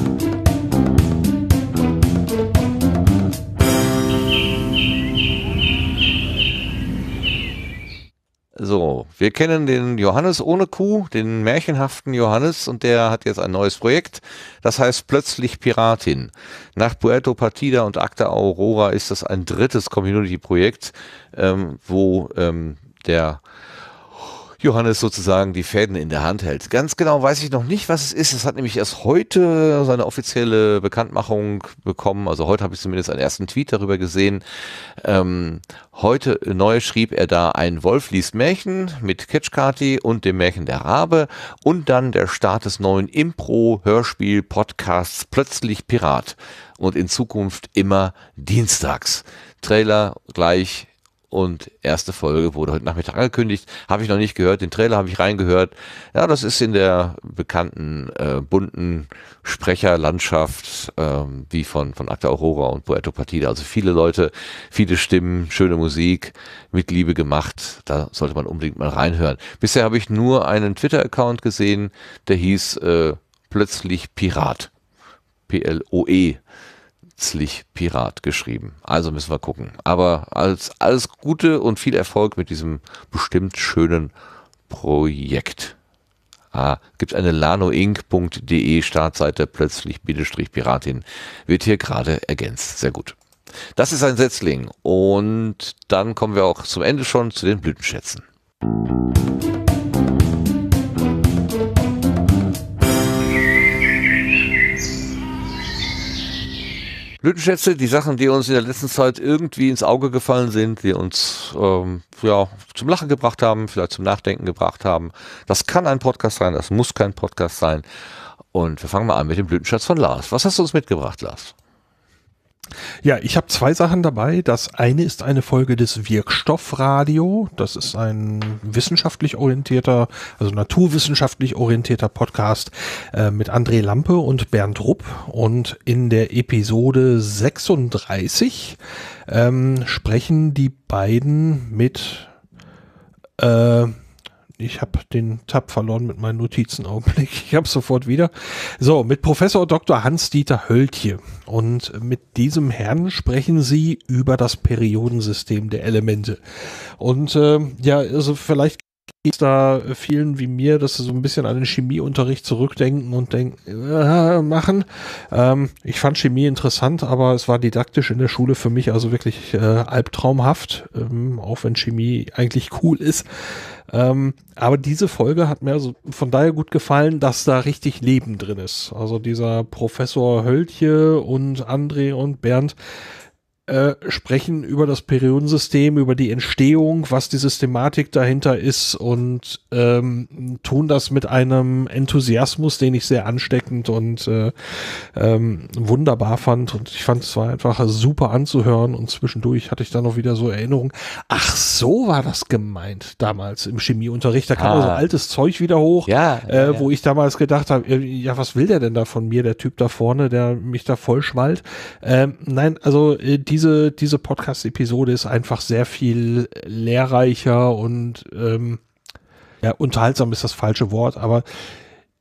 So, wir kennen den Johannes ohne Kuh, den märchenhaften Johannes, und der hat jetzt ein neues Projekt. Das heißt plötzlich Piratin. Nach Puerto Partida und Acta Aurora ist das ein drittes Community-Projekt, ähm, wo ähm, der Johannes sozusagen die Fäden in der Hand hält. Ganz genau weiß ich noch nicht, was es ist. Es hat nämlich erst heute seine offizielle Bekanntmachung bekommen. Also heute habe ich zumindest einen ersten Tweet darüber gesehen. Ähm, heute neu schrieb er da ein Wolf liest Märchen mit Ketschkati und dem Märchen der Rabe und dann der Start des neuen Impro-Hörspiel-Podcasts Plötzlich Pirat und in Zukunft immer dienstags. Trailer gleich und erste Folge wurde heute Nachmittag angekündigt. Habe ich noch nicht gehört. Den Trailer habe ich reingehört. Ja, das ist in der bekannten, äh, bunten Sprecherlandschaft ähm, wie von, von Acta Aurora und Puerto Partida. Also viele Leute, viele Stimmen, schöne Musik, mit Liebe gemacht. Da sollte man unbedingt mal reinhören. Bisher habe ich nur einen Twitter-Account gesehen, der hieß äh, plötzlich Pirat. P-L-O-E herzlich Pirat geschrieben. Also müssen wir gucken. Aber als alles Gute und viel Erfolg mit diesem bestimmt schönen Projekt. Ah, gibt eine lanoinc.de Startseite plötzlich Bindestrich Piratin. Wird hier gerade ergänzt. Sehr gut. Das ist ein Setzling. Und dann kommen wir auch zum Ende schon zu den Blütenschätzen. Musik Blütenschätze, die Sachen, die uns in der letzten Zeit irgendwie ins Auge gefallen sind, die uns ähm, ja, zum Lachen gebracht haben, vielleicht zum Nachdenken gebracht haben. Das kann ein Podcast sein, das muss kein Podcast sein. Und wir fangen mal an mit dem Blütenschatz von Lars. Was hast du uns mitgebracht, Lars? Ja, ich habe zwei Sachen dabei. Das eine ist eine Folge des Wirkstoffradio. Das ist ein wissenschaftlich orientierter, also naturwissenschaftlich orientierter Podcast äh, mit André Lampe und Bernd Rupp. Und in der Episode 36 ähm, sprechen die beiden mit äh, ich habe den Tab verloren mit meinen Notizen. Augenblick, ich habe sofort wieder. So, mit Professor Dr. Hans-Dieter Hölltje. Und mit diesem Herrn sprechen Sie über das Periodensystem der Elemente. Und äh, ja, also vielleicht geht da vielen wie mir, dass sie so ein bisschen an den Chemieunterricht zurückdenken und denken, äh, machen. Ähm, ich fand Chemie interessant, aber es war didaktisch in der Schule für mich also wirklich äh, albtraumhaft, ähm, auch wenn Chemie eigentlich cool ist. Ähm, aber diese Folge hat mir also von daher gut gefallen, dass da richtig Leben drin ist. Also dieser Professor Höldje und André und Bernd, äh, sprechen über das Periodensystem, über die Entstehung, was die Systematik dahinter ist und ähm, tun das mit einem Enthusiasmus, den ich sehr ansteckend und äh, ähm, wunderbar fand. Und ich fand es war einfach super anzuhören und zwischendurch hatte ich dann noch wieder so Erinnerungen. Ach, so war das gemeint damals im Chemieunterricht. Da kam ah. also altes Zeug wieder hoch, ja, ja, äh, wo ja. ich damals gedacht habe, äh, ja, was will der denn da von mir, der Typ da vorne, der mich da vollschwallt? Ähm, nein, also äh, die diese, diese Podcast-Episode ist einfach sehr viel lehrreicher und ähm, ja, unterhaltsam ist das falsche Wort, aber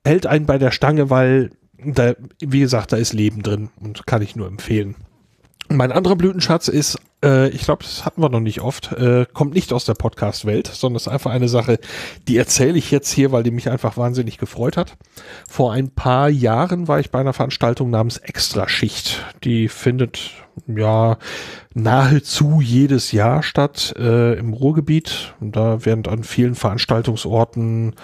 hält einen bei der Stange, weil da, wie gesagt, da ist Leben drin und kann ich nur empfehlen. Mein anderer Blütenschatz ist, äh, ich glaube, das hatten wir noch nicht oft, äh, kommt nicht aus der Podcast-Welt, sondern ist einfach eine Sache, die erzähle ich jetzt hier, weil die mich einfach wahnsinnig gefreut hat. Vor ein paar Jahren war ich bei einer Veranstaltung namens Extraschicht. Die findet ja nahezu jedes Jahr statt äh, im Ruhrgebiet. Und da werden an vielen Veranstaltungsorten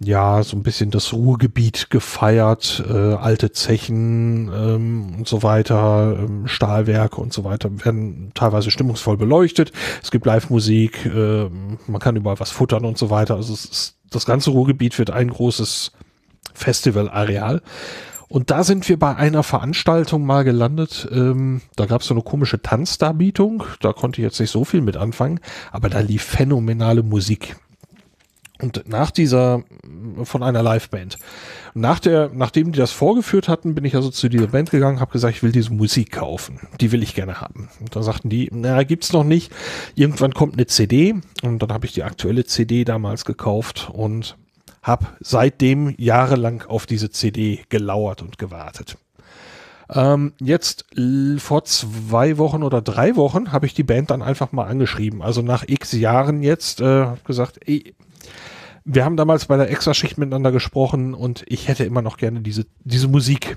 ja, so ein bisschen das Ruhrgebiet gefeiert, äh, alte Zechen ähm, und so weiter, ähm, Stahlwerke und so weiter werden teilweise stimmungsvoll beleuchtet. Es gibt Live-Musik, äh, man kann überall was futtern und so weiter. Also ist, das ganze Ruhrgebiet wird ein großes Festival-Areal. Und da sind wir bei einer Veranstaltung mal gelandet. Ähm, da gab es so eine komische Tanzdarbietung. Da konnte ich jetzt nicht so viel mit anfangen, aber da lief phänomenale Musik. Und nach dieser, von einer Liveband. Nach der, nachdem die das vorgeführt hatten, bin ich also zu dieser Band gegangen, habe gesagt, ich will diese Musik kaufen. Die will ich gerne haben. Und da sagten die, na, gibt's noch nicht. Irgendwann kommt eine CD. Und dann habe ich die aktuelle CD damals gekauft und habe seitdem jahrelang auf diese CD gelauert und gewartet. Ähm, jetzt vor zwei Wochen oder drei Wochen habe ich die Band dann einfach mal angeschrieben. Also nach x Jahren jetzt äh, gesagt, ey, wir haben damals bei der Extraschicht miteinander gesprochen und ich hätte immer noch gerne diese, diese Musik.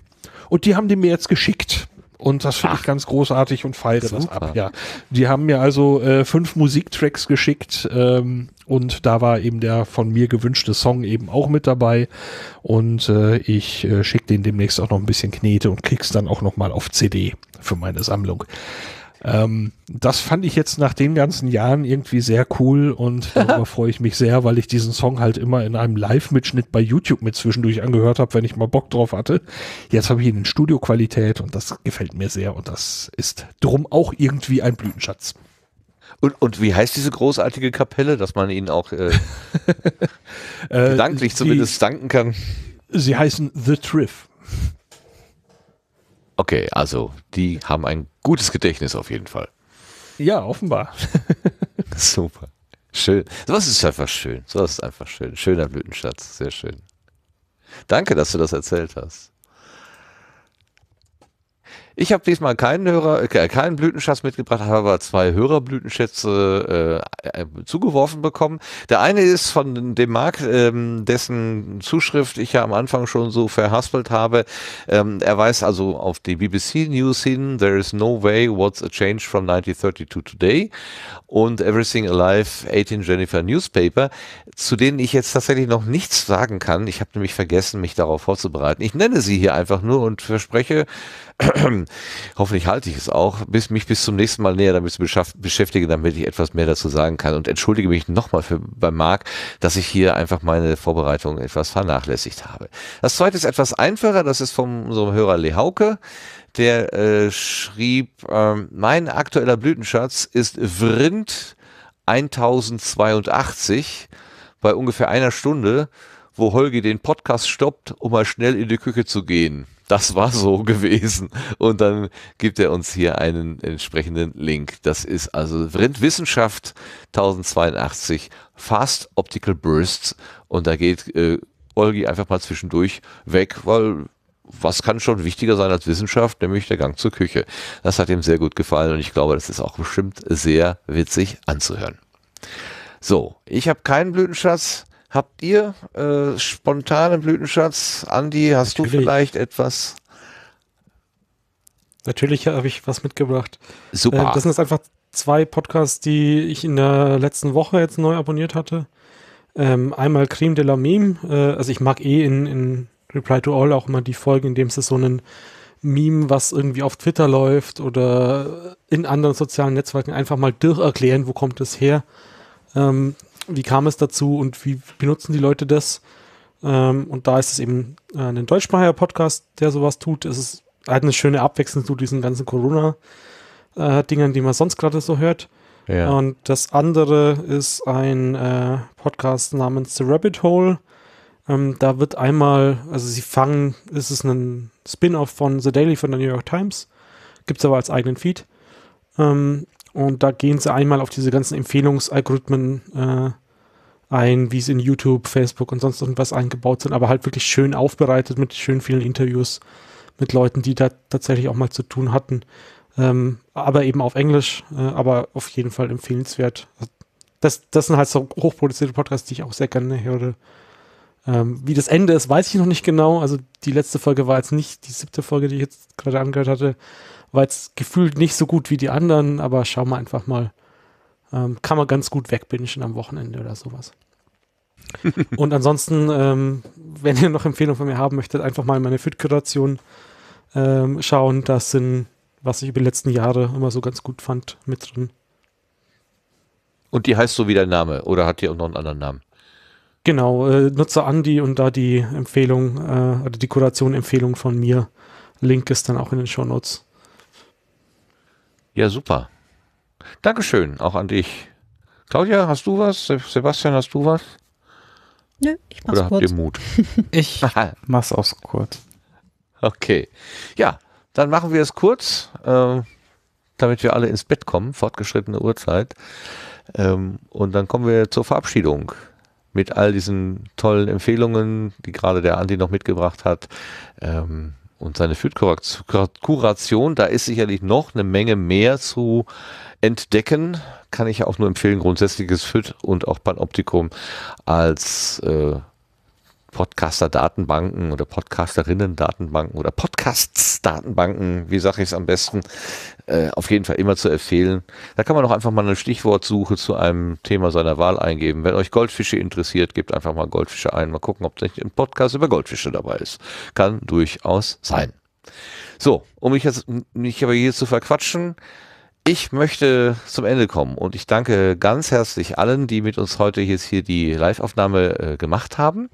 Und die haben die mir jetzt geschickt. Und das finde ich ganz großartig und feiere das, das ab. Ja. Die haben mir also äh, fünf Musiktracks geschickt ähm, und da war eben der von mir gewünschte Song eben auch mit dabei. Und äh, ich äh, schicke den demnächst auch noch ein bisschen Knete und krieg's dann auch nochmal auf CD für meine Sammlung. Ähm, das fand ich jetzt nach den ganzen Jahren irgendwie sehr cool und darüber freue ich mich sehr, weil ich diesen Song halt immer in einem Live-Mitschnitt bei YouTube mit zwischendurch angehört habe, wenn ich mal Bock drauf hatte. Jetzt habe ich ihn in Studioqualität und das gefällt mir sehr und das ist drum auch irgendwie ein Blütenschatz. Und, und wie heißt diese großartige Kapelle, dass man ihnen auch äh, äh gedanklich äh, die, zumindest danken kann? Sie heißen The Triff. Okay, also die haben ein gutes Gedächtnis auf jeden Fall. Ja, offenbar. Super. Schön. Sowas ist einfach schön. Sowas ist einfach schön. Schöner Blütenschatz. Sehr schön. Danke, dass du das erzählt hast. Ich habe diesmal keinen Hörer, äh, keinen Blütenschatz mitgebracht, habe aber zwei Hörerblütenschätze äh, äh, zugeworfen bekommen. Der eine ist von dem Markt, ähm, dessen Zuschrift ich ja am Anfang schon so verhaspelt habe. Ähm, er weist also auf die BBC News hin, There is no way what's a change from 1932 today und Everything Alive 18 Jennifer Newspaper, zu denen ich jetzt tatsächlich noch nichts sagen kann. Ich habe nämlich vergessen, mich darauf vorzubereiten. Ich nenne sie hier einfach nur und verspreche, Hoffentlich halte ich es auch, bis mich bis zum nächsten Mal näher damit zu beschäftigen, damit ich etwas mehr dazu sagen kann. Und entschuldige mich nochmal bei Marc, dass ich hier einfach meine Vorbereitung etwas vernachlässigt habe. Das zweite ist etwas einfacher, das ist von unserem Hörer Hauke. der äh, schrieb, äh, mein aktueller Blütenschatz ist Vrind 1082 bei ungefähr einer Stunde, wo Holgi den Podcast stoppt, um mal schnell in die Küche zu gehen das war so gewesen. Und dann gibt er uns hier einen entsprechenden Link. Das ist also Wissenschaft 1082 Fast Optical Bursts. Und da geht äh, Olgi einfach mal zwischendurch weg, weil was kann schon wichtiger sein als Wissenschaft, nämlich der Gang zur Küche. Das hat ihm sehr gut gefallen und ich glaube, das ist auch bestimmt sehr witzig anzuhören. So, ich habe keinen Blütenschatz. Habt ihr äh, spontanen Blütenschatz? Andi, hast Natürlich. du vielleicht etwas? Natürlich habe ich was mitgebracht. Super. Äh, das sind jetzt einfach zwei Podcasts, die ich in der letzten Woche jetzt neu abonniert hatte. Ähm, einmal Creme de la Meme. Äh, also ich mag eh in, in Reply to All auch immer die Folgen, in dem es so einen Meme, was irgendwie auf Twitter läuft oder in anderen sozialen Netzwerken einfach mal durch erklären, wo kommt es her. Ähm, wie kam es dazu und wie benutzen die Leute das? Ähm, und da ist es eben äh, ein deutschsprachiger Podcast, der sowas tut. Es ist halt eine schöne Abwechslung zu diesen ganzen Corona-Dingern, äh, die man sonst gerade so hört. Ja. Und das andere ist ein äh, Podcast namens The Rabbit Hole. Ähm, da wird einmal, also sie fangen, ist es ein Spin-off von The Daily von der New York Times, gibt es aber als eigenen Feed. Ähm, und da gehen sie einmal auf diese ganzen Empfehlungsalgorithmen äh, ein, wie sie in YouTube, Facebook und sonst irgendwas eingebaut sind, aber halt wirklich schön aufbereitet mit schön vielen Interviews mit Leuten, die da tatsächlich auch mal zu tun hatten. Ähm, aber eben auf Englisch, äh, aber auf jeden Fall empfehlenswert. Das, das sind halt so hochproduzierte Podcasts, die ich auch sehr gerne höre. Ähm, wie das Ende ist, weiß ich noch nicht genau. Also die letzte Folge war jetzt nicht die siebte Folge, die ich jetzt gerade angehört hatte war jetzt gefühlt nicht so gut wie die anderen, aber schauen wir einfach mal. Ähm, kann man ganz gut wegbingen am Wochenende oder sowas. und ansonsten, ähm, wenn ihr noch Empfehlungen von mir haben möchtet, einfach mal in meine Fit-Kuration ähm, schauen. Das sind, was ich über die letzten Jahre immer so ganz gut fand, mit drin. Und die heißt so wie der Name oder hat die auch noch einen anderen Namen? Genau, äh, Nutzer Andi und da die Empfehlung, äh, oder die Kuration-Empfehlung von mir. Link ist dann auch in den Show Notes. Ja, super. Dankeschön, auch an dich. Claudia, hast du was? Sebastian, hast du was? Nö, ich mach's Oder habt kurz. ihr Mut? ich mach's auch kurz. Okay. Ja, dann machen wir es kurz, äh, damit wir alle ins Bett kommen, fortgeschrittene Uhrzeit. Ähm, und dann kommen wir zur Verabschiedung mit all diesen tollen Empfehlungen, die gerade der Andi noch mitgebracht hat. Ähm, und seine Food-Kuration, da ist sicherlich noch eine Menge mehr zu entdecken. Kann ich auch nur empfehlen, grundsätzliches Füt und auch Panoptikum als äh, Podcaster-Datenbanken oder Podcasterinnen-Datenbanken oder Podcasts-Datenbanken, wie sage ich es am besten, äh, auf jeden Fall immer zu empfehlen. Da kann man auch einfach mal eine Stichwortsuche zu einem Thema seiner Wahl eingeben. Wenn euch Goldfische interessiert, gebt einfach mal Goldfische ein. Mal gucken, ob nicht ein Podcast über Goldfische dabei ist. Kann durchaus sein. So, um mich jetzt nicht aber hier zu verquatschen, ich möchte zum Ende kommen und ich danke ganz herzlich allen, die mit uns heute jetzt hier die Live-Aufnahme äh, gemacht haben.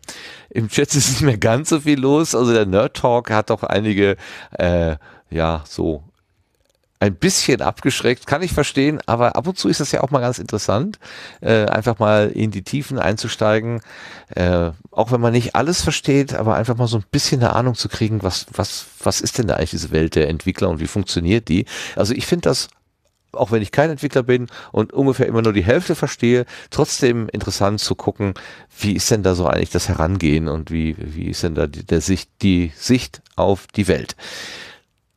Im Chat ist nicht mehr ganz so viel los. Also der Nerd Talk hat doch einige, äh, ja, so ein bisschen abgeschreckt, kann ich verstehen, aber ab und zu ist das ja auch mal ganz interessant, äh, einfach mal in die Tiefen einzusteigen, äh, auch wenn man nicht alles versteht, aber einfach mal so ein bisschen eine Ahnung zu kriegen, was, was, was ist denn da eigentlich diese Welt der Entwickler und wie funktioniert die? Also ich finde das auch wenn ich kein Entwickler bin und ungefähr immer nur die Hälfte verstehe, trotzdem interessant zu gucken, wie ist denn da so eigentlich das Herangehen und wie, wie ist denn da die, der Sicht, die Sicht auf die Welt.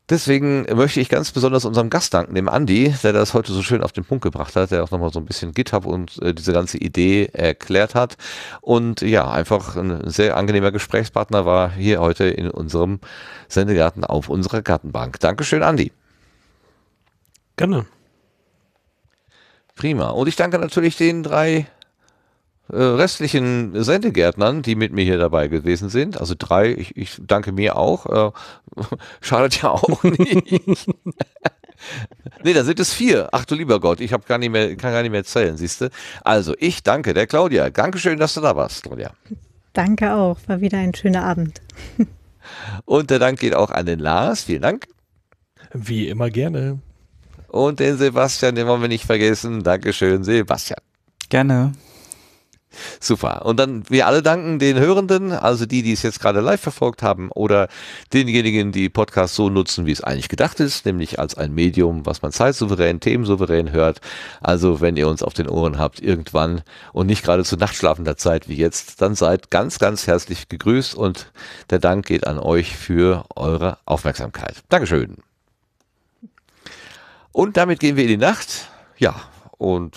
Deswegen möchte ich ganz besonders unserem Gast danken, dem Andi, der das heute so schön auf den Punkt gebracht hat, der auch nochmal so ein bisschen GitHub und äh, diese ganze Idee erklärt hat. Und ja, einfach ein sehr angenehmer Gesprächspartner war hier heute in unserem Sendegarten auf unserer Gartenbank. Dankeschön, Andi. Gerne. Prima. Und ich danke natürlich den drei äh, restlichen Sendegärtnern, die mit mir hier dabei gewesen sind. Also drei, ich, ich danke mir auch. Äh, schadet ja auch nicht. nee, da sind es vier. Ach du lieber Gott, ich gar nicht mehr, kann gar nicht mehr zählen, siehst du. Also, ich danke der Claudia. Dankeschön, dass du da warst, Claudia. Danke auch. War wieder ein schöner Abend. Und der Dank geht auch an den Lars. Vielen Dank. Wie immer gerne und den Sebastian, den wollen wir nicht vergessen. Dankeschön, Sebastian. Gerne. Super. Und dann wir alle danken den Hörenden, also die, die es jetzt gerade live verfolgt haben oder denjenigen, die Podcasts so nutzen, wie es eigentlich gedacht ist, nämlich als ein Medium, was man zeitsouverän, themensouverän hört. Also wenn ihr uns auf den Ohren habt irgendwann und nicht gerade zu nachtschlafender Zeit wie jetzt, dann seid ganz, ganz herzlich gegrüßt und der Dank geht an euch für eure Aufmerksamkeit. Dankeschön. Und damit gehen wir in die Nacht. Ja, und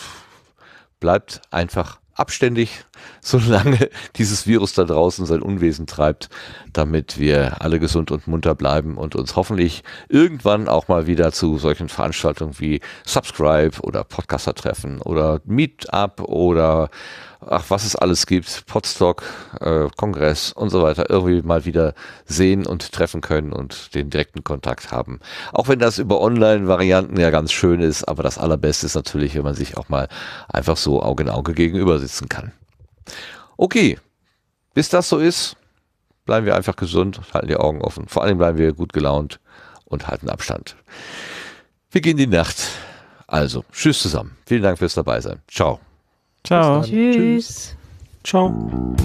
bleibt einfach abständig, solange dieses Virus da draußen sein Unwesen treibt, damit wir alle gesund und munter bleiben und uns hoffentlich irgendwann auch mal wieder zu solchen Veranstaltungen wie Subscribe oder Podcaster-Treffen oder Meetup oder ach, was es alles gibt, Potsdok, äh, Kongress und so weiter, irgendwie mal wieder sehen und treffen können und den direkten Kontakt haben. Auch wenn das über Online-Varianten ja ganz schön ist, aber das Allerbeste ist natürlich, wenn man sich auch mal einfach so Auge in Auge gegenüber sitzen kann. Okay, bis das so ist, bleiben wir einfach gesund, halten die Augen offen. Vor allem bleiben wir gut gelaunt und halten Abstand. Wir gehen die Nacht. Also, tschüss zusammen. Vielen Dank fürs Dabeisein. Ciao. Ciao. Tschüss. Tschüss. Ciao.